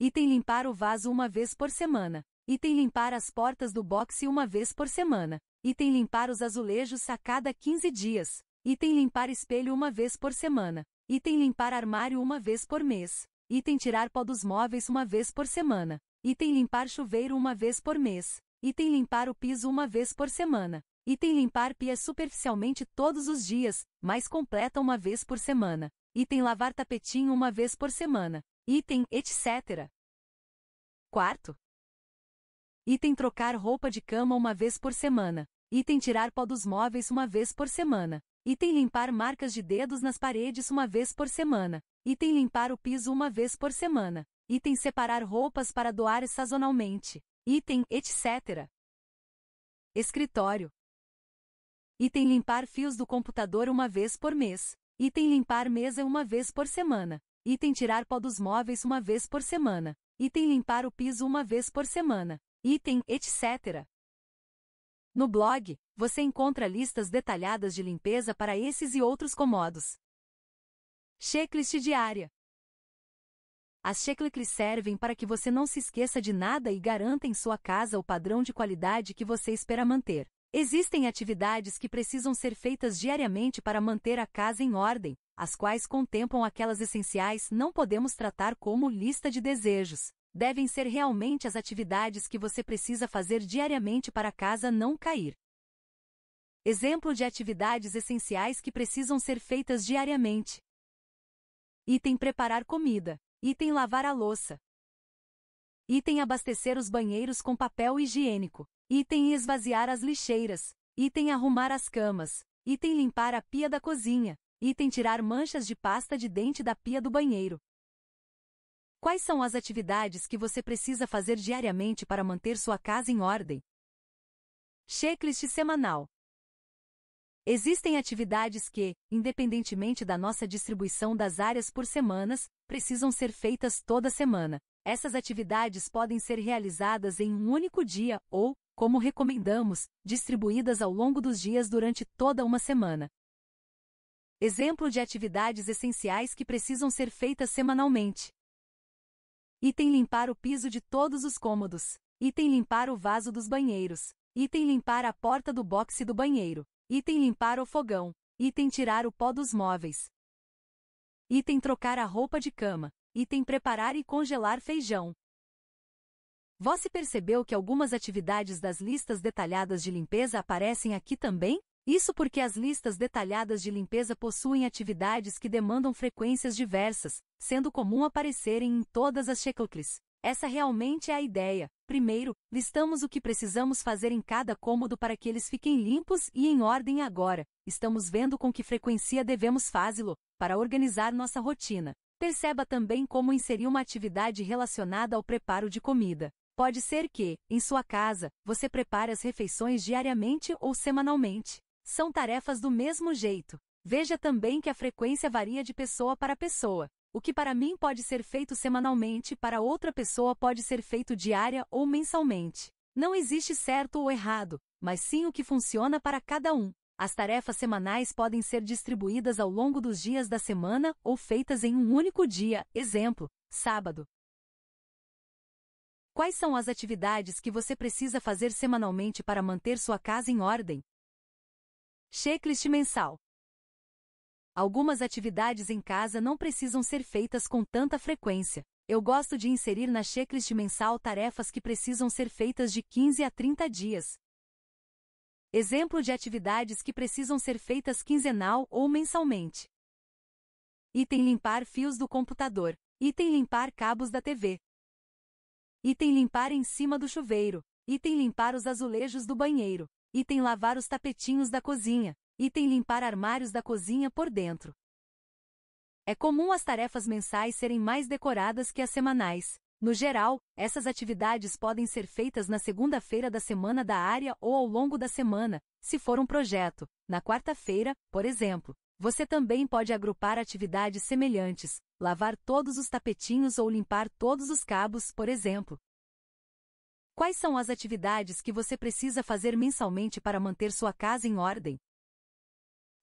Item limpar o vaso uma vez por semana. Item limpar as portas do boxe uma vez por semana. Item limpar os azulejos a cada 15 dias. Item limpar espelho uma vez por semana. Item limpar armário uma vez por mês. Item tirar pó dos móveis uma vez por semana. Item limpar chuveiro uma vez por mês. Item limpar o piso uma vez por semana. Item limpar pias superficialmente todos os dias, mas completa uma vez por semana. Item lavar tapetinho uma vez por semana. Item etc. Quarto. Item trocar roupa de cama uma vez por semana. Item tirar pó dos móveis uma vez por semana. Item limpar marcas de dedos nas paredes uma vez por semana. Item limpar o piso uma vez por semana. Item separar roupas para doar sazonalmente item, etc. Escritório. Item limpar fios do computador uma vez por mês. Item limpar mesa uma vez por semana. Item tirar pó dos móveis uma vez por semana. Item limpar o piso uma vez por semana. Item, etc. No blog, você encontra listas detalhadas de limpeza para esses e outros comodos. Checklist diária. As checklists servem para que você não se esqueça de nada e garanta em sua casa o padrão de qualidade que você espera manter. Existem atividades que precisam ser feitas diariamente para manter a casa em ordem, as quais contemplam aquelas essenciais não podemos tratar como lista de desejos. Devem ser realmente as atividades que você precisa fazer diariamente para a casa não cair. Exemplo de atividades essenciais que precisam ser feitas diariamente. Item preparar comida. Item lavar a louça. Item abastecer os banheiros com papel higiênico. Item esvaziar as lixeiras. Item arrumar as camas. Item limpar a pia da cozinha. Item tirar manchas de pasta de dente da pia do banheiro. Quais são as atividades que você precisa fazer diariamente para manter sua casa em ordem? Checklist semanal. Existem atividades que, independentemente da nossa distribuição das áreas por semanas, precisam ser feitas toda semana. Essas atividades podem ser realizadas em um único dia ou, como recomendamos, distribuídas ao longo dos dias durante toda uma semana. Exemplo de atividades essenciais que precisam ser feitas semanalmente. Item limpar o piso de todos os cômodos. Item limpar o vaso dos banheiros. Item limpar a porta do boxe do banheiro. Item limpar o fogão. Item tirar o pó dos móveis. Item trocar a roupa de cama. Item preparar e congelar feijão. Você percebeu que algumas atividades das listas detalhadas de limpeza aparecem aqui também? Isso porque as listas detalhadas de limpeza possuem atividades que demandam frequências diversas, sendo comum aparecerem em todas as checklists. Essa realmente é a ideia. Primeiro, listamos o que precisamos fazer em cada cômodo para que eles fiquem limpos e em ordem agora. Estamos vendo com que frequência devemos fazê-lo, para organizar nossa rotina. Perceba também como inserir uma atividade relacionada ao preparo de comida. Pode ser que, em sua casa, você prepare as refeições diariamente ou semanalmente. São tarefas do mesmo jeito. Veja também que a frequência varia de pessoa para pessoa. O que para mim pode ser feito semanalmente, para outra pessoa pode ser feito diária ou mensalmente. Não existe certo ou errado, mas sim o que funciona para cada um. As tarefas semanais podem ser distribuídas ao longo dos dias da semana ou feitas em um único dia, exemplo, sábado. Quais são as atividades que você precisa fazer semanalmente para manter sua casa em ordem? Checklist mensal. Algumas atividades em casa não precisam ser feitas com tanta frequência. Eu gosto de inserir na checklist mensal tarefas que precisam ser feitas de 15 a 30 dias. Exemplo de atividades que precisam ser feitas quinzenal ou mensalmente. Item limpar fios do computador. Item limpar cabos da TV. Item limpar em cima do chuveiro. Item limpar os azulejos do banheiro. Item lavar os tapetinhos da cozinha. Item limpar armários da cozinha por dentro. É comum as tarefas mensais serem mais decoradas que as semanais. No geral, essas atividades podem ser feitas na segunda-feira da semana da área ou ao longo da semana, se for um projeto. Na quarta-feira, por exemplo, você também pode agrupar atividades semelhantes, lavar todos os tapetinhos ou limpar todos os cabos, por exemplo. Quais são as atividades que você precisa fazer mensalmente para manter sua casa em ordem?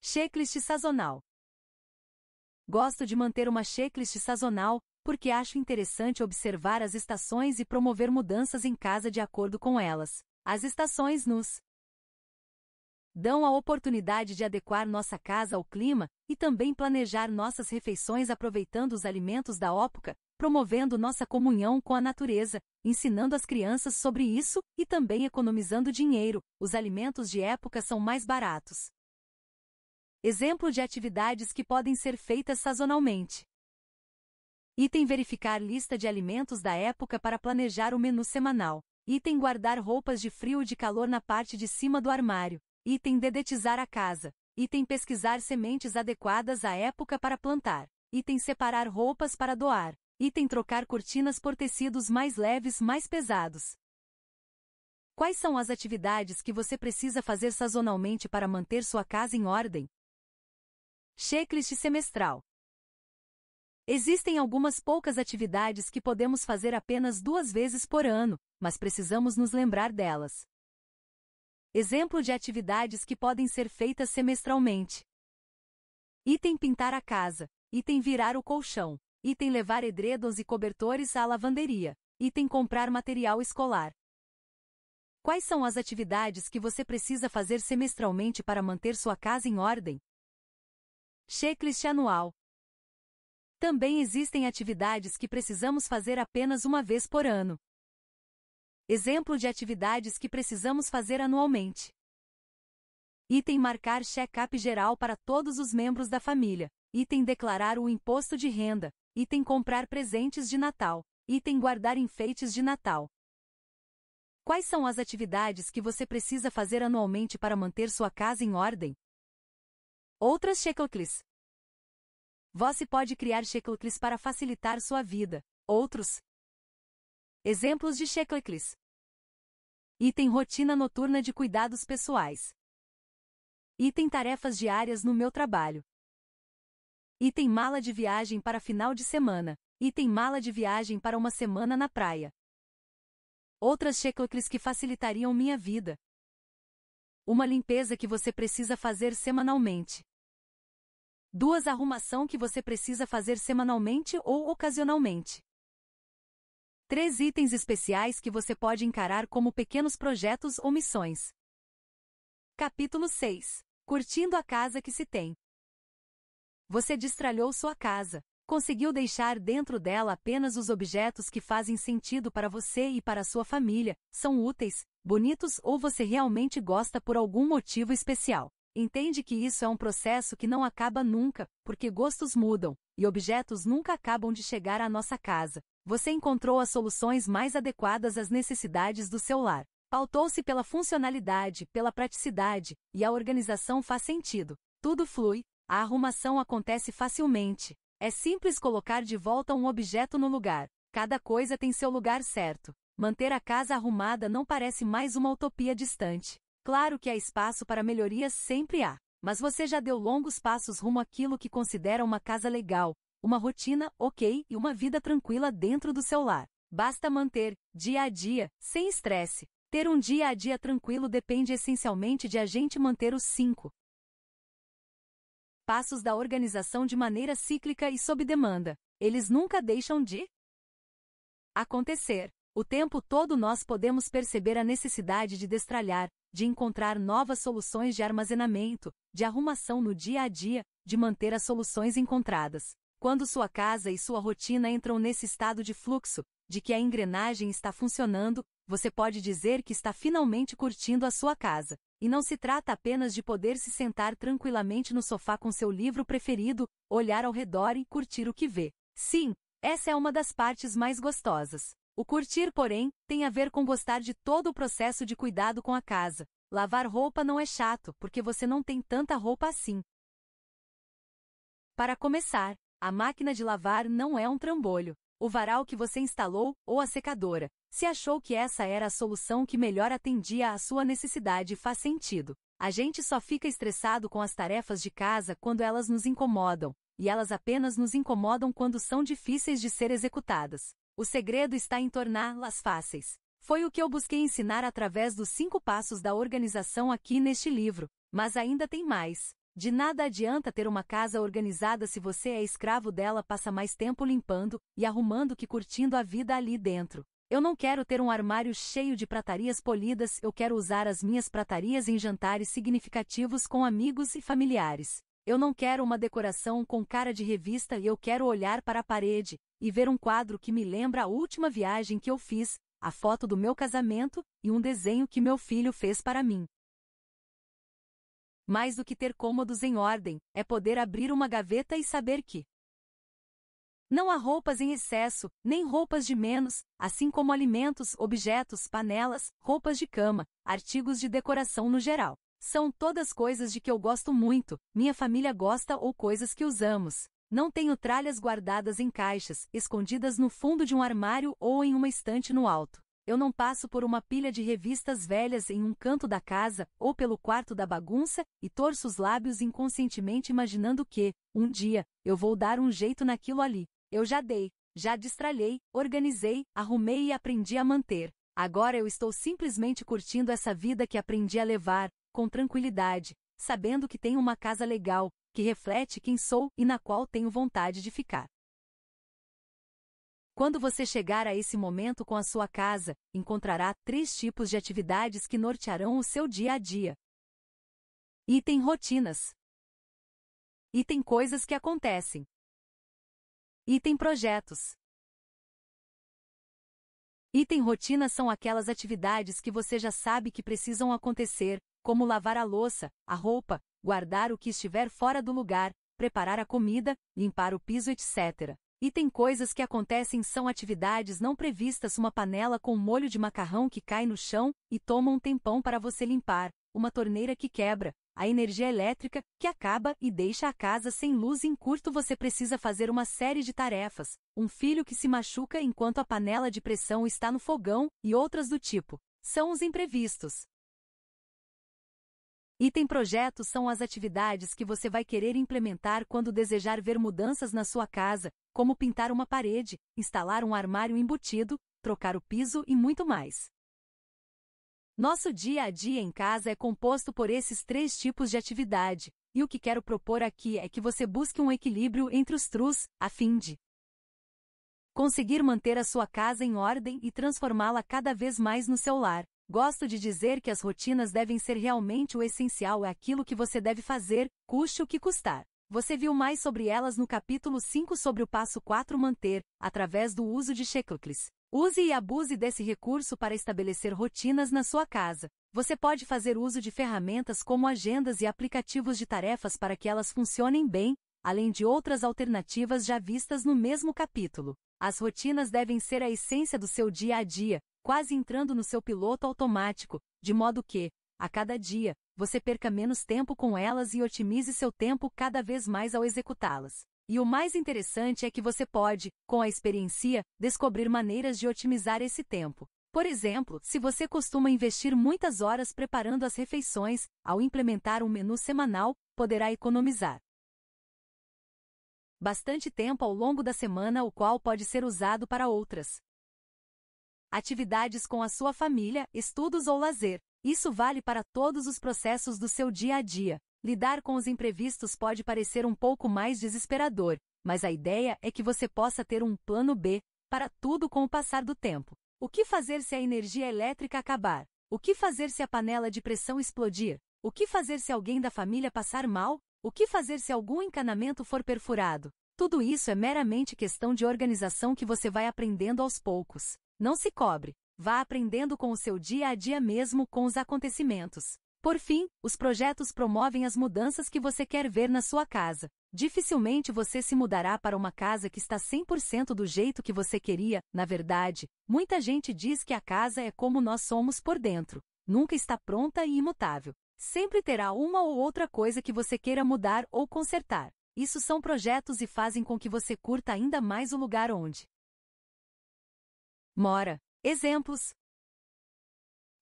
Checklist sazonal. Gosto de manter uma checklist sazonal, porque acho interessante observar as estações e promover mudanças em casa de acordo com elas. As estações nos dão a oportunidade de adequar nossa casa ao clima e também planejar nossas refeições aproveitando os alimentos da época, promovendo nossa comunhão com a natureza, ensinando as crianças sobre isso e também economizando dinheiro. Os alimentos de época são mais baratos. Exemplo de atividades que podem ser feitas sazonalmente. Item verificar lista de alimentos da época para planejar o menu semanal. Item guardar roupas de frio e de calor na parte de cima do armário. Item dedetizar a casa. Item pesquisar sementes adequadas à época para plantar. Item separar roupas para doar. Item trocar cortinas por tecidos mais leves, mais pesados. Quais são as atividades que você precisa fazer sazonalmente para manter sua casa em ordem? Checklist semestral. Existem algumas poucas atividades que podemos fazer apenas duas vezes por ano, mas precisamos nos lembrar delas. Exemplo de atividades que podem ser feitas semestralmente: item pintar a casa, item virar o colchão, item levar edredons e cobertores à lavanderia, item comprar material escolar. Quais são as atividades que você precisa fazer semestralmente para manter sua casa em ordem, Checklist anual. Também existem atividades que precisamos fazer apenas uma vez por ano. Exemplo de atividades que precisamos fazer anualmente. Item marcar check-up geral para todos os membros da família. Item declarar o imposto de renda. Item comprar presentes de Natal. Item guardar enfeites de Natal. Quais são as atividades que você precisa fazer anualmente para manter sua casa em ordem? Outras checklists. Você pode criar checklists para facilitar sua vida. Outros. Exemplos de checklists: Item rotina noturna de cuidados pessoais. Item tarefas diárias no meu trabalho. Item mala de viagem para final de semana. Item mala de viagem para uma semana na praia. Outras checklists que facilitariam minha vida. Uma limpeza que você precisa fazer semanalmente. Duas arrumação que você precisa fazer semanalmente ou ocasionalmente. Três itens especiais que você pode encarar como pequenos projetos ou missões. Capítulo 6. Curtindo a casa que se tem. Você destralhou sua casa. Conseguiu deixar dentro dela apenas os objetos que fazem sentido para você e para sua família, são úteis, bonitos ou você realmente gosta por algum motivo especial. Entende que isso é um processo que não acaba nunca, porque gostos mudam, e objetos nunca acabam de chegar à nossa casa. Você encontrou as soluções mais adequadas às necessidades do seu lar. Pautou-se pela funcionalidade, pela praticidade, e a organização faz sentido. Tudo flui, a arrumação acontece facilmente. É simples colocar de volta um objeto no lugar. Cada coisa tem seu lugar certo. Manter a casa arrumada não parece mais uma utopia distante. Claro que há espaço para melhorias sempre há, mas você já deu longos passos rumo àquilo que considera uma casa legal, uma rotina ok e uma vida tranquila dentro do seu lar. Basta manter, dia a dia, sem estresse. Ter um dia a dia tranquilo depende essencialmente de a gente manter os cinco passos da organização de maneira cíclica e sob demanda. Eles nunca deixam de acontecer. O tempo todo nós podemos perceber a necessidade de destralhar, de encontrar novas soluções de armazenamento, de arrumação no dia a dia, de manter as soluções encontradas. Quando sua casa e sua rotina entram nesse estado de fluxo, de que a engrenagem está funcionando, você pode dizer que está finalmente curtindo a sua casa. E não se trata apenas de poder se sentar tranquilamente no sofá com seu livro preferido, olhar ao redor e curtir o que vê. Sim, essa é uma das partes mais gostosas. O curtir, porém, tem a ver com gostar de todo o processo de cuidado com a casa. Lavar roupa não é chato, porque você não tem tanta roupa assim. Para começar, a máquina de lavar não é um trambolho. O varal que você instalou, ou a secadora, se achou que essa era a solução que melhor atendia à sua necessidade faz sentido. A gente só fica estressado com as tarefas de casa quando elas nos incomodam, e elas apenas nos incomodam quando são difíceis de ser executadas. O segredo está em torná-las fáceis. Foi o que eu busquei ensinar através dos cinco passos da organização aqui neste livro, mas ainda tem mais. De nada adianta ter uma casa organizada se você é escravo dela, passa mais tempo limpando e arrumando que curtindo a vida ali dentro. Eu não quero ter um armário cheio de pratarias polidas, eu quero usar as minhas pratarias em jantares significativos com amigos e familiares. Eu não quero uma decoração com cara de revista e eu quero olhar para a parede e ver um quadro que me lembra a última viagem que eu fiz, a foto do meu casamento e um desenho que meu filho fez para mim. Mais do que ter cômodos em ordem, é poder abrir uma gaveta e saber que não há roupas em excesso, nem roupas de menos, assim como alimentos, objetos, panelas, roupas de cama, artigos de decoração no geral. São todas coisas de que eu gosto muito, minha família gosta ou coisas que usamos. Não tenho tralhas guardadas em caixas, escondidas no fundo de um armário ou em uma estante no alto. Eu não passo por uma pilha de revistas velhas em um canto da casa ou pelo quarto da bagunça e torço os lábios inconscientemente imaginando que, um dia, eu vou dar um jeito naquilo ali. Eu já dei, já destralhei, organizei, arrumei e aprendi a manter. Agora eu estou simplesmente curtindo essa vida que aprendi a levar, com tranquilidade, sabendo que tenho uma casa legal, que reflete quem sou e na qual tenho vontade de ficar. Quando você chegar a esse momento com a sua casa, encontrará três tipos de atividades que nortearão o seu dia a dia. Item rotinas. Item coisas que acontecem. Item projetos. Item rotinas são aquelas atividades que você já sabe que precisam acontecer, como lavar a louça, a roupa, guardar o que estiver fora do lugar, preparar a comida, limpar o piso, etc. E tem coisas que acontecem são atividades não previstas, uma panela com molho de macarrão que cai no chão e toma um tempão para você limpar, uma torneira que quebra, a energia elétrica que acaba e deixa a casa sem luz em curto você precisa fazer uma série de tarefas, um filho que se machuca enquanto a panela de pressão está no fogão e outras do tipo. São os imprevistos. Item projeto são as atividades que você vai querer implementar quando desejar ver mudanças na sua casa, como pintar uma parede, instalar um armário embutido, trocar o piso e muito mais. Nosso dia a dia em casa é composto por esses três tipos de atividade, e o que quero propor aqui é que você busque um equilíbrio entre os trus, a fim de conseguir manter a sua casa em ordem e transformá-la cada vez mais no seu lar. Gosto de dizer que as rotinas devem ser realmente o essencial é aquilo que você deve fazer, custe o que custar. Você viu mais sobre elas no capítulo 5 sobre o passo 4 manter, através do uso de checklists. Use e abuse desse recurso para estabelecer rotinas na sua casa. Você pode fazer uso de ferramentas como agendas e aplicativos de tarefas para que elas funcionem bem, além de outras alternativas já vistas no mesmo capítulo. As rotinas devem ser a essência do seu dia a dia, quase entrando no seu piloto automático, de modo que, a cada dia, você perca menos tempo com elas e otimize seu tempo cada vez mais ao executá-las. E o mais interessante é que você pode, com a experiência, descobrir maneiras de otimizar esse tempo. Por exemplo, se você costuma investir muitas horas preparando as refeições, ao implementar um menu semanal, poderá economizar bastante tempo ao longo da semana, o qual pode ser usado para outras atividades com a sua família, estudos ou lazer. Isso vale para todos os processos do seu dia a dia. Lidar com os imprevistos pode parecer um pouco mais desesperador, mas a ideia é que você possa ter um plano B para tudo com o passar do tempo. O que fazer se a energia elétrica acabar? O que fazer se a panela de pressão explodir? O que fazer se alguém da família passar mal? O que fazer se algum encanamento for perfurado? Tudo isso é meramente questão de organização que você vai aprendendo aos poucos. Não se cobre. Vá aprendendo com o seu dia a dia mesmo com os acontecimentos. Por fim, os projetos promovem as mudanças que você quer ver na sua casa. Dificilmente você se mudará para uma casa que está 100% do jeito que você queria, na verdade. Muita gente diz que a casa é como nós somos por dentro. Nunca está pronta e imutável. Sempre terá uma ou outra coisa que você queira mudar ou consertar. Isso são projetos e fazem com que você curta ainda mais o lugar onde Mora. Exemplos.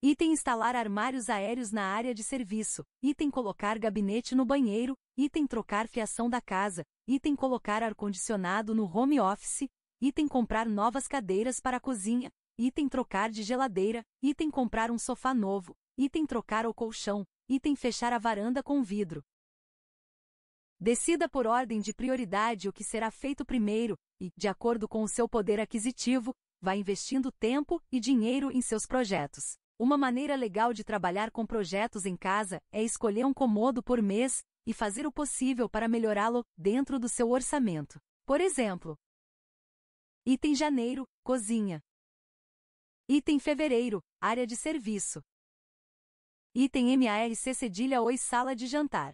Item instalar armários aéreos na área de serviço. Item colocar gabinete no banheiro. Item trocar fiação da casa. Item colocar ar-condicionado no home office. Item comprar novas cadeiras para a cozinha. Item trocar de geladeira. Item comprar um sofá novo. Item trocar o colchão. Item fechar a varanda com vidro. Decida por ordem de prioridade o que será feito primeiro e, de acordo com o seu poder aquisitivo, Vá investindo tempo e dinheiro em seus projetos. Uma maneira legal de trabalhar com projetos em casa é escolher um cômodo por mês e fazer o possível para melhorá-lo dentro do seu orçamento. Por exemplo, item janeiro, cozinha. Item fevereiro, área de serviço. Item MARC cedilha ou sala de jantar.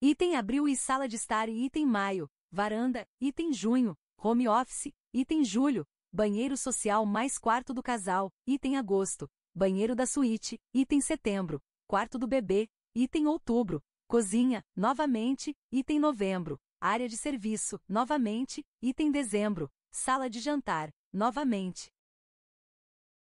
Item abril e sala de estar e item maio, varanda, item junho, home office, Item julho, banheiro social mais quarto do casal. Item agosto, banheiro da suíte. Item setembro, quarto do bebê. Item outubro, cozinha, novamente. Item novembro, área de serviço, novamente. Item dezembro, sala de jantar, novamente.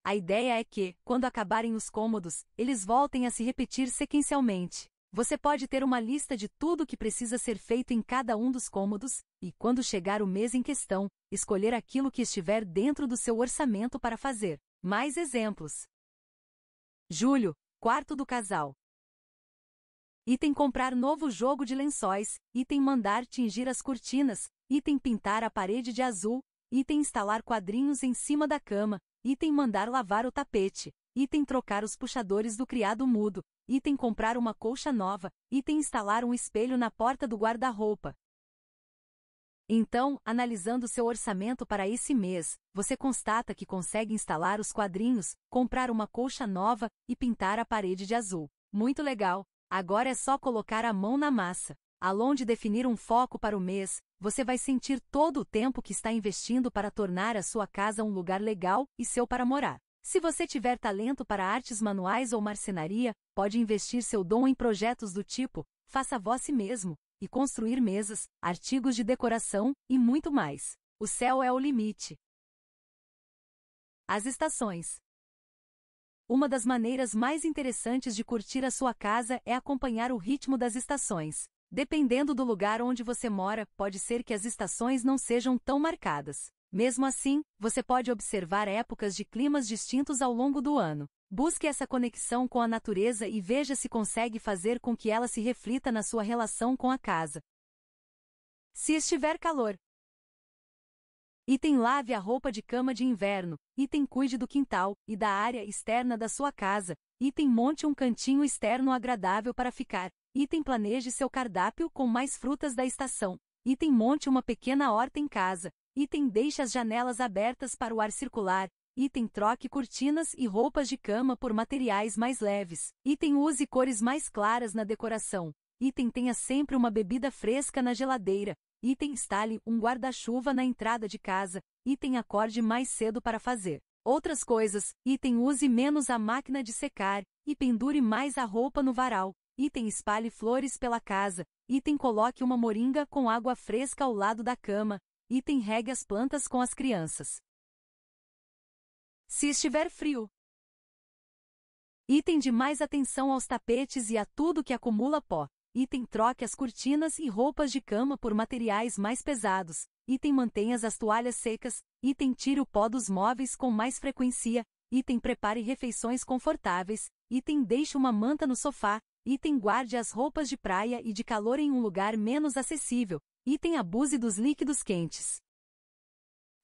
A ideia é que, quando acabarem os cômodos, eles voltem a se repetir sequencialmente. Você pode ter uma lista de tudo o que precisa ser feito em cada um dos cômodos, e quando chegar o mês em questão, escolher aquilo que estiver dentro do seu orçamento para fazer. Mais exemplos. Julho, quarto do casal. Item comprar novo jogo de lençóis, item mandar tingir as cortinas, item pintar a parede de azul, item instalar quadrinhos em cima da cama, item mandar lavar o tapete, item trocar os puxadores do criado mudo, item comprar uma colcha nova, item instalar um espelho na porta do guarda-roupa. Então, analisando seu orçamento para esse mês, você constata que consegue instalar os quadrinhos, comprar uma colcha nova e pintar a parede de azul. Muito legal! Agora é só colocar a mão na massa. Além de definir um foco para o mês, você vai sentir todo o tempo que está investindo para tornar a sua casa um lugar legal e seu para morar. Se você tiver talento para artes manuais ou marcenaria, pode investir seu dom em projetos do tipo, faça você mesmo, e construir mesas, artigos de decoração e muito mais. O céu é o limite. As estações. Uma das maneiras mais interessantes de curtir a sua casa é acompanhar o ritmo das estações. Dependendo do lugar onde você mora, pode ser que as estações não sejam tão marcadas. Mesmo assim, você pode observar épocas de climas distintos ao longo do ano. Busque essa conexão com a natureza e veja se consegue fazer com que ela se reflita na sua relação com a casa. Se estiver calor. Item lave a roupa de cama de inverno, item cuide do quintal e da área externa da sua casa, item monte um cantinho externo agradável para ficar, item planeje seu cardápio com mais frutas da estação, item monte uma pequena horta em casa, Item deixe as janelas abertas para o ar circular. Item troque cortinas e roupas de cama por materiais mais leves. Item use cores mais claras na decoração. Item tenha sempre uma bebida fresca na geladeira. Item instale um guarda-chuva na entrada de casa. Item acorde mais cedo para fazer outras coisas. Item use menos a máquina de secar. E pendure mais a roupa no varal. Item espalhe flores pela casa. Item coloque uma moringa com água fresca ao lado da cama. Item regue as plantas com as crianças. Se estiver frio. Item de mais atenção aos tapetes e a tudo que acumula pó. Item troque as cortinas e roupas de cama por materiais mais pesados. Item mantenha as toalhas secas. Item tire o pó dos móveis com mais frequência. Item prepare refeições confortáveis. Item deixe uma manta no sofá. Item guarde as roupas de praia e de calor em um lugar menos acessível. Item abuse dos líquidos quentes.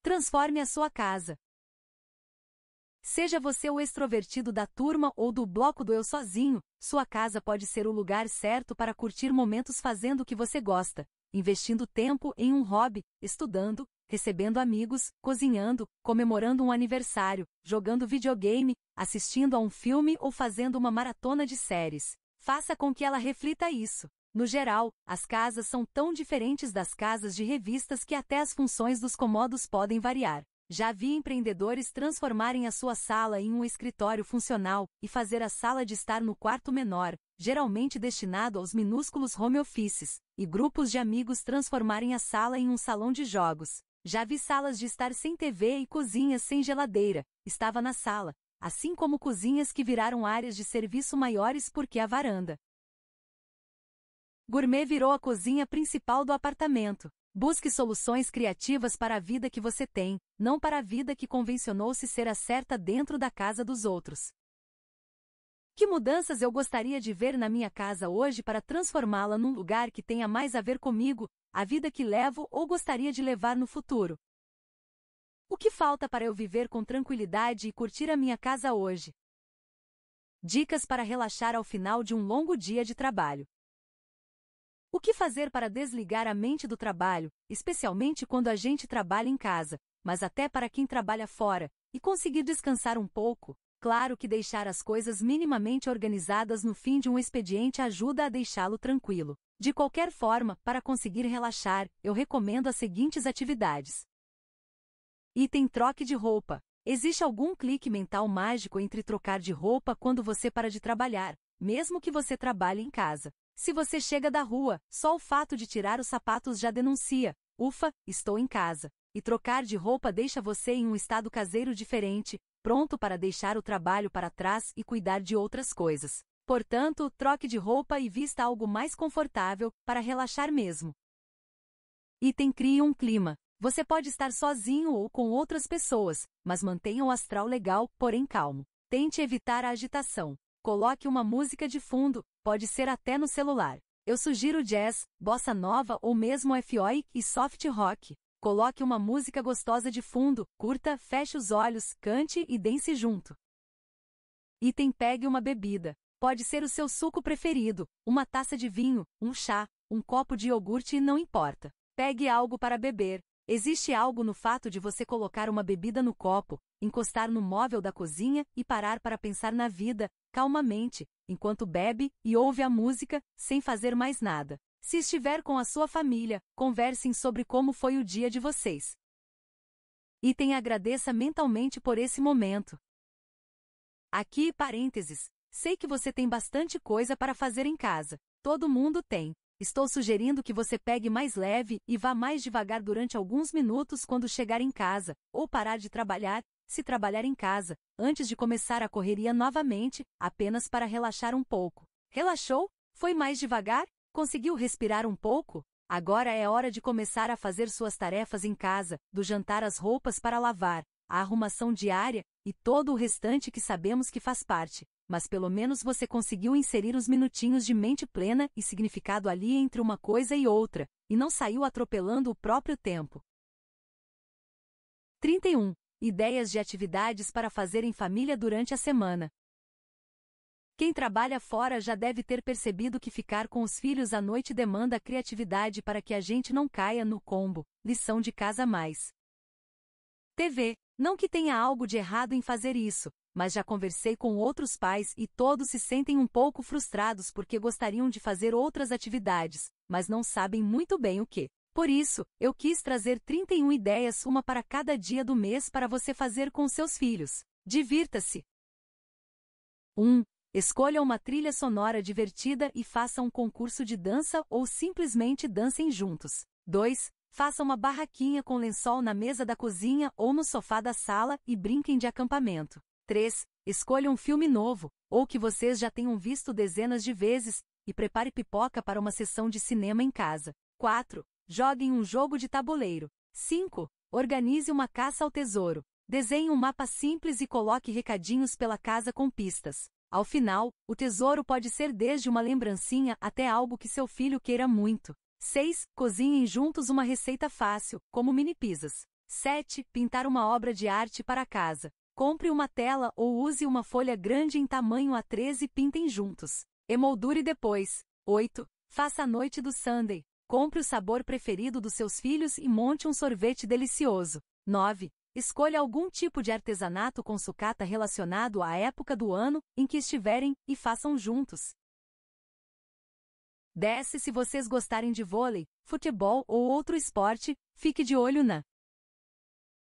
Transforme a sua casa. Seja você o extrovertido da turma ou do bloco do eu sozinho, sua casa pode ser o lugar certo para curtir momentos fazendo o que você gosta, investindo tempo em um hobby, estudando, recebendo amigos, cozinhando, comemorando um aniversário, jogando videogame, assistindo a um filme ou fazendo uma maratona de séries. Faça com que ela reflita isso. No geral, as casas são tão diferentes das casas de revistas que até as funções dos comodos podem variar. Já vi empreendedores transformarem a sua sala em um escritório funcional e fazer a sala de estar no quarto menor, geralmente destinado aos minúsculos home offices, e grupos de amigos transformarem a sala em um salão de jogos. Já vi salas de estar sem TV e cozinhas sem geladeira, estava na sala, assim como cozinhas que viraram áreas de serviço maiores porque a varanda, Gourmet virou a cozinha principal do apartamento. Busque soluções criativas para a vida que você tem, não para a vida que convencionou-se ser a certa dentro da casa dos outros. Que mudanças eu gostaria de ver na minha casa hoje para transformá-la num lugar que tenha mais a ver comigo, a vida que levo ou gostaria de levar no futuro? O que falta para eu viver com tranquilidade e curtir a minha casa hoje? Dicas para relaxar ao final de um longo dia de trabalho. O que fazer para desligar a mente do trabalho, especialmente quando a gente trabalha em casa, mas até para quem trabalha fora, e conseguir descansar um pouco? Claro que deixar as coisas minimamente organizadas no fim de um expediente ajuda a deixá-lo tranquilo. De qualquer forma, para conseguir relaxar, eu recomendo as seguintes atividades. Item troque de roupa. Existe algum clique mental mágico entre trocar de roupa quando você para de trabalhar, mesmo que você trabalhe em casa. Se você chega da rua, só o fato de tirar os sapatos já denuncia: ufa, estou em casa. E trocar de roupa deixa você em um estado caseiro diferente, pronto para deixar o trabalho para trás e cuidar de outras coisas. Portanto, troque de roupa e vista algo mais confortável, para relaxar mesmo. Item Crie um clima. Você pode estar sozinho ou com outras pessoas, mas mantenha o astral legal, porém calmo. Tente evitar a agitação. Coloque uma música de fundo, pode ser até no celular. Eu sugiro jazz, bossa nova ou mesmo FOI e soft rock. Coloque uma música gostosa de fundo, curta, feche os olhos, cante e dance junto. Item pegue uma bebida. Pode ser o seu suco preferido, uma taça de vinho, um chá, um copo de iogurte e não importa. Pegue algo para beber. Existe algo no fato de você colocar uma bebida no copo, encostar no móvel da cozinha e parar para pensar na vida, calmamente, enquanto bebe e ouve a música, sem fazer mais nada. Se estiver com a sua família, conversem sobre como foi o dia de vocês. Item agradeça mentalmente por esse momento. Aqui, parênteses. Sei que você tem bastante coisa para fazer em casa. Todo mundo tem. Estou sugerindo que você pegue mais leve e vá mais devagar durante alguns minutos quando chegar em casa, ou parar de trabalhar, se trabalhar em casa, antes de começar a correria novamente, apenas para relaxar um pouco. Relaxou? Foi mais devagar? Conseguiu respirar um pouco? Agora é hora de começar a fazer suas tarefas em casa, do jantar às roupas para lavar, a arrumação diária e todo o restante que sabemos que faz parte. Mas pelo menos você conseguiu inserir os minutinhos de mente plena e significado ali entre uma coisa e outra, e não saiu atropelando o próprio tempo. 31. Ideias de atividades para fazer em família durante a semana. Quem trabalha fora já deve ter percebido que ficar com os filhos à noite demanda criatividade para que a gente não caia no combo. Lição de casa mais. TV. Não que tenha algo de errado em fazer isso, mas já conversei com outros pais e todos se sentem um pouco frustrados porque gostariam de fazer outras atividades, mas não sabem muito bem o que. Por isso, eu quis trazer 31 ideias, uma para cada dia do mês para você fazer com seus filhos. Divirta-se! 1. Escolha uma trilha sonora divertida e faça um concurso de dança ou simplesmente dancem juntos. 2. Faça uma barraquinha com lençol na mesa da cozinha ou no sofá da sala e brinquem de acampamento. 3. Escolha um filme novo, ou que vocês já tenham visto dezenas de vezes, e prepare pipoca para uma sessão de cinema em casa. 4. Jogue um jogo de tabuleiro. 5. Organize uma caça ao tesouro. Desenhe um mapa simples e coloque recadinhos pela casa com pistas. Ao final, o tesouro pode ser desde uma lembrancinha até algo que seu filho queira muito. 6. Cozinhem juntos uma receita fácil, como mini pizzas. 7. Pintar uma obra de arte para a casa. Compre uma tela ou use uma folha grande em tamanho a 13 e pintem juntos. Emoldure depois. 8. Faça a noite do Sunday. Compre o sabor preferido dos seus filhos e monte um sorvete delicioso. 9. Escolha algum tipo de artesanato com sucata relacionado à época do ano em que estiverem e façam juntos. Desce se vocês gostarem de vôlei, futebol ou outro esporte, fique de olho na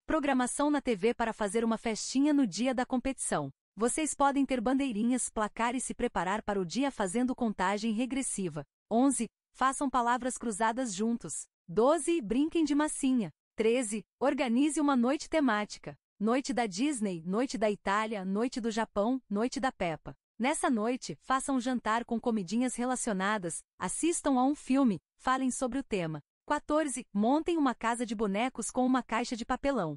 programação na TV para fazer uma festinha no dia da competição. Vocês podem ter bandeirinhas, placar e se preparar para o dia fazendo contagem regressiva. 11. Façam palavras cruzadas juntos. 12. Brinquem de massinha. 13. Organize uma noite temática. Noite da Disney, Noite da Itália, Noite do Japão, Noite da Peppa. Nessa noite, façam um jantar com comidinhas relacionadas, assistam a um filme, falem sobre o tema. 14. Montem uma casa de bonecos com uma caixa de papelão.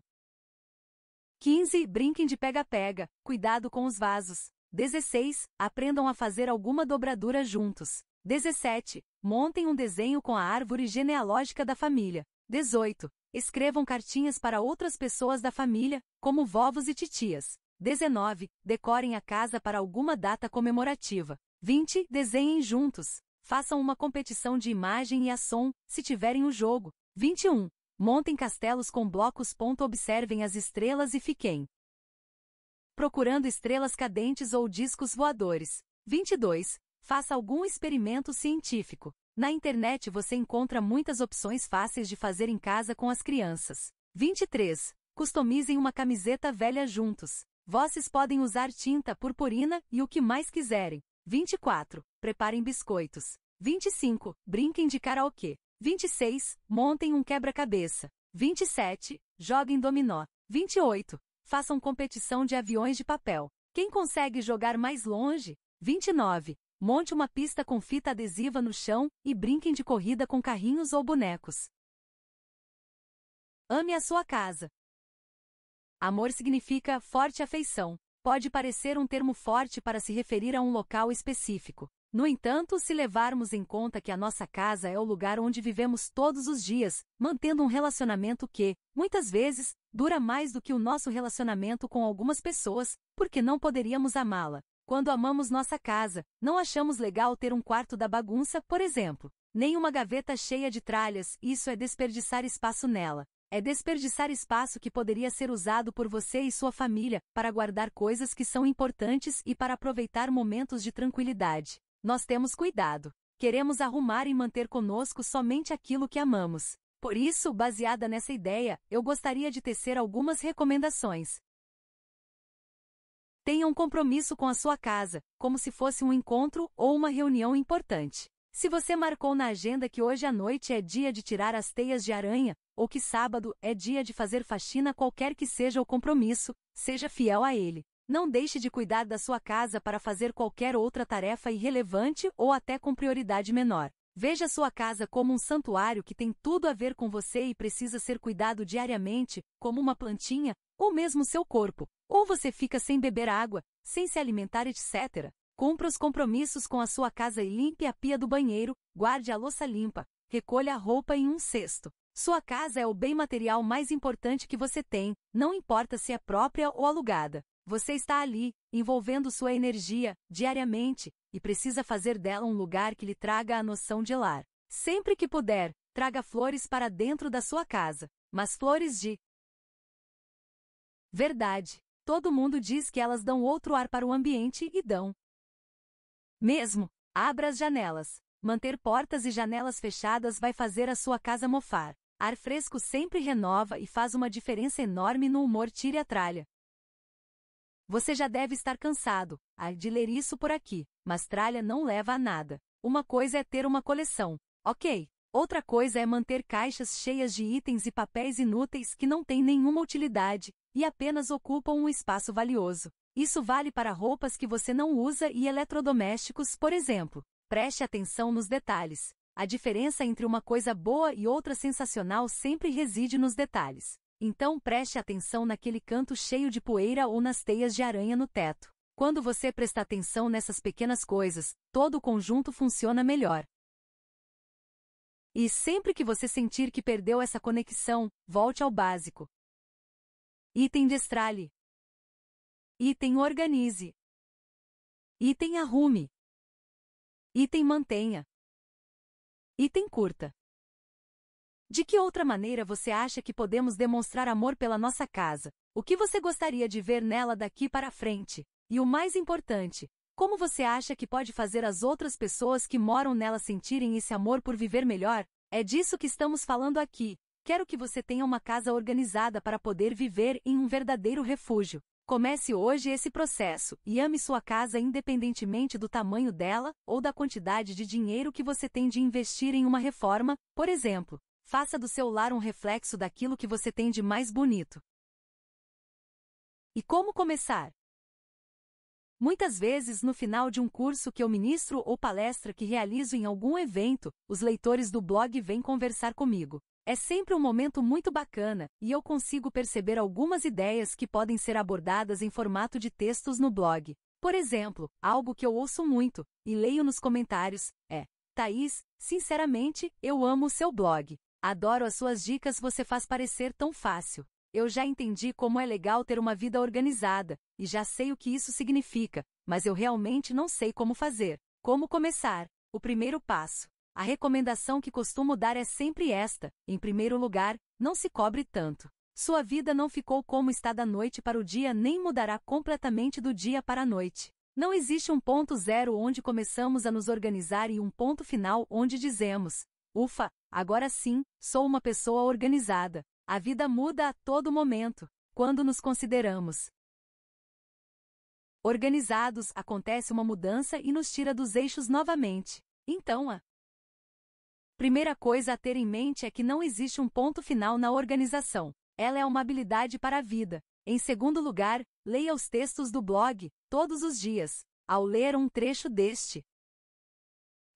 15. Brinquem de pega-pega, cuidado com os vasos. 16. Aprendam a fazer alguma dobradura juntos. 17. Montem um desenho com a árvore genealógica da família. 18. Escrevam cartinhas para outras pessoas da família, como vovos e titias. 19. Decorem a casa para alguma data comemorativa. 20. Desenhem juntos. Façam uma competição de imagem e a som, se tiverem o jogo. 21. Montem castelos com blocos. Observem as estrelas e fiquem procurando estrelas cadentes ou discos voadores. 22. Faça algum experimento científico. Na internet você encontra muitas opções fáceis de fazer em casa com as crianças. 23. Customizem uma camiseta velha juntos. Vocês podem usar tinta, purpurina e o que mais quiserem. 24. Preparem biscoitos. 25. Brinquem de karaokê. 26. Montem um quebra-cabeça. 27. Joguem dominó. 28. Façam competição de aviões de papel. Quem consegue jogar mais longe? 29. Monte uma pista com fita adesiva no chão e brinquem de corrida com carrinhos ou bonecos. Ame a sua casa. Amor significa forte afeição. Pode parecer um termo forte para se referir a um local específico. No entanto, se levarmos em conta que a nossa casa é o lugar onde vivemos todos os dias, mantendo um relacionamento que, muitas vezes, dura mais do que o nosso relacionamento com algumas pessoas, porque não poderíamos amá-la. Quando amamos nossa casa, não achamos legal ter um quarto da bagunça, por exemplo, nem uma gaveta cheia de tralhas, isso é desperdiçar espaço nela. É desperdiçar espaço que poderia ser usado por você e sua família para guardar coisas que são importantes e para aproveitar momentos de tranquilidade. Nós temos cuidado. Queremos arrumar e manter conosco somente aquilo que amamos. Por isso, baseada nessa ideia, eu gostaria de tecer algumas recomendações. Tenha um compromisso com a sua casa, como se fosse um encontro ou uma reunião importante. Se você marcou na agenda que hoje à noite é dia de tirar as teias de aranha, ou que sábado é dia de fazer faxina qualquer que seja o compromisso, seja fiel a ele. Não deixe de cuidar da sua casa para fazer qualquer outra tarefa irrelevante ou até com prioridade menor. Veja sua casa como um santuário que tem tudo a ver com você e precisa ser cuidado diariamente, como uma plantinha, ou mesmo seu corpo. Ou você fica sem beber água, sem se alimentar, etc. Cumpra os compromissos com a sua casa e limpe a pia do banheiro, guarde a louça limpa, recolha a roupa em um cesto. Sua casa é o bem material mais importante que você tem, não importa se é própria ou alugada. Você está ali, envolvendo sua energia, diariamente, e precisa fazer dela um lugar que lhe traga a noção de lar. Sempre que puder, traga flores para dentro da sua casa, mas flores de verdade. Todo mundo diz que elas dão outro ar para o ambiente e dão. Mesmo, abra as janelas. Manter portas e janelas fechadas vai fazer a sua casa mofar. Ar fresco sempre renova e faz uma diferença enorme no humor tire a tralha. Você já deve estar cansado, de ler isso por aqui, mas tralha não leva a nada. Uma coisa é ter uma coleção, ok. Outra coisa é manter caixas cheias de itens e papéis inúteis que não têm nenhuma utilidade e apenas ocupam um espaço valioso. Isso vale para roupas que você não usa e eletrodomésticos, por exemplo. Preste atenção nos detalhes. A diferença entre uma coisa boa e outra sensacional sempre reside nos detalhes. Então preste atenção naquele canto cheio de poeira ou nas teias de aranha no teto. Quando você presta atenção nessas pequenas coisas, todo o conjunto funciona melhor. E sempre que você sentir que perdeu essa conexão, volte ao básico. Item destralhe. Item organize. Item arrume. Item mantenha. Item curta. De que outra maneira você acha que podemos demonstrar amor pela nossa casa? O que você gostaria de ver nela daqui para frente? E o mais importante, como você acha que pode fazer as outras pessoas que moram nela sentirem esse amor por viver melhor? É disso que estamos falando aqui. Quero que você tenha uma casa organizada para poder viver em um verdadeiro refúgio. Comece hoje esse processo e ame sua casa independentemente do tamanho dela ou da quantidade de dinheiro que você tem de investir em uma reforma, por exemplo. Faça do seu lar um reflexo daquilo que você tem de mais bonito. E como começar? Muitas vezes, no final de um curso que eu ministro ou palestra que realizo em algum evento, os leitores do blog vêm conversar comigo. É sempre um momento muito bacana, e eu consigo perceber algumas ideias que podem ser abordadas em formato de textos no blog. Por exemplo, algo que eu ouço muito, e leio nos comentários, é: Thaís, sinceramente, eu amo o seu blog. Adoro as suas dicas, você faz parecer tão fácil. Eu já entendi como é legal ter uma vida organizada, e já sei o que isso significa, mas eu realmente não sei como fazer. Como começar? O primeiro passo. A recomendação que costumo dar é sempre esta: em primeiro lugar, não se cobre tanto. Sua vida não ficou como está da noite para o dia, nem mudará completamente do dia para a noite. Não existe um ponto zero onde começamos a nos organizar e um ponto final onde dizemos: Ufa, agora sim, sou uma pessoa organizada. A vida muda a todo momento, quando nos consideramos organizados, acontece uma mudança e nos tira dos eixos novamente. Então, a primeira coisa a ter em mente é que não existe um ponto final na organização. Ela é uma habilidade para a vida. Em segundo lugar, leia os textos do blog, todos os dias. Ao ler um trecho deste,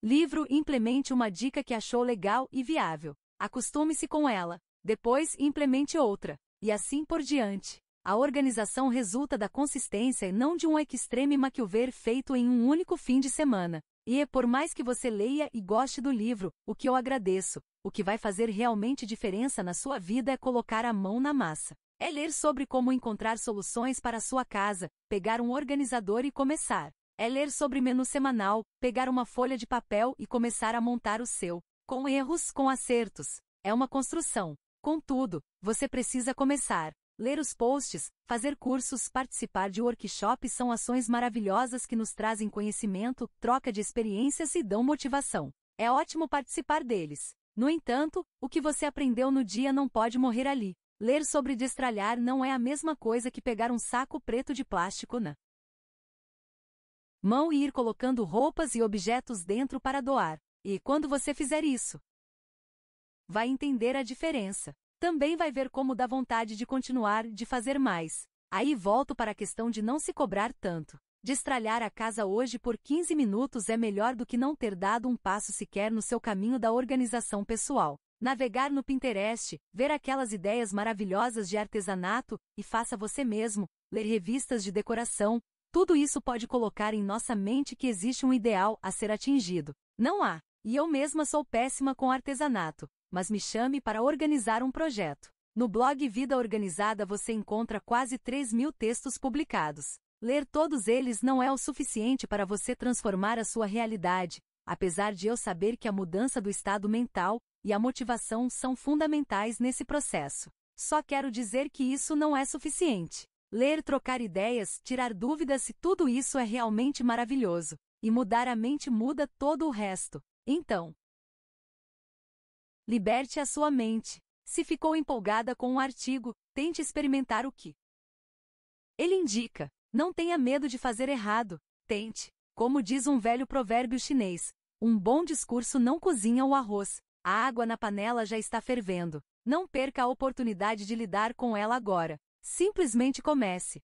Livro implemente uma dica que achou legal e viável. Acostume-se com ela. Depois implemente outra. E assim por diante. A organização resulta da consistência e não de um extreme McIlver feito em um único fim de semana. E, é por mais que você leia e goste do livro, o que eu agradeço, o que vai fazer realmente diferença na sua vida é colocar a mão na massa. É ler sobre como encontrar soluções para a sua casa, pegar um organizador e começar. É ler sobre menu semanal, pegar uma folha de papel e começar a montar o seu. Com erros, com acertos. É uma construção. Contudo, você precisa começar. Ler os posts, fazer cursos, participar de workshops são ações maravilhosas que nos trazem conhecimento, troca de experiências e dão motivação. É ótimo participar deles. No entanto, o que você aprendeu no dia não pode morrer ali. Ler sobre destralhar não é a mesma coisa que pegar um saco preto de plástico na mão e ir colocando roupas e objetos dentro para doar. E quando você fizer isso, vai entender a diferença. Também vai ver como dá vontade de continuar, de fazer mais. Aí volto para a questão de não se cobrar tanto. Destralhar a casa hoje por 15 minutos é melhor do que não ter dado um passo sequer no seu caminho da organização pessoal. Navegar no Pinterest, ver aquelas ideias maravilhosas de artesanato, e faça você mesmo, ler revistas de decoração, tudo isso pode colocar em nossa mente que existe um ideal a ser atingido. Não há. E eu mesma sou péssima com artesanato, mas me chame para organizar um projeto. No blog Vida Organizada você encontra quase 3 mil textos publicados. Ler todos eles não é o suficiente para você transformar a sua realidade, apesar de eu saber que a mudança do estado mental e a motivação são fundamentais nesse processo. Só quero dizer que isso não é suficiente. Ler, trocar ideias, tirar dúvidas se tudo isso é realmente maravilhoso. E mudar a mente muda todo o resto. Então, liberte a sua mente. Se ficou empolgada com um artigo, tente experimentar o que ele indica. Não tenha medo de fazer errado. Tente. Como diz um velho provérbio chinês, um bom discurso não cozinha o arroz. A água na panela já está fervendo. Não perca a oportunidade de lidar com ela agora. Simplesmente comece.